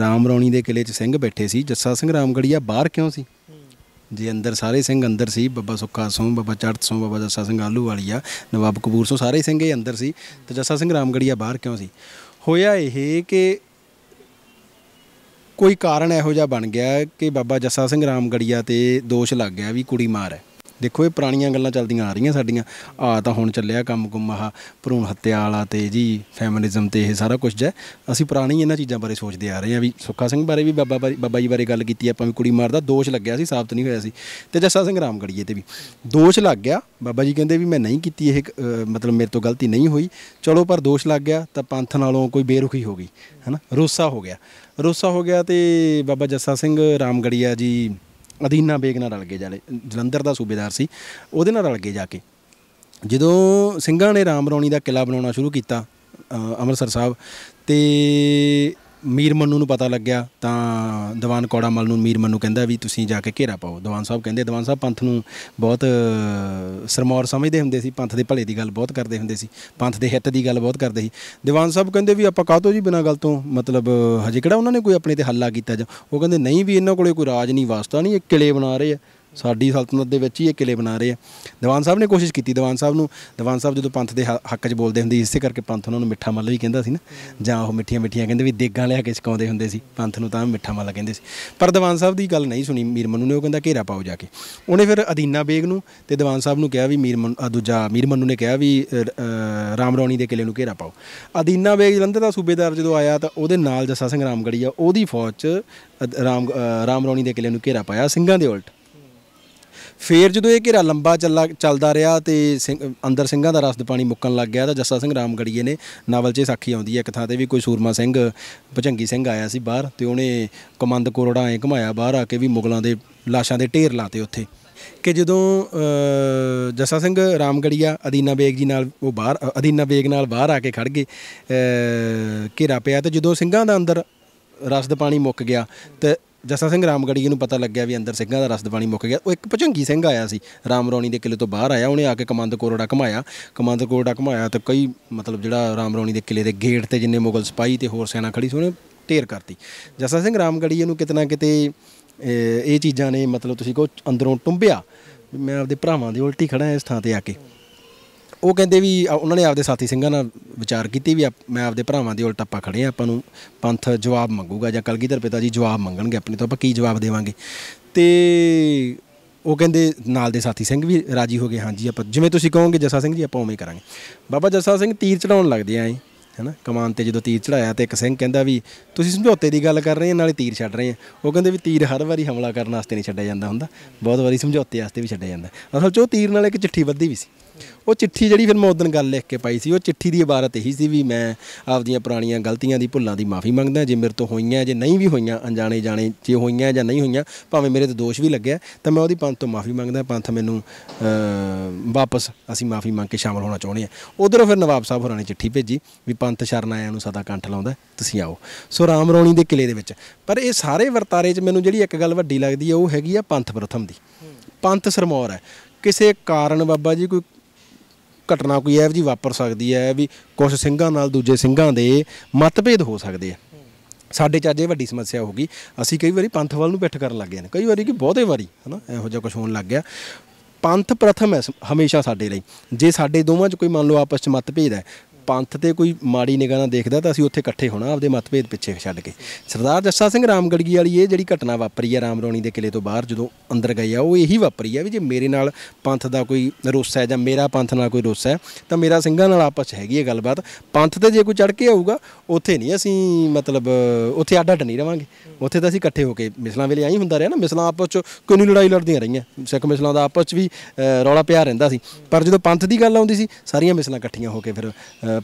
ਰਾਮ ਰੌਣੀ ਦੇ ਕਿਲੇ 'ਚ ਸਿੰਘ ਬੈਠੇ ਸੀ ਜੱਸਾ ਸਿੰਘ ਰਾਮਗੜੀਆ ਬਾਹਰ ਕਿਉਂ ਸੀ ਜੀ ਅੰਦਰ ਸਾਰੇ ਸਿੰਘ ਅੰਦਰ ਸੀ ਬਾਬਾ ਸੁੱਖਾ ਸੋਂ ਬਾਬਾ ਚੜਤ ਸੋਂ ਬਾਬਾ ਜੱਸਾ ਸਿੰਘ ਆਲੂ ਵਾਲੀਆ ਨਵਾਬ ਕਪੂਰ ਸੋਂ ਸਾਰੇ ਸਿੰਘ ਇਹ ਅੰਦਰ ਸੀ ਤੇ ਜੱਸਾ ਸਿੰਘ ਰਾਮਗੜੀਆ ਬਾਹਰ ਕਿਉਂ ਸੀ ਹੋਇਆ ਇਹ ਕਿ ਕੋਈ ਕਾਰਨ ਇਹੋ ਜਿਹਾ ਬਣ ਗਿਆ ਕਿ ਬਾਬਾ ਜੱਸਾ ਸਿੰਘ ਰਾਮਗੜੀਆ ਤੇ ਦੋਸ਼ ਲੱਗ ਗਿਆ ਵੀ ਕੁੜੀ ਮਾਰ ਹੈ ਦੇਖੋ ਇਹ ਪੁਰਾਣੀਆਂ ਗੱਲਾਂ ਚੱਲਦੀਆਂ ਆ ਰਹੀਆਂ ਸਾਡੀਆਂ ਆ ਤਾਂ ਹੁਣ ਚੱਲਿਆ ਕੰਮ ਕੁੰਮ ਭਰੂਣ ਹੱਤਿਆ ਵਾਲਾ ਤੇ ਜੀ ਫੈਮਿਨਿਜ਼ਮ ਤੇ ਇਹ ਸਾਰਾ ਕੁਝ ਹੈ ਅਸੀਂ ਪੁਰਾਣੀ ਇਹਨਾਂ ਚੀਜ਼ਾਂ ਬਾਰੇ ਸੋਚਦੇ ਆ ਰਹੇ ਆ ਵੀ ਸੁੱਖਾ ਸਿੰਘ ਬਾਰੇ ਵੀ ਬਾਬਾ ਬਾਬਾ ਜੀ ਬਾਰੇ ਗੱਲ ਕੀਤੀ ਆਪਾਂ ਵੀ ਕੁੜੀ ਮਾਰਦਾ ਦੋਸ਼ ਲੱਗਿਆ ਸੀ ਸਾਬਤ ਨਹੀਂ ਹੋਇਆ ਸੀ ਤੇ ਜੱਸਾ ਸਿੰਘ ਰਾਮਗੜੀਏ ਤੇ ਵੀ ਦੋਸ਼ ਲੱਗ ਗਿਆ ਬਾਬਾ ਜੀ ਕਹਿੰਦੇ ਵੀ ਮੈਂ ਨਹੀਂ ਕੀਤੀ ਇਹ ਮਤਲਬ ਮੇਰੇ ਤੋਂ ਗਲਤੀ ਨਹੀਂ ਹੋਈ ਚਲੋ ਪਰ ਦੋਸ਼ ਲੱਗ ਗਿਆ ਤਾਂ ਪੰਥ ਨਾਲੋਂ ਕੋਈ ਬੇਰੁਖੀ ਹੋ ਗਈ ਹੈਨਾ ਰੋਸਾ ਹੋ ਗਿਆ ਰੋਸਾ ਹੋ ਗਿਆ ਤੇ ਬਾਬਾ ਜੱਸਾ ਸਿੰਘ ਰਾਮਗੜੀਆ ਜੀ ਅਦੀਨਾ ਬੇਗ ਨਾਲ ਰਲ ਗਏ ਜਾਲੇ ਜਲੰਧਰ ਦਾ ਸੂਬੇਦਾਰ ਸੀ ਉਹਦੇ ਨਾਲ ਰਲ ਗਏ ਜਾ ਕੇ ਜਦੋਂ ਸਿੰਘਾਂ ਨੇ ਰਾਮ ਰੌਣੀ ਦਾ ਕਿਲਾ ਬਣਾਉਣਾ ਸ਼ੁਰੂ ਕੀਤਾ ਅੰਮ੍ਰਿਤਸਰ ਸਾਹਿਬ ਤੇ ਮੀਰ ਮੰਨੂ ਨੂੰ ਪਤਾ ਲੱਗਿਆ ਤਾਂ ਦੀਵਾਨ ਕੌੜਾ ਮਲ ਨੂੰ ਮੀਰ ਮੰਨੂ ਕਹਿੰਦਾ ਵੀ ਤੁਸੀਂ ਜਾ ਕੇ ਘੇਰਾ ਪਾਓ ਦੀਵਾਨ ਸਾਹਿਬ ਕਹਿੰਦੇ ਦੀਵਾਨ ਸਾਹਿਬ ਪੰਥ ਨੂੰ ਬਹੁਤ ਸਰਮੌਰ ਸਮਝਦੇ ਹੁੰਦੇ ਸੀ ਪੰਥ ਦੇ ਭਲੇ ਦੀ ਗੱਲ ਬਹੁਤ ਕਰਦੇ ਹੁੰਦੇ ਸੀ ਪੰਥ ਦੇ ਹਿੱਤ ਦੀ ਗੱਲ ਬਹੁਤ ਕਰਦੇ ਸੀ ਦੀਵਾਨ ਸਾਹਿਬ ਕਹਿੰਦੇ ਵੀ ਆਪਾਂ ਕਾਹਤੋਂ ਜੀ ਬਿਨਾਂ ਗੱਲ ਤੋਂ ਮਤਲਬ ਹਜੇ ਕਿਹੜਾ ਉਹਨਾਂ ਨੇ ਕੋਈ ਆਪਣੇ ਤੇ ਹੱਲਾ ਕੀਤਾ ਜਾਂ ਉਹ ਕਹਿੰਦੇ ਨਹੀਂ ਵੀ ਇਹਨਾਂ ਕੋਲੇ ਕੋਈ ਰਾਜ ਨਹੀਂ ਵਾਸਤਾ ਨਹੀਂ ਇਹ ਕਿਲੇ ਬਣਾ ਰਹੇ ਆ ਸਾਡੀ ਸਲਤਨਤ ਦੇ ਵਿੱਚ ਹੀ ਇਹ ਕਿਲੇ ਬਣਾ ਰਹੇ ਆ ਦੀਵਾਨ ਸਾਹਿਬ ਨੇ ਕੋਸ਼ਿਸ਼ ਕੀਤੀ ਦੀਵਾਨ ਸਾਹਿਬ ਨੂੰ ਦੀਵਾਨ ਸਾਹਿਬ ਜਦੋਂ ਪੰਥ ਦੇ ਹੱਕ 'ਚ ਬੋਲਦੇ ਹੁੰਦੇ ਇਸੇ ਕਰਕੇ ਪੰਥ ਉਹਨਾਂ ਨੂੰ ਮਿੱਠਾ ਮੱਲ ਵੀ ਕਹਿੰਦਾ ਸੀ ਨਾ ਜਾਂ ਉਹ ਮਿੱਠੀਆਂ ਮਿੱਠੀਆਂ ਕਹਿੰਦੇ ਵੀ ਦੇਗਾਂ ਲਿਆ ਕੇ ਸਿਕਾਉਂਦੇ ਹੁੰਦੇ ਸੀ ਪੰਥ ਨੂੰ ਤਾਂ ਮਿੱਠਾ ਮੱਲ ਕਹਿੰਦੇ ਸੀ ਪਰ ਦੀਵਾਨ ਸਾਹਿਬ ਦੀ ਗੱਲ ਨਹੀਂ ਸੁਣੀ ਮੀਰ ਮੰਨੂ ਨੇ ਉਹ ਕਹਿੰਦਾ ਘੇਰਾ ਪਾਓ ਜਾ ਕੇ ਉਹਨੇ ਫਿਰ ਅਦੀਨਾ ਬੇਗ ਨੂੰ ਤੇ ਦੀਵਾਨ ਸਾਹਿਬ ਨੂੰ ਕਿਹਾ ਵੀ ਮੀਰ ਆ ਦੂਜਾ ਮੀਰ ਮੰਨੂ ਨੇ ਕਿਹਾ ਵੀ ਰਾਮ ਰੌਣੀ ਦੇ ਕਿਲੇ ਨੂੰ ਘੇਰਾ ਪਾਓ ਅਦੀਨਾ ਬੇਗ ਜਲੰਧਰ ਦਾ ਸੂਬੇਦਾਰ ਜਦੋਂ ਆਇਆ ਤਾਂ ਉਹਦੇ ਨਾਲ ਜੱਸਾ ਸਿੰਘ ਰਾਮਗੜੀਆ ਉਹਦੀ ਫੌਜ 'ਚ ਰਾਮ ਰਾਮ ਰੌਣੀ ਦੇ ਕਿਲੇ ਨੂੰ ਘੇਰਾ ਪਾਇਆ ਸਿੰਘਾਂ ਦੇ ਉਲਟ ਫੇਰ ਜਦੋਂ ਇਹ ਘੇਰਾ ਲੰਬਾ ਚੱਲਾ ਚੱਲਦਾ ਰਿਹਾ ਤੇ ਅੰਦਰ ਸਿੰਘਾਂ ਦਾ ਰਸਦ ਪਾਣੀ ਮੁੱਕਣ ਲੱਗ ਗਿਆ ਤਾਂ ਜੱਸਾ ਸਿੰਘ ਰਾਮਗੜੀਏ ਨੇ ਨਾਵਲ 'ਚ ਸਾਖੀ ਆਉਂਦੀ ਹੈ ਇੱਕ ਥਾਂ ਤੇ ਵੀ ਕੋਈ ਸੂਰਮਾ ਸਿੰਘ ਭਜੰਗੀ ਸਿੰਘ ਆਇਆ ਸੀ ਬਾਹਰ ਤੇ ਉਹਨੇ ਕਮੰਦ ਕੋਰੜਾ ਐ ਘਮਾਇਆ ਬਾਹਰ ਆ ਕੇ ਵੀ ਮੁਗਲਾਂ ਦੇ ਲਾਸ਼ਾਂ ਦੇ ਢੇਰ ਲਾਤੇ ਉੱਥੇ ਕਿ ਜਦੋਂ ਜੱਸਾ ਸਿੰਘ ਰਾਮਗੜੀਆ ਅਦੀਨਾ ਬੇਗ ਜੀ ਨਾਲ ਉਹ ਬਾਹਰ ਅਦੀਨਾ ਬੇਗ ਨਾਲ ਬਾਹਰ ਆ ਕੇ ਖੜ ਗਏ ਘੇਰਾ ਪਿਆ ਤੇ ਜਦੋਂ ਸਿੰਘਾਂ ਦਾ ਅੰਦਰ ਰਸਦ ਪਾਣੀ ਮੁੱਕ ਗਿਆ ਤੇ ਜਸਾ ਸਿੰਘ ਰਾਮਗੜੀਏ ਨੂੰ ਪਤਾ ਲੱਗਿਆ ਵੀ ਅੰਦਰ ਸਿੰਘਾਂ ਦਾ ਰਸਦ ਪਾਣੀ ਮੁੱਕ ਗਿਆ ਉਹ ਇੱਕ ਭਜੰਗੀ ਸਿੰਘ ਆਇਆ ਸੀ ਰਾਮ ਰੌਣੀ ਦੇ ਕਿਲੇ ਤੋਂ ਬਾਹਰ ਆਇਆ ਉਹਨੇ ਆ ਕੇ ਕਮੰਦ ਕੋਰੜਾ ਘਮਾਇਆ ਕਮੰਦ ਕੋਰੜਾ ਘਮਾਇਆ ਤੇ ਕਈ ਮਤਲਬ ਜਿਹੜਾ ਰਾਮ ਰੌਣੀ ਦੇ ਕਿਲੇ ਦੇ ਗੇਟ ਤੇ ਜਿੰਨੇ ਮੁਗਲ ਸਿਪਾਹੀ ਤੇ ਹੋਰ ਸੈਨਾ ਖੜੀ ਸੀ ਉਹਨੇ ਢੇਰ ਕਰਤੀ ਜਸਾ ਸਿੰਘ ਰਾਮਗੜੀਏ ਨੂੰ ਕਿਤਨਾ ਕਿਤੇ ਇਹ ਚੀਜ਼ਾਂ ਨੇ ਮਤਲਬ ਤੁਸੀਂ ਕੋ ਅੰਦਰੋਂ ਟੁੰਬਿਆ ਮੈਂ ਆਪਦੇ ਭਰਾਵਾਂ ਦੇ ਉਲਟੀ ਖੜਾ ਇਸ ਥਾਂ ਤੇ ਆ ਕੇ ਉਹ ਕਹਿੰਦੇ ਵੀ ਉਹਨਾਂ ਨੇ ਆਪਦੇ ਸਾਥੀ ਸਿੰਘਾਂ ਨਾਲ ਵਿਚਾਰ ਕੀਤੀ ਵੀ ਮੈਂ ਆਪਦੇ ਭਰਾਵਾਂ ਦੇ ਉਲਟ ਆਪਾਂ ਖੜੇ ਆ ਆਪਾਂ ਨੂੰ ਪੰਥ ਜਵਾਬ ਮੰਗੂਗਾ ਜਾਂ ਕਲਗੀਧਰ ਪਿਤਾ ਜੀ ਜਵਾਬ ਮੰਗਣਗੇ ਆਪਣੇ ਤੋਂ ਆਪਾਂ ਕੀ ਜਵਾਬ ਦੇਵਾਂਗੇ ਤੇ ਉਹ ਕਹਿੰਦੇ ਨਾਲ ਦੇ ਸਾਥੀ ਸਿੰਘ ਵੀ ਰਾਜੀ ਹੋ ਗਏ ਹਾਂਜੀ ਆਪਾਂ ਜਿਵੇਂ ਤੁਸੀਂ ਕਹੋਗੇ ਜਸਾ ਸਿੰਘ ਜੀ ਆਪਾਂ ਉਵੇਂ ਹੀ ਕਰਾਂਗੇ ਬਾਬਾ ਜਸਾ ਸਿੰਘ ਤੀਰ ਚੜਾਉਣ ਲੱਗਦੇ ਆਂ ਹੈਨਾ ਕਮਾਨ ਤੇ ਜਦੋਂ ਤੀਰ ਚੜਾਇਆ ਤੇ ਇੱਕ ਸਿੰਘ ਕਹਿੰਦਾ ਵੀ ਤੁਸੀਂ ਸਮਝੌਤੇ ਦੀ ਗੱਲ ਕਰ ਰਹੇ ਹੋ ਨਾਲੇ ਤੀਰ ਛੱਡ ਰਹੇ ਆ ਉਹ ਕਹਿੰਦੇ ਵੀ ਤੀਰ ਹਰ ਵਾਰੀ ਹਮਲਾ ਕਰਨ ਵਾਸਤੇ ਨਹੀਂ ਛੱਡਿਆ ਜਾਂਦਾ ਹੁੰਦਾ ਬਹੁਤ ਵਾਰੀ ਸਮਝੌਤੇ ਵਾਸਤੇ ਵੀ ਛੱਡਿਆ ਜਾਂਦਾ ਅਸਲ 'ਚ ਉਹ ਤੀਰ ਨਾਲ ਇੱਕ ਚਿੱਠੀ ਵੱਧੀ ਵੀ ਸੀ ਉਹ ਚਿੱਠੀ ਜਿਹੜੀ ਫਿਰ ਮੈਂ ਉਸ ਦਿਨ ਗੱਲ ਲਿਖ ਕੇ ਪਾਈ ਸੀ ਉਹ ਚਿੱਠੀ ਦੀ ਇਬਾਰਤ ਇਹੀ ਸੀ ਵੀ ਮੈਂ ਆਪਦੀਆਂ ਪੁਰਾਣੀਆਂ ਗਲਤੀਆਂ ਦੀ ਭੁੱਲਾਂ ਦੀ ਮਾਫੀ ਮੰਗਦਾ ਜੇ ਮੇਰੇ ਤੋਂ ਹੋਈਆਂ ਜੇ ਨਹੀਂ ਵੀ ਹੋਈਆਂ ਅਣਜਾਣੇ ਜਾਣੇ ਜੇ ਹੋਈਆਂ ਜਾਂ ਨਹੀਂ ਹੋਈਆਂ ਭਾਵੇਂ ਮੇਰੇ ਤੇ ਦੋਸ਼ ਵੀ ਲੱਗਿਆ ਤਾਂ ਮੈਂ ਉਹਦੀ ਪੰਥ ਤੋਂ ਮਾਫੀ ਮੰਗਦਾ ਪੰਥ ਮੈਨੂੰ ਵਾਪਸ ਅਸੀਂ ਮਾਫੀ ਮੰਗ ਕੇ ਸ਼ਾਮਲ ਹੋਣਾ ਚਾਹੁੰਦੇ ਆ ਉਧਰੋਂ ਫਿਰ ਨਵਾਬ ਸਾਹਿਬ ਹੋਰਾਂ ਨੇ ਚਿੱਠੀ ਭੇਜੀ ਵੀ ਪੰਥ ਸ਼ਰਨ ਆਇਆਂ ਨੂੰ ਸਦਾ ਕੰਠ ਲਾਉਂਦਾ ਤੁਸੀਂ ਆਓ ਸੋ ਰਾਮ ਰੌਣੀ ਦੇ ਕਿਲੇ ਦੇ ਵਿੱਚ ਪਰ ਇਹ ਸਾਰੇ ਵਰਤਾਰੇ 'ਚ ਮੈਨੂੰ ਜਿਹੜੀ ਇੱਕ ਗੱਲ ਵੱਡੀ ਲੱਗਦੀ ਹੈ ਉਹ ਹੈਗੀ ਆ ਪੰਥ ਪ੍ਰਥਮ ਦੀ ਪੰਥ ਸਰਮੌਰ ਹੈ ਕਿਸੇ ਕਾਰਨ ਬਾਬਾ ਜੀ ਕੋਈ ਘਟਨਾ ਕੋਈ ਐਵੇਂ ਜੀ ਵਾਪਰ ਸਕਦੀ ਹੈ ਵੀ ਕੁਝ ਸਿੰਘਾਂ ਨਾਲ ਦੂਜੇ ਸਿੰਘਾਂ ਦੇ ਮਤਭੇਦ ਹੋ ਸਕਦੇ ਆ ਸਾਡੇ ਚਾਜੇ ਵੱਡੀ ਸਮੱਸਿਆ ਹੋ ਗਈ ਅਸੀਂ ਕਈ ਵਾਰੀ ਪੰਥ ਵੱਲ ਨੂੰ ਪਿੱਠ ਕਰਨ ਲੱਗ ਗਏ ਨੇ ਕਈ ਵਾਰੀ ਕਿ ਬਹੁਤੇ ਵਾਰੀ ਹਨਾ ਇਹੋ ਜਿਹਾ ਕੁਝ ਹੋਣ ਲੱਗ ਗਿਆ ਪੰਥ ਪ੍ਰਥਮ ਹੈ ਹਮੇਸ਼ਾ ਸਾਡੇ ਲਈ ਜੇ ਸਾਡੇ ਦੋਵਾਂ 'ਚ ਕੋਈ ਮੰਨ ਲਓ ਆਪਸ 'ਚ ਮਤਭੇਦ ਹੈ ਪੰਥ ਤੇ ਕੋਈ ਮਾੜੀ ਨਿਗਾਹ ਨਾਲ ਦੇਖਦਾ ਤਾਂ ਅਸੀਂ ਉੱਥੇ ਇਕੱਠੇ ਹੋਣਾ ਆਪਦੇ ਮਤਭੇਦ ਪਿੱਛੇ ਛੱਡ ਕੇ ਸਰਦਾਰ ਜੱਸਾ ਸਿੰਘ ਰਾਮਗੜਗੀ ਵਾਲੀ ਇਹ ਜਿਹੜੀ ਘਟਨਾ ਵਾਪਰੀ ਹੈ ਰਾਮਰੋਣੀ ਦੇ ਕਿਲੇ ਤੋਂ ਬਾਹਰ ਜਦੋਂ ਅੰਦਰ ਗਏ ਆ ਉਹ ਇਹੀ ਵਾਪਰੀ ਹੈ ਵੀ ਜੇ ਮੇਰੇ ਨਾਲ ਪੰਥ ਦਾ ਕੋਈ ਰੋਸਾ ਹੈ ਜਾਂ ਮੇਰਾ ਪੰਥ ਨਾਲ ਕੋਈ ਰੋਸਾ ਹੈ ਤਾਂ ਮੇਰਾ ਸਿੰਘਾਂ ਨਾਲ ਆਪਸ ਹੈਗੀ ਹੈ ਗੱਲਬਾਤ ਪੰਥ ਤੇ ਜੇ ਕੋਈ ਚੜ ਕੇ ਆਊਗਾ ਉੱਥੇ ਨਹੀਂ ਅਸੀਂ ਮਤਲਬ ਉੱਥੇ ਆਡਾ ਅੱਡ ਨਹੀਂ ਰਵਾਂਗੇ ਉੱਥੇ ਤਾਂ ਅਸੀਂ ਇਕੱਠੇ ਹੋ ਕੇ ਮਿਸਲਾਂ ਵੇਲੇ ਆਈ ਹੁੰਦਾ ਰਿਹਾ ਨਾ ਮਿਸਲਾਂ ਆਪਸ ਚ ਕੋਈ ਨਹੀਂ ਲੜਾਈ ਲੜਦੀਆਂ ਰਹੀਆਂ ਸਿੱਖ ਮਿਸਲਾਂ ਦਾ ਆਪਸ ਚ ਵੀ ਰੌਲਾ ਪਿਆ ਰਹਿੰਦਾ ਸੀ ਪਰ ਜਦੋਂ ਪੰਥ ਦੀ ਗੱਲ ਆਉਂਦੀ ਸੀ ਸਾਰੀਆਂ ਮਿਸਲਾਂ ਇਕੱਠੀਆਂ ਹੋ ਕੇ ਫਿਰ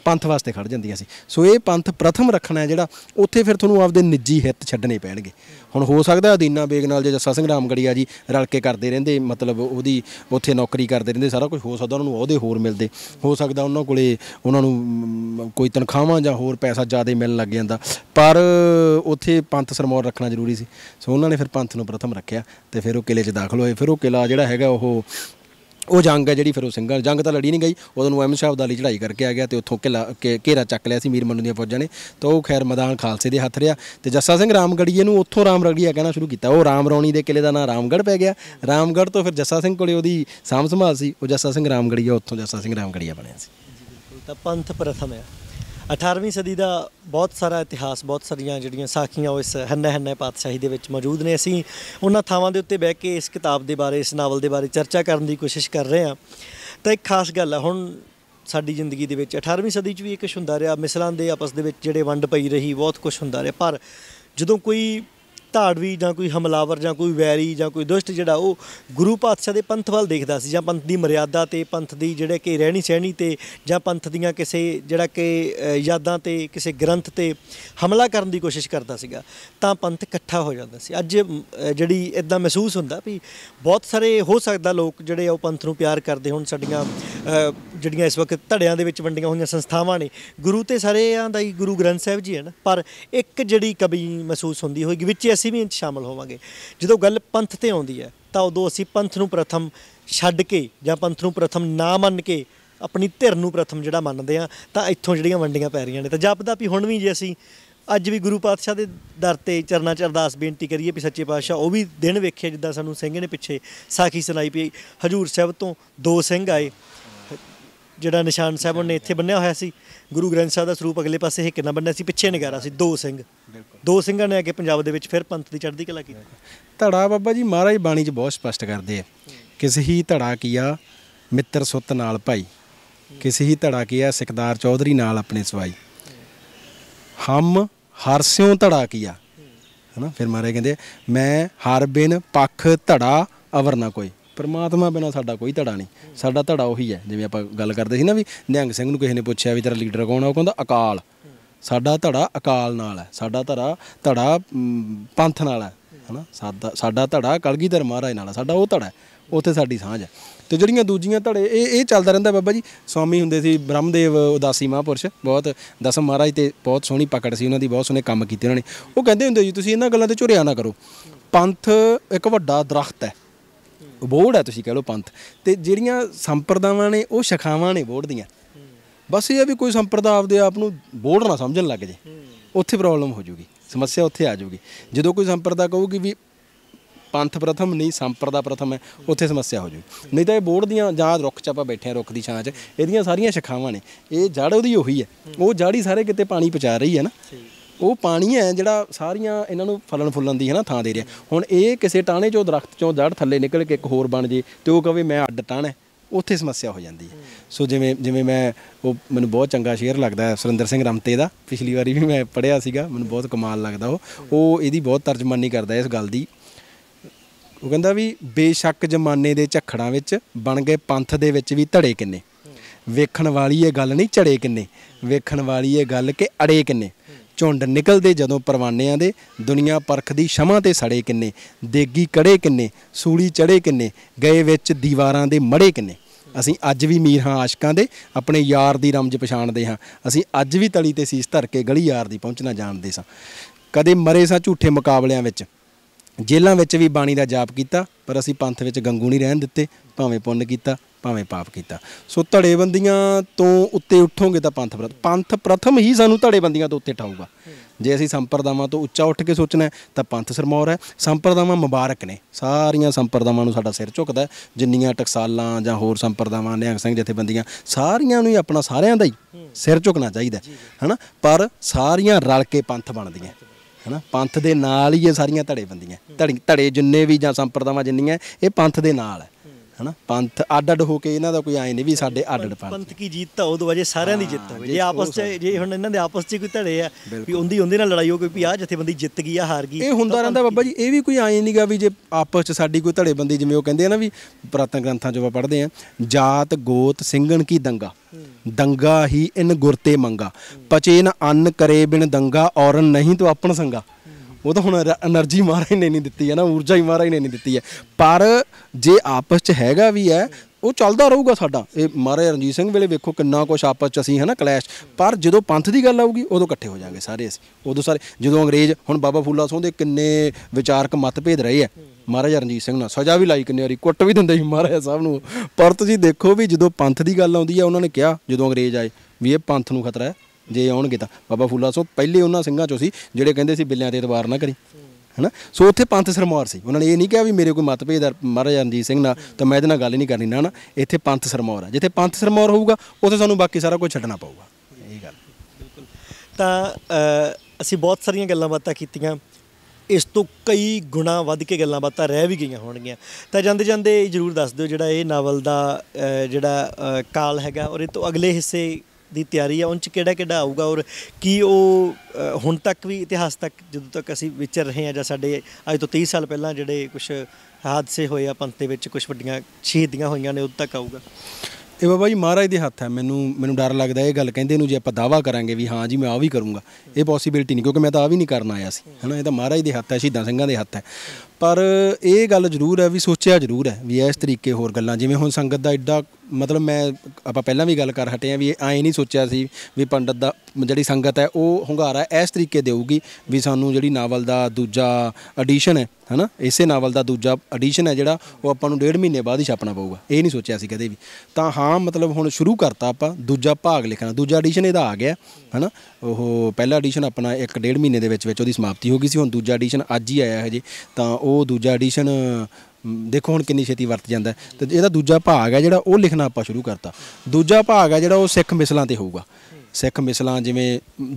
ਪੰਥ ਵਾਸਤੇ ਖੜ ਜਾਂਦੀਆਂ ਸੀ ਸੋ ਇਹ ਪੰਥ ਪ੍ਰਥਮ ਰੱਖਣਾ ਹੈ ਜਿਹੜਾ ਉੱਥੇ ਫਿਰ ਤੁਹਾਨੂੰ ਆਪਦੇ ਨਿੱਜੀ ਹਿੱਤ ਛੱਡਣੇ ਪੈਣਗੇ ਹੁਣ ਹੋ ਸਕਦਾ ਅਦੀਨਾ ਬੇਗ ਨਾਲ ਜੇ ਜੱਸਾ ਸਿੰਘ ਰਾਮਗੜੀਆ ਜੀ ਰਲ ਕੇ ਕਰਦੇ ਰਹਿੰਦੇ ਮਤਲਬ ਉਹਦੀ ਉੱਥੇ ਨੌਕਰੀ ਕਰਦੇ ਰਹਿੰਦੇ ਸਾਰਾ ਕੁਝ ਹੋ ਸਕਦਾ ਉਹਨਾਂ ਨੂੰ ਅਹੁਦੇ ਹੋਰ ਮਿਲਦੇ ਹੋ ਸਕਦਾ ਉਹਨਾਂ ਕੋਲੇ ਉਹਨਾਂ ਨੂੰ ਕੋਈ ਤਨਖਾਹਾਂ ਜਾਂ ਹੋਰ ਪੈਸਾ ਜ਼ਿਆਦਾ ਮਿਲਣ ਲੱਗ ਜਾਂਦਾ ਪਰ ਉੱਥੇ ਪੰਥ ਸਰਮੌਰ ਰੱਖਣਾ ਜ਼ਰੂਰੀ ਸੀ ਸੋ ਉਹਨਾਂ ਨੇ ਫਿਰ ਪੰਥ ਨੂੰ ਪ੍ਰਥਮ ਰੱਖਿਆ ਤੇ ਫਿਰ ਉਹ ਕਿਲੇ 'ਚ ਦਾਖਲ ਹੋਏ ਫਿਰ ਉਹ ਕਿਲਾ ਜਿਹੜਾ ਹੈਗਾ ਉਹ ਉਹ ਜੰਗ ਹੈ ਜਿਹੜੀ ਫਿਰ ਉਹ ਸਿੰਘਾਂ ਜੰਗ ਤਾਂ ਲੜੀ ਨਹੀਂ ਗਈ ਉਦੋਂ ਨੂੰ ਅਹਿਮਦ ਸ਼ਾਹ ਅਬਦਾਲੀ ਚੜਾਈ ਕਰਕੇ ਆ ਗਿਆ ਤੇ ਉੱਥੋਂ ਕਿਲਾ ਘੇਰਾ ਚੱਕ ਲਿਆ ਸੀ ਮੀਰ ਮੰਨੂ ਦੀਆਂ ਫੌਜਾਂ ਨੇ ਤਾਂ ਉਹ ਖੈਰ ਮੈਦਾਨ ਖਾਲਸੇ ਦੇ ਹੱਥ ਰਿਹਾ ਤੇ ਜੱਸਾ ਸਿੰਘ ਰਾਮਗੜੀਏ ਨੂੰ ਉੱਥੋਂ ਰਗੜੀਆ ਕਹਿਣਾ ਸ਼ੁਰੂ ਕੀਤਾ ਉਹ ਰਾਮ ਰੌਣੀ ਦੇ ਕਿਲੇ ਦਾ ਨਾਮ ਰਾਮਗੜ ਪੈ ਗਿਆ ਰਾਮਗੜ ਤੋਂ ਫਿਰ ਜੱਸਾ ਸਿੰਘ ਕੋਲੇ ਉਹਦੀ ਸਾਂਭ ਸੰਭਾਲ ਸੀ ਉਹ ਜੱਸਾ ਸਿੰਘ ਰਾਮਗੜੀਆ ਉੱਥੋਂ ਜੱਸਾ ਸਿੰਘ ਰਾਮਗੜੀਆ ਬਣਿਆ ਸੀ ਜੀ ਬਿਲਕੁਲ ਤਾਂ ਪੰਥ ਪ੍ਰਥਮ ਹੈ 18ਵੀਂ ਸਦੀ ਦਾ ਬਹੁਤ ਸਾਰਾ ਇਤਿਹਾਸ ਬਹੁਤ ਸਾਰੀਆਂ ਜਿਹੜੀਆਂ ਸਾਖੀਆਂ ਉਹ ਇਸ ਹੰਨੇ ਹੰਨੇ ਪਾਤਸ਼ਾਹੀ ਦੇ ਵਿੱਚ ਮੌਜੂਦ ਨੇ ਅਸੀਂ ਉਹਨਾਂ ਥਾਵਾਂ ਦੇ ਉੱਤੇ ਬਹਿ ਕੇ ਇਸ ਕਿਤਾਬ ਦੇ ਬਾਰੇ ਇਸ ਨਾਵਲ ਦੇ ਬਾਰੇ ਚਰਚਾ ਕਰਨ ਦੀ ਕੋਸ਼ਿਸ਼ ਕਰ ਰਹੇ ਹਾਂ ਤਾਂ ਇੱਕ ਖਾਸ ਗੱਲ ਹੈ ਹੁਣ ਸਾਡੀ ਜ਼ਿੰਦਗੀ ਦੇ ਵਿੱਚ 18ਵੀਂ ਸਦੀ 'ਚ ਵੀ ਇਹ ਕੁਝ ਹੁੰਦਾ ਰਿਹਾ ਮਿਸਲਾਂ ਦੇ ਆਪਸ ਦੇ ਵਿੱਚ ਜਿਹੜੇ ਵੰਡ ਪਈ ਰਹੀ ਬਹੁਤ ਕੁਝ ਹੁੰਦਾ ਰਿਹਾ ਪਰ ਜਦੋਂ ਕੋਈ ਧਾੜਵੀ ਜਾਂ ਕੋਈ ਹਮਲਾਵਰ ਜਾਂ ਕੋਈ ਵੈਰੀ ਜਾਂ ਕੋਈ ਦੁਸ਼ਟ ਜਿਹੜਾ ਉਹ ਗੁਰੂ ਪਾਤਸ਼ਾਹ ਦੇ ਪੰਥ ਵੱਲ ਦੇਖਦਾ ਸੀ ਜਾਂ ਪੰਥ ਦੀ ਮਰਿਆਦਾ ਤੇ ਪੰਥ ਦੀ ਜਿਹੜੇ ਕਿ ਰਹਿਣੀ ਸਹਿਣੀ ਤੇ ਜਾਂ ਪੰਥ ਦੀਆਂ ਕਿਸੇ ਜਿਹੜਾ ਕਿ ਯਾਦਾਂ ਤੇ ਕਿਸੇ ਗ੍ਰੰਥ ਤੇ ਹਮਲਾ ਕਰਨ ਦੀ ਕੋਸ਼ਿਸ਼ ਕਰਦਾ ਸੀਗਾ ਤਾਂ ਪੰਥ ਇਕੱਠਾ ਹੋ ਜਾਂਦਾ ਸੀ ਅੱਜ ਜਿਹੜੀ ਇਦਾਂ ਮਹਿਸੂਸ ਹੁੰਦਾ ਵੀ ਬਹੁਤ ਸਾਰੇ ਹੋ ਸਕਦਾ ਲੋਕ ਜਿਹੜੇ ਉਹ ਪੰਥ ਨੂੰ ਪਿਆਰ ਕਰਦੇ ਹੁਣ ਸਾਡੀਆਂ ਜਿਹੜੀਆਂ ਇਸ ਵਕਤ ਧੜਿਆਂ ਦੇ ਵਿੱਚ ਵੰਡੀਆਂ ਹੋਈਆਂ ਸੰਸਥਾਵਾਂ ਨੇ ਗੁਰੂ ਤੇ ਸਾਰਿਆਂ ਦਾ ਹੀ ਗੁਰੂ ਗ੍ਰੰਥ ਸਾਹਿਬ ਜੀ ਹੈ ਨਾ ਪਰ ਇੱਕ ਜਿਹੜੀ ਕਵੀ ਮਹਿਸੂਸ ਹੁੰਦੀ ਹੋਏਗੀ ਵਿੱਚ ਅਸੀਂ ਵੀ ਸ਼ਾਮਲ ਹੋਵਾਂਗੇ ਜਦੋਂ ਗੱਲ ਪੰਥ ਤੇ ਆਉਂਦੀ ਹੈ ਤਾਂ ਉਦੋਂ ਅਸੀਂ ਪੰਥ ਨੂੰ ਪ੍ਰਥਮ ਛੱਡ ਕੇ ਜਾਂ ਪੰਥ ਨੂੰ ਪ੍ਰਥਮ ਨਾ ਮੰਨ ਕੇ ਆਪਣੀ ਧਿਰ ਨੂੰ ਪ੍ਰਥਮ ਜਿਹੜਾ ਮੰਨਦੇ ਆ ਤਾਂ ਇੱਥੋਂ ਜਿਹੜੀਆਂ ਵੰਡੀਆਂ ਪੈ ਰਹੀਆਂ ਨੇ ਤਾਂ ਜਪਦਾ ਵੀ ਹੁਣ ਵੀ ਜੇ ਅਸੀਂ ਅੱਜ ਵੀ ਗੁਰੂ ਪਾਤਸ਼ਾਹ ਦੇ ਦਰ ਤੇ ਚਰਨਾ ਚਰਦਾਸ ਬੇਨਤੀ ਕਰੀਏ ਵੀ ਸੱਚੇ ਪਾਤਸ਼ਾਹ ਉਹ ਵੀ ਦਿਨ ਵੇਖੇ ਜਿੱਦਾਂ ਸਾਨੂੰ ਸਿੰਘ ਨੇ ਪਿੱਛੇ ਸਾਖੀ ਸੁਣਾਈ ਪਈ ਹਜੂਰ ਸਾਹਿਬ ਤੋਂ ਦੋ ਸਿੰਘ ਆਏ ਜਿਹੜਾ ਨਿਸ਼ਾਨ ਸਾਹਿਬ ਉਹਨੇ ਇੱਥੇ ਬੰਨਿਆ ਹੋਇਆ ਸੀ ਗੁਰੂ ਗ੍ਰੰਥ ਸਾਹਿਬ ਦਾ ਸਰੂਪ ਅਗਲੇ ਪਾਸੇ ਇਹ ਕਿੰਨਾ ਬੰਨਿਆ ਸੀ ਪਿੱਛੇ ਨਗਾਰਾ ਸੀ ਦੋ ਸਿੰਘ ਦੋ ਸਿੰਘਾਂ ਨੇ ਅੱਗੇ ਪੰਜਾਬ ਦੇ ਵਿੱਚ ਫਿਰ ਪੰਥ ਦੀ ਚੜ੍ਹਦੀ ਕਲਾ ਕੀਤੀ ਧੜਾ ਬਾਬਾ ਜੀ ਮਹਾਰਾਜ ਬਾਣੀ 'ਚ ਬਹੁਤ ਸਪਸ਼ਟ ਕਰਦੇ ਆ ਕਿਸੇ ਹੀ ਧੜਾ ਕੀਆ ਮਿੱਤਰ ਸੁੱਤ ਨਾਲ ਭਾਈ ਕਿਸੇ ਹੀ ਧੜਾ ਕੀਆ ਸਿਕਦਾਰ ਚੌਧਰੀ ਨਾਲ ਆਪਣੇ ਸਵਾਈ ਹਮ ਸਿਉ ਧੜਾ ਕੀਆ ਹਨਾ ਫਿਰ ਮਹਾਰਾਜ ਕਹਿੰਦੇ ਮੈਂ ਹਰ ਬਿਨ ਪੱਖ ਧੜਾ ਅਵਰ ਨਾ ਕੋਈ ਪਰਮਾਤਮਾ ਬਿਨਾ ਸਾਡਾ ਕੋਈ ਧੜਾ ਨਹੀਂ ਸਾਡਾ ਧੜਾ ਉਹੀ ਹੈ ਜਿਵੇਂ ਆਪਾਂ ਗੱਲ ਕਰਦੇ ਸੀ ਨਾ ਵੀ ਨਿਹੰਗ ਸਿੰਘ ਨੂੰ ਕਿਸੇ ਨੇ ਪੁੱਛਿਆ ਵੀ ਤੇਰਾ ਲੀਡਰ ਕੌਣ ਹੈ ਉਹ ਕਹਿੰਦਾ ਅਕਾਲ ਸਾਡਾ ਧੜਾ ਅਕਾਲ ਨਾਲ ਹੈ ਸਾਡਾ ਧੜਾ ਧੜਾ ਪੰਥ ਨਾਲ ਹੈ ਹਨਾ ਸਾਡਾ ਸਾਡਾ ਧੜਾ ਕਲਗੀਧਰ ਮਹਾਰਾਜ ਨਾਲ ਹੈ ਸਾਡਾ ਉਹ ਧੜਾ ਉੱਥੇ ਸਾਡੀ ਸਾਂਝ ਹੈ ਤੇ ਜਿਹੜੀਆਂ ਦੂਜੀਆਂ ਧੜੇ ਇਹ ਇਹ ਚੱਲਦਾ ਰਹਿੰਦਾ ਬਾਬਾ ਜੀ ਸਵਾਮੀ ਹੁੰਦੇ ਸੀ ਬ੍ਰਹਮਦੇਵ ਉਦਾਸੀ ਮਹਾਪੁਰਸ਼ ਬਹੁਤ ਦਸਮ ਮਹਾਰਾਜ ਤੇ ਬਹੁਤ ਸੋਹਣੀ ਪਕੜ ਸੀ ਉਹਨਾਂ ਦੀ ਬਹੁਤ ਸੋਹਣੇ ਕੰਮ ਕੀਤੇ ਉਹਨਾਂ ਨੇ ਉਹ ਕਹਿੰਦੇ ਹੁੰਦੇ ਜੀ ਤੁਸੀਂ ਇਹਨਾਂ ਗੱਲਾਂ ਤੇ ਝੁਰਿਆ ਨਾ ਕਰੋ ਪੰਥ ਇੱਕ ਵੱਡਾ ਦਰਖਤ ਹੈ ਬੋਰਡ ਆ ਤੁਸੀਂ ਕਹ ਲਓ ਪੰਥ ਤੇ ਜਿਹੜੀਆਂ ਸੰਪਰਦਾਵਾਂ ਨੇ ਉਹ ਸ਼ਖਾਵਾਂ ਨੇ ਬੋਰਡ ਦੀਆਂ ਬਸ ਇਹ ਆ ਵੀ ਕੋਈ ਸੰਪਰਦਾ ਆਪਦੇ ਆਪ ਨੂੰ ਬੋਰਡ ਨਾ ਸਮਝਣ ਲੱਗ ਜੇ ਉੱਥੇ ਪ੍ਰੋਬਲਮ ਹੋ ਜੂਗੀ ਸਮੱਸਿਆ ਉੱਥੇ ਆ ਜੂਗੀ ਜਦੋਂ ਕੋਈ ਸੰਪਰਦਾ ਕਹੂਗੀ ਵੀ ਪੰਥ ਪ੍ਰਥਮ ਨਹੀਂ ਸੰਪਰਦਾ ਪ੍ਰਥਮ ਹੈ ਉੱਥੇ ਸਮੱਸਿਆ ਹੋ ਜੂਗੀ ਨਹੀਂ ਤਾਂ ਇਹ ਬੋਰਡ ਦੀਆਂ ਜਾਂ ਰੁੱਖ 'ਚ ਆਪਾਂ ਬੈਠੇ ਆ ਰੁੱਖ ਦੀ ਛਾਂ 'ਚ ਇਹਦੀਆਂ ਸਾਰੀਆਂ ਸ਼ਖਾਵਾਂ ਨੇ ਇਹ ਜੜ ਉਹਦੀ ਉਹੀ ਹੈ ਉਹ ਜੜ ਹੀ ਸਾਰੇ ਕਿਤੇ ਪਾਣੀ ਪਚਾ ਰਹੀ ਹੈ ਨਾ ਉਹ ਪਾਣੀ ਹੈ ਜਿਹੜਾ ਸਾਰੀਆਂ ਇਹਨਾਂ ਨੂੰ ਫਲਣ ਫੁੱਲਣ ਦੀ ਹੈ ਨਾ ਥਾਂ ਦੇ ਰਿਹਾ ਹੁਣ ਇਹ ਕਿਸੇ ਟਾਣੇ ਚੋਂ ਦਰਖਤ ਚੋਂ ਜੜ ਥੱਲੇ ਨਿਕਲ ਕੇ ਇੱਕ ਹੋਰ ਬਣ ਜੇ ਤੇ ਉਹ ਕਹੇ ਮੈਂ ਅੱਡ ਟਾਣਾ ਉੱਥੇ ਸਮੱਸਿਆ ਹੋ ਜਾਂਦੀ ਹੈ ਸੋ ਜਿਵੇਂ ਜਿਵੇਂ ਮੈਂ ਉਹ ਮੈਨੂੰ ਬਹੁਤ ਚੰਗਾ ਸ਼ੇਅਰ ਲੱਗਦਾ ਹੈ ਸੁਰਿੰਦਰ ਸਿੰਘ ਰਮਤੇ ਦਾ ਪਿਛਲੀ ਵਾਰੀ ਵੀ ਮੈਂ ਪੜਿਆ ਸੀਗਾ ਮੈਨੂੰ ਬਹੁਤ ਕਮਾਲ ਲੱਗਦਾ ਉਹ ਉਹ ਇਹਦੀ ਬਹੁਤ ਤਰਜਮਾਨੀ ਕਰਦਾ ਇਸ ਗੱਲ ਦੀ ਉਹ ਕਹਿੰਦਾ ਵੀ ਬੇਸ਼ੱਕ ਜਮਾਨੇ ਦੇ ਝਖੜਾਂ ਵਿੱਚ ਬਣ ਗਏ ਪੰਥ ਦੇ ਵਿੱਚ ਵੀ ਧੜੇ ਕਿੰਨੇ ਵੇਖਣ ਵਾਲੀ ਇਹ ਗੱਲ ਨਹੀਂ ਝੜੇ ਕਿੰਨੇ ਵੇਖਣ ਵਾਲੀ ਇਹ ਗੱਲ ਕਿ ਅੜੇ ਕਿੰਨੇ ਝੁੰਡ ਨਿਕਲਦੇ ਜਦੋਂ ਪਰਵਾਨਿਆਂ ਦੇ ਦੁਨੀਆ ਪਰਖ ਦੀ ਸ਼ਮਾਂ ਤੇ ਸੜੇ ਕਿੰਨੇ ਦੇਗੀ ਕੜੇ ਕਿੰਨੇ ਸੂਲੀ ਚੜੇ ਕਿੰਨੇ ਗਏ ਵਿੱਚ ਦੀਵਾਰਾਂ ਦੇ ਮੜੇ ਕਿੰਨੇ ਅਸੀਂ ਅੱਜ ਵੀ ਮੀਰ ਹਾਂ ਆਸ਼ਕਾਂ ਦੇ ਆਪਣੇ ਯਾਰ ਦੀ ਰਮਜ ਪਛਾਣਦੇ ਹਾਂ ਅਸੀਂ ਅੱਜ ਵੀ ਤਲੀ ਤੇ ਸੀਸ ਧਰ ਕੇ ਗਲੀ ਯਾਰ ਦੀ ਪਹੁੰਚਣਾ ਜਾਣਦੇ ਸਾਂ ਕਦੇ ਮਰੇ ਸਾਂ ਝੂਠੇ ਮੁਕਾਬਲਿਆਂ ਵਿੱਚ ਜੇਲ੍ਹਾਂ ਵਿੱਚ ਵੀ ਬਾਣੀ ਦਾ ਜਾਪ ਕੀਤਾ ਪਰ ਅਸੀਂ ਪੰਥ ਵਿੱਚ ਗੰਗੂ ਨਹੀਂ ਰਹਿਣ ਦਿੱਤੇ ਭਾਵੇਂ ਪੁੰਨ ਕੀਤਾ ਭਾਵੇਂ ਪਾਪ ਕੀਤਾ ਸੋ ਬੰਦੀਆਂ ਤੋਂ ਉੱਤੇ ਉੱਠੋਗੇ ਤਾਂ ਪੰਥ ਪ੍ਰਥਮ ਪੰਥ ਪ੍ਰਥਮ ਹੀ ਸਾਨੂੰ ਧੜੇ ਬੰਦੀਆਂ ਤੋਂ ਉੱਤੇ ਠਾਊਗਾ ਜੇ ਅਸੀਂ ਸੰਪਰਦਾਵਾਂ ਤੋਂ ਉੱਚਾ ਉੱਠ ਕੇ ਸੋਚਣਾ ਤਾਂ ਪੰਥ ਸਰਮੌਰ ਹੈ ਸੰਪਰਦਾਵਾਂ ਮੁਬਾਰਕ ਨੇ ਸਾਰੀਆਂ ਸੰਪਰਦਾਵਾਂ ਨੂੰ ਸਾਡਾ ਸਿਰ ਝੁਕਦਾ ਜਿੰਨੀਆਂ ਟਕਸਾਲਾਂ ਜਾਂ ਹੋਰ ਸੰਪਰਦਾਵਾਂ ਨਿਹੰਗ ਸਿੰਘ ਜਥੇਬੰਦੀਆਂ ਸਾਰੀਆਂ ਨੂੰ ਹੀ ਆਪਣਾ ਸਾਰਿਆਂ ਦਾ ਹੀ ਸਿਰ ਝੁਕਣਾ ਚਾਹੀਦਾ ਹਨਾ ਪਰ ਸਾਰੀਆਂ ਰਲ ਕੇ ਪੰਥ ਬਣਦੀਆਂ ਹਨਾ ਪੰਥ ਦੇ ਨਾਲ ਹੀ ਇਹ ਸਾਰੀਆਂ ਧੜੇ ਬੰਦੀਆਂ ਧੜੇ ਜਿੰਨੇ ਵੀ ਜਾਂ ਸੰਪਰਦਾਵਾਂ ਜਿੰਨੀਆਂ ਇਹ ਪੰਥ ਦੇ ਨਾਲ ਹੈ ਹਨਾ ਪੰਥ ਅੱਡ ਅੱਡ ਹੋ ਕੇ ਇਹਨਾਂ ਦਾ ਕੋਈ ਐ ਨਹੀਂ ਵੀ ਸਾਡੇ ਅੱਡ ਅੱਡ ਪੰਥ ਪੰਥ ਕੀ ਜੀਤ ਤਾਂ ਉਹਦੋਂ ਵਜੇ ਸਾਰਿਆਂ ਦੀ ਜਿੱਤ ਹੋਵੇ ਜੇ ਆਪਸ 'ਚ ਜੇ ਹੁਣ ਇਹਨਾਂ ਦੇ ਆਪਸ 'ਚ ਕੋਈ ਧੜੇ ਆ ਵੀ ਉਹਦੀ ਉਹਦੇ ਨਾਲ ਲੜਾਈ ਹੋ ਕੋਈ ਵੀ ਆ ਜਿੱਥੇ ਬੰਦੀ ਜਿੱਤ ਗਈ ਆ ਹਾਰ ਗਈ ਇਹ ਹੁੰਦਾ ਰਹਿੰਦਾ ਬਾਬਾ ਜੀ ਇਹ ਵੀ ਕੋਈ ਐ ਨਹੀਂਗਾ ਵੀ ਜੇ ਆਪਸ 'ਚ ਸਾਡੀ ਕੋਈ ਧੜੇ ਬੰਦੀ ਜਿਵੇਂ ਉਹ ਕਹਿੰਦੇ ਆ ਨਾ ਵੀ ਪ੍ਰਾਤਨ ਗ੍ਰੰਥਾਂ 'ਚ ਆਪਾਂ ਪੜ੍ਹਦੇ ਆ ਜਾਤ ਗੋਤ ਸਿੰਘਣ ਕੀ ਦੰਗਾ ਦੰਗਾ ਹੀ ਇਨ ਗੁਰਤੇ ਮੰਗਾ ਪਚੇ ਨ ਅੰਨ ਕਰੇ ਬਿਨ ਦੰਗਾ ਔਰਨ ਨਹੀਂ ਤੋ ਆਪਣ ਸੰਗਾ ਉਹ ਤਾਂ ਹੁਣ એનર્ਜੀ ਮਾਰਾ ਹੀ ਨਹੀਂ ਦਿੱਤੀ ਹੈ ਨਾ ਊਰਜਾ ਹੀ ਮਾਰਾ ਹੀ ਨਹੀਂ ਦਿੱਤੀ ਹੈ ਪਰ ਜੇ ਆਪਸ 'ਚ ਹੈਗਾ ਵੀ ਹੈ ਉਹ ਚੱਲਦਾ ਰਹੂਗਾ ਸਾਡਾ ਇਹ ਮਹਾਰਾਜ ਰਣਜੀਤ ਸਿੰਘ ਵੇਲੇ ਵੇਖੋ ਕਿੰਨਾ ਕੁਛ ਆਪਸ ਚ ਅਸੀਂ ਹੈ ਨਾ ਕਲੈਸ਼ ਪਰ ਜਦੋਂ ਪੰਥ ਦੀ ਗੱਲ ਆਊਗੀ ਉਦੋਂ ਇਕੱਠੇ ਹੋ ਜਾਾਂਗੇ ਸਾਰੇ ਅਸੀਂ ਉਦੋਂ ਸਾਰੇ ਜਦੋਂ ਅੰਗਰੇਜ਼ ਹੁਣ ਬਾਬਾ ਫੂਲਾ ਸਿੰਘ ਦੇ ਕਿੰਨੇ ਵਿਚਾਰਕ ਮਤਭੇਦ ਰਹੇ ਆ ਮਹਾਰਾਜਾ ਰਣਜੀਤ ਸਿੰਘ ਨਾਲ ਸਜ਼ਾ ਵੀ ਲਾਈ ਕਿੰਨੇ ਵਾਰੀ ਕੁੱਟ ਵੀ ਦਿੰਦੇ ਸੀ ਮਹਾਰਾਜਾ ਸਾਹਿਬ ਨੂੰ ਪਰ ਤੁਸੀਂ ਦੇਖੋ ਵੀ ਜਦੋਂ ਪੰਥ ਦੀ ਗੱਲ ਆਉਂਦੀ ਹੈ ਉਹਨਾਂ ਨੇ ਕਿਹਾ ਜਦੋਂ ਅੰਗਰੇਜ਼ ਆਏ ਵੀ ਇਹ ਪੰਥ ਨੂੰ ਖਤਰਾ ਹੈ ਜੇ ਆਉਣਗੇ ਤਾਂ ਬਾਬਾ ਫੂਲਾ ਸੋ ਪਹਿਲੇ ਉਹਨਾਂ ਸਿੰਘਾਂ ਚੋਂ ਸੀ ਜਿਹੜੇ ਕਹਿੰਦੇ ਸੀ ਬਿੱਲਿਆਂ ਤੇ ਇਤਬਾਰ ਨਾ ਕਰੀ ਹਨਾ ਸੋ ਉੱਥੇ ਪੰਥ ਸਰਮੌਰ ਸੀ ਉਹਨਾਂ ਨੇ ਇਹ ਨਹੀਂ ਕਿਹਾ ਵੀ ਮੇਰੇ ਕੋਈ ਮਤਭੇਦ ਆ ਮਹਾਰਾਜਾ ਰਣਜੀਤ ਸਿੰਘ ਨਾਲ ਤਾਂ ਮੈਂ ਇਹਦੇ ਨਾਲ ਗੱਲ ਹੀ ਨਹੀਂ ਕਰਨੀ ਨਾ ਨਾ ਇੱਥੇ ਪੰਥ ਸਰਮੌਰ ਆ ਜਿੱਥੇ ਪੰਥ ਸਰਮੌਰ ਹੋਊਗਾ ਉੱਥੇ ਸਾਨੂੰ ਬਾਕੀ ਸਾਰਾ ਕੁਝ ਛੱਡਣਾ ਪਊਗਾ ਇਹ ਗੱਲ ਬਿਲਕੁਲ ਤਾਂ ਅਸੀਂ ਬਹੁਤ ਸਾਰੀਆਂ ਗੱਲਾਂ ਬਾਤਾਂ ਕੀਤੀਆਂ ਇਸ ਤੋਂ ਕਈ ਗੁਣਾ ਵੱਧ ਕੇ ਗੱਲਾਂ ਬਾਤਾਂ ਰਹਿ ਵੀ ਗਈਆਂ ਹੋਣਗੀਆਂ ਤਾਂ ਜਾਂਦੇ ਜਾਂਦੇ ਜਰੂਰ ਦੱਸ ਦਿਓ ਜਿਹੜਾ ਇਹ ਨਾਵਲ ਦਾ ਜਿਹੜਾ ਕਾਲ ਹੈਗਾ ਔਰ ਇਹ ਤੋਂ ਅਗਲੇ ਹਿੱਸੇ ਦੀ ਤਿਆਰੀ ਆ ਉਹਨਾਂ ਚ ਕਿਹੜਾ ਕਿਹੜਾ ਆਊਗਾ ਔਰ ਕੀ ਉਹ ਹੁਣ ਤੱਕ ਵੀ ਇਤਿਹਾਸ ਤੱਕ ਜਦੋਂ ਤੱਕ ਅਸੀਂ ਵਿਚਰ ਰਹੇ ਆ ਜਾਂ ਸਾਡੇ ਅੱਜ ਤੋਂ 30 ਸਾਲ ਪਹਿਲਾਂ ਜਿਹੜੇ ਕੁਝ ਹਾਦਸੇ ਹੋਏ ਆ ਪੰਥ ਦੇ ਵਿੱਚ ਕੁਝ ਵੱਡੀਆਂ ਸ਼ਹੀਦੀਆਂ ਹੋਈਆਂ ਨੇ ਉਦੋਂ ਤੱਕ ਆਊਗਾ ਇਹ ਬਾਬਾ ਜੀ ਮਹਾਰਾਜ ਦੇ ਹੱਥ ਹੈ ਮੈਨੂੰ ਮੈਨੂੰ ਡਰ ਲੱਗਦਾ ਇਹ ਗੱਲ ਕਹਿੰਦੇ ਨੂੰ ਜੇ ਆਪਾਂ ਦਾਵਾ ਕਰਾਂਗੇ ਵੀ ਹਾਂ ਜੀ ਮੈਂ ਆ ਵੀ ਕਰੂੰਗਾ ਇਹ ਪੋਸਿਬਿਲਟੀ ਨਹੀਂ ਕਿਉਂਕਿ ਮੈਂ ਤਾਂ ਆ ਵੀ ਨਹੀਂ ਕਰਨ ਆਇਆ ਸੀ ਹਨਾ ਇਹ ਤਾਂ ਮਹਾਰਾਜ ਦੇ ਹੱਥ ਹੈ ਸ਼ਹੀਦਾਂ ਸਿੰਘਾਂ ਦੇ ਹੱਥ ਹੈ ਪਰ ਇਹ ਗੱਲ ਜ਼ਰੂਰ ਹੈ ਵੀ ਸੋਚਿਆ ਜ਼ਰੂਰ ਹੈ ਵੀ ਇਸ ਤਰੀਕੇ ਹੋਰ ਗੱਲਾਂ ਜਿਵੇਂ ਹੁਣ ਸੰਗਤ ਦਾ ਐਡਾ ਮਤਲਬ ਮੈਂ ਆਪਾਂ ਪਹਿਲਾਂ ਵੀ ਗੱਲ ਕਰ ਹਟੇ ਆ ਵੀ ਐਂ ਨਹੀਂ ਸੋਚਿਆ ਸੀ ਵੀ ਪੰਡਤ ਦਾ ਜਿਹੜੀ ਸੰਗਤ ਹੈ ਉਹ ਹੰਗਾਰਾ ਇਸ ਤਰੀਕੇ ਦੇਊਗੀ ਵੀ ਸਾਨੂੰ ਜਿਹੜੀ ਨਾਵਲ ਦਾ ਦੂਜਾ ਐਡੀਸ਼ਨ ਹੈ ਹਨਾ ਇਸੇ ਨਾਵਲ ਦਾ ਦੂਜਾ ਐਡੀਸ਼ਨ ਹੈ ਜਿਹੜਾ ਉਹ ਆਪਾਂ ਨੂੰ ਡੇਢ ਮਹੀਨੇ ਬਾਅਦ ਹੀ ਛਾਪਣਾ ਪਊਗਾ ਇਹ ਨਹੀਂ ਸੋਚਿਆ ਸੀ ਕਦੇ ਵੀ ਤਾਂ ਹਾਂ ਮਤਲਬ ਹੁਣ ਸ਼ੁਰੂ ਕਰਤਾ ਆਪਾਂ ਦੂਜਾ ਭਾਗ ਲਿਖਣਾ ਦੂਜਾ ਐਡੀਸ਼ਨ ਇਹਦਾ ਆ ਗਿਆ ਹਨਾ ਉਹ ਪਹਿਲਾ ਐਡੀਸ਼ਨ ਆਪਣਾ 1 ਡੇਢ ਮਹੀਨੇ ਦੇ ਵਿੱਚ ਵਿੱਚ ਉਹਦੀ ਸਮਾਪਤੀ ਹੋ ਗਈ ਸੀ ਹੁਣ ਦੂਜਾ ਐਡੀਸ਼ਨ ਅੱਜ ਹੀ ਆਇਆ ਹੈ ਜੀ ਤਾਂ ਉਹ ਦੂਜਾ ਐਡੀਸ਼ਨ ਦੇਖੋ ਹੁਣ ਕਿੰਨੀ ਛੇਤੀ ਵਰਤ ਜਾਂਦਾ ਤੇ ਇਹਦਾ ਦੂਜਾ ਭਾਗ ਹੈ ਜਿਹੜਾ ਉਹ ਲਿਖਣਾ ਆਪਾਂ ਸ਼ੁਰੂ ਕਰਤਾ ਦੂਜਾ ਭਾਗ ਹੈ ਜਿਹੜਾ ਉਹ ਸਿੱਖ ਮਿਸਲਾਂ ਤੇ ਹੋਊਗਾ ਸਿੱਖ ਮਿਸਲਾਂ ਜਿਵੇਂ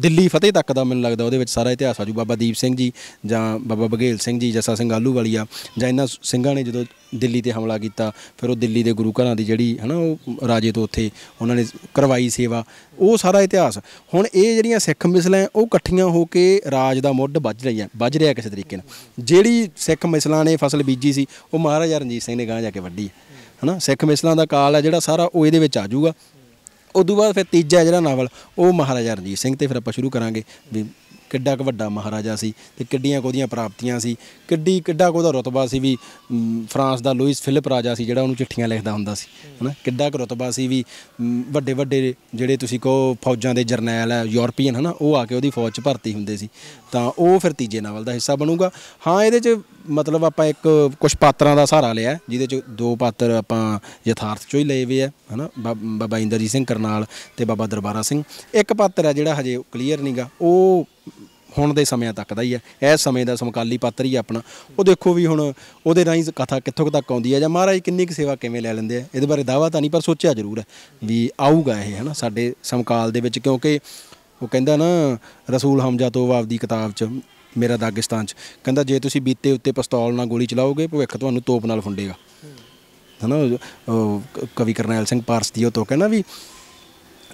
ਦਿੱਲੀ ਫਤਿਹ ਤੱਕ ਦਾ ਮੈਨੂੰ ਲੱਗਦਾ ਉਹਦੇ ਵਿੱਚ ਸਾਰਾ ਇਤਿਹਾਸ ਆ ਜੂ ਬਾਬਾ ਦੀਪ ਸਿੰਘ ਜੀ ਜਾਂ ਬਾਬਾ ਬਗੇਲ ਸਿੰਘ ਜੀ ਜੱਸਾ ਸਿੰਘ ਆਲੂਵਾਲੀਆ ਜਾਂ ਇਹਨਾਂ ਸਿੰਘਾਂ ਨੇ ਜਦੋਂ ਦਿੱਲੀ ਤੇ ਹਮਲਾ ਕੀਤਾ ਫਿਰ ਉਹ ਦਿੱਲੀ ਦੇ ਗੁਰੂ ਘਰਾਂ ਦੀ ਜਿਹੜੀ ਹਨਾ ਉਹ ਰਾਜੇ ਤੋਂ ਉੱਥੇ ਉਹਨਾਂ ਨੇ ਕਰਵਾਈ ਸੇਵਾ ਉਹ ਸਾਰਾ ਇਤਿਹਾਸ ਹੁਣ ਇਹ ਜਿਹੜੀਆਂ ਸਿੱਖ ਮਿਸਲਾਂ ਉਹ ਇਕੱਠੀਆਂ ਹੋ ਕੇ ਰਾਜ ਦਾ ਮੁੱਢ ਵੱਜ ਰਹੀਆਂ ਵੱਜ ਰਿਹਾ ਕਿਸੇ ਤਰੀਕੇ ਨਾਲ ਜਿਹੜੀ ਸਿੱਖ ਮਿਸਲਾਂ ਨੇ ਫਸਲ ਬੀਜੀ ਸੀ ਉਹ ਮਹਾਰਾਜਾ ਰਣਜੀਤ ਸਿੰਘ ਨੇ ਗਾਂ ਜਾ ਕੇ ਵੱਢੀ ਹਨਾ ਸਿੱਖ ਮਿਸਲਾਂ ਦਾ ਕਾਲ ਹੈ ਜਿਹੜਾ ਸਾਰਾ ਉਹ ਇਹਦੇ ਵਿੱਚ ਆ ਜਾਊਗਾ ਉਦੋਂ ਬਾਅਦ ਫਿਰ ਤੀਜਾ ਜਿਹੜਾ ਨਾਵਲ ਉਹ ਮਹਾਰਾਜਾ ਰਣਜੀਤ ਸਿੰਘ ਤੇ ਫਿਰ ਆਪਾਂ ਸ਼ੁਰੂ ਕਰਾਂਗੇ ਵੀ ਕਿੱਡਾ ਕੁ ਵੱਡਾ ਮਹਾਰਾਜਾ ਸੀ ਤੇ ਕਿੱਡੀਆਂ ਕੋਦੀਆਂ ਪ੍ਰਾਪਤੀਆਂ ਸੀ ਕਿੱਡੀ ਕਿੱਡਾ ਕੋਦਾ ਰਤਬਾ ਸੀ ਵੀ ਫਰਾਂਸ ਦਾ ਲੂਇਸ ਫਿਲਿਪ ਰਾਜਾ ਸੀ ਜਿਹੜਾ ਉਹਨੂੰ ਚਿੱਠੀਆਂ ਲਿਖਦਾ ਹੁੰਦਾ ਸੀ ਹਨਾ ਕਿੱਡਾ ਕੁ ਰਤਬਾ ਸੀ ਵੀ ਵੱਡੇ ਵੱਡੇ ਜਿਹੜੇ ਤੁਸੀਂ ਕਹੋ ਫੌਜਾਂ ਦੇ ਜਰਨੈਲ ਹੈ ਯੂਰਪੀਅਨ ਹਨਾ ਉਹ ਆ ਕੇ ਉਹਦੀ ਫੌਜ 'ਚ ਭਰਤੀ ਹੁੰਦੇ ਸੀ ਤਾਂ ਉਹ ਫਿਰ ਤੀਜੇ ਨਾਵਲ ਦਾ ਹਿੱਸਾ ਬਣੂਗਾ ਹਾਂ ਇਹਦੇ 'ਚ ਮਤਲਬ ਆਪਾਂ ਇੱਕ ਕੁਝ ਪਾਤਰਾਂ ਦਾ ਸਹਾਰਾ ਲਿਆ ਜਿਹਦੇ ਚ ਦੋ ਪਾਤਰ ਆਪਾਂ ਯਥਾਰਥ ਚੋਂ ਹੀ ਲਏ ਹੋਏ ਆ ਹਨਾ ਬਾਬਾ ਇੰਦਰਜੀਤ ਸਿੰਘ ਕਰਨਾਲ ਤੇ ਬਾਬਾ ਦਰਬਾਰਾ ਸਿੰਘ ਇੱਕ ਪਾਤਰ ਆ ਜਿਹੜਾ ਹਜੇ ਕਲੀਅਰ ਨਹੀਂਗਾ ਉਹ ਹੁਣ ਦੇ ਸਮਿਆਂ ਤੱਕ ਦਾ ਹੀ ਆ ਇਸ ਸਮੇਂ ਦਾ ਸਮਕਾਲੀ ਪਾਤਰ ਹੀ ਆਪਣਾ ਉਹ ਦੇਖੋ ਵੀ ਹੁਣ ਉਹਦੇ ਰਾਹੀਂ ਕਥਾ ਕਿੱਥੋਂ ਤੱਕ ਆਉਂਦੀ ਹੈ ਜਾਂ ਮਹਾਰਾਜ ਕਿੰਨੀ ਕੁ ਸੇਵਾ ਕਿਵੇਂ ਲੈ ਲੈਂਦੇ ਆ ਇਹਦੇ ਬਾਰੇ ਦਾਵਾ ਤਾਂ ਨਹੀਂ ਪਰ ਸੋਚਿਆ ਜ਼ਰੂਰ ਹੈ ਵੀ ਆਊਗਾ ਇਹ ਹਨਾ ਸਾਡੇ ਸਮਕਾਲ ਦੇ ਵਿੱਚ ਕਿਉਂਕਿ ਉਹ ਕਹਿੰਦਾ ਨਾ ਰਸੂਲ ਹਮਜ਼ਾ ਤੋਂ ਆਪਦੀ ਕਿਤਾਬ 'ਚ ਮੇਰਾ ਦਾਗਿਸਤਾਨ 'ਚ ਕਹਿੰਦਾ ਜੇ ਤੁਸੀਂ ਬੀਤੇ ਉੱਤੇ ਪਿਸਤੌਲ ਨਾਲ ਗੋਲੀ ਚਲਾਓਗੇ ਭਵਿੱਖ ਤੁਹਾਨੂੰ ਤੋਪ ਨਾਲ ਫੁੰਡੇਗਾ ਹਨਾ ਕਵੀ ਕਰਨੈਲ ਸਿੰਘ ਪਾਰਸ ਦੀ ਉਹ ਤੋਂ ਕਹਿੰਦਾ ਵੀ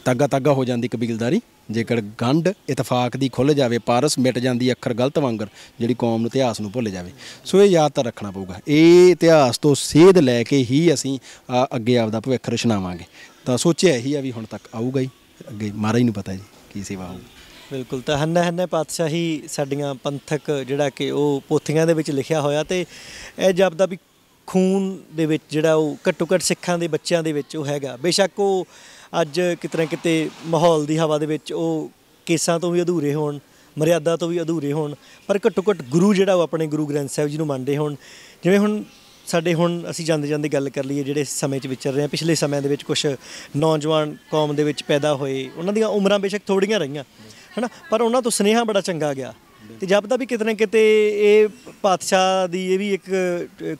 ਤਾਗਾ ਤਾਗਾ ਹੋ ਜਾਂਦੀ ਕਬੀਲਦਾਰੀ ਜੇਕਰ ਗੰਢ ਇਤਫਾਕ ਦੀ ਖੁੱਲ ਜਾਵੇ ਪਾਰਸ ਮਿਟ ਜਾਂਦੀ ਅੱਖਰ ਗਲਤ ਵਾਂਗਰ ਜਿਹੜੀ ਕੌਮ ਨੂੰ ਇਤਿਹਾਸ ਨੂੰ ਭੁੱਲ ਜਾਵੇ ਸੋ ਇਹ ਯਾਦ ਤਾਂ ਰੱਖਣਾ ਪਊਗਾ ਇਹ ਇਤਿਹਾਸ ਤੋਂ ਸੇਧ ਲੈ ਕੇ ਹੀ ਅਸੀਂ ਅੱਗੇ ਆਪਦਾ ਭਵਿੱਖ ਰਚਨਾਵਾਂਗੇ ਤਾਂ ਸੋਚਿਆ ਇਹੀ ਆ ਵੀ ਹੁਣ ਤੱਕ ਆਊਗਾ ਹੀ ਅੱਗੇ ਮਾਰਾ ਹੀ ਨੂੰ ਪਤਾ ਜੀ ਕੀ ਸੇਵਾ ਹੋਊ ਬਿਲਕੁਲ ਤਾਂ ਹੰਨਾ ਹੰਨਾ ਪਾਤਸ਼ਾਹੀ ਸਾਡੀਆਂ ਪੰਥਕ ਜਿਹੜਾ ਕਿ ਉਹ ਪੋਥੀਆਂ ਦੇ ਵਿੱਚ ਲਿਖਿਆ ਹੋਇਆ ਤੇ ਇਹ ਜਪਦਾ ਵੀ ਖੂਨ ਦੇ ਵਿੱਚ ਜਿਹੜਾ ਉਹ ਘੱਟੋ ਘੱਟ ਸਿੱਖਾਂ ਦੇ ਬੱਚਿਆਂ ਦੇ ਵਿੱਚ ਉਹ ਹੈਗਾ ਬੇਸ਼ੱਕ ਉਹ ਅੱਜ ਕਿਤਨਾ ਕਿਤੇ ਮਾਹੌਲ ਦੀ ਹਵਾ ਦੇ ਵਿੱਚ ਉਹ ਕੇਸਾਂ ਤੋਂ ਵੀ ਅਧੂਰੇ ਹੋਣ ਮਰਿਆਦਾ ਤੋਂ ਵੀ ਅਧੂਰੇ ਹੋਣ ਪਰ ਘੱਟੋ ਘੱਟ ਗੁਰੂ ਜਿਹੜਾ ਉਹ ਆਪਣੇ ਗੁਰੂ ਗ੍ਰੰਥ ਸਾਹਿਬ ਜੀ ਨੂੰ ਮੰਨਦੇ ਹੋਣ ਜਿਵੇਂ ਹੁਣ ਸਾਡੇ ਹੁਣ ਅਸੀਂ ਜਾਂਦੇ ਜਾਂਦੇ ਗੱਲ ਕਰ ਲਈਏ ਜਿਹੜੇ ਸਮੇਂ 'ਚ ਵਿਚਰ ਰਹੇ ਆ ਪਿਛਲੇ ਸਮਿਆਂ ਦੇ ਵਿੱਚ ਕੁਝ ਨੌਜਵਾਨ ਕੌਮ ਦੇ ਵਿੱਚ ਪੈਦਾ ਹੋਏ ਉਹਨਾਂ ਦੀਆਂ ਉਮਰਾਂ ਬੇਸ਼ੱਕ ਥੋੜੀਆਂ ਰਹੀਆਂ ਹੈਨਾ ਪਰ ਉਹਨਾਂ ਤੋਂ ਸਨੇਹਾ ਬੜਾ ਚੰਗਾ ਗਿਆ ਤੇ ਜਪਦਾ ਵੀ ਕਿਤਨੇ ਕਿਤੇ ਇਹ ਪਾਤਸ਼ਾਹ ਦੀ ਇਹ ਵੀ ਇੱਕ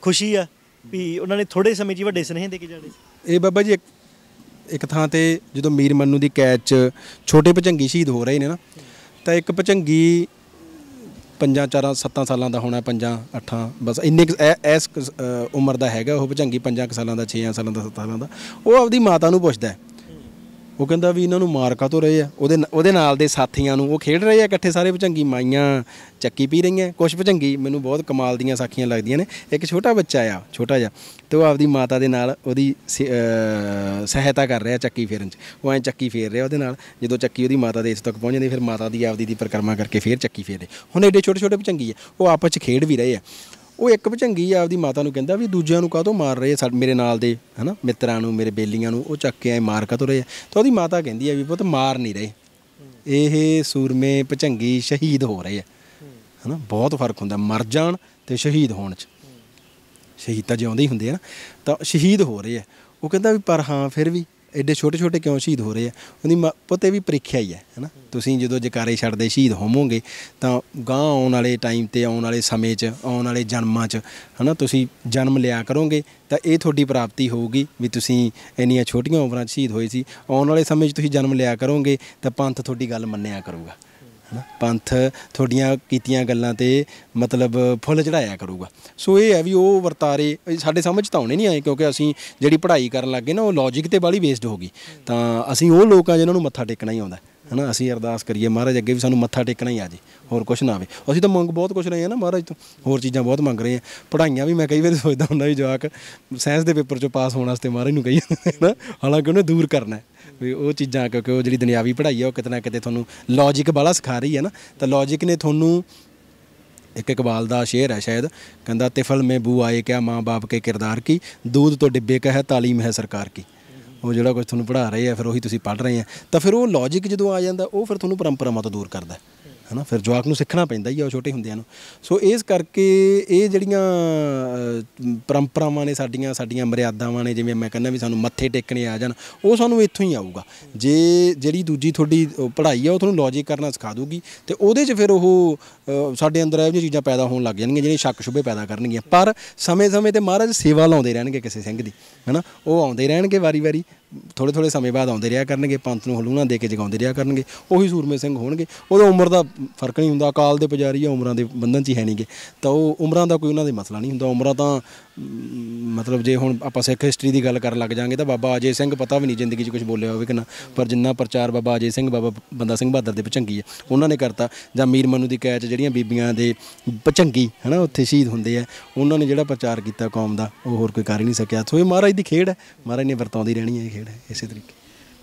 ਖੁਸ਼ੀ ਆ ਵੀ ਉਹਨਾਂ ਨੇ ਥੋੜੇ ਸਮੇਂ 'ਚ ਵੱਡੇ ਸਨੇਹ ਦੇ ਕੇ ਜਾਣੇ ਇਹ ਬਾਬਾ ਜੀ ਇੱਕ ਇੱਕ ਥਾਂ ਤੇ ਜਦੋਂ ਮੀਰ ਮੰਨੂ ਦੀ ਕੈਚ 'ਚ ਛੋਟੇ ਭਚੰਗੀ ਸ਼ਹੀਦ ਹੋ ਰਹੇ ਨੇ ਨਾ ਤਾਂ ਇੱਕ ਭਚੰਗੀ ਪੰਜਾਂ ਚਾਰਾਂ ਸੱਤਾਂ ਸਾਲਾਂ ਦਾ ਹੋਣਾ ਪੰਜਾਂ ਅੱਠਾਂ ਬਸ ਇੰਨੇ ਇਸ ਉਮਰ ਦਾ ਹੈਗਾ ਉਹ ਭਚੰਗੀ ਪੰਜਾਂ ਸਾਲਾਂ ਦਾ 6 ਸਾਲਾਂ ਦਾ 7 ਸਾਲਾਂ ਦਾ ਉਹ ਆਪਦੀ ਮਾਤਾ ਨੂੰ ਪੁੱਛਦਾ ਹੈ ਉਹ ਕਹਿੰਦਾ ਵੀ ਇਹਨਾਂ ਨੂੰ ਮਾਰਕਾ ਤੋਂ ਰਹੇ ਆ ਉਹਦੇ ਉਹਦੇ ਨਾਲ ਦੇ ਸਾਥੀਆਂ ਨੂੰ ਉਹ ਖੇਡ ਰਹੇ ਆ ਇਕੱਠੇ ਸਾਰੇ ਭਚੰਗੀ ਮਾਈਆਂ ਚੱਕੀ ਪੀ ਰਹੀਆਂ ਕੁਝ ਭਚੰਗੀ ਮੈਨੂੰ ਬਹੁਤ ਕਮਾਲ ਦੀਆਂ ਸਾਖੀਆਂ ਲੱਗਦੀਆਂ ਨੇ ਇੱਕ ਛੋਟਾ ਬੱਚਾ ਆ ਛੋਟਾ ਜਿਹਾ ਤੇ ਉਹ ਆਪਦੀ ਮਾਤਾ ਦੇ ਨਾਲ ਉਹਦੀ ਸਹਾਇਤਾ ਕਰ ਰਿਹਾ ਚੱਕੀ ਫੇਰਨ 'ਚ ਉਹ ਐ ਚੱਕੀ ਫੇਰ ਰਿਹਾ ਉਹਦੇ ਨਾਲ ਜਦੋਂ ਚੱਕੀ ਉਹਦੀ ਮਾਤਾ ਦੇ ਇਸ ਤੱਕ ਪਹੁੰਚ ਜਾਂਦੀ ਫਿਰ ਮਾਤਾ ਦੀ ਆਪਦੀ ਦੀ ਪ੍ਰਕਰਮਾ ਕਰਕੇ ਫੇਰ ਚੱਕੀ ਫੇਰਦੇ ਹੁਣ ਐਡੇ ਛੋਟੇ ਛੋਟੇ ਭਚੰਗੀ ਆ ਉਹ ਆਪਸ 'ਚ ਖੇਡ ਵੀ ਰਹੇ ਆ ਉਹ ਇੱਕ ਭਚੰਗੀ ਆਪਦੀ ਮਾਤਾ ਨੂੰ ਕਹਿੰਦਾ ਵੀ ਦੂਜਿਆਂ ਨੂੰ ਕਾਹਤੋਂ ਮਾਰ ਰਹੇ ਸਾਡੇ ਮੇਰੇ ਨਾਲ ਦੇ ਹਨਾ ਮਿੱਤਰਾਂ ਨੂੰ ਮੇਰੇ ਬੇਲੀਆਂ ਨੂੰ ਉਹ ਚੱਕ ਕੇ ਆਏ ਮਾਰ ਕਾਹਤੋਂ ਰਹੇ ਤਾਂ ਉਹਦੀ ਮਾਤਾ ਕਹਿੰਦੀ ਆ ਵੀ ਪੁੱਤ ਮਾਰ ਨਹੀਂ ਰਹੇ ਇਹ ਸੂਰਮੇ ਭਚੰਗੀ ਸ਼ਹੀਦ ਹੋ ਰਹੇ ਆ ਹਨਾ ਬਹੁਤ ਫਰਕ ਹੁੰਦਾ ਮਰ ਜਾਣ ਤੇ ਸ਼ਹੀਦ ਹੋਣ 'ਚ ਸ਼ਹੀਦ ਤਾਂ ਜਿਉਂਦੇ ਹੀ ਹੁੰਦੇ ਆ ਤਾਂ ਸ਼ਹੀਦ ਹੋ ਰਹੇ ਆ ਉਹ ਕਹਿੰਦਾ ਵੀ ਪਰ ਹਾਂ ਫਿਰ ਵੀ ਐਡੇ ਛੋਟੇ ਛੋਟੇ ਕਿਉਂ ਸ਼ਹੀਦ ਹੋ ਰਹੇ ਆ ਉਹਦੀ ਪੁੱਤੇ ਵੀ ਪ੍ਰੀਖਿਆ ਹੀ ਹੈ ਹੈਨਾ ਤੁਸੀਂ ਜਦੋਂ ਜਕਾਰੇ ਛੱਡਦੇ ਸ਼ਹੀਦ ਹੋਵੋਗੇ ਤਾਂ ਗਾਂ ਆਉਣ ਵਾਲੇ ਟਾਈਮ ਤੇ ਆਉਣ ਵਾਲੇ ਸਮੇਂ 'ਚ ਆਉਣ ਵਾਲੇ ਜਨਮਾਂ 'ਚ ਹੈਨਾ ਤੁਸੀਂ ਜਨਮ ਲਿਆ ਕਰੋਗੇ ਤਾਂ ਇਹ ਤੁਹਾਡੀ ਪ੍ਰਾਪਤੀ ਹੋਊਗੀ ਵੀ ਤੁਸੀਂ ਇੰਨੀਆਂ ਛੋਟੀਆਂ ਉਮਰਾਂ 'ਚ ਸ਼ਹੀਦ ਹੋਏ ਸੀ ਆਉਣ ਵਾਲੇ ਸਮੇਂ 'ਚ ਤੁਸੀਂ ਜਨਮ ਲਿਆ ਕਰੋਗੇ ਤਾਂ ਪੰਥ ਤੁਹਾਡੀ ਗੱਲ ਮੰਨਿਆ ਕਰੂਗਾ ਪੰਥ ਤੁਹਾਡੀਆਂ ਕੀਤੀਆਂ ਗੱਲਾਂ ਤੇ ਮਤਲਬ ਫੁੱਲ ਚੜਾਇਆ ਕਰੂਗਾ ਸੋ ਇਹ ਹੈ ਵੀ ਉਹ ਵਰਤਾਰੇ ਸਾਡੇ ਸਮਝ ਤਾਂ ਆਉਣੇ ਨਹੀਂ ਆਏ ਕਿਉਂਕਿ ਅਸੀਂ ਜਿਹੜੀ ਪੜ੍ਹਾਈ ਕਰਨ ਲੱਗੇ ਨਾ ਉਹ ਲੌਜੀਕ ਤੇ ਬਾਲੀ ਬੇਸਡ ਹੋ ਗਈ ਤਾਂ ਅਸੀਂ ਉਹ ਲੋਕ ਆ ਜਿਨ੍ਹਾਂ ਨੂੰ ਮੱਥਾ ਟੇਕਣਾ ਹੀ ਆਉਂਦਾ ਹਨਾ ਅਸੀਂ ਅਰਦਾਸ ਕਰੀਏ ਮਹਾਰਾਜ ਅੱਗੇ ਵੀ ਸਾਨੂੰ ਮੱਥਾ ਟੇਕਣਾ ਹੀ ਆ ਜੀ ਹੋਰ ਕੁਝ ਨਾ ਆਵੇ ਅਸੀਂ ਤਾਂ ਮੰਗ ਬਹੁਤ ਕੁਝ ਰਹੇ ਆ ਨਾ ਮਹਾਰਾਜ ਤੋਂ ਹੋਰ ਚੀਜ਼ਾਂ ਬਹੁਤ ਮੰਗ ਰਹੇ ਆ ਪੜ੍ਹਾਈਆਂ ਵੀ ਮੈਂ ਕਈ ਵਾਰ ਸੋਚਦਾ ਹੁੰਦਾ ਵੀ ਜਵਾਕ ਸਾਇੰਸ ਦੇ ਪੇਪਰ ਚੋਂ ਪਾਸ ਹੋਣ ਵਾਸਤੇ ਮਹਾਰਾਜ ਨੂੰ ਕਹੀ ਹਨਾ ਹਾਲਾਂਕਿ ਉਹਨੇ ਦੂਰ ਕਰਨਾ ਵੀ ਉਹ ਚੀਜ਼ਾਂ ਕਿਉਂਕਿ ਉਹ ਜਿਹੜੀ ਦੁਨਿਆਵੀ ਪੜ੍ਹਾਈ ਆ ਉਹ ਕਿਤਨਾ ਕਿਤੇ ਤੁਹਾਨੂੰ ਲੌਜੀਕ ਬਾਲਾ ਸਿਖਾ ਰਹੀ ਹੈ ਨਾ ਤਾਂ ਲੌਜੀਕ ਨੇ ਤੁਹਾਨੂੰ ਇੱਕ ਇਕਬਾਲ ਦਾ ਸ਼ੇਰ ਹੈ ਸ਼ਾਇਦ ਕਹਿੰਦਾ ਤਿਫਲ ਮੇ ਬੂ ਆਏ ਕਿਆ ਮਾਂ-ਬਾਪ ਕੇ ਕਿਰਦਾਰ ਕੀ ਦੂਧ ਤੋਂ ਡਿੱਬੇ ਕਹੇ ਹੈ ਤਾਲੀਮ ਹੈ ਸਰਕਾਰ ਕੀ ਉਹ ਜਿਹੜਾ ਕੁਝ ਤੁਹਾਨੂੰ ਪੜ੍ਹਾ ਰਹੇ ਆ ਫਿਰ ਉਹੀ ਤੁਸੀਂ ਪੜ੍ਹ ਰਹੇ ਆ ਤਾਂ ਫਿਰ ਉਹ ਲੌਜੀਕ ਜਦੋਂ ਆ ਜਾਂਦਾ ਉਹ ਫਿਰ ਤੁਹਾਨੂੰ ਪਰੰਪਰਾਵਾਂ ਤੋਂ ਦੂਰ ਕਰਦਾ ਹਨਾ ਫਿਰ ਜਵਾਕ ਨੂੰ ਸਿੱਖਣਾ ਪੈਂਦਾ ਹੀ ਆ ਉਹ ਛੋਟੇ ਹੁੰਦਿਆਂ ਨੂੰ ਸੋ ਇਸ ਕਰਕੇ ਇਹ ਜਿਹੜੀਆਂ ਪਰੰਪਰਾਵਾਂ ਨੇ ਸਾਡੀਆਂ ਸਾਡੀਆਂ ਮਰਿਆਦਾਵਾਂ ਨੇ ਜਿਵੇਂ ਮੈਂ ਕਹਿੰਦਾ ਵੀ ਸਾਨੂੰ ਮੱਥੇ ਟੇਕਣੇ ਆ ਜਾਣ ਉਹ ਸਾਨੂੰ ਇੱਥੋਂ ਹੀ ਆਊਗਾ ਜੇ ਜਿਹੜੀ ਦੂਜੀ ਤੁਹਾਡੀ ਪੜ੍ਹਾਈ ਆ ਉਹ ਤੁਹਾਨੂੰ ਲੌਜੀਕ ਕਰਨਾ ਸਿਖਾ ਦੂਗੀ ਤੇ ਉਹਦੇ 'ਚ ਫਿਰ ਉਹ ਸਾਡੇ ਅੰਦਰ ਇਹੋ ਜਿਹੀਆਂ ਚੀਜ਼ਾਂ ਪੈਦਾ ਹੋਣ ਲੱਗ ਜਾਣਗੀਆਂ ਜਿਹੜੀਆਂ ਸ਼ੱਕ ਸ਼ੁਬੇ ਪੈਦਾ ਕਰਨਗੀਆਂ ਪਰ ਸਮੇਂ-ਸਮੇਂ ਤੇ ਮਹਾਰਾਜ ਸੇਵਾ ਲਾਉਂਦੇ ਰਹਿਣਗੇ ਕਿਸੇ ਸਿੰਘ ਦੀ ਹਨਾ ਉਹ ਆਉਂਦੇ ਰਹਿਣਗੇ ਵਾਰੀ-ਵਾਰੀ ਥੋੜੇ ਥੋੜੇ ਸਮੇਂ ਬਾਅਦ ਆਉਂਦੇ ਰਿਹਾ ਕਰਨਗੇ ਪੰਤ ਨੂੰ ਹਲੂਣਾ ਦੇ ਕੇ ਜਗਾਉਂਦੇ ਰਿਹਾ ਕਰਨਗੇ ਉਹੀ ਸੂਰਮੇ ਸਿੰਘ ਹੋਣਗੇ ਉਹਦਾ ਉਮਰ ਦਾ ਫਰਕ ਨਹੀਂ ਹੁੰਦਾ ਕਾਲ ਦੇ ਪੁਜਾਰੀ ਆ ਉਮਰਾਂ ਦੇ ਬੰਧਨ 'ਚ ਹੀ ਹੈ ਨਹੀਂਗੇ ਤਾਂ ਉਹ ਉਮਰਾਂ ਦਾ ਕੋਈ ਉਹਨਾਂ ਦੇ ਮਸਲਾ ਨਹੀਂ ਹੁੰਦਾ ਉਮਰਾਂ ਤਾਂ ਮਤਲਬ ਜੇ ਹੁਣ ਆਪਾਂ ਸਿੱਖ ਹਿਸਟਰੀ ਦੀ ਗੱਲ ਕਰਨ ਲੱਗ ਜਾਾਂਗੇ ਤਾਂ ਬਾਬਾ ਅਜੇ ਸਿੰਘ ਪਤਾ ਵੀ ਨਹੀਂ ਜ਼ਿੰਦਗੀ 'ਚ ਕੁਝ ਬੋਲਿਆ ਹੋਵੇ ਕਿ ਨਾ ਪਰ ਜਿੰਨਾ ਪ੍ਰਚਾਰ ਬਾਬਾ ਅਜੇ ਸਿੰਘ ਬਾਬਾ ਬੰਦਾ ਸਿੰਘ ਬਹਾਦਰ ਦੇ ਪਚੰਗੀ ਆ ਉਹਨਾਂ ਨੇ ਕਰਤਾ ਜਾਂ ਮੀਰ ਮਨੂ ਦੀ ਕੈਚ ਜਿਹੜੀਆਂ ਬੀਬੀਆਂ ਦੇ ਪਚੰਗੀ ਹਨਾ ਉੱਥੇ ਸ਼ਹੀਦ ਹੁੰਦੇ ਆ ਉਹਨਾਂ ਨੇ ਜਿਹੜਾ ਪ੍ਰਚਾਰ ਕੀਤਾ ਕੌਮ ਦਾ ਉਹ ਹੋਰ ਕੋਈ ਕਰ ਹੀ ਨਹੀਂ ਸਕਿਆ ਸੋ ਇਹ ਮਹਾਰਾਜ ਦੀ ਖੇਡ ਹੈ ਮਹਾਰਾਜ ਨੇ ਵਰਤਾਉਂਦੀ ਰਹਿਣੀ ਹੈ ਖੇਡ ਹੈ ਇਸੇ ਤਰੀਕੇ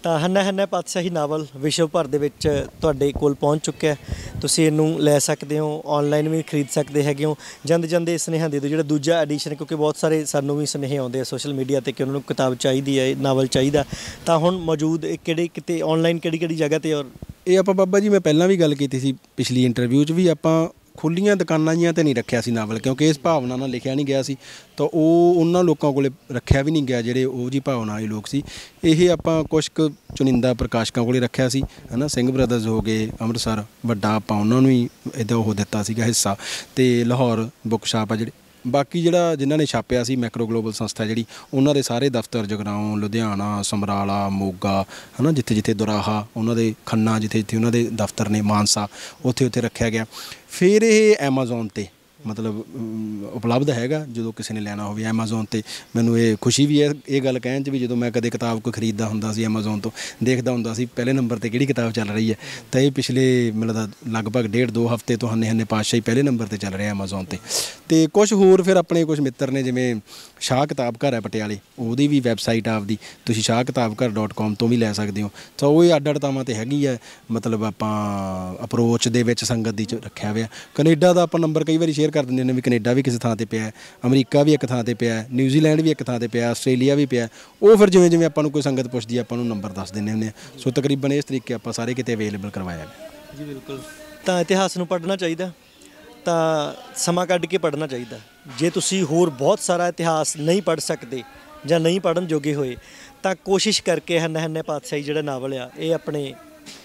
ਤਾਂ ਹੰਨਾ ਹੰਨਾ ਪਾਤਸ਼ਾਹੀ ਨਾਵਲ ਵਿਸ਼ਵ ਭਰ ਦੇ ਵਿੱਚ ਤੁਹਾਡੇ ਕੋਲ ਪਹੁੰਚ ਚੁੱਕਿਆ ਤੁਸੀਂ ਇਹਨੂੰ ਲੈ ਸਕਦੇ ਹੋ ਆਨਲਾਈਨ ਵੀ ਖਰੀਦ ਸਕਦੇ ਹੈਗੇ ਹੋ ਜੰਦ ਜੰਦੇ ਸਨੇਹਾ ਦੇ ਦਿਓ ਜਿਹੜਾ ਦੂਜਾ ਐਡੀਸ਼ਨ ਕਿਉਂਕਿ ਬਹੁਤ ਸਾਰੇ ਸਾਨੂੰ ਵੀ ਸਨੇਹੇ ਆਉਂਦੇ ਆ ਸੋਸ਼ਲ ਮੀਡੀਆ ਤੇ ਕਿ ਉਹਨਾਂ ਨੂੰ ਕਿਤਾਬ ਚਾਹੀਦੀ ਹੈ ਨਾਵਲ ਚਾਹੀਦਾ ਤਾਂ ਹੁਣ ਮੌਜੂਦ ਕਿਹੜੇ ਕਿਤੇ ਆਨਲਾਈਨ ਕਿਹੜੀ ਕਿਹੜੀ ਜਗ੍ਹਾ ਤੇ ਔਰ ਇਹ ਆਪਾਂ ਬਾਬਾ ਜੀ ਮੈਂ ਪਹਿਲਾਂ ਵੀ ਗੱਲ ਕੀਤੀ ਸੀ ਪਿਛਲੀ ਇੰਟਰਵਿਊ 'ਚ ਵੀ ਆਪਾਂ ਖੁੱਲੀਆਂ ਦੁਕਾਨਾਂ ਜੀਆਂ ਤੇ ਨਹੀਂ ਰੱਖਿਆ ਸੀ ਨਾਵਲ ਕਿਉਂਕਿ ਇਸ ਭਾਵਨਾ ਨਾਲ ਲਿਖਿਆ ਨਹੀਂ ਗਿਆ ਸੀ ਤਾਂ ਉਹ ਉਹਨਾਂ ਲੋਕਾਂ ਕੋਲੇ ਰੱਖਿਆ ਵੀ ਨਹੀਂ ਗਿਆ ਜਿਹੜੇ ਉਹ ਜੀ ਭਾਵਨਾ ਵਾਲੇ ਲੋਕ ਸੀ ਇਹ ਆਪਾਂ ਕੁਝ ਕੁ ਚੁਣਿੰਦਾ ਪ੍ਰਕਾਸ਼ਕਾਂ ਕੋਲੇ ਰੱਖਿਆ ਸੀ ਹਨਾ ਸਿੰਘ ਬ੍ਰਦਰਜ਼ ਹੋ ਗਏ ਅੰਮ੍ਰਿਤਸਰ ਵੱਡਾ ਆਪਾਂ ਉਹਨਾਂ ਨੂੰ ਹੀ ਇਹਦਾ ਉਹ ਦਿੱਤਾ ਸੀਗਾ ਹਿੱਸਾ ਤੇ ਲਾਹੌਰ ਬੁੱਕ ਸ਼ਾਪ ਆ ਜਿਹੜੇ ਬਾਕੀ ਜਿਹੜਾ ਜਿਨ੍ਹਾਂ ਨੇ ਛਾਪਿਆ ਸੀ ਮੈਕਰੋ ਗਲੋਬਲ ਸੰਸਥਾ ਜਿਹੜੀ ਉਹਨਾਂ ਦੇ ਸਾਰੇ ਦਫ਼ਤਰ ਜਗਰਾਉਂ ਲੁਧਿਆਣਾ ਸਮਰਾਲਾ ਮੋਗਾ ਹਨਾ ਜਿੱਥੇ ਜਿੱਥੇ ਦੁਰਾਹਾ ਉਹਨਾਂ ਦੇ ਖੰਨਾ ਜਿੱਥੇ ਜਿੱਥੇ ਉਹਨਾਂ ਦੇ ਦਫ਼ਤਰ ਨੇ ਮਾਨਸਾ ਉੱਥੇ ਉੱਥੇ ਰੱਖਿਆ ਗਿਆ ਫਿਰ ਇਹ ਐਮਾਜ਼ਨ ਤੇ ਮਤਲਬ ਉਪਲਬਧ ਹੈਗਾ ਜਦੋਂ ਕਿਸੇ ਨੇ ਲੈਣਾ ਹੋਵੇ Amazon ਤੇ ਮੈਨੂੰ ਇਹ ਖੁਸ਼ੀ ਵੀ ਹੈ ਇਹ ਗੱਲ ਕਹਿਣ 'ਚ ਵੀ ਜਦੋਂ ਮੈਂ ਕਦੇ ਕਿਤਾਬ ਕੋਈ ਖਰੀਦਦਾ ਹੁੰਦਾ ਸੀ Amazon ਤੋਂ ਦੇਖਦਾ ਹੁੰਦਾ ਸੀ ਪਹਿਲੇ ਨੰਬਰ ਤੇ ਕਿਹੜੀ ਕਿਤਾਬ ਚੱਲ ਰਹੀ ਹੈ ਤਾਂ ਇਹ ਪਿਛਲੇ ਮਿਲਦਾ ਲਗਭਗ ਡੇਢ ਦੋ ਹਫ਼ਤੇ ਤੋਂ ਹੰਨੇ ਹੰਨੇ ਪਾਸ਼ਾ ਹੀ ਪਹਿਲੇ ਨੰਬਰ ਤੇ ਚੱਲ ਰਿਹਾ Amazon ਤੇ ਤੇ ਕੁਝ ਹੋਰ ਫਿਰ ਆਪਣੇ ਕੁਝ ਮਿੱਤਰ ਨੇ ਜਿਵੇਂ ਸ਼ਾਹ ਕਿਤਾਬ ਘਰ ਹੈ ਪਟਿਆਲੇ ਉਹਦੀ ਵੀ ਵੈਬਸਾਈਟ ਆਪਦੀ ਤੁਸੀਂ ਸ਼ਾਹ ਕਿਤਾਬ ਘਰ .com ਤੋਂ ਵੀ ਲੈ ਸਕਦੇ ਹੋ ਤਾਂ ਉਹ ਇਹ ਅੱਡ ਅੱਡ ਤਾਵਾਂ ਤੇ ਹੈਗੀ ਹੈ ਮਤਲਬ ਆਪਾਂ ਅਪਰੋਚ ਦੇ ਵਿੱਚ ਸੰਗਤ ਦੀ ਚ ਰੱਖਿਆ ਹੋਇਆ ਕੈਨੇਡਾ ਦਾ ਆਪਾਂ ਨੰਬਰ ਕਈ ਵਾਰੀ ਸ਼ੇਅਰ ਕਰ ਦਿੰਦੇ ਨੇ ਵੀ ਕੈਨੇਡਾ ਵੀ ਕਿਸੇ ਥਾਂ ਤੇ ਪਿਆ ਅਮਰੀਕਾ ਵੀ ਇੱਕ ਥਾਂ ਤੇ ਪਿਆ ਨਿਊਜ਼ੀਲੈਂਡ ਵੀ ਇੱਕ ਥਾਂ ਤੇ ਪਿਆ ਆਸਟ੍ਰੇਲੀਆ ਵੀ ਪਿਆ ਉਹ ਫਿਰ ਜਿਵੇਂ ਜਿਵੇਂ ਆਪਾਂ ਨੂੰ ਕੋਈ ਸੰਗਤ ਪੁੱਛਦੀ ਆਪਾਂ ਨੂੰ ਨੰਬਰ ਦੱਸ ਦਿੰਦੇ ਹੁੰਦੇ ਆ ਸੋ ਤਕਰੀਬਨ ਇਸ ਤਰੀਕੇ ਆਪਾਂ ਸਾਰੇ ਕਿਤੇ ਅਵੇਲੇਬਲ ਕਰਵਾਇਆ ਜੀ ਬਿਲਕੁਲ ਤਾਂ ਇਤਿਹਾਸ ਨੂੰ ਪੜ੍ਹਨਾ ਚਾਹੀਦਾ ਤਾਂ ਸਮਾਂ ਕੱਢ ਕੇ ਪੜ੍ਹਨਾ ਚਾਹੀਦਾ ਜੇ ਤੁਸੀਂ ਹੋਰ ਬਹੁਤ ਸਾਰਾ ਇਤਿਹਾਸ ਨਹੀਂ ਪੜ੍ਹ ਸਕਦੇ ਜਾਂ ਨਹੀਂ ਪੜਨ ਜੋਗੇ ਹੋਏ ਤਾਂ ਕੋਸ਼ਿਸ਼ ਕਰਕੇ ਹੰਨੇ ਹੰਨੇ ਪਾਤਸ਼ਾਹੀ ਜਿਹੜਾ ਨਾਵਲ ਆ ਇਹ ਆਪਣੇ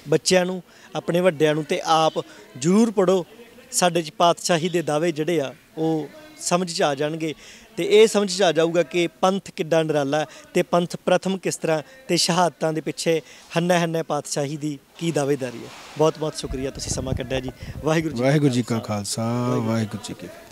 ਬੱਚਿਆਂ ਨੂੰ ਆਪਣੇ ਵੱਡਿਆਂ ਨੂੰ ਤੇ ਆਪ ਜ਼ਰੂਰ ਪੜੋ ਸਾਡੇ ਚ ਪਾਤਸ਼ਾਹੀ ਦੇ ਦਾਅਵੇ ਜਿਹੜੇ ਆ ਉਹ ਸਮਝ ਚ ਆ ਜਾਣਗੇ ਤੇ ਇਹ ਸਮਝ ਚ ਆ ਜਾਊਗਾ ਕਿ ਪੰਥ ਕਿੱਡਾ ਨਿਰਾਲਾ ਤੇ ਪੰਥ ਪ੍ਰਥਮ ਕਿਸ ਤਰ੍ਹਾਂ ਤੇ ਸ਼ਹਾਦਤਾਂ ਦੇ ਪਿੱਛੇ ਹੰਨਾ ਹੰਨਾ ਪਾਤਸ਼ਾਹੀ ਦੀ ਕੀ ਦਾਅਵੇਦਾਰੀ ਹੈ ਬਹੁਤ ਬਹੁਤ ਸ਼ੁਕਰੀਆ ਤੁਸੀਂ ਸਮਾਂ ਕੱਢਿਆ ਜੀ ਵਾਹਿਗੁਰੂ ਜੀ ਵਾਹਿਗੁਰੂ ਜੀ ਕਾ ਖਾਲਸਾ ਵਾਹਿਗੁਰੂ ਜੀ ਕੀ